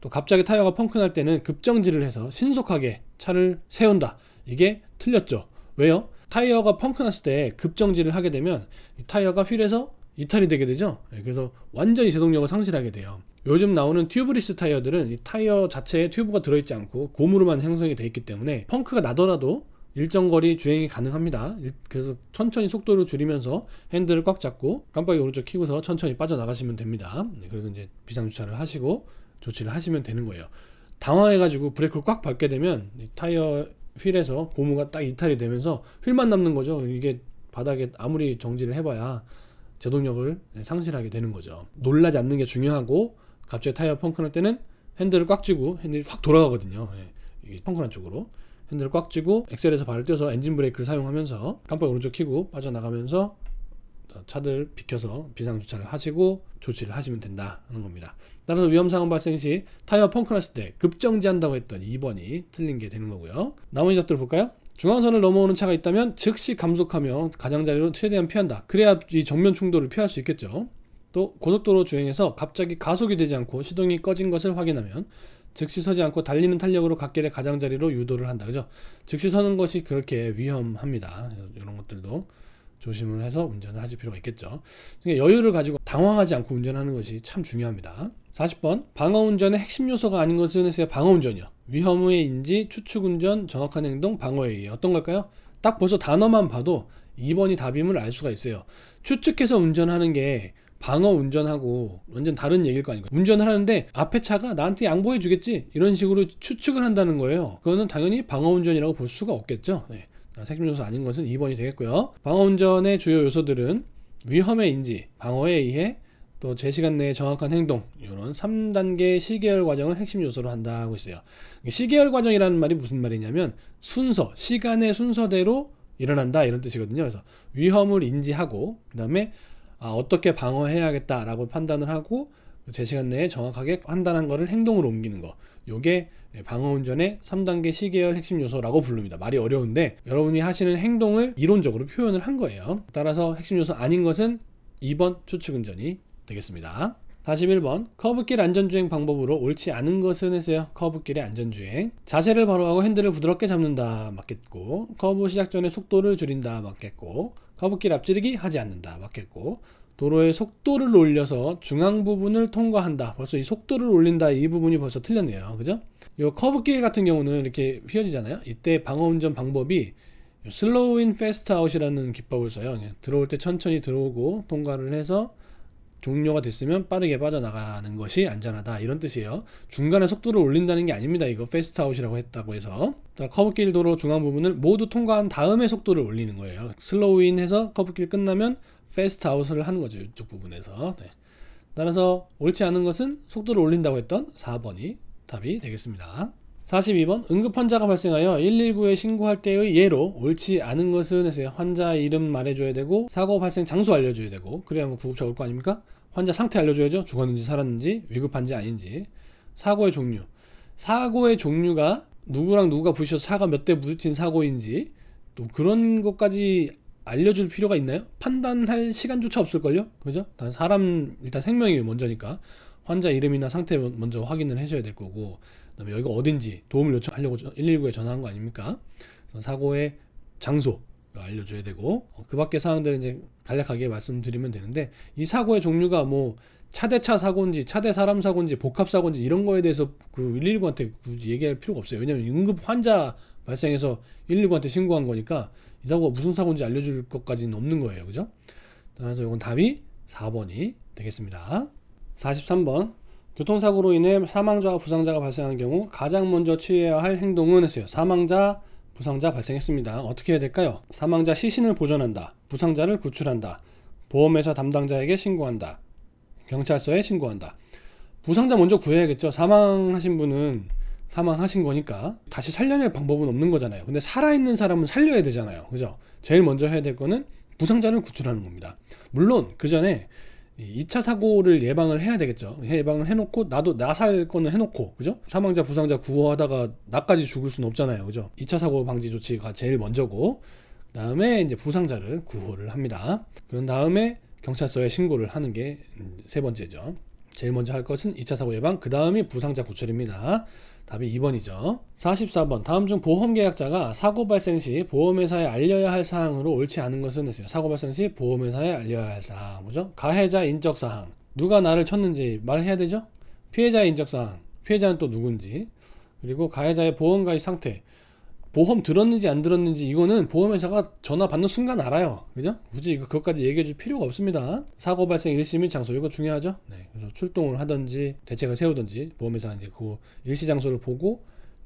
또 갑자기 타이어가 펑크날 때는 급정지를 해서 신속하게 차를 세운다. 이게 틀렸죠. 왜요? 타이어가 펑크 났을 때 급정지를 하게 되면 타이어가 휠에서 이탈이 되게 되죠. 예, 그래서 완전히 제동력을 상실하게 돼요. 요즘 나오는 튜브리스 타이어들은 이 타이어 자체에 튜브가 들어있지 않고 고무로만 형성이 되어 있기 때문에 펑크가 나더라도 일정 거리 주행이 가능합니다. 그래서 천천히 속도를 줄이면서 핸들을 꽉 잡고 깜빡이 오른쪽 키고서 천천히 빠져나가시면 됩니다. 네, 그래서 이제 비상주차를 하시고 조치를 하시면 되는 거예요. 당황해가지고 브레이크를 꽉 밟게 되면 이 타이어 휠에서 고무가 딱 이탈이 되면서 휠만 남는 거죠. 이게 바닥에 아무리 정지를 해봐야 제동력을 상실하게 되는 거죠. 놀라지 않는 게 중요하고 갑자기 타이어 펑크 날 때는 핸들을 꽉 쥐고 핸들이 확 돌아가거든요. 예, 펑크 난 쪽으로. 핸들을 꽉 쥐고 엑셀에서 발을 떼서 엔진 브레이크를 사용하면서 깜빡 오른쪽 키고 빠져나가면서 차들 비켜서 비상 주차를 하시고 조치를 하시면 된다 는 겁니다. 따라서 위험 상황 발생 시 타이어 펑크 났을 때 급정지한다고 했던 2번이 틀린 게 되는 거고요. 나머지 답들 볼까요? 중앙선을 넘어오는 차가 있다면 즉시 감속하며 가장자리로 최대한 피한다. 그래야 이 정면 충돌을 피할 수 있겠죠. 또 고속도로 주행에서 갑자기 가속이 되지 않고 시동이 꺼진 것을 확인하면 즉시 서지 않고 달리는 탄력으로 갓길의 가장자리로 유도를 한다. 그죠? 즉시 서는 것이 그렇게 위험합니다. 이런 것들도 조심을 해서 운전을 하실 필요가 있겠죠. 그러니까 여유를 가지고 당황하지 않고 운전하는 것이 참 중요합니다. 40번 방어운전의 핵심 요소가 아닌 것은 했어요. 방어운전이요. 위험의 인지, 추측운전, 정확한 행동, 방어의 의해 어떤 걸까요? 딱 벌써 단어만 봐도 2번이 답임을 알 수가 있어요. 추측해서 운전하는 게 방어 운전하고 완전 다른 얘기일 거 아닌가요? 운전을 하는데 앞에 차가 나한테 양보해 주겠지 이런 식으로 추측을 한다는 거예요. 그거는 당연히 방어 운전이라고 볼 수가 없겠죠. 네. 책임 요소 아닌 것은 2번이 되겠고요. 방어 운전의 주요 요소들은 위험의 인지, 방어에 의해 또 제시간 내에 정확한 행동 이런 3단계 시계열 과정을 핵심 요소로 한다고 있어요. 시계열 과정이라는 말이 무슨 말이냐면 순서, 시간의 순서대로 일어난다 이런 뜻이거든요. 그래서 위험을 인지하고 그다음에 아, 어떻게 방어해야겠다라고 판단을 하고 제 시간 내에 정확하게 판단한 것을 행동으로 옮기는 거. 요게 방어운전의 3단계 시계열 핵심 요소라고 부릅니다. 말이 어려운데 여러분이 하시는 행동을 이론적으로 표현을 한 거예요. 따라서 핵심 요소 아닌 것은 2번 추측운전이 되겠습니다. 41번 커브길 안전주행 방법으로 옳지 않은 것은 했어요. 커브길의 안전주행 자세를 바로 하고 핸들을 부드럽게 잡는다 맞겠고 커브 시작 전에 속도를 줄인다 맞겠고 커브길 앞지르기 하지 않는다 맞겠고 도로의 속도를 올려서 중앙 부분을 통과한다. 벌써 이 속도를 올린다 이 부분이 벌써 틀렸네요. 그죠? 요 커브길 같은 경우는 이렇게 휘어지잖아요. 이때 방어 운전 방법이 슬로우 인 패스트 아웃이라는 기법을 써요. 예, 들어올 때 천천히 들어오고 통과를 해서 종료가 됐으면 빠르게 빠져나가는 것이 안전하다 이런 뜻이에요 중간에 속도를 올린다는 게 아닙니다 이거 패스트 아웃이라고 했다고 해서 커브길 도로 중앙 부분을 모두 통과한 다음에 속도를 올리는 거예요 슬로우인 해서 커브길 끝나면 패스트 아웃을 하는 거죠. 이쪽 부분에서. 네. 따라서 옳지 않은 것은 속도를 올린다고 했던 4번이 답이 되겠습니다. 42번 응급 환자가 발생하여 119에 신고할 때의 예로 옳지 않은 것은 했어 환자 이름 말해줘야 되고 사고 발생 장소 알려줘야 되고 그래야 뭐 구급차 올 거 아닙니까? 환자 상태 알려줘야죠. 죽었는지 살았는지 위급한지 아닌지 사고의 종류 사고의 종류가 누구랑 누가 부딪혀서 차가 몇 대 부딪힌 사고인지 또 그런 것까지 알려줄 필요가 있나요? 판단할 시간조차 없을걸요? 그죠? 사람 일단 생명이 먼저니까 환자 이름이나 상태 먼저 확인을 해줘야 될 거고 그다음에 여기가 어딘지 도움을 요청하려고 119에 전화한 거 아닙니까? 사고의 장소 알려줘야 되고 어, 그 밖의 사항들은 이제 간략하게 말씀드리면 되는데 이 사고의 종류가 뭐 차대차 사고인지 차대 사람 사고인지 복합 사고인지 이런 거에 대해서 그 119한테 굳이 얘기할 필요가 없어요. 왜냐하면 응급 환자 발생해서 119한테 신고한 거니까 이 사고가 무슨 사고인지 알려줄 것까지는 없는 거예요. 그죠? 따라서 이건 답이 4번이 되겠습니다. 43번. 교통사고로 인해 사망자와 부상자가 발생한 경우 가장 먼저 취해야 할 행동은 했어요. 사망자, 부상자 발생했습니다. 어떻게 해야 될까요? 사망자 시신을 보존한다. 부상자를 구출한다. 보험회사 담당자에게 신고한다. 경찰서에 신고한다. 부상자 먼저 구해야겠죠. 사망하신 분은 사망하신 거니까 다시 살려낼 방법은 없는 거잖아요. 근데 살아있는 사람은 살려야 되잖아요. 그죠? 제일 먼저 해야 될 거는 부상자를 구출하는 겁니다. 물론 그 전에 2차 사고를 예방을 해야 되겠죠. 예방을 해놓고 나도 나 살 거는 해놓고 그죠? 사망자 부상자 구호하다가 나까지 죽을 수는 없잖아요. 그죠? 2차 사고 방지 조치가 제일 먼저고 그 다음에 이제 부상자를 구호를 합니다. 그런 다음에 경찰서에 신고를 하는 게세 음, 번째죠. 제일 먼저 할 것은 2차 사고 예방, 그 다음이 부상자 구출입니다. 답이 2번이죠. 44번 다음 중 보험계약자가 사고 발생 시 보험회사에 알려야 할 사항으로 옳지 않은 것은 했어요. 사고 발생 시 보험회사에 알려야 할 사항 뭐죠? 가해자 인적사항 누가 나를 쳤는지 말해야 되죠? 피해자의 인적사항 피해자는 또 누군지 그리고 가해자의 보험가입 상태 보험 들었는지 안 들었는지 이거는 보험회사가 전화 받는 순간 알아요. 그죠? 굳이 그것까지 얘기해 줄 필요가 없습니다. 사고 발생 일시 및 장소 이거 중요하죠? 네. 그래서 출동을 하든지 대책을 세우든지 보험회사는 이제 그 일시 장소를 보고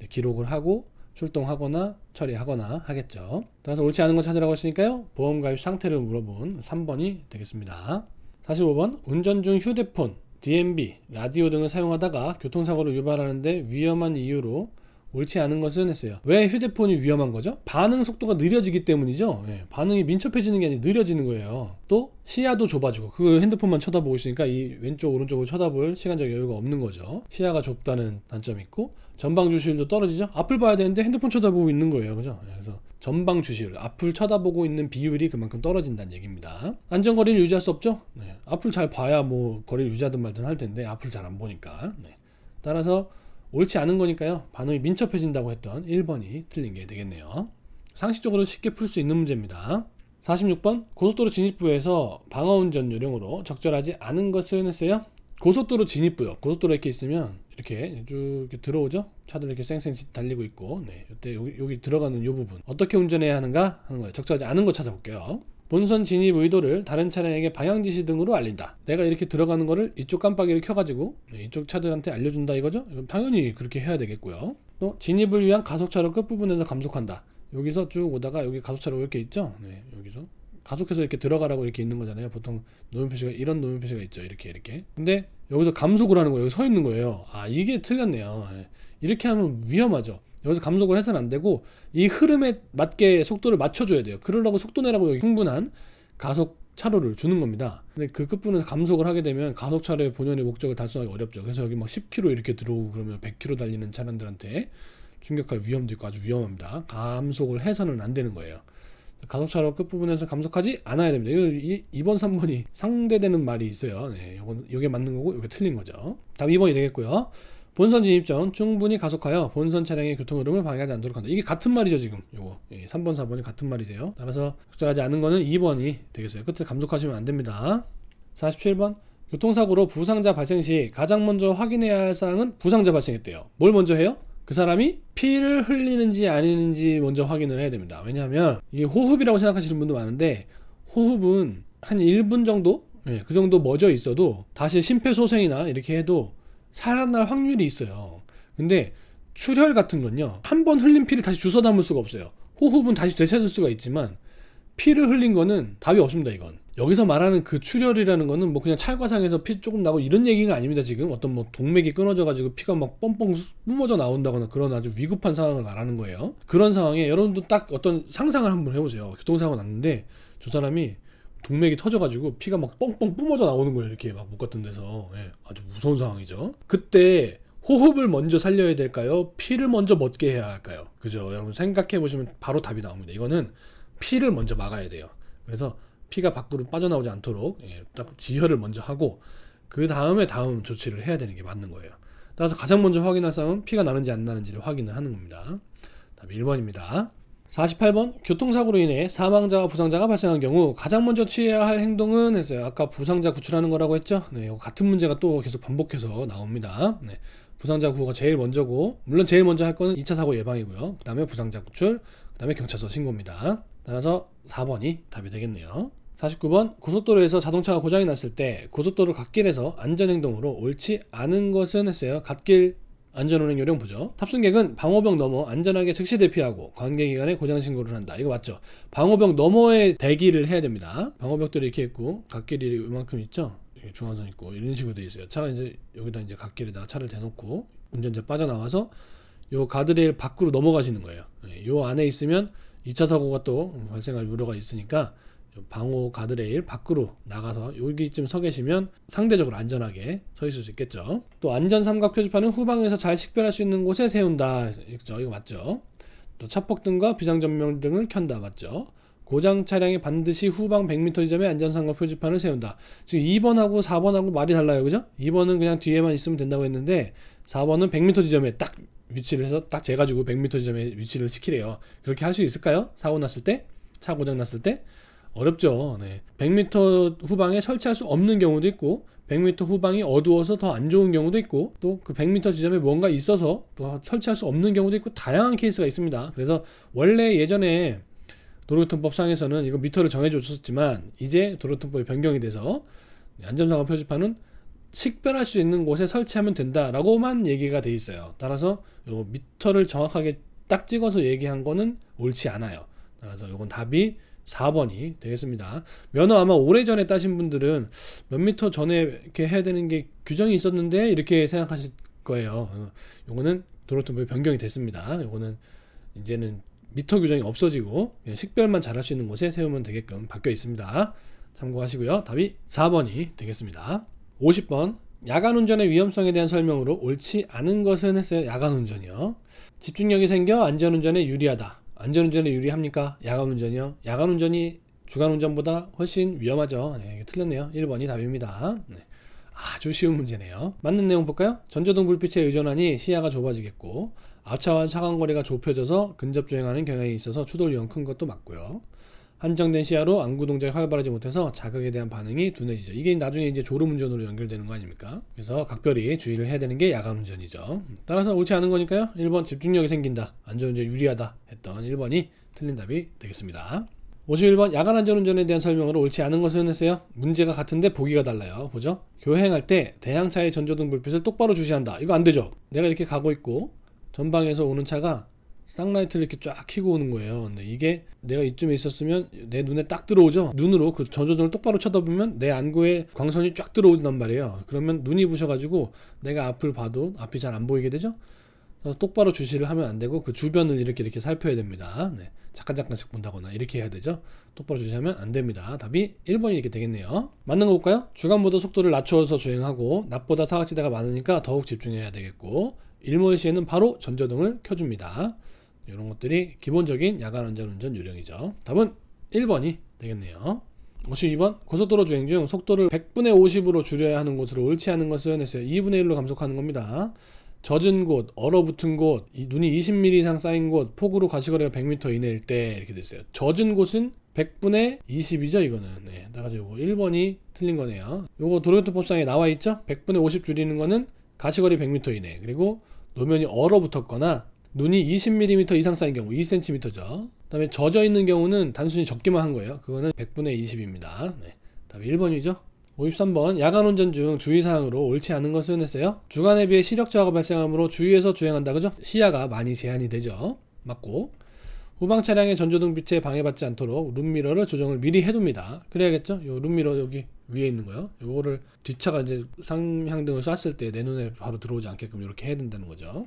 기록을 하고 출동하거나 처리하거나 하겠죠. 따라서 옳지 않은 거 찾으라고 했으니까요. 보험 가입 상태를 물어본 3번이 되겠습니다. 45번 운전 중 휴대폰, DMB, 라디오 등을 사용하다가 교통사고를 유발하는데 위험한 이유로 옳지 않은 것은 했어요. 왜 휴대폰이 위험한 거죠? 반응 속도가 느려지기 때문이죠. 예, 반응이 민첩해지는 게 아니라 느려지는 거예요. 또 시야도 좁아지고 그 핸드폰만 쳐다보고 있으니까 이 왼쪽 오른쪽을 쳐다볼 시간적 여유가 없는 거죠. 시야가 좁다는 단점이 있고 전방 주시율도 떨어지죠. 앞을 봐야 되는데 핸드폰 쳐다보고 있는 거예요. 그죠? 예, 그래서 전방 주시율, 앞을 쳐다보고 있는 비율이 그만큼 떨어진다는 얘기입니다. 안전거리를 유지할 수 없죠? 네. 앞을 잘 봐야 뭐 거리를 유지하든 말든 할 텐데 앞을 잘 안 보니까. 네. 따라서 옳지 않은 거니까요. 반응이 민첩해진다고 했던 1번이 틀린 게 되겠네요. 상식적으로 쉽게 풀 수 있는 문제입니다. 46번 고속도로 진입부에서 방어운전 요령으로 적절하지 않은 것을 했어요. 고속도로 진입부요. 고속도로 이렇게 있으면 이렇게 쭉 이렇게 들어오죠. 차들 이렇게 쌩쌩 달리고 있고, 네, 이때 여기, 여기 들어가는 이 부분 어떻게 운전해야 하는가 하는 거예요. 적절하지 않은 거 찾아볼게요. 본선 진입 의도를 다른 차량에게 방향 지시 등으로 알린다. 내가 이렇게 들어가는 거를 이쪽 깜빡이를 켜가지고 네, 이쪽 차들한테 알려준다 이거죠? 이건 당연히 그렇게 해야 되겠고요. 또 진입을 위한 가속차로 끝부분에서 감속한다. 여기서 쭉 오다가 여기 가속차로 이렇게 있죠? 네, 여기서 가속해서 이렇게 들어가라고 이렇게 있는 거잖아요. 보통 노면 표시가 이런 노면 표시가 있죠. 이렇게 이렇게. 근데 여기서 감속을 하는 거예요. 여기 서 있는 거예요. 아 이게 틀렸네요. 네, 이렇게 하면 위험하죠. 여기서 감속을 해서는 안 되고 이 흐름에 맞게 속도를 맞춰줘야 돼요. 그러려고 속도 내라고 여기 충분한 가속 차로를 주는 겁니다. 근데 그 끝부분에서 감속을 하게 되면 가속 차로의 본연의 목적을 달성하기 어렵죠. 그래서 여기 막 뭐 10km 이렇게 들어오고 그러면 100km 달리는 차량들한테 충격할 위험도 있고 아주 위험합니다. 감속을 해서는 안 되는 거예요. 가속차로 끝부분에서 감속하지 않아야 됩니다. 이거 2번, 3번이 상대되는 말이 있어요. 네, 요건, 요게 맞는 거고 요게 틀린 거죠. 답 2번이 되겠고요. 본선 진입 전 충분히 가속하여 본선 차량의 교통 흐름을 방해하지 않도록 한다. 이게 같은 말이죠, 지금. 요거. 예, 3번, 4번이 같은 말이세요. 따라서 적절하지 않은 거는 2번이 되겠어요. 끝에 감속하시면 안 됩니다. 47번. 교통사고로 부상자 발생 시 가장 먼저 확인해야 할 사항은 부상자 발생했대요. 뭘 먼저 해요? 그 사람이 피를 흘리는지 아니는지 먼저 확인을 해야 됩니다. 왜냐하면 이게 호흡이라고 생각하시는 분도 많은데 호흡은 한 1분 정도? 네, 그 정도 멎어 있어도 다시 심폐소생이나 이렇게 해도 살아날 확률이 있어요. 근데 출혈 같은 건요. 한 번 흘린 피를 다시 주워 담을 수가 없어요. 호흡은 다시 되찾을 수가 있지만 피를 흘린 거는 답이 없습니다. 이건. 여기서 말하는 그 출혈이라는 거는 뭐 그냥 찰과상에서 피 조금 나고 이런 얘기가 아닙니다. 지금 어떤 뭐 동맥이 끊어져 가지고 피가 막 뻥뻥 뿜어져 나온다거나 그런 아주 위급한 상황을 말하는 거예요. 그런 상황에 여러분도 딱 어떤 상상을 한번 해보세요. 교통사고 났는데 저 사람이 동맥이 터져가지고 피가 막 뻥뻥 뿜어져 나오는 거예요. 이렇게 막목같던 데서. 예, 아주 무서운 상황이죠. 그때 호흡을 먼저 살려야 될까요? 피를 먼저 멎게 해야 할까요? 그죠? 여러분 생각해 보시면 바로 답이 나옵니다. 이거는 피를 먼저 막아야 돼요. 그래서 피가 밖으로 빠져나오지 않도록 예, 딱 지혈을 먼저 하고 그 다음에 다음 조치를 해야 되는 게 맞는 거예요. 따라서 가장 먼저 확인할 사람은 피가 나는지 안 나는지를 확인을 하는 겁니다. 답 1번입니다. 48번 교통사고로 인해 사망자와 부상자가 발생한 경우 가장 먼저 취해야 할 행동은 했어요. 아까 부상자 구출하는 거라고 했죠. 네, 같은 문제가 또 계속 반복해서 나옵니다. 네, 부상자 구호가 제일 먼저고 물론 제일 먼저 할 거는 2차 사고 예방이고요. 그 다음에 부상자 구출, 그 다음에 경찰서 신고입니다. 따라서 4번이 답이 되겠네요. 49번 고속도로에서 자동차가 고장이 났을 때 고속도로 갓길에서 안전행동으로 옳지 않은 것은 했어요. 갓길 안전운행요령 보죠 탑승객은 방호벽 너머 안전하게 즉시 대피하고 관계기관에 고장신고를 한다. 이거 맞죠? 방호벽 너머에 대기를 해야 됩니다. 방호벽들이 이렇게 있고 갓길이 이만큼 있죠? 중앙선 있고 이런 식으로 돼 있어요. 차가 이제 여기다 이제 갓길에다 차를 대놓고 운전자 빠져나와서 요 가드레일 밖으로 넘어가시는 거예요. 예, 요 안에 있으면 2차 사고가 또 발생할 우려가 있으니까 방호 가드레일 밖으로 나가서 여기쯤 서 계시면 상대적으로 안전하게 서 있을 수 있겠죠. 또 안전 삼각 표지판은 후방에서 잘 식별할 수 있는 곳에 세운다. 그죠 이거 맞죠. 또 차폭등과 비상전명 등을 켠다. 맞죠. 고장 차량이 반드시 후방 100m 지점에 안전삼각 표지판을 세운다. 지금 2번하고 4번하고 말이 달라요. 그죠? 2번은 그냥 뒤에만 있으면 된다고 했는데 4번은 100m 지점에 딱 위치를 해서 딱 재가지고 100m 지점에 위치를 시키래요. 그렇게 할 수 있을까요? 사고 났을 때? 차 고장 났을 때? 어렵죠. 네. 100m 후방에 설치할 수 없는 경우도 있고 100m 후방이 어두워서 더 안 좋은 경우도 있고 또 그 100m 지점에 뭔가 있어서 또 설치할 수 없는 경우도 있고 다양한 케이스가 있습니다. 그래서 원래 예전에 도로교통법상에서는 이거 미터를 정해줬었지만 이제 도로교통법이 변경이 돼서 안전상황 표지판은 식별할 수 있는 곳에 설치하면 된다라고만 얘기가 돼 있어요. 따라서 요 미터를 정확하게 딱 찍어서 얘기한 거는 옳지 않아요. 따라서 이건 답이 4번이 되겠습니다. 면허 아마 오래전에 따신 분들은 몇 미터 전에 이렇게 해야 되는 게 규정이 있었는데 이렇게 생각하실 거예요. 어, 요거는 도로통법에 변경이 됐습니다. 요거는 이제는 미터 규정이 없어지고 식별만 잘 할 수 있는 곳에 세우면 되게끔 바뀌어 있습니다. 참고하시고요. 답이 4번이 되겠습니다. 50번 야간 운전의 위험성에 대한 설명으로 옳지 않은 것은 했어요. 야간 운전이요. 집중력이 생겨 안전 운전에 유리하다. 안전운전에 유리합니까? 야간운전이요? 야간운전이 주간운전보다 훨씬 위험하죠. 네, 틀렸네요. 1번이 답입니다. 네. 아주 쉬운 문제네요. 맞는 내용 볼까요? 전조등 불빛에 의존하니 시야가 좁아지겠고 앞차와 차간 거리가 좁혀져서 근접 주행하는 경향이 있어서 추돌 위험 큰 것도 맞고요. 한정된 시야로 안구 동작이 활발하지 못해서 자극에 대한 반응이 둔해지죠. 이게 나중에 이제 졸음운전으로 연결되는 거 아닙니까? 그래서 각별히 주의를 해야 되는 게 야간운전이죠. 따라서 옳지 않은 거니까요. 1번 집중력이 생긴다. 안전운전 유리하다 했던 1번이 틀린 답이 되겠습니다. 51번 야간 안전운전에 대한 설명으로 옳지 않은 것은 했어요. 문제가 같은데 보기가 달라요. 보죠. 교행할 때 대항차의 전조등 불빛을 똑바로 주시한다. 이거 안 되죠. 내가 이렇게 가고 있고 전방에서 오는 차가 쌍라이트를 이렇게 쫙 켜고 오는 거예요. 근데 이게 내가 이쯤에 있었으면 내 눈에 딱 들어오죠. 눈으로 그 전조등을 똑바로 쳐다보면 내 안구에 광선이 쫙 들어오단 말이에요. 그러면 눈이 부셔가지고 내가 앞을 봐도 앞이 잘 안 보이게 되죠. 똑바로 주시를 하면 안 되고 그 주변을 이렇게 이렇게 살펴야 됩니다. 네. 잠깐 잠깐씩 본다거나 이렇게 해야 되죠. 똑바로 주시하면 안 됩니다. 답이 1번이 이렇게 되겠네요. 맞는 거 볼까요? 주간보다 속도를 낮춰서 주행하고 낮보다 사각지대가 많으니까 더욱 집중해야 되겠고 일몰 시에는 바로 전조등을 켜줍니다. 이런 것들이 기본적인 야간 안전운전 요령이죠. 답은 1번이 되겠네요. 52번 고속도로 주행 중 속도를 100분의 50으로 줄여야 하는 곳으로 옳지 않은 것은 했어요. 2분의 1로 감속하는 겁니다. 젖은 곳, 얼어붙은 곳, 눈이 20mm 이상 쌓인 곳, 폭우로 가시거리가 100m 이내일 때 이렇게 돼 있어요. 젖은 곳은 100분의 20이죠 이거는 네, 따라서 요거 1번이 틀린 거네요. 이거 도로교통법상에 나와 있죠? 100분의 50 줄이는 거는 가시거리 100m 이내 그리고 노면이 얼어붙었거나 눈이 20mm 이상 쌓인 경우 2cm죠. 그 다음에 젖어 있는 경우는 단순히 적기만 한 거예요. 그거는 100분의 20입니다. 네. 다음 1번이죠. 53번 야간 운전 중 주의사항으로 옳지 않은 것을 했어요. 주간에 비해 시력 저하가 발생하므로 주의해서 주행한다 그죠? 시야가 많이 제한이 되죠. 맞고 후방 차량의 전조등 빛에 방해받지 않도록 룸미러를 조정을 미리 해둡니다. 그래야겠죠? 요 룸미러 여기 위에 있는 거요. 요거를 뒷차가 이제 상향등을 쐈을 때 내 눈에 바로 들어오지 않게끔 이렇게 해야 된다는 거죠.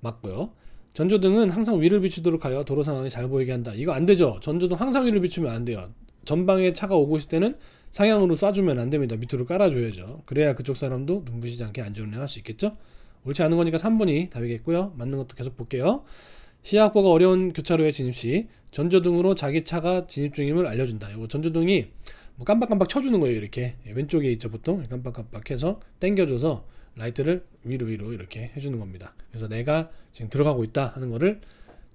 맞고요. 전조등은 항상 위를 비추도록 하여 도로 상황이 잘 보이게 한다. 이거 안 되죠. 전조등 항상 위를 비추면 안 돼요. 전방에 차가 오고 있을 때는 상향으로 쏴주면 안 됩니다. 밑으로 깔아줘야죠. 그래야 그쪽 사람도 눈부시지 않게 안전운 행할 수 있겠죠? 옳지 않은 거니까 3번이 답이겠고요. 맞는 것도 계속 볼게요. 시야 확보가 어려운 교차로에 진입 시 전조등으로 자기 차가 진입 중임을 알려준다. 이거 전조등이 뭐 깜빡깜빡 쳐주는 거예요. 이렇게 예, 왼쪽에 있죠 보통 깜빡깜빡해서 땡겨줘서 라이트를 위로 위로 이렇게 해주는 겁니다. 그래서 내가 지금 들어가고 있다 하는 거를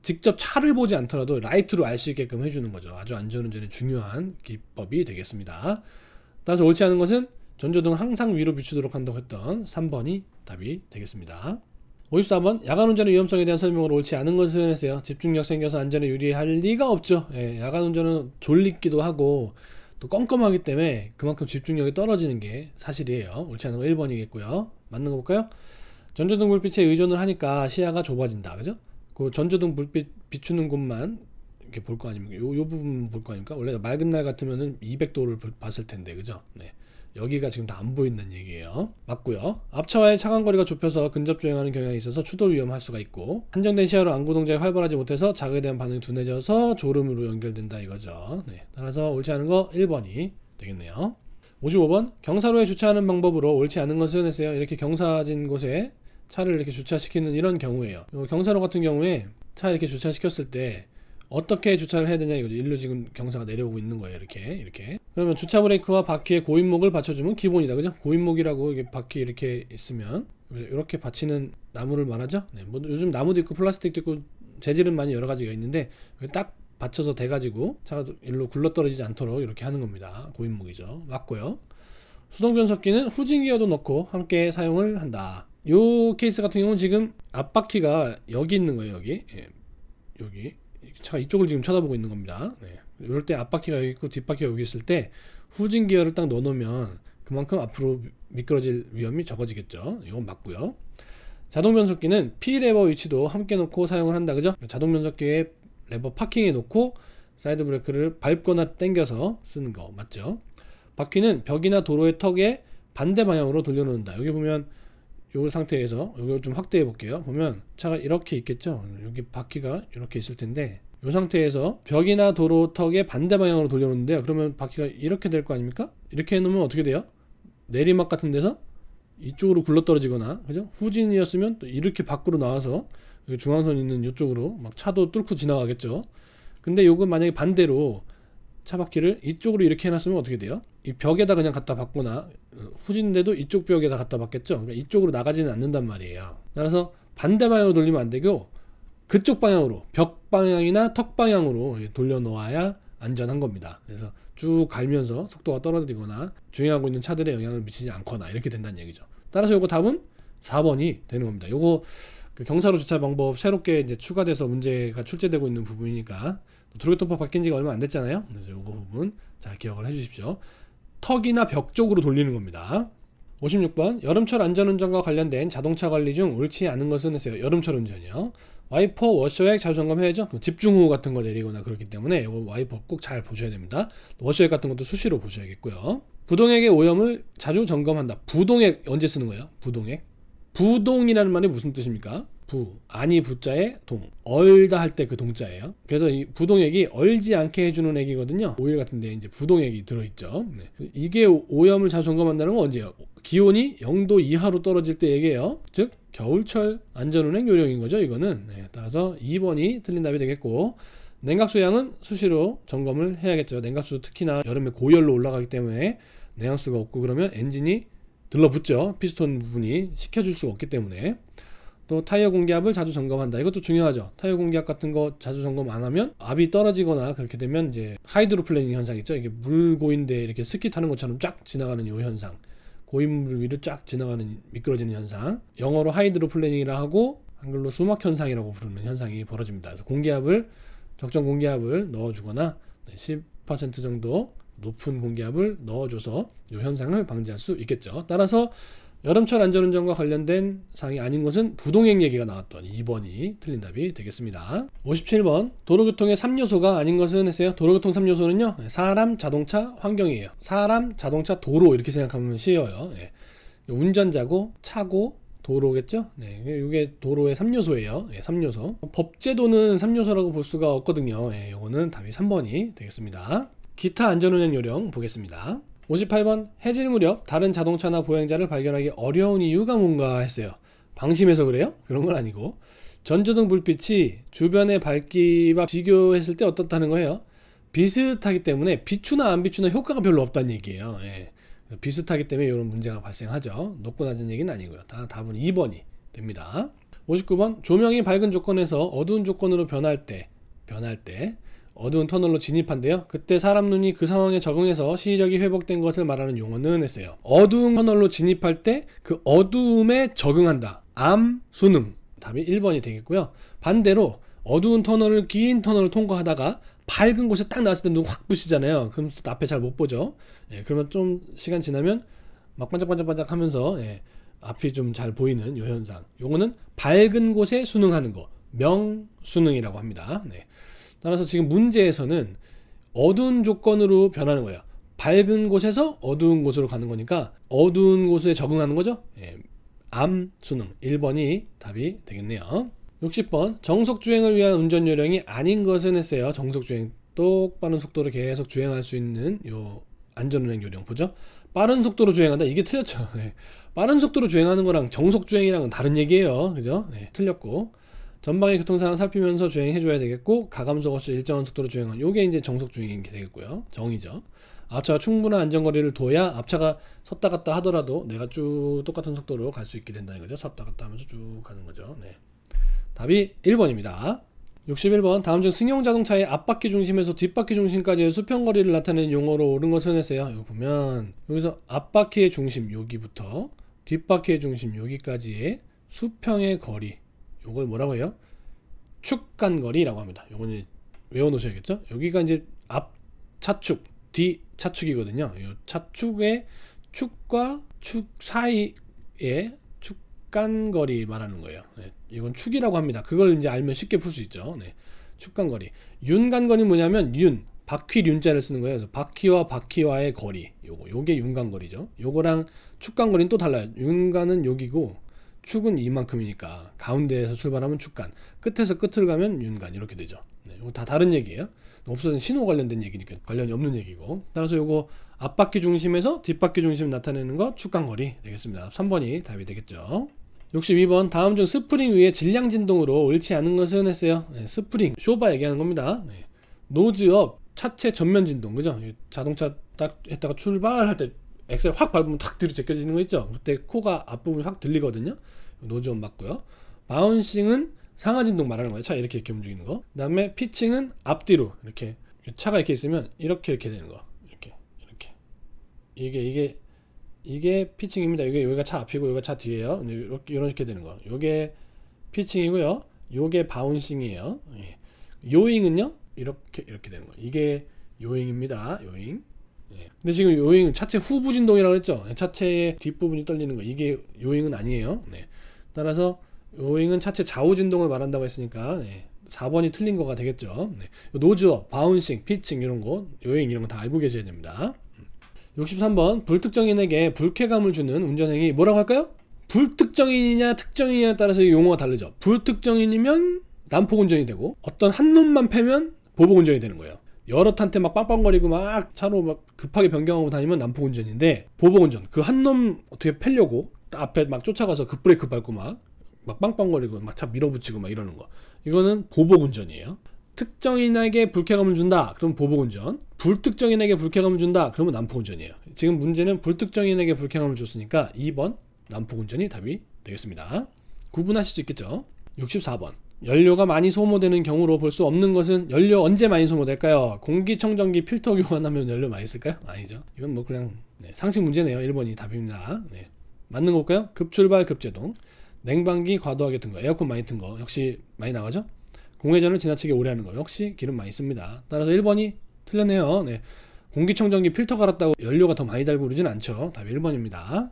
직접 차를 보지 않더라도 라이트로 알 수 있게끔 해주는 거죠. 아주 안전운전에 중요한 기법이 되겠습니다. 따라서 옳지 않은 것은 전조등 항상 위로 비추도록 한다고 했던 3번이 답이 되겠습니다. 54번 야간운전의 위험성에 대한 설명으로 옳지 않은 것은 했어요. 집중력 생겨서 안전에 유리할 리가 없죠. 예, 야간운전은 졸리기도 하고 또 껌껌하기 때문에 그만큼 집중력이 떨어지는 게 사실이에요. 옳지 않은 거 1번이겠고요. 맞는 거 볼까요? 전조등 불빛에 의존을 하니까 시야가 좁아진다. 그죠? 그 전조등 불빛 비추는 곳만 이렇게 볼 거 아닙니까? 요, 요 부분 볼 거 아닙니까? 원래 맑은 날 같으면은 200도를 봤을 텐데. 그죠? 네. 여기가 지금 다 안보이는 얘기예요. 맞고요. 앞차와의 차간거리가 좁혀서 근접 주행하는 경향이 있어서 추돌 위험할 수가 있고 한정된 시야로 안구 동작이 활발하지 못해서 자극에 대한 반응이 둔해져서 졸음으로 연결된다 이거죠. 네. 따라서 옳지 않은 거 1번이 되겠네요. 55번 경사로에 주차하는 방법으로 옳지 않은 것을 써냈어요. 이렇게 경사진 곳에 차를 이렇게 주차시키는 이런 경우에요. 경사로 같은 경우에 차 이렇게 주차시켰을 때 어떻게 주차를 해야 되냐 이거죠. 일로 지금 경사가 내려오고 있는 거예요. 이렇게 이렇게. 그러면 주차 브레이크와 바퀴에 고인목을 받쳐주면 기본이다. 그죠? 고인목이라고 이게 바퀴 이렇게 있으면 이렇게 받치는 나무를 말하죠. 네, 뭐 요즘 나무도 있고 플라스틱도 있고 재질은 많이 여러 가지가 있는데 딱 받쳐서 돼가지고 차가 일로 굴러떨어지지 않도록 이렇게 하는 겁니다. 고인목이죠. 그 맞고요. 수동 변속기는 후진 기어도 넣고 함께 사용을 한다. 요 케이스 같은 경우는 지금 앞바퀴가 여기 있는 거예요. 여기 예. 여기 차가 이쪽을 지금 쳐다보고 있는 겁니다. 네. 이럴 때 앞바퀴가 여기 있고 뒷바퀴가 여기 있을 때 후진 기어를 딱 넣어놓으면 그만큼 앞으로 미끄러질 위험이 적어지겠죠. 이건 맞고요. 자동 변속기는 P 레버 위치도 함께 놓고 사용을 한다. 그죠? 자동 변속기의 레버 파킹해 놓고 사이드 브레이크를 밟거나 당겨서 쓰는 거 맞죠? 바퀴는 벽이나 도로의 턱에 반대 방향으로 돌려놓는다. 여기 보면 이 상태에서 이걸 좀 확대해 볼게요. 보면 차가 이렇게 있겠죠. 여기 바퀴가 이렇게 있을 텐데 이 상태에서 벽이나 도로 턱에 반대 방향으로 돌려놓는데요. 그러면 바퀴가 이렇게 될 거 아닙니까? 이렇게 해놓으면 어떻게 돼요? 내리막 같은 데서 이쪽으로 굴러떨어지거나 그죠? 후진이었으면 또 이렇게 밖으로 나와서 중앙선 있는 이쪽으로 막 차도 뚫고 지나가겠죠. 근데 요건 만약에 반대로 차바퀴를 이쪽으로 이렇게 해놨으면 어떻게 돼요? 이 벽에다 그냥 갖다 박거나 어, 후진대도 이쪽 벽에다 갖다 박겠죠. 그러니까 이쪽으로 나가지는 않는단 말이에요. 따라서 반대 방향으로 돌리면 안 되고 그쪽 방향으로 벽 방향이나 턱 방향으로 돌려 놓아야 안전한 겁니다. 그래서 쭉 갈면서 속도가 떨어지거나 주행하고 있는 차들의 영향을 미치지 않거나 이렇게 된다는 얘기죠. 따라서 요거 답은 4번이 되는 겁니다. 요거 그 경사로 주차 방법 새롭게 이제 추가돼서 문제가 출제되고 있는 부분이니까 도로교통법 바뀐 지가 얼마 안 됐잖아요. 그래서 요거 부분 잘 기억을 해주십시오. 턱이나 벽 쪽으로 돌리는 겁니다. 56번 여름철 안전운전과 관련된 자동차 관리 중 옳지 않은 것은 했어요. 여름철 운전이요. 와이퍼 워셔액 자주점검 해야죠. 뭐 집중호우 같은 거 내리거나 그렇기 때문에 이거 와이퍼 꼭 잘 보셔야 됩니다. 워셔액 같은 것도 수시로 보셔야겠고요. 부동액의 오염을 자주 점검한다. 부동액 언제 쓰는 거예요? 부동액 부동이라는 말이 무슨 뜻입니까? 부 아니 부자에 동 얼다 할 때 그 동자예요. 그래서 이 부동액이 얼지 않게 해주는 액이거든요. 오일 같은데 이제 부동액이 들어있죠. 네. 이게 오염을 자주 검한다는 건 언제예요? 기온이 0도 이하로 떨어질 때 얘기예요. 즉 겨울철 안전운행 요령인 거죠. 이거는 네. 따라서 2번이 틀린 답이 되겠고. 냉각수 양은 수시로 점검을 해야겠죠. 냉각수도 특히나 여름에 고열로 올라가기 때문에 냉각수가 없고 그러면 엔진이 들러붙죠. 피스톤 부분이 식혀줄 수가 없기 때문에 또 타이어 공기압을 자주 점검한다. 이것도 중요하죠. 타이어 공기압 같은 거 자주 점검 안 하면 압이 떨어지거나 그렇게 되면 이제 하이드로플레닝 현상 있죠. 이게 물 고인데 이렇게 스키 타는 것처럼 쫙 지나가는 요 현상. 고인물 위를 쫙 지나가는 미끄러지는 현상. 영어로 하이드로플레닝이라 하고 한글로 수막 현상이라고 부르는 현상이 벌어집니다. 그래서 공기압을 적정 공기압을 넣어주거나 10% 정도 높은 공기압을 넣어줘서 이 현상을 방지할 수 있겠죠. 따라서 여름철 안전운전과 관련된 사항이 아닌 것은 부동행 얘기가 나왔던 2번이 틀린 답이 되겠습니다. 57번 도로교통의 3요소가 아닌 것은 했어요. 도로교통 3요소는요. 사람, 자동차, 환경이에요. 사람, 자동차, 도로 이렇게 생각하면 쉬워요. 예. 운전자고 차고 도로겠죠? 네, 이게 도로의 3요소예요. 예, 3요소. 법제도는 3요소라고 볼 수가 없거든요. 예, 이거는 답이 3번이 되겠습니다. 기타 안전운행 요령 보겠습니다. 58번 해질 무렵 다른 자동차나 보행자를 발견하기 어려운 이유가 뭔가 했어요. 방심해서 그래요? 그런 건 아니고 전조등 불빛이 주변의 밝기와 비교했을 때 어떻다는 거예요. 비슷하기 때문에 비추나 안 비추나 효과가 별로 없다는 얘기예요. 예. 비슷하기 때문에 이런 문제가 발생하죠. 높고 낮은 얘기는 아니고요. 다 답은 2번이 됩니다. 59번 조명이 밝은 조건에서 어두운 조건으로 변할 때 변할 때 어두운 터널로 진입한대요. 그때 사람 눈이 그 상황에 적응해서 시력이 회복된 것을 말하는 용어는 했어요. 어두운 터널로 진입할 때 그 어두움에 적응한다. 암, 수능. 답이 1번이 되겠고요. 반대로 어두운 터널을 긴 터널을 통과하다가 밝은 곳에 딱 나왔을 때 눈 확 부시잖아요. 그럼 앞에 잘 못 보죠. 예, 그러면 좀 시간 지나면 막 반짝반짝반짝 하면서 예, 앞이 좀 잘 보이는 요 현상. 요거는 밝은 곳에 수능하는 거. 명수능이라고 합니다. 네. 따라서 지금 문제에서는 어두운 조건으로 변하는 거예요. 밝은 곳에서 어두운 곳으로 가는 거니까 어두운 곳에 적응하는 거죠. 예, 암 수능 1번이 답이 되겠네요. 60번 정속주행을 위한 운전요령이 아닌 것은 했어요. 정속주행 똑바른 속도로 계속 주행할 수 있는 요 안전운행 요령 보죠. 빠른 속도로 주행한다 이게 틀렸죠. 예, [LAUGHS] 빠른 속도로 주행하는 거랑 정속주행이랑은 다른 얘기예요. 그죠? 예, 틀렸고 전방의 교통상황 살피면서 주행해줘야 되겠고 가감속 없이 일정한 속도로 주행은 요게 이제 정속 주행이 되겠고요 정의죠 앞차가 충분한 안전거리를 둬야 앞차가 섰다 갔다 하더라도 내가 쭉 똑같은 속도로 갈 수 있게 된다는 거죠 섰다 갔다 하면서 쭉 가는 거죠 네. 답이 1번입니다 61번 다음 중 승용 자동차의 앞바퀴 중심에서 뒷바퀴 중심까지의 수평거리를 나타내는 용어로 옳은 것을 해냈어요 여기 보면 여기서 앞바퀴의 중심 여기부터 뒷바퀴의 중심 여기까지의 수평의 거리 요걸 뭐라고 해요? 축간거리라고 합니다. 요거는 외워 놓으셔야겠죠? 여기가 이제 앞 차축, 뒤 차축이거든요. 요 차축의 축과 축 사이의 축간거리 말하는 거예요. 네, 이건 축이라고 합니다. 그걸 이제 알면 쉽게 풀 수 있죠. 네, 축간거리. 윤간거리는 뭐냐면 윤, 바퀴 륜자를 쓰는 거예요. 그래서 바퀴와 바퀴와의 거리. 요거 요게 윤간거리죠. 요거랑 축간거리는 또 달라요. 윤간은 여기고 축은 이만큼이니까 가운데에서 출발하면 축간 끝에서 끝으로 가면 윤간 이렇게 되죠 네, 이거 다 다른 얘기예요 없어진 신호 관련된 얘기니까 관련이 없는 얘기고 따라서 이거 앞바퀴 중심에서 뒷바퀴 중심 나타내는 거 축간거리 되겠습니다 3번이 답이 되겠죠 62번 다음 중 스프링 위에 질량 진동으로 옳지 않은 것은 했어요 네, 스프링 쇼바 얘기하는 겁니다 네. 노즈업 차체 전면 진동 그죠 자동차 딱 했다가 출발할 때 엑셀 확 밟으면 탁 뒤로 제껴지는 거 있죠? 그때 코가 앞부분이 확 들리거든요. 노즈온 맞고요. 바운싱은 상하진동 말하는 거예요. 차 이렇게 이렇게 움직이는 거. 그다음에 피칭은 앞뒤로 이렇게 차가 이렇게 있으면 이렇게 이렇게 되는 거. 이렇게 이렇게 이게 이게 이게 피칭입니다. 이게 여기가 차 앞이고 여기가 차 뒤에요. 이렇게 이런 식으로 되는 거. 요게 피칭이고요. 요게 바운싱이에요. 예. 요잉은요 이렇게 이렇게 되는 거. 이게 요잉입니다. 요잉. 예. 근데 지금 요잉 차체 후부 진동이라고 했죠. 차체의 뒷부분이 떨리는 거 이게 요잉은 아니에요. 네. 따라서 요잉은 차체 좌우 진동을 말한다고 했으니까 네. 4번이 틀린 거가 되겠죠. 네. 노즈업, 바운싱, 피칭 이런 거, 요잉 이런 거 다 알고 계셔야 됩니다. 63번 음. 불특정인에게 불쾌감을 주는 운전행위 뭐라고 할까요? 불특정인이냐 특정인이냐에 따라서 용어가 다르죠. 불특정인이면 난폭운전이 되고 어떤 한 놈만 패면 보복운전이 되는 거예요. 여럿한테막 빵빵거리고 막 차로 막 급하게 변경하고 다니면 난폭 운전인데 보복 운전 그 한 놈 어떻게 패려고 앞에 막 쫓아가서 급브레이크 그 밟고 막 막 빵빵거리고 막 차 밀어붙이고 막 이러는 거 이거는 보복 운전이에요. 특정인에게 불쾌감을 준다. 그럼 보복운전. 불특정인에게 불쾌감을 준다. 그러면 난폭운전이에요. 지금 문제는 불특정인에게 불쾌감을 줬으니까 2번 난폭운전이 답이 되겠습니다. 구분하실 수 있겠죠? 64번. 연료가 많이 소모되는 경우로 볼 수 없는 것은 연료 언제 많이 소모될까요? 공기청정기 필터 교환하면 연료 많이 쓸까요? 아니죠. 이건 뭐 그냥 네, 상식 문제네요. 1번이 답입니다. 네. 맞는 걸까요? 급출발 급제동 냉방기 과도하게 튼 거, 에어컨 많이 튼거 역시 많이 나가죠? 공회전을 지나치게 오래 하는 거 역시 기름 많이 씁니다. 따라서 1번이 틀렸네요. 네. 공기청정기 필터 갈았다고 연료가 더 많이 달고 그러진 않죠. 답이 1번입니다.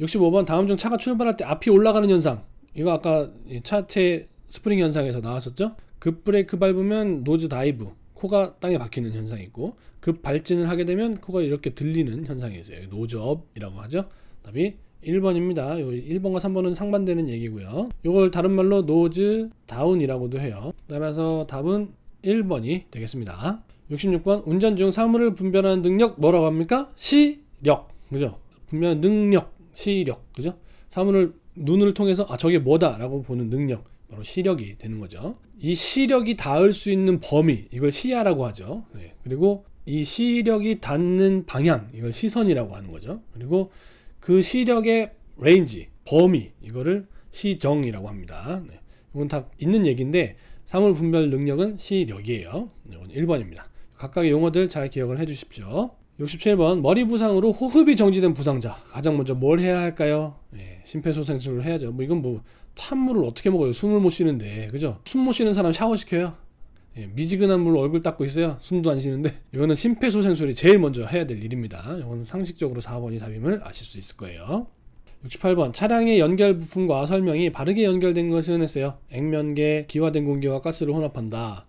65번 다음 중 차가 출발할 때 앞이 올라가는 현상 이거 아까 차체 스프링 현상에서 나왔었죠. 급 브레이크 밟으면 노즈 다이브, 코가 땅에 박히는 현상이 있고 급 발진을 하게 되면 코가 이렇게 들리는 현상이 있어요. 노즈업이라고 하죠. 답이 1번입니다. 요 1번과 3번은 상반되는 얘기고요. 이걸 다른 말로 노즈 다운이라고도 해요. 따라서 답은 1번이 되겠습니다. 66번 운전 중 사물을 분별하는 능력 뭐라고 합니까? 시력. 그죠? 분별 능력, 시력. 그죠? 사물을 눈을 통해서 아 저게 뭐다라고 보는 능력. 바로 시력이 되는 거죠. 이 시력이 닿을 수 있는 범위, 이걸 시야라고 하죠. 네. 그리고 이 시력이 닿는 방향, 이걸 시선이라고 하는 거죠. 그리고 그 시력의 레인지, 범위, 이거를 시정이라고 합니다. 네. 이건 다 있는 얘기인데 사물 분별 능력은 시력이에요. 네, 이건 1번입니다. 각각의 용어들 잘 기억을 해 주십시오. 67번 머리 부상으로 호흡이 정지된 부상자 가장 먼저 뭘 해야 할까요? 예, 심폐소생술을 해야죠. 뭐 이건 뭐 찬물을 어떻게 먹어요? 숨을 못 쉬는데 그죠? 숨 못 쉬는 사람 샤워 시켜요. 예, 미지근한 물로 얼굴 닦고 있어요. 숨도 안 쉬는데 이거는 심폐소생술이 제일 먼저 해야 될 일입니다. 이거는 상식적으로 4번이 답임을 아실 수 있을 거예요. 68번 차량의 연결 부품과 설명이 바르게 연결된 것은 했어요. 액면계, 기화된 공기와 가스를 혼합한다.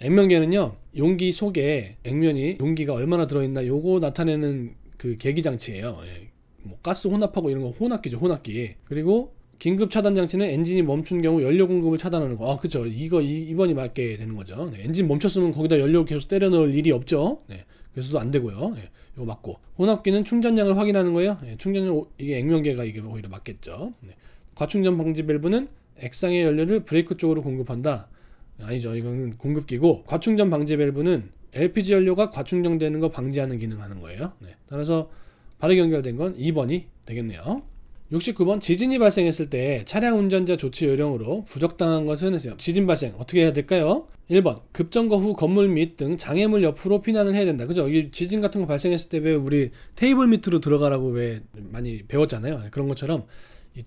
액면계는요 용기 속에 액면이 용기가 얼마나 들어있나 요거 나타내는 그 계기 장치예요. 예, 뭐 가스 혼합하고 이런 거 혼합기죠 혼합기. 그리고 긴급 차단 장치는 엔진이 멈춘 경우 연료 공급을 차단하는 거. 아, 그죠. 이거 이, 번이 맞게 되는 거죠. 네, 엔진 멈췄으면 거기다 연료 계속 때려 넣을 일이 없죠. 네, 그래서도 안 되고요. 네, 이거 맞고. 혼합기는 충전량을 확인하는 거예요. 네, 충전량 이게 액면계가 이게 오히려 맞겠죠. 네. 과충전 방지 밸브는 액상의 연료를 브레이크 쪽으로 공급한다. 아니죠. 이건 공급기고 과충전 방지 밸브는 LPG 연료가 과충전되는 거 방지하는 기능하는 거예요. 네, 따라서 바르 연결된 건 2번이 되겠네요. 69번 지진이 발생했을 때 차량 운전자 조치 요령으로 부적당한 것은 지진 발생 어떻게 해야 될까요? 1번 급정거 후 건물 밑 등 장애물 옆으로 피난을 해야 된다. 그죠? 이 지진 같은 거 발생했을 때 왜 우리 테이블 밑으로 들어가라고 왜 많이 배웠잖아요. 그런 것처럼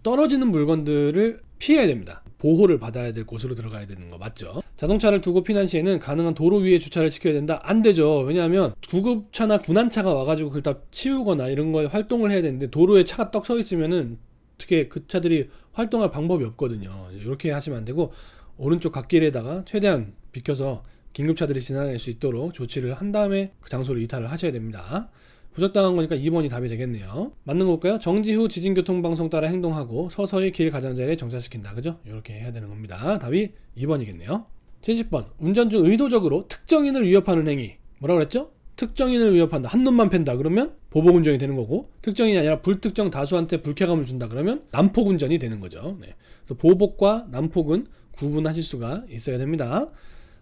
떨어지는 물건들을 피해야 됩니다. 보호를 받아야 될 곳으로 들어가야 되는 거 맞죠? 자동차를 두고 피난 시에는 가능한 도로 위에 주차를 시켜야 된다? 안 되죠. 왜냐하면 구급차나 구난차가 와가지고 그걸 다 치우거나 이런 거에 활동을 해야 되는데 도로에 차가 떡 서 있으면은 어떻게 그 차들이 활동할 방법이 없거든요. 이렇게 하시면 안 되고 오른쪽 갓길에다가 최대한 비켜서 긴급차들이 지나갈 수 있도록 조치를 한 다음에 그 장소를 이탈을 하셔야 됩니다. 부적당한 거니까 2번이 답이 되겠네요. 맞는 걸까요 정지 후 지진 교통 방송 따라 행동하고 서서히 길 가장자리에 정차시킨다. 그죠? 이렇게 해야 되는 겁니다. 답이 2번이겠네요. 70번. 운전 중 의도적으로 특정인을 위협하는 행위. 뭐라 그랬죠? 특정인을 위협한다. 한 놈만 팬다. 그러면 보복 운전이 되는 거고 특정인이 아니라 불특정 다수한테 불쾌감을 준다. 그러면 난폭 운전이 되는 거죠. 네. 그래서 보복과 난폭은 구분하실 수가 있어야 됩니다.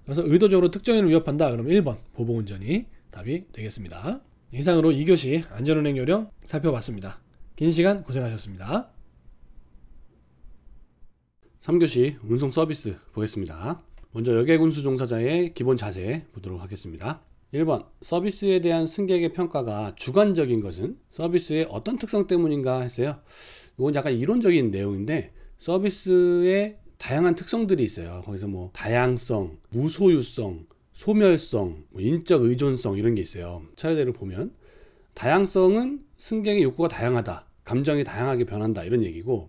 그래서 의도적으로 특정인을 위협한다. 그러면 1번 보복 운전이 답이 되겠습니다. 이상으로 2교시 안전은행 요령 살펴봤습니다. 긴 시간 고생하셨습니다. 3교시 운송 서비스 보겠습니다. 먼저 여객 운수 종사자의 기본 자세 보도록 하겠습니다. 1번 서비스에 대한 승객의 평가가 주관적인 것은 서비스의 어떤 특성 때문인가 했어요. 이건 약간 이론적인 내용인데 서비스의 다양한 특성들이 있어요. 거기서 뭐 다양성, 무소유성, 소멸성, 뭐 인적 의존성 이런 게 있어요. 차례대로 보면 다양성은 승객의 욕구가 다양하다, 감정이 다양하게 변한다 이런 얘기고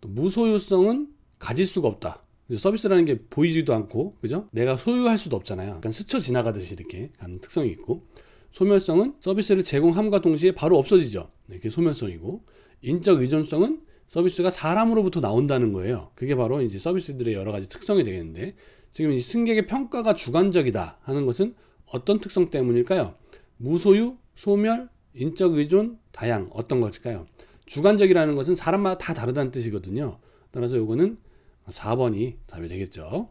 또 무소유성은 가질 수가 없다. 서비스라는 게 보이지도 않고 그죠? 내가 소유할 수도 없잖아요. 약간 스쳐 지나가듯이 이렇게 가는 특성이 있고 소멸성은 서비스를 제공함과 동시에 바로 없어지죠. 이게 네, 소멸성이고 인적 의존성은 서비스가 사람으로부터 나온다는 거예요. 그게 바로 이제 서비스들의 여러 가지 특성이 되겠는데 지금 이 승객의 평가가 주관적이다 하는 것은 어떤 특성 때문일까요? 무소유, 소멸, 인적 의존, 다양 어떤 것일까요? 주관적이라는 것은 사람마다 다 다르다는 뜻이거든요. 따라서 이거는 4번이 답이 되겠죠.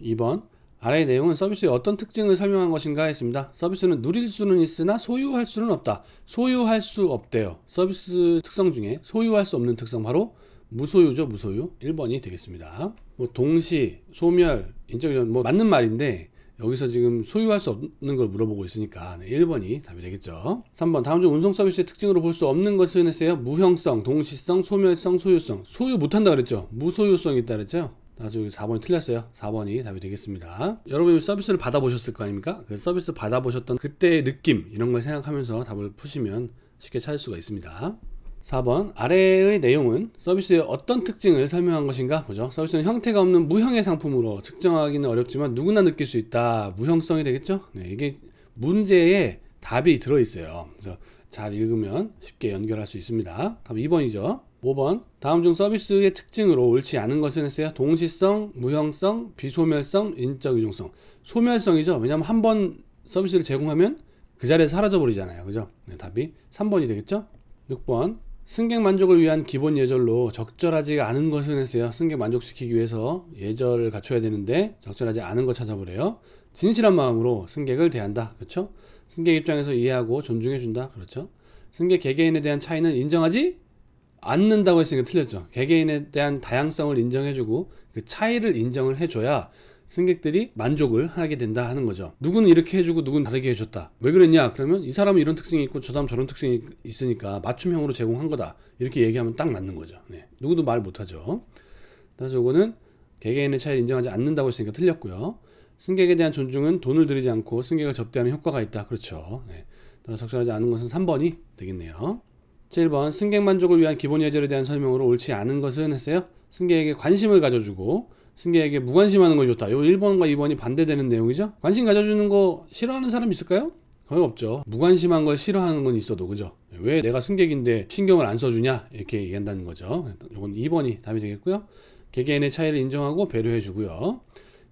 2번 아래의 내용은 서비스의 어떤 특징을 설명한 것인가 했습니다. 서비스는 누릴 수는 있으나 소유할 수는 없다. 소유할 수 없대요. 서비스 특성 중에 소유할 수 없는 특성 바로 무소유죠 무소유 1번이 되겠습니다 뭐 동시 소멸 인적전 뭐 맞는 말인데 여기서 지금 소유할 수 없는 걸 물어보고 있으니까 1번이 답이 되겠죠 3번 다음 중 운송 서비스의 특징으로 볼 수 없는 것은 했어요 무형성, 동시성, 소멸성, 소유성 소유 못한다 그랬죠 무소유성이 있다 그랬죠 나중에 4번이 틀렸어요 4번이 답이 되겠습니다 여러분이 서비스를 받아보셨을 거 아닙니까 그 서비스 받아보셨던 그때의 느낌 이런 걸 생각하면서 답을 푸시면 쉽게 찾을 수가 있습니다 4번 아래의 내용은 서비스의 어떤 특징을 설명한 것인가 보죠. 서비스는 형태가 없는 무형의 상품으로 측정하기는 어렵지만 누구나 느낄 수 있다. 무형성이 되겠죠? 네, 이게 문제에 답이 들어있어요. 그래서 잘 읽으면 쉽게 연결할 수 있습니다. 답 2번이죠. 5번 다음 중 서비스의 특징으로 옳지 않은 것은 했어요. 동시성, 무형성, 비소멸성, 인적이중성. 소멸성이죠. 왜냐하면 한 번 서비스를 제공하면 그 자리에 서 사라져 버리잖아요. 그죠? 네, 답이 3번이 되겠죠? 6번 승객 만족을 위한 기본 예절로 적절하지 않은 것은 했어요. 승객 만족시키기 위해서 예절을 갖춰야 되는데 적절하지 않은 거 찾아보래요. 진실한 마음으로 승객을 대한다. 그렇죠? 승객 입장에서 이해하고 존중해 준다. 그렇죠? 승객 개개인에 대한 차이는 인정하지 않는다고 했으니까 틀렸죠. 개개인에 대한 다양성을 인정해주고 그 차이를 인정을 해줘야 승객들이 만족을 하게 된다 하는 거죠. 누구는 이렇게 해주고 누구는 다르게 해줬다. 왜 그랬냐? 그러면 이 사람은 이런 특징이 있고 저 사람 저런 특징이 있으니까 맞춤형으로 제공한 거다. 이렇게 얘기하면 딱 맞는 거죠. 네. 누구도 말 못하죠. 따라서 이거는 개개인의 차이를 인정하지 않는다고 했으니까 틀렸고요. 승객에 대한 존중은 돈을 들이지 않고 승객을 접대하는 효과가 있다. 그렇죠. 네. 따라서 적절하지 않은 것은 3번이 되겠네요. 7번 승객 만족을 위한 기본 예절에 대한 설명으로 옳지 않은 것은 했어요. 승객에게 관심을 가져주고 승객에게 무관심하는 걸 좋다. 요 1번과 2번이 반대되는 내용이죠. 관심 가져주는 거 싫어하는 사람 있을까요? 거의 없죠. 무관심한 걸 싫어하는 건 있어도 그죠? 왜 내가 승객인데 신경을 안 써주냐 이렇게 얘기한다는 거죠. 이건 2번이 답이 되겠고요. 개개인의 차이를 인정하고 배려해주고요.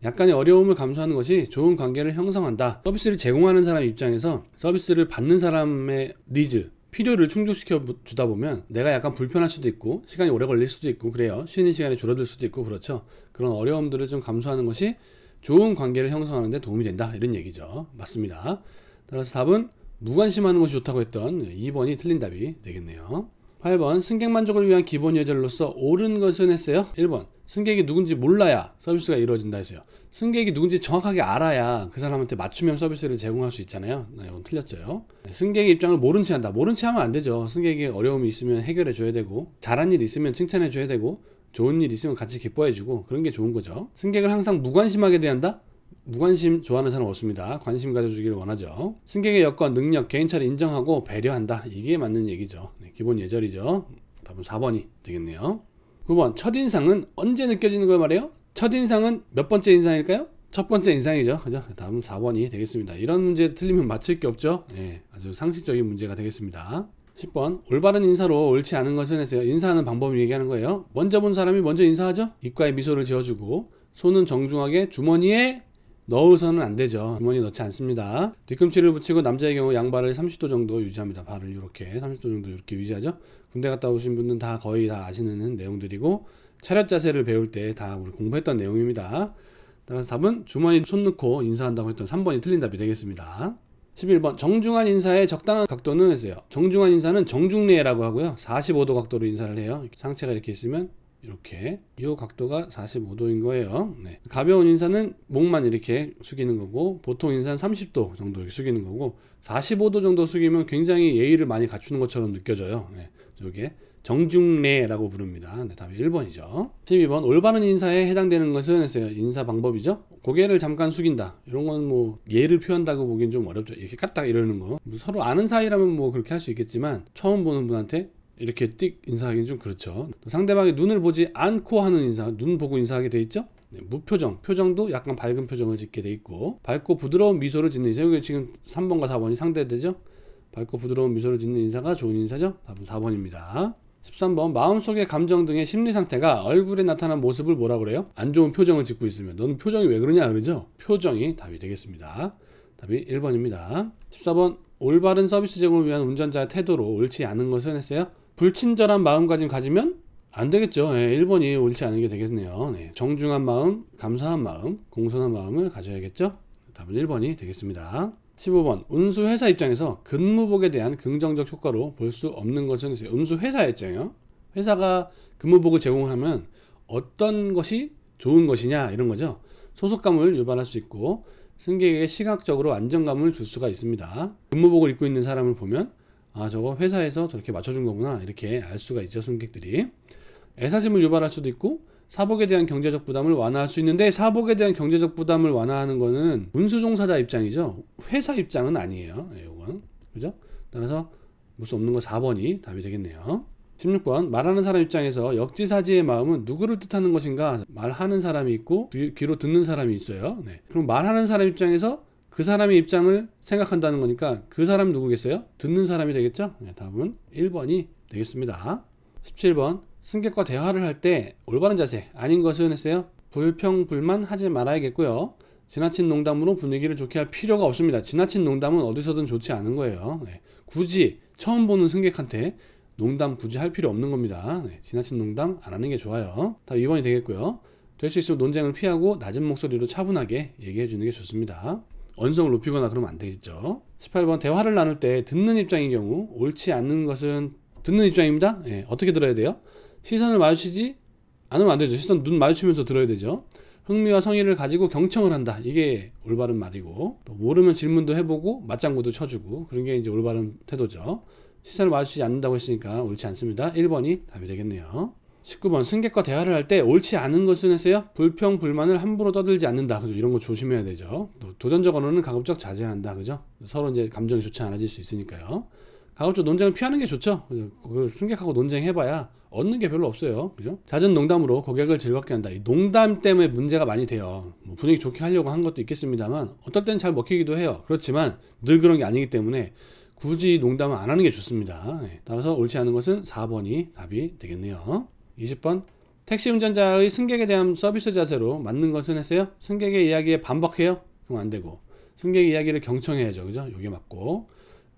약간의 어려움을 감수하는 것이 좋은 관계를 형성한다. 서비스를 제공하는 사람 입장에서 서비스를 받는 사람의 니즈, 필요를 충족시켜 주다 보면 내가 약간 불편할 수도 있고 시간이 오래 걸릴 수도 있고 그래요 쉬는 시간이 줄어들 수도 있고 그렇죠 그런 어려움들을 좀 감수하는 것이 좋은 관계를 형성하는 데 도움이 된다 이런 얘기죠 맞습니다 따라서 답은 무관심하는 것이 좋다고 했던 2번이 틀린 답이 되겠네요 8번 승객 만족을 위한 기본 예절로서 옳은 것은 했어요. 1번 승객이 누군지 몰라야 서비스가 이루어진다 했어요. 승객이 누군지 정확하게 알아야 그 사람한테 맞춤형 서비스를 제공할 수 있잖아요. 네, 이건 틀렸죠. 네, 승객의 입장을 모른 채 한다. 모른 채 하면 안 되죠. 승객이 어려움이 있으면 해결해 줘야 되고 잘한 일 있으면 칭찬해 줘야 되고 좋은 일 있으면 같이 기뻐해 주고 그런 게 좋은 거죠. 승객을 항상 무관심하게 대한다? 무관심 좋아하는 사람 없습니다. 관심 가져주기를 원하죠. 승객의 여건, 능력, 개인차를 인정하고 배려한다. 이게 맞는 얘기죠. 네, 기본 예절이죠. 답은 4번이 되겠네요. 9번 첫인상은 언제 느껴지는 걸 말해요? 첫인상은 몇 번째 인상일까요? 첫 번째 인상이죠. 그죠? 다음 4번이 되겠습니다. 이런 문제 틀리면 맞힐 게 없죠. 예, 아주 상식적인 문제가 되겠습니다. 10번 올바른 인사로 옳지 않은 것은 해서 인사하는 방법을 얘기하는 거예요. 먼저 본 사람이 먼저 인사하죠. 입가에 미소를 지어주고 손은 정중하게 주머니에 넣어서는 안 되죠. 주머니 넣지 않습니다. 뒤꿈치를 붙이고 남자의 경우 양발을 30도 정도 유지합니다. 발을 이렇게 30도 정도 이렇게 유지하죠. 군대 갔다 오신 분은 들다 거의 다 아시는 내용들이고 차렷 자세를 배울 때 다 우리 공부했던 내용입니다. 따라서 답은 주머니 손 넣고 인사한다고 했던 3번이 틀린 답이 되겠습니다. 11번 정중한 인사의 적당한 각도는 했어요. 정중한 인사는 정중례라고 하고요. 45도 각도로 인사를 해요. 상체가 이렇게 있으면 이렇게 이 각도가 45도인 거예요 네. 가벼운 인사는 목만 이렇게 숙이는 거고 보통 인사는 30도 정도 이렇게 숙이는 거고 45도 정도 숙이면 굉장히 예의를 많이 갖추는 것처럼 느껴져요 네. 이게 정중례라고 부릅니다 네, 답이 1번이죠 12번 올바른 인사에 해당되는 것은 인사 방법이죠 고개를 잠깐 숙인다 이런 건 뭐 예를 표현다고 보기엔 좀 어렵죠 이렇게 까딱 이러는 거 뭐 서로 아는 사이라면 뭐 그렇게 할 수 있겠지만 처음 보는 분한테 이렇게 띡 인사하기는 좀 그렇죠 상대방이 눈을 보지 않고 하는 인사 눈 보고 인사하게 돼 있죠 네, 무표정, 표정도 약간 밝은 표정을 짓게 돼 있고 밝고 부드러운 미소를 짓는 인사 여기 지금 3번과 4번이 상대되죠 밝고 부드러운 미소를 짓는 인사가 좋은 인사죠 답은 4번입니다 13번 마음속의 감정 등의 심리 상태가 얼굴에 나타난 모습을 뭐라 그래요? 안 좋은 표정을 짓고 있으면 넌 표정이 왜 그러냐 그러죠? 표정이 답이 되겠습니다 답이 1번입니다 14번 올바른 서비스 제공을 위한 운전자의 태도로 옳지 않은 것은 했어요? 불친절한 마음가짐 가지면 안 되겠죠. 예, 1번이 옳지 않은 게 되겠네요. 네, 정중한 마음, 감사한 마음, 공손한 마음을 가져야겠죠. 답은 1번이 되겠습니다. 15번 운수 회사 입장에서 근무복에 대한 긍정적 효과로 볼 수 없는 것은 있어요. 운수 회사 의 입장이요. 회사가 근무복을 제공하면 어떤 것이 좋은 것이냐 이런 거죠. 소속감을 유발할 수 있고 승객에게 시각적으로 안정감을 줄 수가 있습니다. 근무복을 입고 있는 사람을 보면 아 저거 회사에서 저렇게 맞춰준 거구나 이렇게 알 수가 있죠 승객들이 애사심을 유발할 수도 있고 사복에 대한 경제적 부담을 완화할 수 있는데 사복에 대한 경제적 부담을 완화하는 거는 문수종사자 입장이죠 회사 입장은 아니에요 예, 요건 그죠 따라서 무수 없는 거 4번이 답이 되겠네요 16번 말하는 사람 입장에서 역지사지의 마음은 누구를 뜻하는 것인가 말하는 사람이 있고 귀, 로 듣는 사람이 있어요 네. 그럼 말하는 사람 입장에서 그 사람의 입장을 생각한다는 거니까 그 사람 누구겠어요? 듣는 사람이 되겠죠? 네, 답은 1번이 되겠습니다. 17번 승객과 대화를 할 때 올바른 자세 아닌 것은 했어요. 불평불만 하지 말아야겠고요. 지나친 농담으로 분위기를 좋게 할 필요가 없습니다. 지나친 농담은 어디서든 좋지 않은 거예요. 네, 굳이 처음 보는 승객한테 농담 굳이 할 필요 없는 겁니다. 네, 지나친 농담 안 하는 게 좋아요. 답 2번이 되겠고요. 될 수 있으면 논쟁을 피하고 낮은 목소리로 차분하게 얘기해 주는 게 좋습니다. 언성을 높이거나 그러면 안 되겠죠. 18번 대화를 나눌 때 듣는 입장인 경우 옳지 않는 것은 듣는 입장입니다. 예, 어떻게 들어야 돼요? 시선을 마주치지 않으면 안 되죠. 시선 눈 마주치면서 들어야 되죠. 흥미와 성의를 가지고 경청을 한다. 이게 올바른 말이고 또 모르면 질문도 해보고 맞장구도 쳐주고 그런 게 이제 올바른 태도죠. 시선을 마주치지 않는다고 했으니까 옳지 않습니다. 1번이 답이 되겠네요. 19번 승객과 대화를 할 때 옳지 않은 것은 했어요? 불평 불만을 함부로 떠들지 않는다. 그죠? 이런 거 조심해야 되죠. 또 도전적 언어는 가급적 자제한다. 그죠? 서로 이제 감정이 좋지 않아질 수 있으니까요. 가급적 논쟁을 피하는 게 좋죠. 그 승객하고 논쟁해봐야 얻는 게 별로 없어요. 그죠? 잦은 농담으로 고객을 즐겁게 한다. 이 농담 때문에 문제가 많이 돼요. 뭐 분위기 좋게 하려고 한 것도 있겠습니다만 어떨 때는 잘 먹히기도 해요. 그렇지만 늘 그런 게 아니기 때문에 굳이 농담을 안 하는 게 좋습니다. 예, 따라서 옳지 않은 것은 4번이 답이 되겠네요. 20번 택시 운전자의 승객에 대한 서비스 자세로 맞는 것은 했어요? 승객의 이야기에 반박해요? 그럼 안 되고 승객의 이야기를 경청해야죠. 그죠? 요게 맞고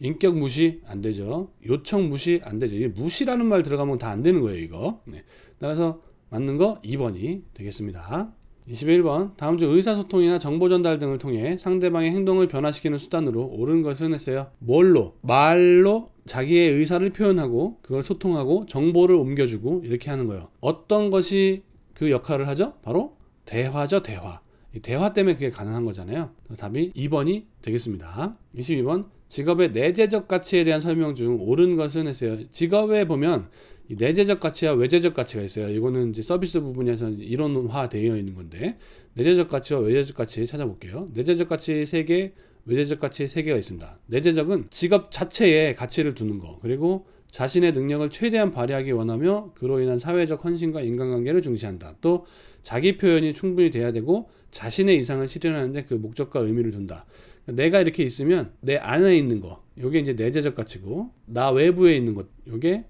인격 무시 안 되죠. 요청 무시 안 되죠. 이 무시라는 말 들어가면 다 안 되는 거예요, 이거. 네. 따라서 맞는 거 2번이 되겠습니다. 21번 다음 중 의사소통이나 정보 전달 등을 통해 상대방의 행동을 변화시키는 수단으로 옳은 것은 했어요. 뭘로? 말로 자기의 의사를 표현하고 그걸 소통하고 정보를 옮겨주고 이렇게 하는 거예요. 어떤 것이 그 역할을 하죠? 바로 대화죠, 대화. 대화 때문에 그게 가능한 거잖아요. 답이 2번이 되겠습니다. 22번 직업의 내재적 가치에 대한 설명 중 옳은 것은 했어요. 직업에 보면 내재적 가치와 외재적 가치가 있어요. 이거는 이제 서비스 부분에서 이론화 되어 있는 건데 내재적 가치와 외재적 가치 찾아볼게요. 내재적 가치 세개 외재적 가치 세개가 있습니다. 내재적은 직업 자체에 가치를 두는 거 그리고 자신의 능력을 최대한 발휘하기 원하며 그로 인한 사회적 헌신과 인간관계를 중시한다. 또 자기 표현이 충분히 돼야 되고 자신의 이상을 실현하는데 그 목적과 의미를 둔다. 그러니까 내가 이렇게 있으면 내 안에 있는 거, 이게 이제 내재적 가치고 나 외부에 있는 것, 이게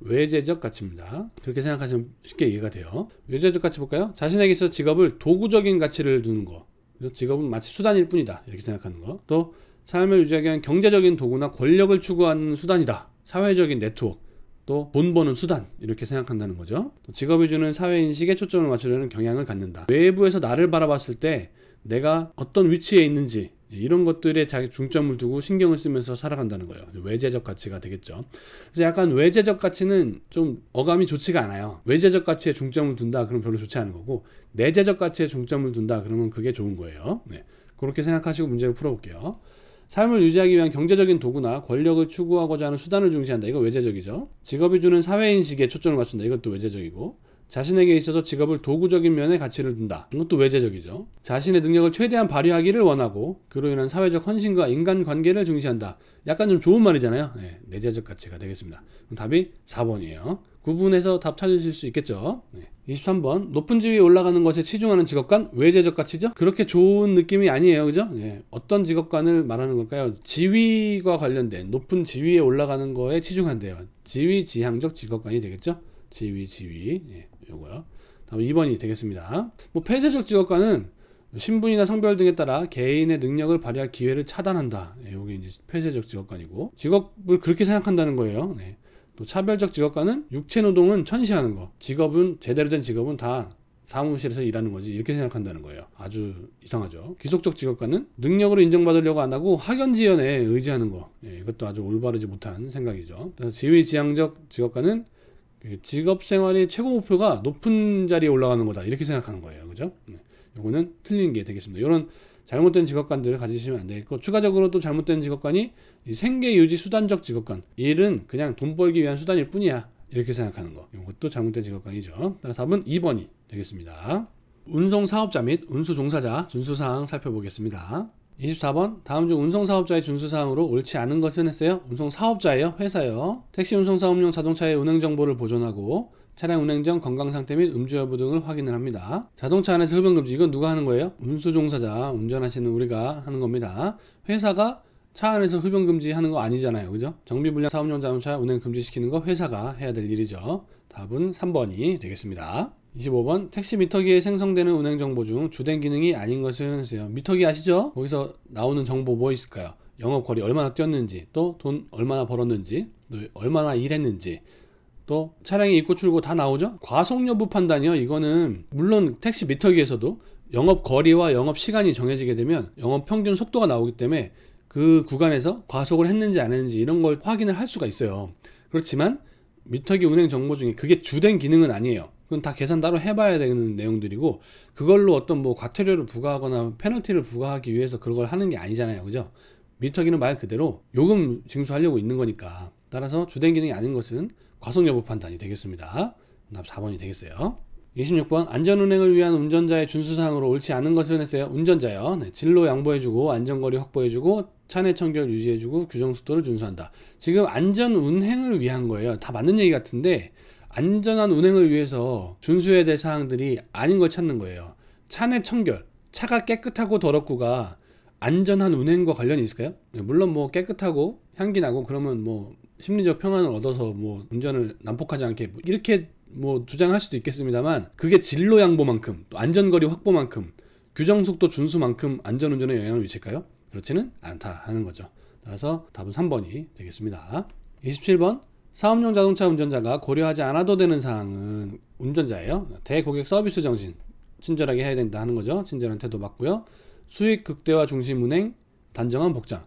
외재적 가치입니다. 그렇게 생각하시면 쉽게 이해가 돼요. 외재적 가치 볼까요? 자신에게 있어 직업을 도구적인 가치를 두는 거. 직업은 마치 수단일 뿐이다. 이렇게 생각하는 거. 또 삶을 유지하기 위한 경제적인 도구나 권력을 추구하는 수단이다. 사회적인 네트워크. 또 돈 버는 수단 이렇게 생각한다는 거죠. 직업이 주는 사회 인식에 초점을 맞추려는 경향을 갖는다. 외부에서 나를 바라봤을 때 내가 어떤 위치에 있는지 예, 이런 것들에 자기 중점을 두고 신경을 쓰면서 살아간다는 거예요. 외재적 가치가 되겠죠. 그래서 약간 외재적 가치는 좀 어감이 좋지가 않아요. 외재적 가치에 중점을 둔다 그러면 별로 좋지 않은 거고 내재적 가치에 중점을 둔다 그러면 그게 좋은 거예요. 네. 그렇게 생각하시고 문제를 풀어볼게요. 삶을 유지하기 위한 경제적인 도구나 권력을 추구하고자 하는 수단을 중시한다. 이거 외재적이죠. 직업이 주는 사회인식에 초점을 맞춘다. 이것도 외재적이고 자신에게 있어서 직업을 도구적인 면에 가치를 둔다. 이것도 외재적이죠. 자신의 능력을 최대한 발휘하기를 원하고 그로 인한 사회적 헌신과 인간관계를 중시한다. 약간 좀 좋은 말이잖아요. 네, 내재적 가치가 되겠습니다. 답이 4번이에요. 구분해서 답 찾으실 수 있겠죠. 네. 23번 높은 지위에 올라가는 것에 치중하는 직업관 외재적 가치죠? 그렇게 좋은 느낌이 아니에요. 그죠? 네. 어떤 직업관을 말하는 걸까요? 지위와 관련된 높은 지위에 올라가는 거에 치중한대요. 지위 지향적 직업관이 되겠죠? 지위 지위 예. 요거요. 다음 2번이 되겠습니다. 뭐 폐쇄적 직업과는 신분이나 성별 등에 따라 개인의 능력을 발휘할 기회를 차단한다. 네, 요게 이제 폐쇄적 직업관이고 직업을 그렇게 생각한다는 거예요. 네. 또 차별적 직업과는 육체 노동은 천시하는 거. 직업은 제대로 된 직업은 다 사무실에서 일하는 거지 이렇게 생각한다는 거예요 아주 이상하죠 귀속적 직업과는 능력으로 인정받으려고 안 하고 학연지연에 의지하는 거 예, 이것도 아주 올바르지 못한 생각이죠 지위지향적 직업과는 예, 직업 생활의 최고 목표가 높은 자리에 올라가는 거다 이렇게 생각하는 거예요 그죠 네. 요거는 틀린 게 되겠습니다 요런 잘못된 직업관들을 가지시면 안 되겠고 추가적으로 또 잘못된 직업관이 생계 유지 수단적 직업관 일은 그냥 돈 벌기 위한 수단일 뿐이야 이렇게 생각하는 거 이것도 잘못된 직업관이죠 따라서 답은 2번이 되겠습니다 운송사업자 및 운수종사자 준수사항 살펴보겠습니다 24번 다음 중 운송사업자의 준수사항으로 옳지 않은 것은 했어요. 운송사업자예요. 회사요. 택시 운송사업용 자동차의 운행정보를 보존하고 차량 운행 전 건강 상태 및 음주 여부 등을 확인을 합니다. 자동차 안에서 흡연 금지 이건 누가 하는 거예요? 운수 종사자 운전하시는 우리가 하는 겁니다. 회사가 차 안에서 흡연 금지 하는 거 아니잖아요. 그죠? 정비 불량 사업용 자동차 운행 금지시키는 거 회사가 해야 될 일이죠. 답은 3번이 되겠습니다. 25번 택시 미터기에 생성되는 운행 정보 중 주된 기능이 아닌 것을 현수해요. 미터기 아시죠? 거기서 나오는 정보 뭐 있을까요? 영업 거리 얼마나 뛰었는지, 또 돈 얼마나 벌었는지, 또 얼마나 일했는지, 또차량이 입고 출고 다 나오죠? 과속 여부 판단이요. 이거는 물론 택시 미터기에서도 영업 거리와 영업 시간이 정해지게 되면 영업 평균 속도가 나오기 때문에 그 구간에서 과속을 했는지 안 했는지 이런 걸 확인을 할 수가 있어요. 그렇지만 미터기 운행 정보 중에 그게 주된 기능은 아니에요. 그건 다 계산 따로 해봐야 되는 내용들이고 그걸로 어떤 뭐 과태료를 부과하거나 페널티를 부과하기 위해서 그걸 하는 게 아니잖아요 그죠 미터기는 말 그대로 요금 징수하려고 있는 거니까 따라서 주된 기능이 아닌 것은 과속 여부 판단이 되겠습니다 답 4번이 되겠어요 26번 안전운행을 위한 운전자의 준수사항으로 옳지 않은 것을 했어요 운전자요 네, 진로 양보해주고 안전거리 확보해주고 차내 청결 유지해주고 규정속도를 준수한다 지금 안전운행을 위한 거예요 다 맞는 얘기 같은데 안전한 운행을 위해서 준수해야 될 사항들이 아닌 걸 찾는 거예요. 차내 청결, 차가 깨끗하고 더럽고가 안전한 운행과 관련이 있을까요? 네, 물론 뭐 깨끗하고 향기 나고 그러면 뭐 심리적 평안을 얻어서 뭐 운전을 난폭하지 않게 뭐 이렇게 뭐 주장할 수도 있겠습니다만 그게 진로 양보만큼 또 안전거리 확보만큼 규정 속도 준수만큼 안전 운전에 영향을 미칠까요? 그렇지는 않다 하는 거죠. 따라서 답은 3번이 되겠습니다. 27번 사업용 자동차 운전자가 고려하지 않아도 되는 사항은 운전자예요. 대고객 서비스 정신 친절하게 해야 된다 하는 거죠. 친절한 태도 맞고요. 수익 극대화 중심 운행 단정한 복장.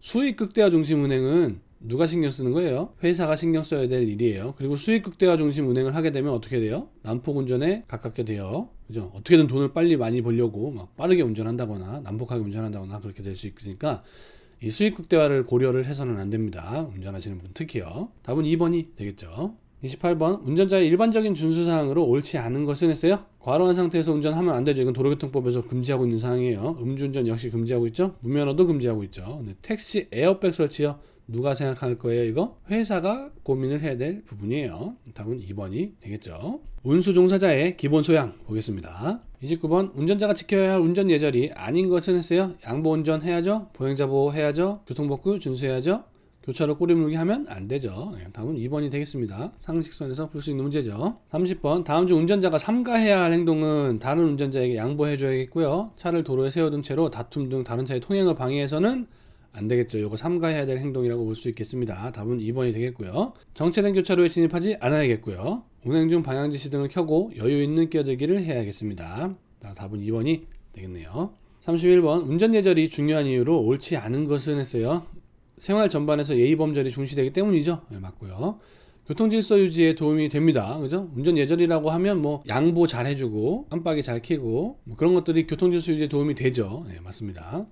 수익 극대화 중심 운행은 누가 신경 쓰는 거예요? 회사가 신경 써야 될 일이에요. 그리고 수익 극대화 중심 운행을 하게 되면 어떻게 돼요? 난폭 운전에 가깝게 돼요. 그죠? 어떻게든 돈을 빨리 많이 벌려고 막 빠르게 운전한다거나 난폭하게 운전한다거나 그렇게 될 수 있으니까 이 수익 극대화를 고려를 해서는 안 됩니다. 운전하시는 분 특히요. 답은 2번이 되겠죠. 28번 운전자의 일반적인 준수사항으로 옳지 않은 것은 했어요? 과로한 상태에서 운전하면 안 되죠. 이건 도로교통법에서 금지하고 있는 사항이에요. 음주운전 역시 금지하고 있죠. 무면허도 금지하고 있죠. 택시 에어백 설치요. 누가 생각할 거예요 이거? 회사가 고민을 해야 될 부분이에요. 답은 2번이 되겠죠. 운수 종사자의 기본 소양 보겠습니다. 29번 운전자가 지켜야 할 운전 예절이 아닌 것은 했어요. 양보 운전 해야죠. 보행자 보호 해야죠. 교통복구 준수해야죠. 교차로 꼬리물기 하면 안 되죠. 네, 답은 2번이 되겠습니다. 상식선에서 풀 수 있는 문제죠. 30번 다음 중 운전자가 삼가해야 할 행동은 다른 운전자에게 양보해줘야겠고요. 차를 도로에 세워둔 채로 다툼 등 다른 차의 통행을 방해해서는 안 되겠죠. 이거 삼가해야 될 행동이라고 볼 수 있겠습니다. 답은 2번이 되겠고요. 정체된 교차로에 진입하지 않아야겠고요. 운행 중 방향 지시 등을 켜고 여유 있는 끼어들기를 해야겠습니다. 답은 2번이 되겠네요. 31번 운전 예절이 중요한 이유로 옳지 않은 것은 했어요. 생활 전반에서 예의 범절이 중시되기 때문이죠. 네, 맞고요. 교통 질서 유지에 도움이 됩니다. 그죠? 운전 예절이라고 하면 뭐 양보 잘 해주고 깜빡이 잘 켜고 뭐 그런 것들이 교통 질서 유지에 도움이 되죠. 네, 맞습니다.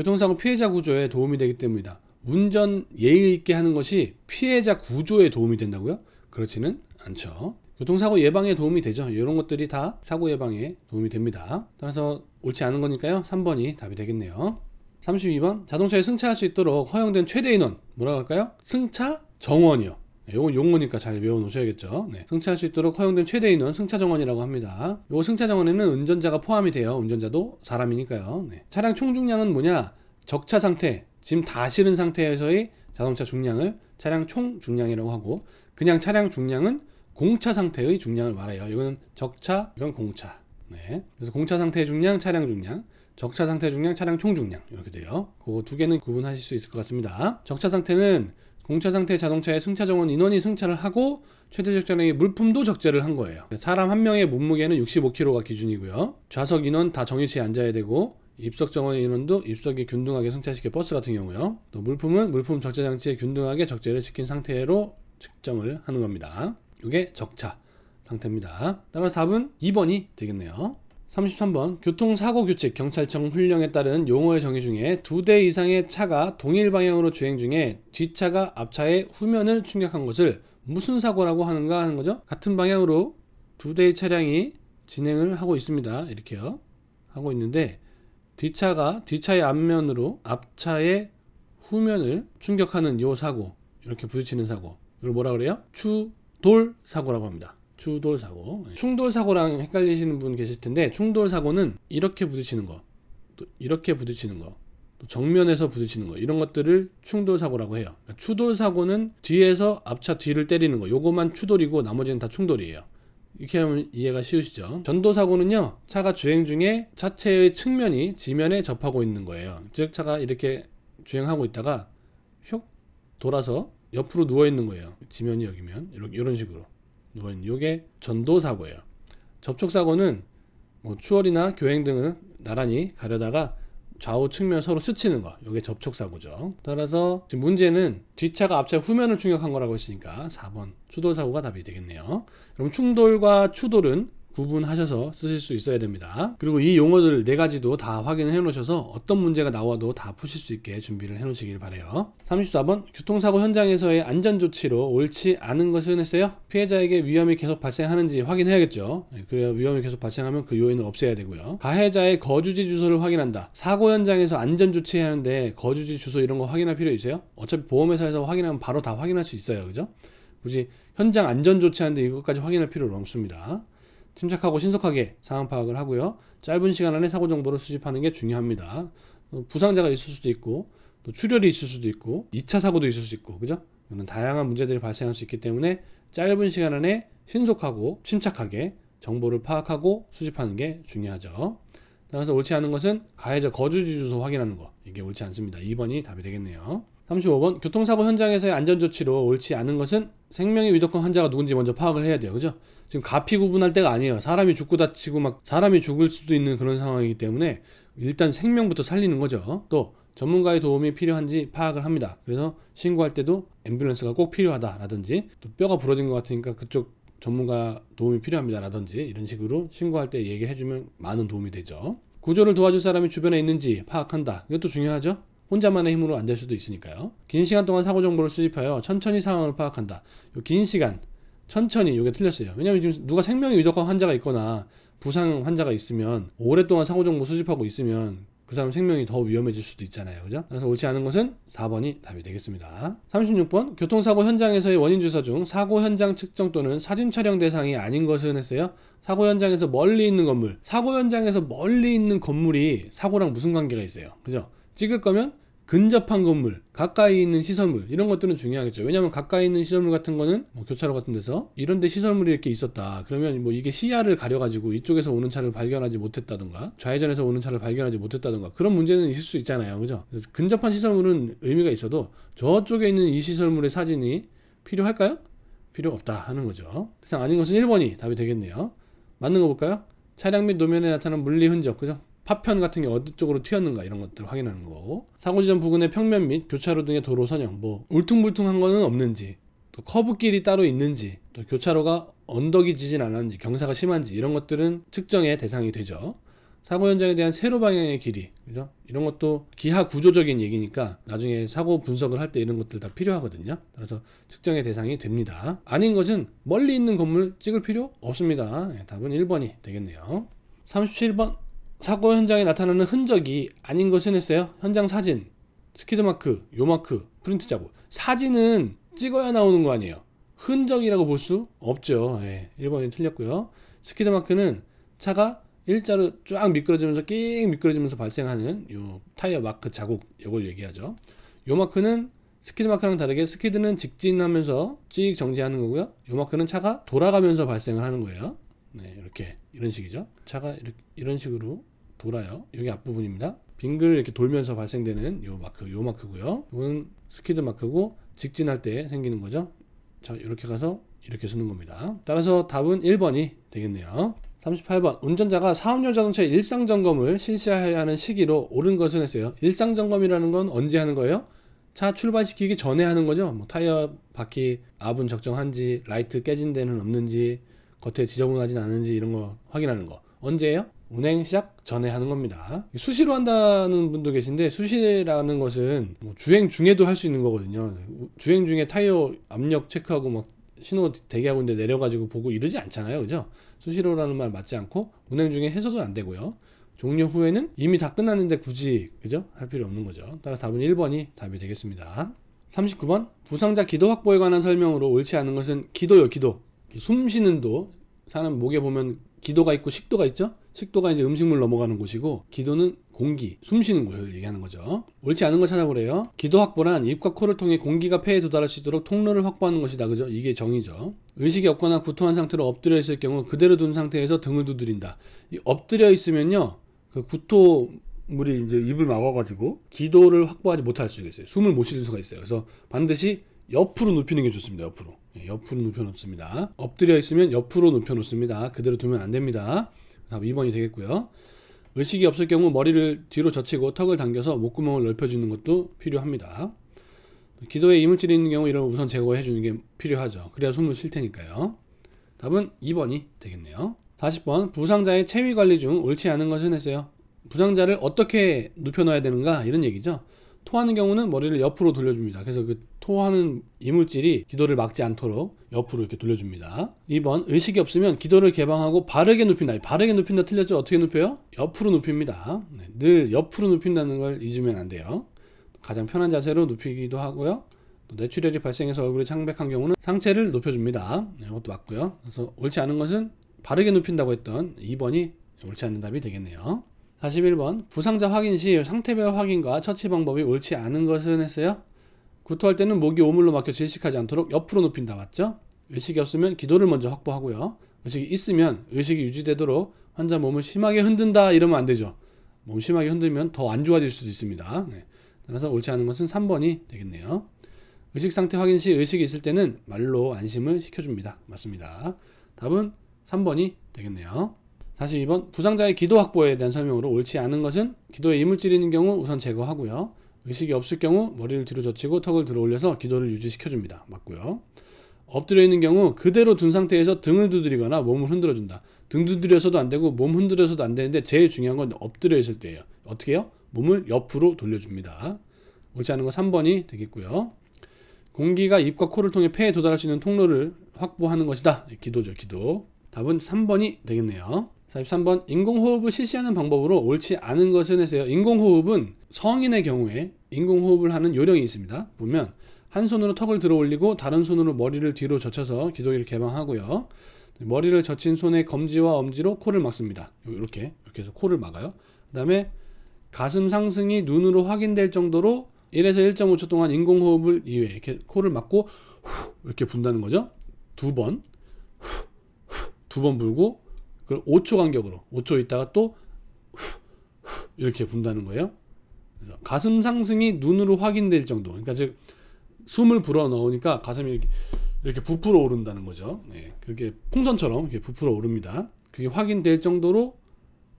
교통사고 피해자 구조에 도움이 되기 때문이다. 운전 예의 있게 하는 것이 피해자 구조에 도움이 된다고요? 그렇지는 않죠. 교통사고 예방에 도움이 되죠. 이런 것들이 다 사고 예방에 도움이 됩니다. 따라서 옳지 않은 거니까요. 3번이 답이 되겠네요. 32번 자동차에 승차할 수 있도록 허용된 최대 인원 뭐라고 할까요? 승차 정원이요. 예, 요건 용어니까 잘 외워놓으셔야겠죠. 네. 승차할 수 있도록 허용된 최대 인원 승차 정원이라고 합니다. 요 승차 정원에는 운전자가 포함이 돼요. 운전자도 사람이니까요. 네. 차량 총중량은 뭐냐? 적차 상태, 짐 다 실은 상태에서의 자동차 중량을 차량 총 중량이라고 하고 그냥 차량 중량은 공차 상태의 중량을 말해요. 이거는 적차, 이건 공차. 네. 그래서 공차 상태 의 중량, 차량 중량, 적차 상태 중량, 차량 총 중량 이렇게 돼요. 그두 개는 구분하실 수 있을 것 같습니다. 적차 상태는 공차 상태의 자동차에 승차 정원 인원이 승차를 하고 최대 적재량의 물품도 적재를 한 거예요. 사람 한 명의 몸무게는 65kg가 기준이고요. 좌석 인원 다 정위치에 앉아야 되고 입석 정원 인원도 입석이 균등하게 승차시켜 버스 같은 경우요. 또 물품은 물품 적재 장치에 균등하게 적재를 시킨 상태로 측정을 하는 겁니다. 이게 적차 상태입니다. 따라서 답은 2번이 되겠네요. 33번 교통사고 규칙 경찰청 훈령에 따른 용어의 정의 중에 두 대 이상의 차가 동일 방향으로 주행 중에 뒷차가 앞차의 후면을 충격한 것을 무슨 사고라고 하는가 하는 거죠 같은 방향으로 두 대의 차량이 진행을 하고 있습니다 이렇게요 하고 있는데 뒷차가 뒷차의 앞면으로 앞차의 후면을 충격하는 요 사고 이렇게 부딪히는 사고 이걸 뭐라 그래요? 추돌 사고라고 합니다 충돌 사고. 예. 충돌 사고랑 헷갈리시는 분 계실 텐데 충돌 사고는 이렇게 부딪히는 거, 또 이렇게 부딪히는 거, 또 정면에서 부딪히는 거 이런 것들을 충돌 사고라고 해요. 그러니까 추돌 사고는 뒤에서 앞차 뒤를 때리는 거. 요거만 추돌이고 나머지는 다 충돌이에요. 이렇게 하면 이해가 쉬우시죠. 전도 사고는요. 차가 주행 중에 차체의 측면이 지면에 접하고 있는 거예요. 즉 차가 이렇게 주행하고 있다가 휙 돌아서 옆으로 누워 있는 거예요. 지면이 여기면 이런 식으로. 이건 요게 전도사고예요. 접촉사고는 뭐 추월이나 교행 등을 나란히 가려다가 좌우 측면 서로 스치는 거. 요게 접촉사고죠. 따라서 지금 문제는 뒷차가 앞차 후면을 충격한 거라고 했으니까 4번 추돌사고가 답이 되겠네요. 그럼 충돌과 추돌은 구분하셔서 쓰실 수 있어야 됩니다. 그리고 이 용어들 네 가지도 다 확인을 해 놓으셔서 어떤 문제가 나와도 다 푸실 수 있게 준비를 해 놓으시길 바래요. 34번 교통사고 현장에서의 안전 조치로 옳지 않은 것을 했어요. 피해자에게 위험이 계속 발생하는지 확인해야겠죠. 네, 그래야 위험이 계속 발생하면 그 요인을 없애야 되고요. 가해자의 거주지 주소를 확인한다. 사고 현장에서 안전 조치하는데 거주지 주소 이런 거 확인할 필요 있어요? 어차피 보험회사에서 확인하면 바로 다 확인할 수 있어요. 그죠? 굳이 현장 안전 조치하는데 이것까지 확인할 필요는 없습니다. 침착하고 신속하게 상황 파악을 하고요. 짧은 시간 안에 사고 정보를 수집하는 게 중요합니다. 어, 부상자가 있을 수도 있고 또 출혈이 있을 수도 있고 2차 사고도 있을 수 있고 그죠? 이런 다양한 문제들이 발생할 수 있기 때문에 짧은 시간 안에 신속하고 침착하게 정보를 파악하고 수집하는 게 중요하죠. 따라서 옳지 않은 것은 가해자 거주지 주소 확인하는 거 이게 옳지 않습니다. 2번이 답이 되겠네요. 35번 교통사고 현장에서의 안전조치로 옳지 않은 것은 생명의 위독한 환자가 누군지 먼저 파악을 해야 돼요. 그죠? 지금 가피 구분할 때가 아니에요. 사람이 죽고 다치고 막 사람이 죽을 수도 있는 그런 상황이기 때문에 일단 생명부터 살리는 거죠. 또 전문가의 도움이 필요한지 파악을 합니다. 그래서 신고할 때도 앰뷸런스가 꼭 필요하다라든지 또 뼈가 부러진 것 같으니까 그쪽 전문가 도움이 필요합니다라든지 이런 식으로 신고할 때 얘기해주면 많은 도움이 되죠. 구조를 도와줄 사람이 주변에 있는지 파악한다. 이것도 중요하죠. 혼자만의 힘으로 안 될 수도 있으니까요. 긴 시간 동안 사고 정보를 수집하여 천천히 상황을 파악한다. 요긴 시간 천천히 이게 틀렸어요. 왜냐하면 지금 누가 생명이 위독한 환자가 있거나 부상 환자가 있으면 오랫동안 사고 정보 수집하고 있으면 그 사람 생명이 더 위험해질 수도 있잖아요. 그죠? 그래서 옳지 않은 것은 4번이 답이 되겠습니다. 36번 교통사고 현장에서의 원인 조사 중 사고 현장 측정 또는 사진 촬영 대상이 아닌 것은 했어요. 사고 현장에서 멀리 있는 건물. 사고 현장에서 멀리 있는 건물이 사고랑 무슨 관계가 있어요? 그죠? 찍을 거면 근접한 건물, 가까이 있는 시설물 이런 것들은 중요하겠죠. 왜냐하면 가까이 있는 시설물 같은 거는 뭐 교차로 같은 데서 이런데 시설물이 이렇게 있었다. 그러면 뭐 이게 시야를 가려가지고 이쪽에서 오는 차를 발견하지 못했다던가 좌회전에서 오는 차를 발견하지 못했다던가 그런 문제는 있을 수 있잖아요. 그죠? 근접한 시설물은 의미가 있어도 저쪽에 있는 이 시설물의 사진이 필요할까요? 필요가 없다 하는 거죠. 대상 아닌 것은 1번이 답이 되겠네요. 맞는 거 볼까요? 차량 및 노면에 나타난 물리 흔적, 그죠? 파편 같은 게 어디 쪽으로 튀었는가 이런 것들을 확인하는 거고 사고지점 부근의 평면 및 교차로 등의 도로 선형 뭐 울퉁불퉁한 거는 없는지 또 커브길이 따로 있는지 또 교차로가 언덕이 지진 않았는지 경사가 심한지 이런 것들은 측정의 대상이 되죠 사고 현장에 대한 세로 방향의 길이 그죠 이런 것도 기하 구조적인 얘기니까 나중에 사고 분석을 할 때 이런 것들 다 필요하거든요 그래서 측정의 대상이 됩니다 아닌 것은 멀리 있는 건물 찍을 필요 없습니다 예, 답은 1번이 되겠네요 37번 사고 현장에 나타나는 흔적이 아닌 것은 했어요. 현장 사진, 스키드 마크, 요 마크, 프린트 자국. 사진은 찍어야 나오는 거 아니에요. 흔적이라고 볼 수 없죠. 예, 1번이 틀렸고요. 스키드 마크는 차가 일자로 쫙 미끄러지면서 낑 미끄러지면서 발생하는 요 타이어 마크 자국 요걸 얘기하죠. 요 마크는 스키드 마크랑 다르게 스키드는 직진하면서 찍 정지하는 거고요. 요 마크는 차가 돌아가면서 발생을 하는 거예요. 네, 이렇게 이런 식이죠. 차가 이렇게, 이런 식으로 돌아요. 여기 앞부분입니다. 빙글 이렇게 돌면서 발생되는 요 마크, 요 마크고요. 이건 스키드 마크고 직진할 때 생기는 거죠. 자, 이렇게 가서 이렇게 쓰는 겁니다. 따라서 답은 1번이 되겠네요. 38번 운전자가 사업용 자동차 일상 점검을 실시해야 하는 시기로 옳은 것은 했어요. 일상 점검이라는 건 언제 하는 거예요? 차 출발시키기 전에 하는 거죠. 뭐 타이어 바퀴 압은 적정한지, 라이트 깨진 데는 없는지, 겉에 지저분하진 않은지 이런 거 확인하는 거. 언제예요? 운행 시작 전에 하는 겁니다. 수시로 한다는 분도 계신데 수시라는 것은 뭐 주행 중에도 할 수 있는 거거든요. 주행 중에 타이어 압력 체크하고 막 신호 대기하고 있는데 내려가지고 보고 이러지 않잖아요. 그죠? 수시로라는 말 맞지 않고 운행 중에 해서도 안 되고요. 종료 후에는 이미 다 끝났는데 굳이 그죠? 할 필요 없는 거죠. 따라서 답은 1번이 답이 되겠습니다. 39번 부상자 기도 확보에 관한 설명으로 옳지 않은 것은 기도요 기도 숨 쉬는 도 사람 목에 보면 기도가 있고 식도가 있죠 식도가 이제 음식물 넘어가는 곳이고 기도는 공기, 숨 쉬는 곳을 얘기하는 거죠. 옳지 않은 거 찾아보래요. 기도 확보란 입과 코를 통해 공기가 폐에 도달할 수 있도록 통로를 확보하는 것이다. 그죠? 이게 정의죠. 의식이 없거나 구토한 상태로 엎드려 있을 경우 그대로 둔 상태에서 등을 두드린다. 엎드려 있으면요. 그 구토 물이 이제 입을 막아가지고 기도를 확보하지 못할 수 있어요. 숨을 못 쉬는 수가 있어요. 그래서 반드시 옆으로 눕히는 게 좋습니다. 옆으로. 예, 옆으로 눕혀 놓습니다. 엎드려 있으면 옆으로 눕혀 놓습니다. 그대로 두면 안 됩니다. 답은 2번이 되겠고요. 의식이 없을 경우 머리를 뒤로 젖히고 턱을 당겨서 목구멍을 넓혀주는 것도 필요합니다. 기도에 이물질이 있는 경우 이런 우선 제거해 주는 게 필요하죠. 그래야 숨을 쉴 테니까요. 답은 2번이 되겠네요. 40번 부상자의 체위 관리 중 옳지 않은 것은 했어요. 부상자를 어떻게 눕혀놔야 되는가 이런 얘기죠. 토하는 경우는 머리를 옆으로 돌려줍니다. 그래서 그 토하는 이물질이 기도를 막지 않도록 옆으로 이렇게 돌려줍니다. 2번 의식이 없으면 기도를 개방하고 바르게 눕힌다. 바르게 눕힌다 틀렸죠? 어떻게 눕혀요? 옆으로 눕힙니다. 네, 늘 옆으로 눕힌다는 걸 잊으면 안 돼요. 가장 편한 자세로 눕히기도 하고요. 또 뇌출혈이 발생해서 얼굴이 창백한 경우는 상체를 높여줍니다. 네, 이것도 맞고요. 그래서 옳지 않은 것은 바르게 눕힌다고 했던 2번이 옳지 않는 답이 되겠네요. 41번 부상자 확인 시 상태별 확인과 처치 방법이 옳지 않은 것은 했어요? 구토할 때는 목이 오물로 막혀 질식하지 않도록 옆으로 눕힌다 맞죠? 의식이 없으면 기도를 먼저 확보하고요. 의식이 있으면 의식이 유지되도록 환자 몸을 심하게 흔든다 이러면 안 되죠. 몸 심하게 흔들면 더 안 좋아질 수도 있습니다. 네. 따라서 옳지 않은 것은 3번이 되겠네요. 의식 상태 확인 시 의식이 있을 때는 말로 안심을 시켜줍니다. 맞습니다. 답은 3번이 되겠네요. 42번 부상자의 기도 확보에 대한 설명으로 옳지 않은 것은 기도에 이물질이 있는 경우 우선 제거하고요. 의식이 없을 경우 머리를 뒤로 젖히고 턱을 들어 올려서 기도를 유지시켜줍니다. 맞고요. 엎드려 있는 경우 그대로 둔 상태에서 등을 두드리거나 몸을 흔들어준다. 등 두드려서도 안 되고 몸 흔들어서도 안 되는데 제일 중요한 건 엎드려 있을 때예요. 어떻게 해요? 몸을 옆으로 돌려줍니다. 옳지 않은 거 3번이 되겠고요. 공기가 입과 코를 통해 폐에 도달할 수 있는 통로를 확보하는 것이다. 기도죠, 기도. 답은 3번이 되겠네요. 43번 인공호흡을 실시하는 방법으로 옳지 않은 것은 해서요. 인공호흡은 성인의 경우에 인공호흡을 하는 요령이 있습니다. 보면 한 손으로 턱을 들어 올리고 다른 손으로 머리를 뒤로 젖혀서 기도기를 개방하고요. 머리를 젖힌 손의 검지와 엄지로 코를 막습니다. 이렇게 이렇게 해서 코를 막아요. 그 다음에 가슴 상승이 눈으로 확인될 정도로 1에서 1.5초 동안 인공호흡을 이외에 이렇게 코를 막고 후 이렇게 분다는 거죠. 두 번, 두 번 불고 그걸 5초 간격으로 5초 있다가 또 이렇게 분다는 거예요. 그래서 가슴 상승이 눈으로 확인될 정도. 그러니까 즉 숨을 불어 넣으니까 가슴이 이렇게, 이렇게 부풀어 오른다는 거죠. 네, 그게 풍선처럼 이렇게 부풀어 오릅니다. 그게 확인될 정도로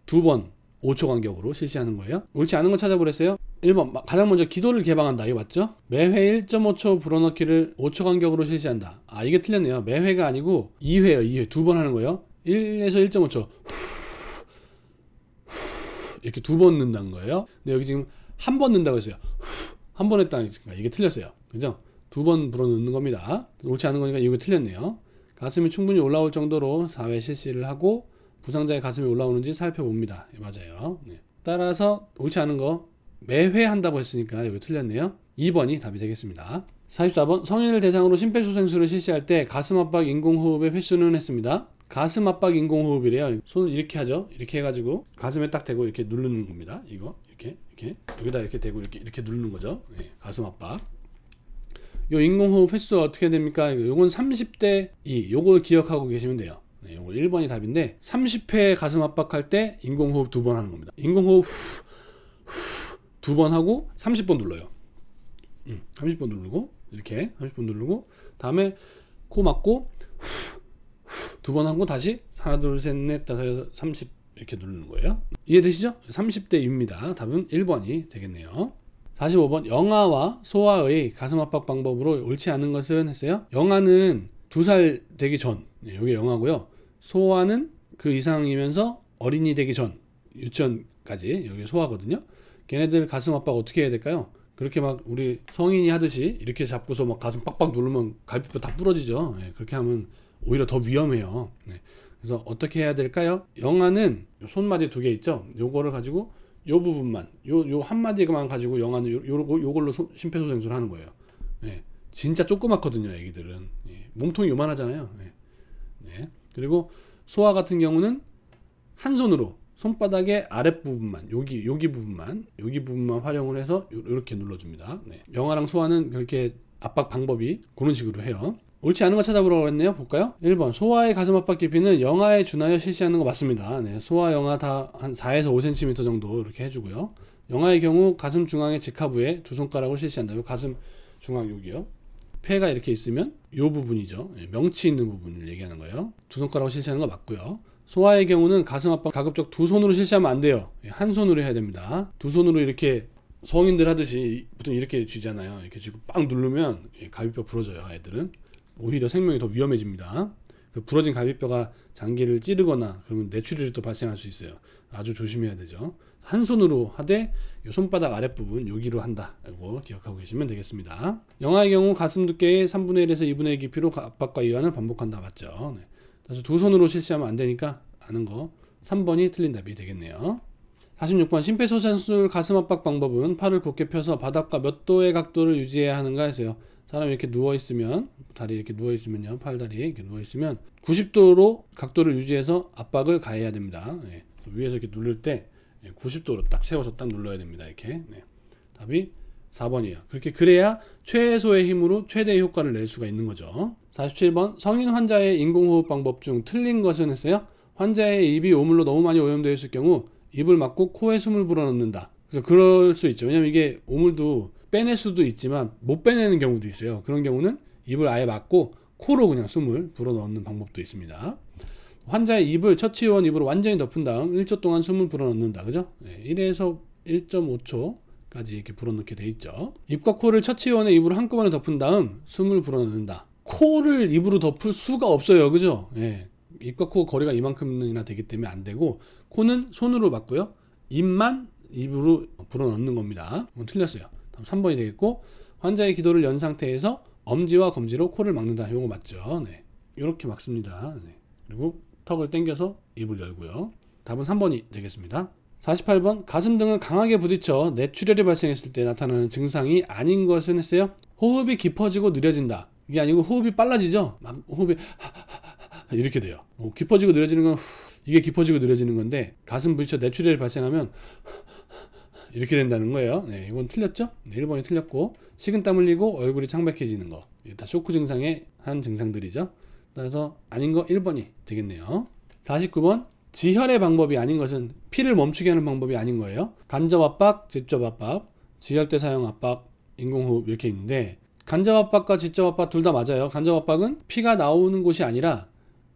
두 번 5초 간격으로 실시하는 거예요. 옳지 않은 걸 찾아보랬어요. 1번 가장 먼저 기도를 개방한다 이게 맞죠? 매회 1.5초 불어넣기를 5초 간격으로 실시한다 아 이게 틀렸네요 매회가 아니고 2회요 2회 두 번 하는 거예요 1에서 1.5초 이렇게 두 번 넣는다는 거예요. 근데 여기 지금 한 번 넣는다고 했어요. 한 번 했다니까 이게 틀렸어요. 그죠? 두 번 불어 넣는 겁니다. 옳지 않은 거니까 이게 틀렸네요. 가슴이 충분히 올라올 정도로 4회 실시를 하고 부상자의 가슴이 올라오는지 살펴봅니다. 예, 맞아요. 네. 따라서 옳지 않은 거 매회 한다고 했으니까 여기 틀렸네요. 2번이 답이 되겠습니다. 44번 성인을 대상으로 심폐소생술을 실시할 때 가슴 압박 인공호흡의 횟수는 했습니다. 가슴 압박 인공호흡이래요. 손을 이렇게 하죠. 이렇게 해가지고 가슴에 딱 대고 이렇게 누르는 겁니다. 이거 이렇게 이렇게 여기다 이렇게 대고 이렇게 이렇게 누르는 거죠. 네. 가슴 압박. 요 인공호흡 횟수 어떻게 됩니까? 요건 30대 2. 요거 기억하고 계시면 돼요. 네, 요거 1번이 답인데 30회 가슴 압박할 때 인공호흡 두 번 하는 겁니다. 인공호흡 두 번 하고 30번 눌러요. 음, 30번 누르고 이렇게 30번 누르고 다음에 코 막고 후, [GASPS] 두번 하고 다시 하나 둘 셋 넷 다섯 여섯 삼십 이렇게 누르는 거예요. 이해되시죠? 30대입니다. 답은 1번이 되겠네요. 45번 영아와 소아의 가슴 압박 방법으로 옳지 않은 것은 했어요. 영아는 두 살 되기 전 네, 이게 영아고요. 소아는 그 이상이면서 어린이 되기 전 유치원까지 여기 소아거든요. 걔네들 가슴 압박 어떻게 해야 될까요? 그렇게 막 우리 성인이 하듯이 이렇게 잡고서 막 가슴 빡빡 누르면 갈비뼈 다 부러지죠. 네, 그렇게 하면 오히려 더 위험해요. 네. 그래서 어떻게 해야 될까요? 영화는 손마디 두 개 있죠. 요거를 가지고 요 부분만 요요한 마디만 가지고 영화는 요, 거 요걸로 소, 심폐소생술 하는 거예요. 네. 진짜 조그맣거든요, 애기들은. 예. 몸통이 요만하잖아요. 예. 네. 그리고 소아 같은 경우는 한 손으로 손바닥의 아랫부분만 여기 여기 부분만 여기 부분만 활용을 해서 이렇게 눌러줍니다 네. 영아랑 소아는 그렇게 압박 방법이 그런 식으로 해요 옳지 않은 거 찾아보라고 했네요. 볼까요? 1번. 소아의 가슴 압박 깊이는 영아에 준하여 실시하는 거 맞습니다. 네. 소아, 영아다 한 4에서 5cm 정도 이렇게 해주고요. 영아의 경우 가슴 중앙의 직하부에 두 손가락을 실시한다. 요 가슴 중앙 여기요. 폐가 이렇게 있으면 요 부분이죠. 예, 명치 있는 부분을 얘기하는 거예요. 두손가락을 실시하는 거 맞고요. 소아의 경우는 가슴 압박 가급적 두 손으로 실시하면 안 돼요. 예, 한 손으로 해야 됩니다. 두 손으로 이렇게 성인들 하듯이 보통 이렇게 쥐잖아요. 이렇게 쥐고 빵 누르면 가위뼈 예, 부러져요. 애들은. 오히려 생명이 더 위험해집니다. 그 부러진 갈비뼈가 장기를 찌르거나 그러면 뇌출혈이 또 발생할 수 있어요. 아주 조심해야 되죠. 한 손으로 하되 요 손바닥 아랫부분 여기로 한다라고 기억하고 계시면 되겠습니다. 영하의 경우 가슴 두께의 3분의 1에서 2분의 1 깊이로 압박과 이완을 반복한다 맞죠. 네. 그래서 두 손으로 실시하면 안 되니까 아는 거 3번이 틀린 답이 되겠네요. 46번 심폐소생술 가슴 압박 방법은 팔을 곧게 펴서 바닥과 몇 도의 각도를 유지해야 하는가 해서요. 사람이 이렇게 누워 있으면 다리 이렇게 누워 있으면요 팔다리 이렇게 누워 있으면 90도로 각도를 유지해서 압박을 가해야 됩니다 예. 위에서 이렇게 누를 때 90도로 예, 딱 세워서 딱 눌러야 됩니다 이렇게 네. 답이 4번이에요 그렇게 그래야 최소의 힘으로 최대의 효과를 낼 수가 있는 거죠 47번 성인 환자의 인공호흡 방법 중 틀린 것은 했어요 환자의 입이 오물로 너무 많이 오염되어 있을 경우 입을 막고 코에 숨을 불어넣는다 그래서 그럴 수 있죠 왜냐면 이게 오물도 빼낼 수도 있지만 못 빼내는 경우도 있어요. 그런 경우는 입을 아예 막고 코로 그냥 숨을 불어넣는 방법도 있습니다. 환자의 입을 처치의원 입으로 완전히 덮은 다음 1초 동안 숨을 불어넣는다. 그죠? 네, 1에서 1.5초까지 이렇게 불어넣게 돼 있죠. 입과 코를 처치의원의 입으로 한꺼번에 덮은 다음 숨을 불어넣는다. 코를 입으로 덮을 수가 없어요. 그죠? 네, 입과 코 거리가 이만큼이나 되기 때문에 안 되고 코는 손으로 막고요. 입만 입으로 불어넣는 겁니다. 어, 틀렸어요. 3번이 되겠고 환자의 기도를 연 상태에서 엄지와 검지로 코를 막는다. 요거 맞죠? 네. 이렇게 막습니다. 네. 그리고 턱을 당겨서 입을 열고요. 답은 3번이 되겠습니다. 48번 가슴 등을 강하게 부딪혀 뇌출혈이 발생했을 때 나타나는 증상이 아닌 것은 했어요. 호흡이 깊어지고 느려진다. 이게 아니고 호흡이 빨라지죠. 막 호흡이 [LAUGHS] 이렇게 돼요. 뭐 깊어지고 느려지는 건 이게 깊어지고 느려지는 건데 가슴 부딪혀 뇌출혈이 발생하면 이렇게 된다는 거예요. 네, 이건 틀렸죠? 네, 1번이 틀렸고 식은 땀 흘리고 얼굴이 창백해지는 거. 다 쇼크 증상의 한 증상들이죠. 따라서 아닌 거 1번이 되겠네요. 49번 지혈의 방법이 아닌 것은 피를 멈추게 하는 방법이 아닌 거예요. 간접 압박, 직접 압박, 지혈대 사용 압박, 인공호흡 이렇게 있는데 간접 압박과 직접 압박 둘 다 맞아요. 간접 압박은 피가 나오는 곳이 아니라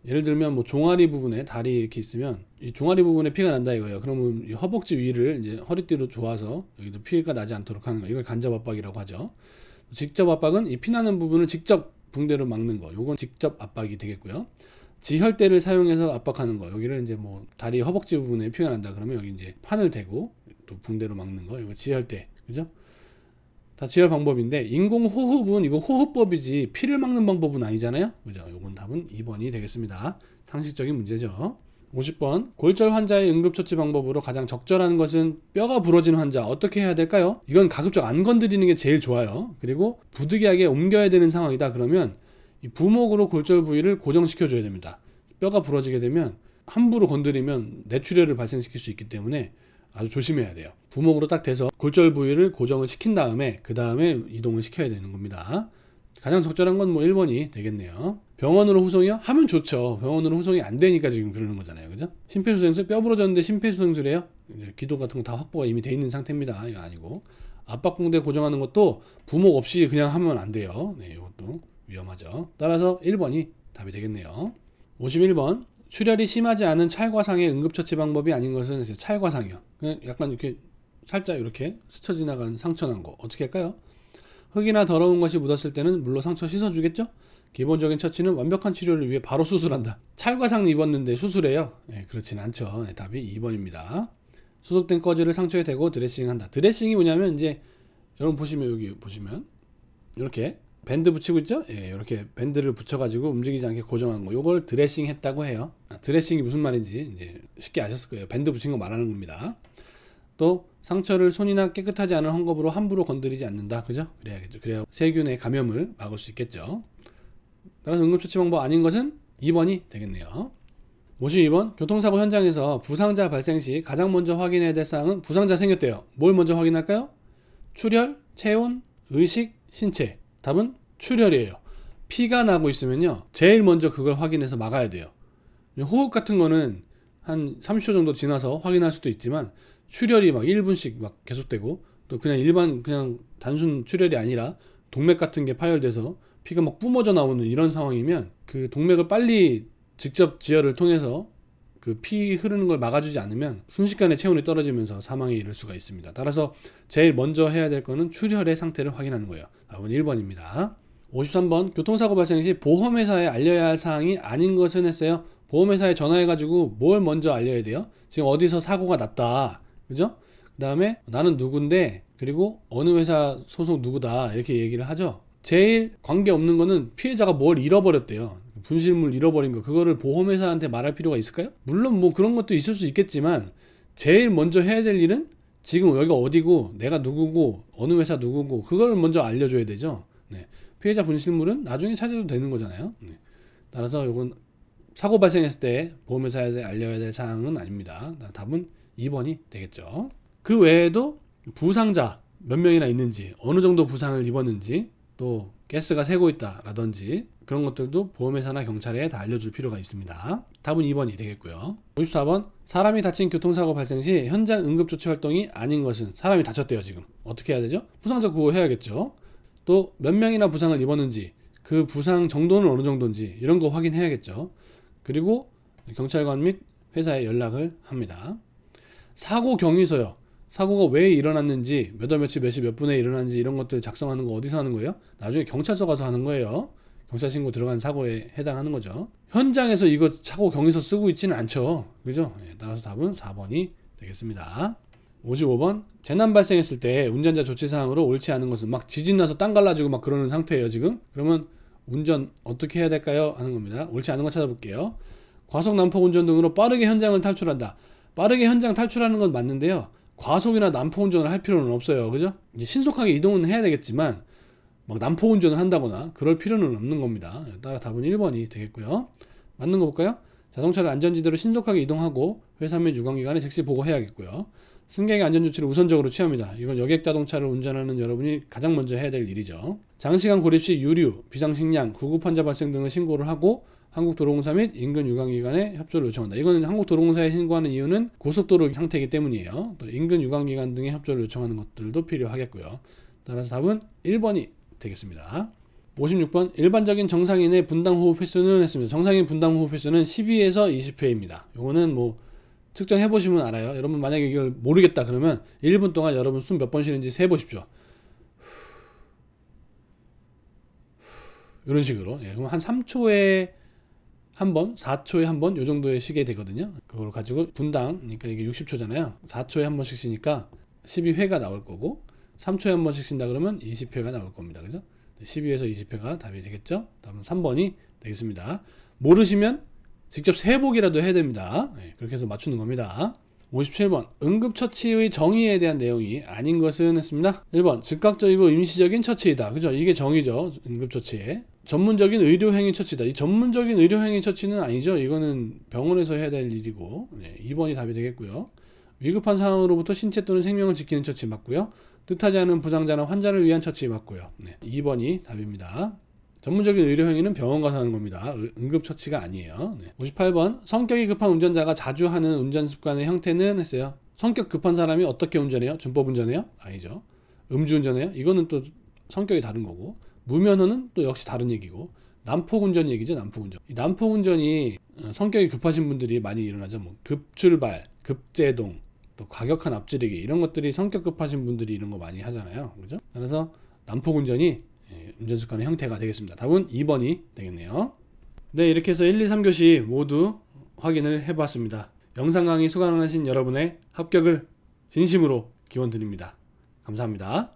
예를 들면 뭐 종아리 부분에 다리 이렇게 있으면 이 종아리 부분에 피가 난다 이거예요. 그러면 허벅지 위를 이제 허리띠로 조아서 여기도 피가 나지 않도록 하는 거. 이걸 간접압박이라고 하죠. 직접 압박은 이 피나는 부분을 직접 붕대로 막는 거. 요건 직접 압박이 되겠고요. 지혈대를 사용해서 압박하는 거. 여기를 이제 뭐 다리 허벅지 부분에 피가 난다 그러면 여기 이제 판을 대고 또 붕대로 막는 거. 이거 지혈대. 그죠? 다 지혈 방법인데 인공호흡은 이거 호흡법이지 피를 막는 방법은 아니잖아요 그죠 요건 답은 2번이 되겠습니다 상식적인 문제죠 50번 골절 환자의 응급처치 방법으로 가장 적절한 것은 뼈가 부러진 환자 어떻게 해야 될까요? 이건 가급적 안 건드리는 게 제일 좋아요 그리고 부득이하게 옮겨야 되는 상황이다 그러면 이 부목으로 골절 부위를 고정시켜 줘야 됩니다 뼈가 부러지게 되면 함부로 건드리면 뇌출혈을 발생시킬 수 있기 때문에 아주 조심해야 돼요. 부목으로 딱돼서 골절 부위를 고정을 시킨 다음에 그 다음에 이동을 시켜야 되는 겁니다. 가장 적절한 건 뭐 1번이 되겠네요. 병원으로 후송이요? 하면 좋죠. 병원으로 후송이 안 되니까 지금 그러는 거잖아요. 그죠? 심폐소생술 뼈 부러졌는데 심폐소생술이에요? 기도 같은 거 다 확보가 이미 돼 있는 상태입니다. 이거 아니고 압박붕대 고정하는 것도 부목 없이 그냥 하면 안 돼요. 네, 이것도 위험하죠. 따라서 1번이 답이 되겠네요. 51번 출혈이 심하지 않은 찰과상의 응급처치 방법이 아닌 것은 찰과상이요. 약간 이렇게 살짝 이렇게 스쳐 지나간 상처 난거 어떻게 할까요? 흙이나 더러운 것이 묻었을 때는 물로 상처 씻어주겠죠? 기본적인 처치는 완벽한 치료를 위해 바로 수술한다. 찰과상 입었는데 수술해요? 네, 그렇진 않죠. 네, 답이 2번입니다. 소독된 꺼지를 상처에 대고 드레싱한다. 드레싱이 뭐냐면 이제 여러분 보시면 여기 보시면 이렇게 밴드 붙이고 있죠? 예, 이렇게 밴드를 붙여가지고 움직이지 않게 고정한 거. 요걸 드레싱 했다고 해요. 아, 드레싱이 무슨 말인지 이제 쉽게 아셨을 거예요. 밴드 붙인 거 말하는 겁니다. 또 상처를 손이나 깨끗하지 않은 헝겊으로 함부로 건드리지 않는다. 그죠? 그래야겠죠. 그래야 세균의 감염을 막을 수 있겠죠. 따라서 응급처치 방법 아닌 것은 2번이 되겠네요. 52번 교통사고 현장에서 부상자 발생 시 가장 먼저 확인해야 될 사항은 부상자 생겼대요. 뭘 먼저 확인할까요? 출혈, 체온, 의식, 신체. 답은 출혈이에요. 피가 나고 있으면요. 제일 먼저 그걸 확인해서 막아야 돼요. 호흡 같은 거는 한 30초 정도 지나서 확인할 수도 있지만 출혈이 막 1분씩 막 계속되고 또 그냥 일반 그냥 단순 출혈이 아니라 동맥 같은 게 파열돼서 피가 막 뿜어져 나오는 이런 상황이면 그 동맥을 빨리 직접 지혈을 통해서 그피 흐르는 걸 막아주지 않으면 순식간에 체온이 떨어지면서 사망에 이를 수가 있습니다. 따라서 제일 먼저 해야 될 거는 출혈의 상태를 확인하는 거예요. 답은 1번입니다. 53번 교통사고 발생 시 보험회사에 알려야 할 사항이 아닌 것은 했어요. 보험회사에 전화해가지고 뭘 먼저 알려야 돼요? 지금 어디서 사고가 났다. 그죠? 그 다음에 나는 누군데 그리고 어느 회사 소속 누구다 이렇게 얘기를 하죠. 제일 관계 없는 거는 피해자가 뭘 잃어버렸대요. 분실물 잃어버린 거 그거를 보험회사한테 말할 필요가 있을까요? 물론 뭐 그런 것도 있을 수 있겠지만 제일 먼저 해야 될 일은 지금 여기가 어디고 내가 누구고 어느 회사 누구고 그걸 먼저 알려줘야 되죠. 네. 피해자 분실물은 나중에 찾아도 되는 거잖아요. 네. 따라서 이건 사고 발생했을 때 보험회사에 알려야 될 사항은 아닙니다. 답은 2번이 되겠죠. 그 외에도 부상자 몇 명이나 있는지 어느 정도 부상을 입었는지 또 가스가 새고 있다라든지 그런 것들도 보험회사나 경찰에 다 알려줄 필요가 있습니다. 답은 2번이 되겠고요. 54번 사람이 다친 교통사고 발생 시 현장 응급조치 활동이 아닌 것은 사람이 다쳤대요 지금. 어떻게 해야 되죠? 부상자 구호해야겠죠. 또 몇 명이나 부상을 입었는지 그 부상 정도는 어느 정도인지 이런 거 확인해야겠죠. 그리고 경찰관 및 회사에 연락을 합니다. 사고 경위서요. 사고가 왜 일어났는지 몇월 며칠 몇시 몇 분에 일어났는지 이런 것들 작성하는 거 어디서 하는 거예요? 나중에 경찰서 가서 하는 거예요. 경찰신고 들어간 사고에 해당하는 거죠. 현장에서 이거 사고 경위서 쓰고 있지는 않죠. 그죠? 예, 따라서 답은 4번이 되겠습니다. 55번 재난 발생했을 때 운전자 조치사항으로 옳지 않은 것은 막 지진 나서 땅 갈라지고 막 그러는 상태예요 지금 그러면 운전 어떻게 해야 될까요 하는 겁니다 옳지 않은 거 찾아볼게요 과속 난폭 운전 등으로 빠르게 현장을 탈출한다 빠르게 현장 탈출하는 건 맞는데요 과속이나 난폭 운전을 할 필요는 없어요 그죠 이제 신속하게 이동은 해야 되겠지만 막난폭 운전을 한다거나 그럴 필요는 없는 겁니다. 따라 답은 1번이 되겠고요. 맞는 거 볼까요? 자동차를 안전지대로 신속하게 이동하고 회사 및 유관기관에 즉시 보고해야겠고요. 승객의 안전조치를 우선적으로 취합니다. 이건 여객 자동차를 운전하는 여러분이 가장 먼저 해야 될 일이죠. 장시간 고립 시 유류, 비상식량, 구급 환자 발생 등을 신고를 하고 한국도로공사 및 인근 유관기관에 협조를 요청한다. 이거는 한국도로공사에 신고하는 이유는 고속도로 상태이기 때문이에요. 또 인근 유관기관 등의 협조를 요청하는 것들도 필요하겠고요. 따라서 답은 1번이 되겠습니다. 56번 일반적인 정상인의 분당 호흡 횟수는 했습니다. 정상인 분당 호흡 횟수는 12에서 20회입니다. 이거는뭐 측정해 보시면 알아요. 여러분 만약에 이걸 모르겠다 그러면 1분 동안 여러분 숨 몇 번 쉬는지 세 보십시오. 이런 식으로 예, 그럼 한 3초에 한 번, 4초에 한번요 정도의 쉬게 되거든요. 그걸 가지고 분당 그러니까 이게 60초잖아요. 4초에 한 번씩 쉬니까 12회가 나올 거고 3초에 한 번씩 쉰다 그러면 20회가 나올 겁니다. 그죠? 12에서 20회가 답이 되겠죠? 답은 3번이 되겠습니다. 모르시면 직접 세복이라도 해야 됩니다. 네, 그렇게 해서 맞추는 겁니다. 57번 응급처치의 정의에 대한 내용이 아닌 것은 했습니다. 1번 즉각적이고 임시적인 처치이다. 그죠? 이게 정의죠. 응급처치에. 전문적인 의료행위 처치다. 이 전문적인 의료행위 처치는 아니죠. 이거는 병원에서 해야 될 일이고 네, 2번이 답이 되겠고요. 위급한 상황으로부터 신체 또는 생명을 지키는 처치 맞고요. 뜻하지 않은 부상자나 환자를 위한 처치 맞고요. 네, 2번이 답입니다. 전문적인 의료 행위는 병원 가서 하는 겁니다. 응급 처치가 아니에요. 네. 58번 성격이 급한 운전자가 자주 하는 운전 습관의 형태는 했어요. 성격 급한 사람이 어떻게 운전해요? 준법 운전해요? 아니죠. 음주 운전해요? 이거는 또 성격이 다른 거고 무면허는 또 역시 다른 얘기고 난폭 운전 얘기죠. 난폭 운전. 난폭 운전이 어, 성격이 급하신 분들이 많이 일어나죠. 뭐 급출발, 급제동, 또 과격한 앞지르기 이런 것들이 성격 급하신 분들이 이런 거 많이 하잖아요. 그죠? 그래서 난폭 운전이 예, 운전 습관의 형태가 되겠습니다. 답은 2번이 되겠네요. 네, 이렇게 해서 1, 2, 3교시 모두 확인을 해봤습니다. 영상 강의 수강하신 여러분의 합격을 진심으로 기원 드립니다. 감사합니다.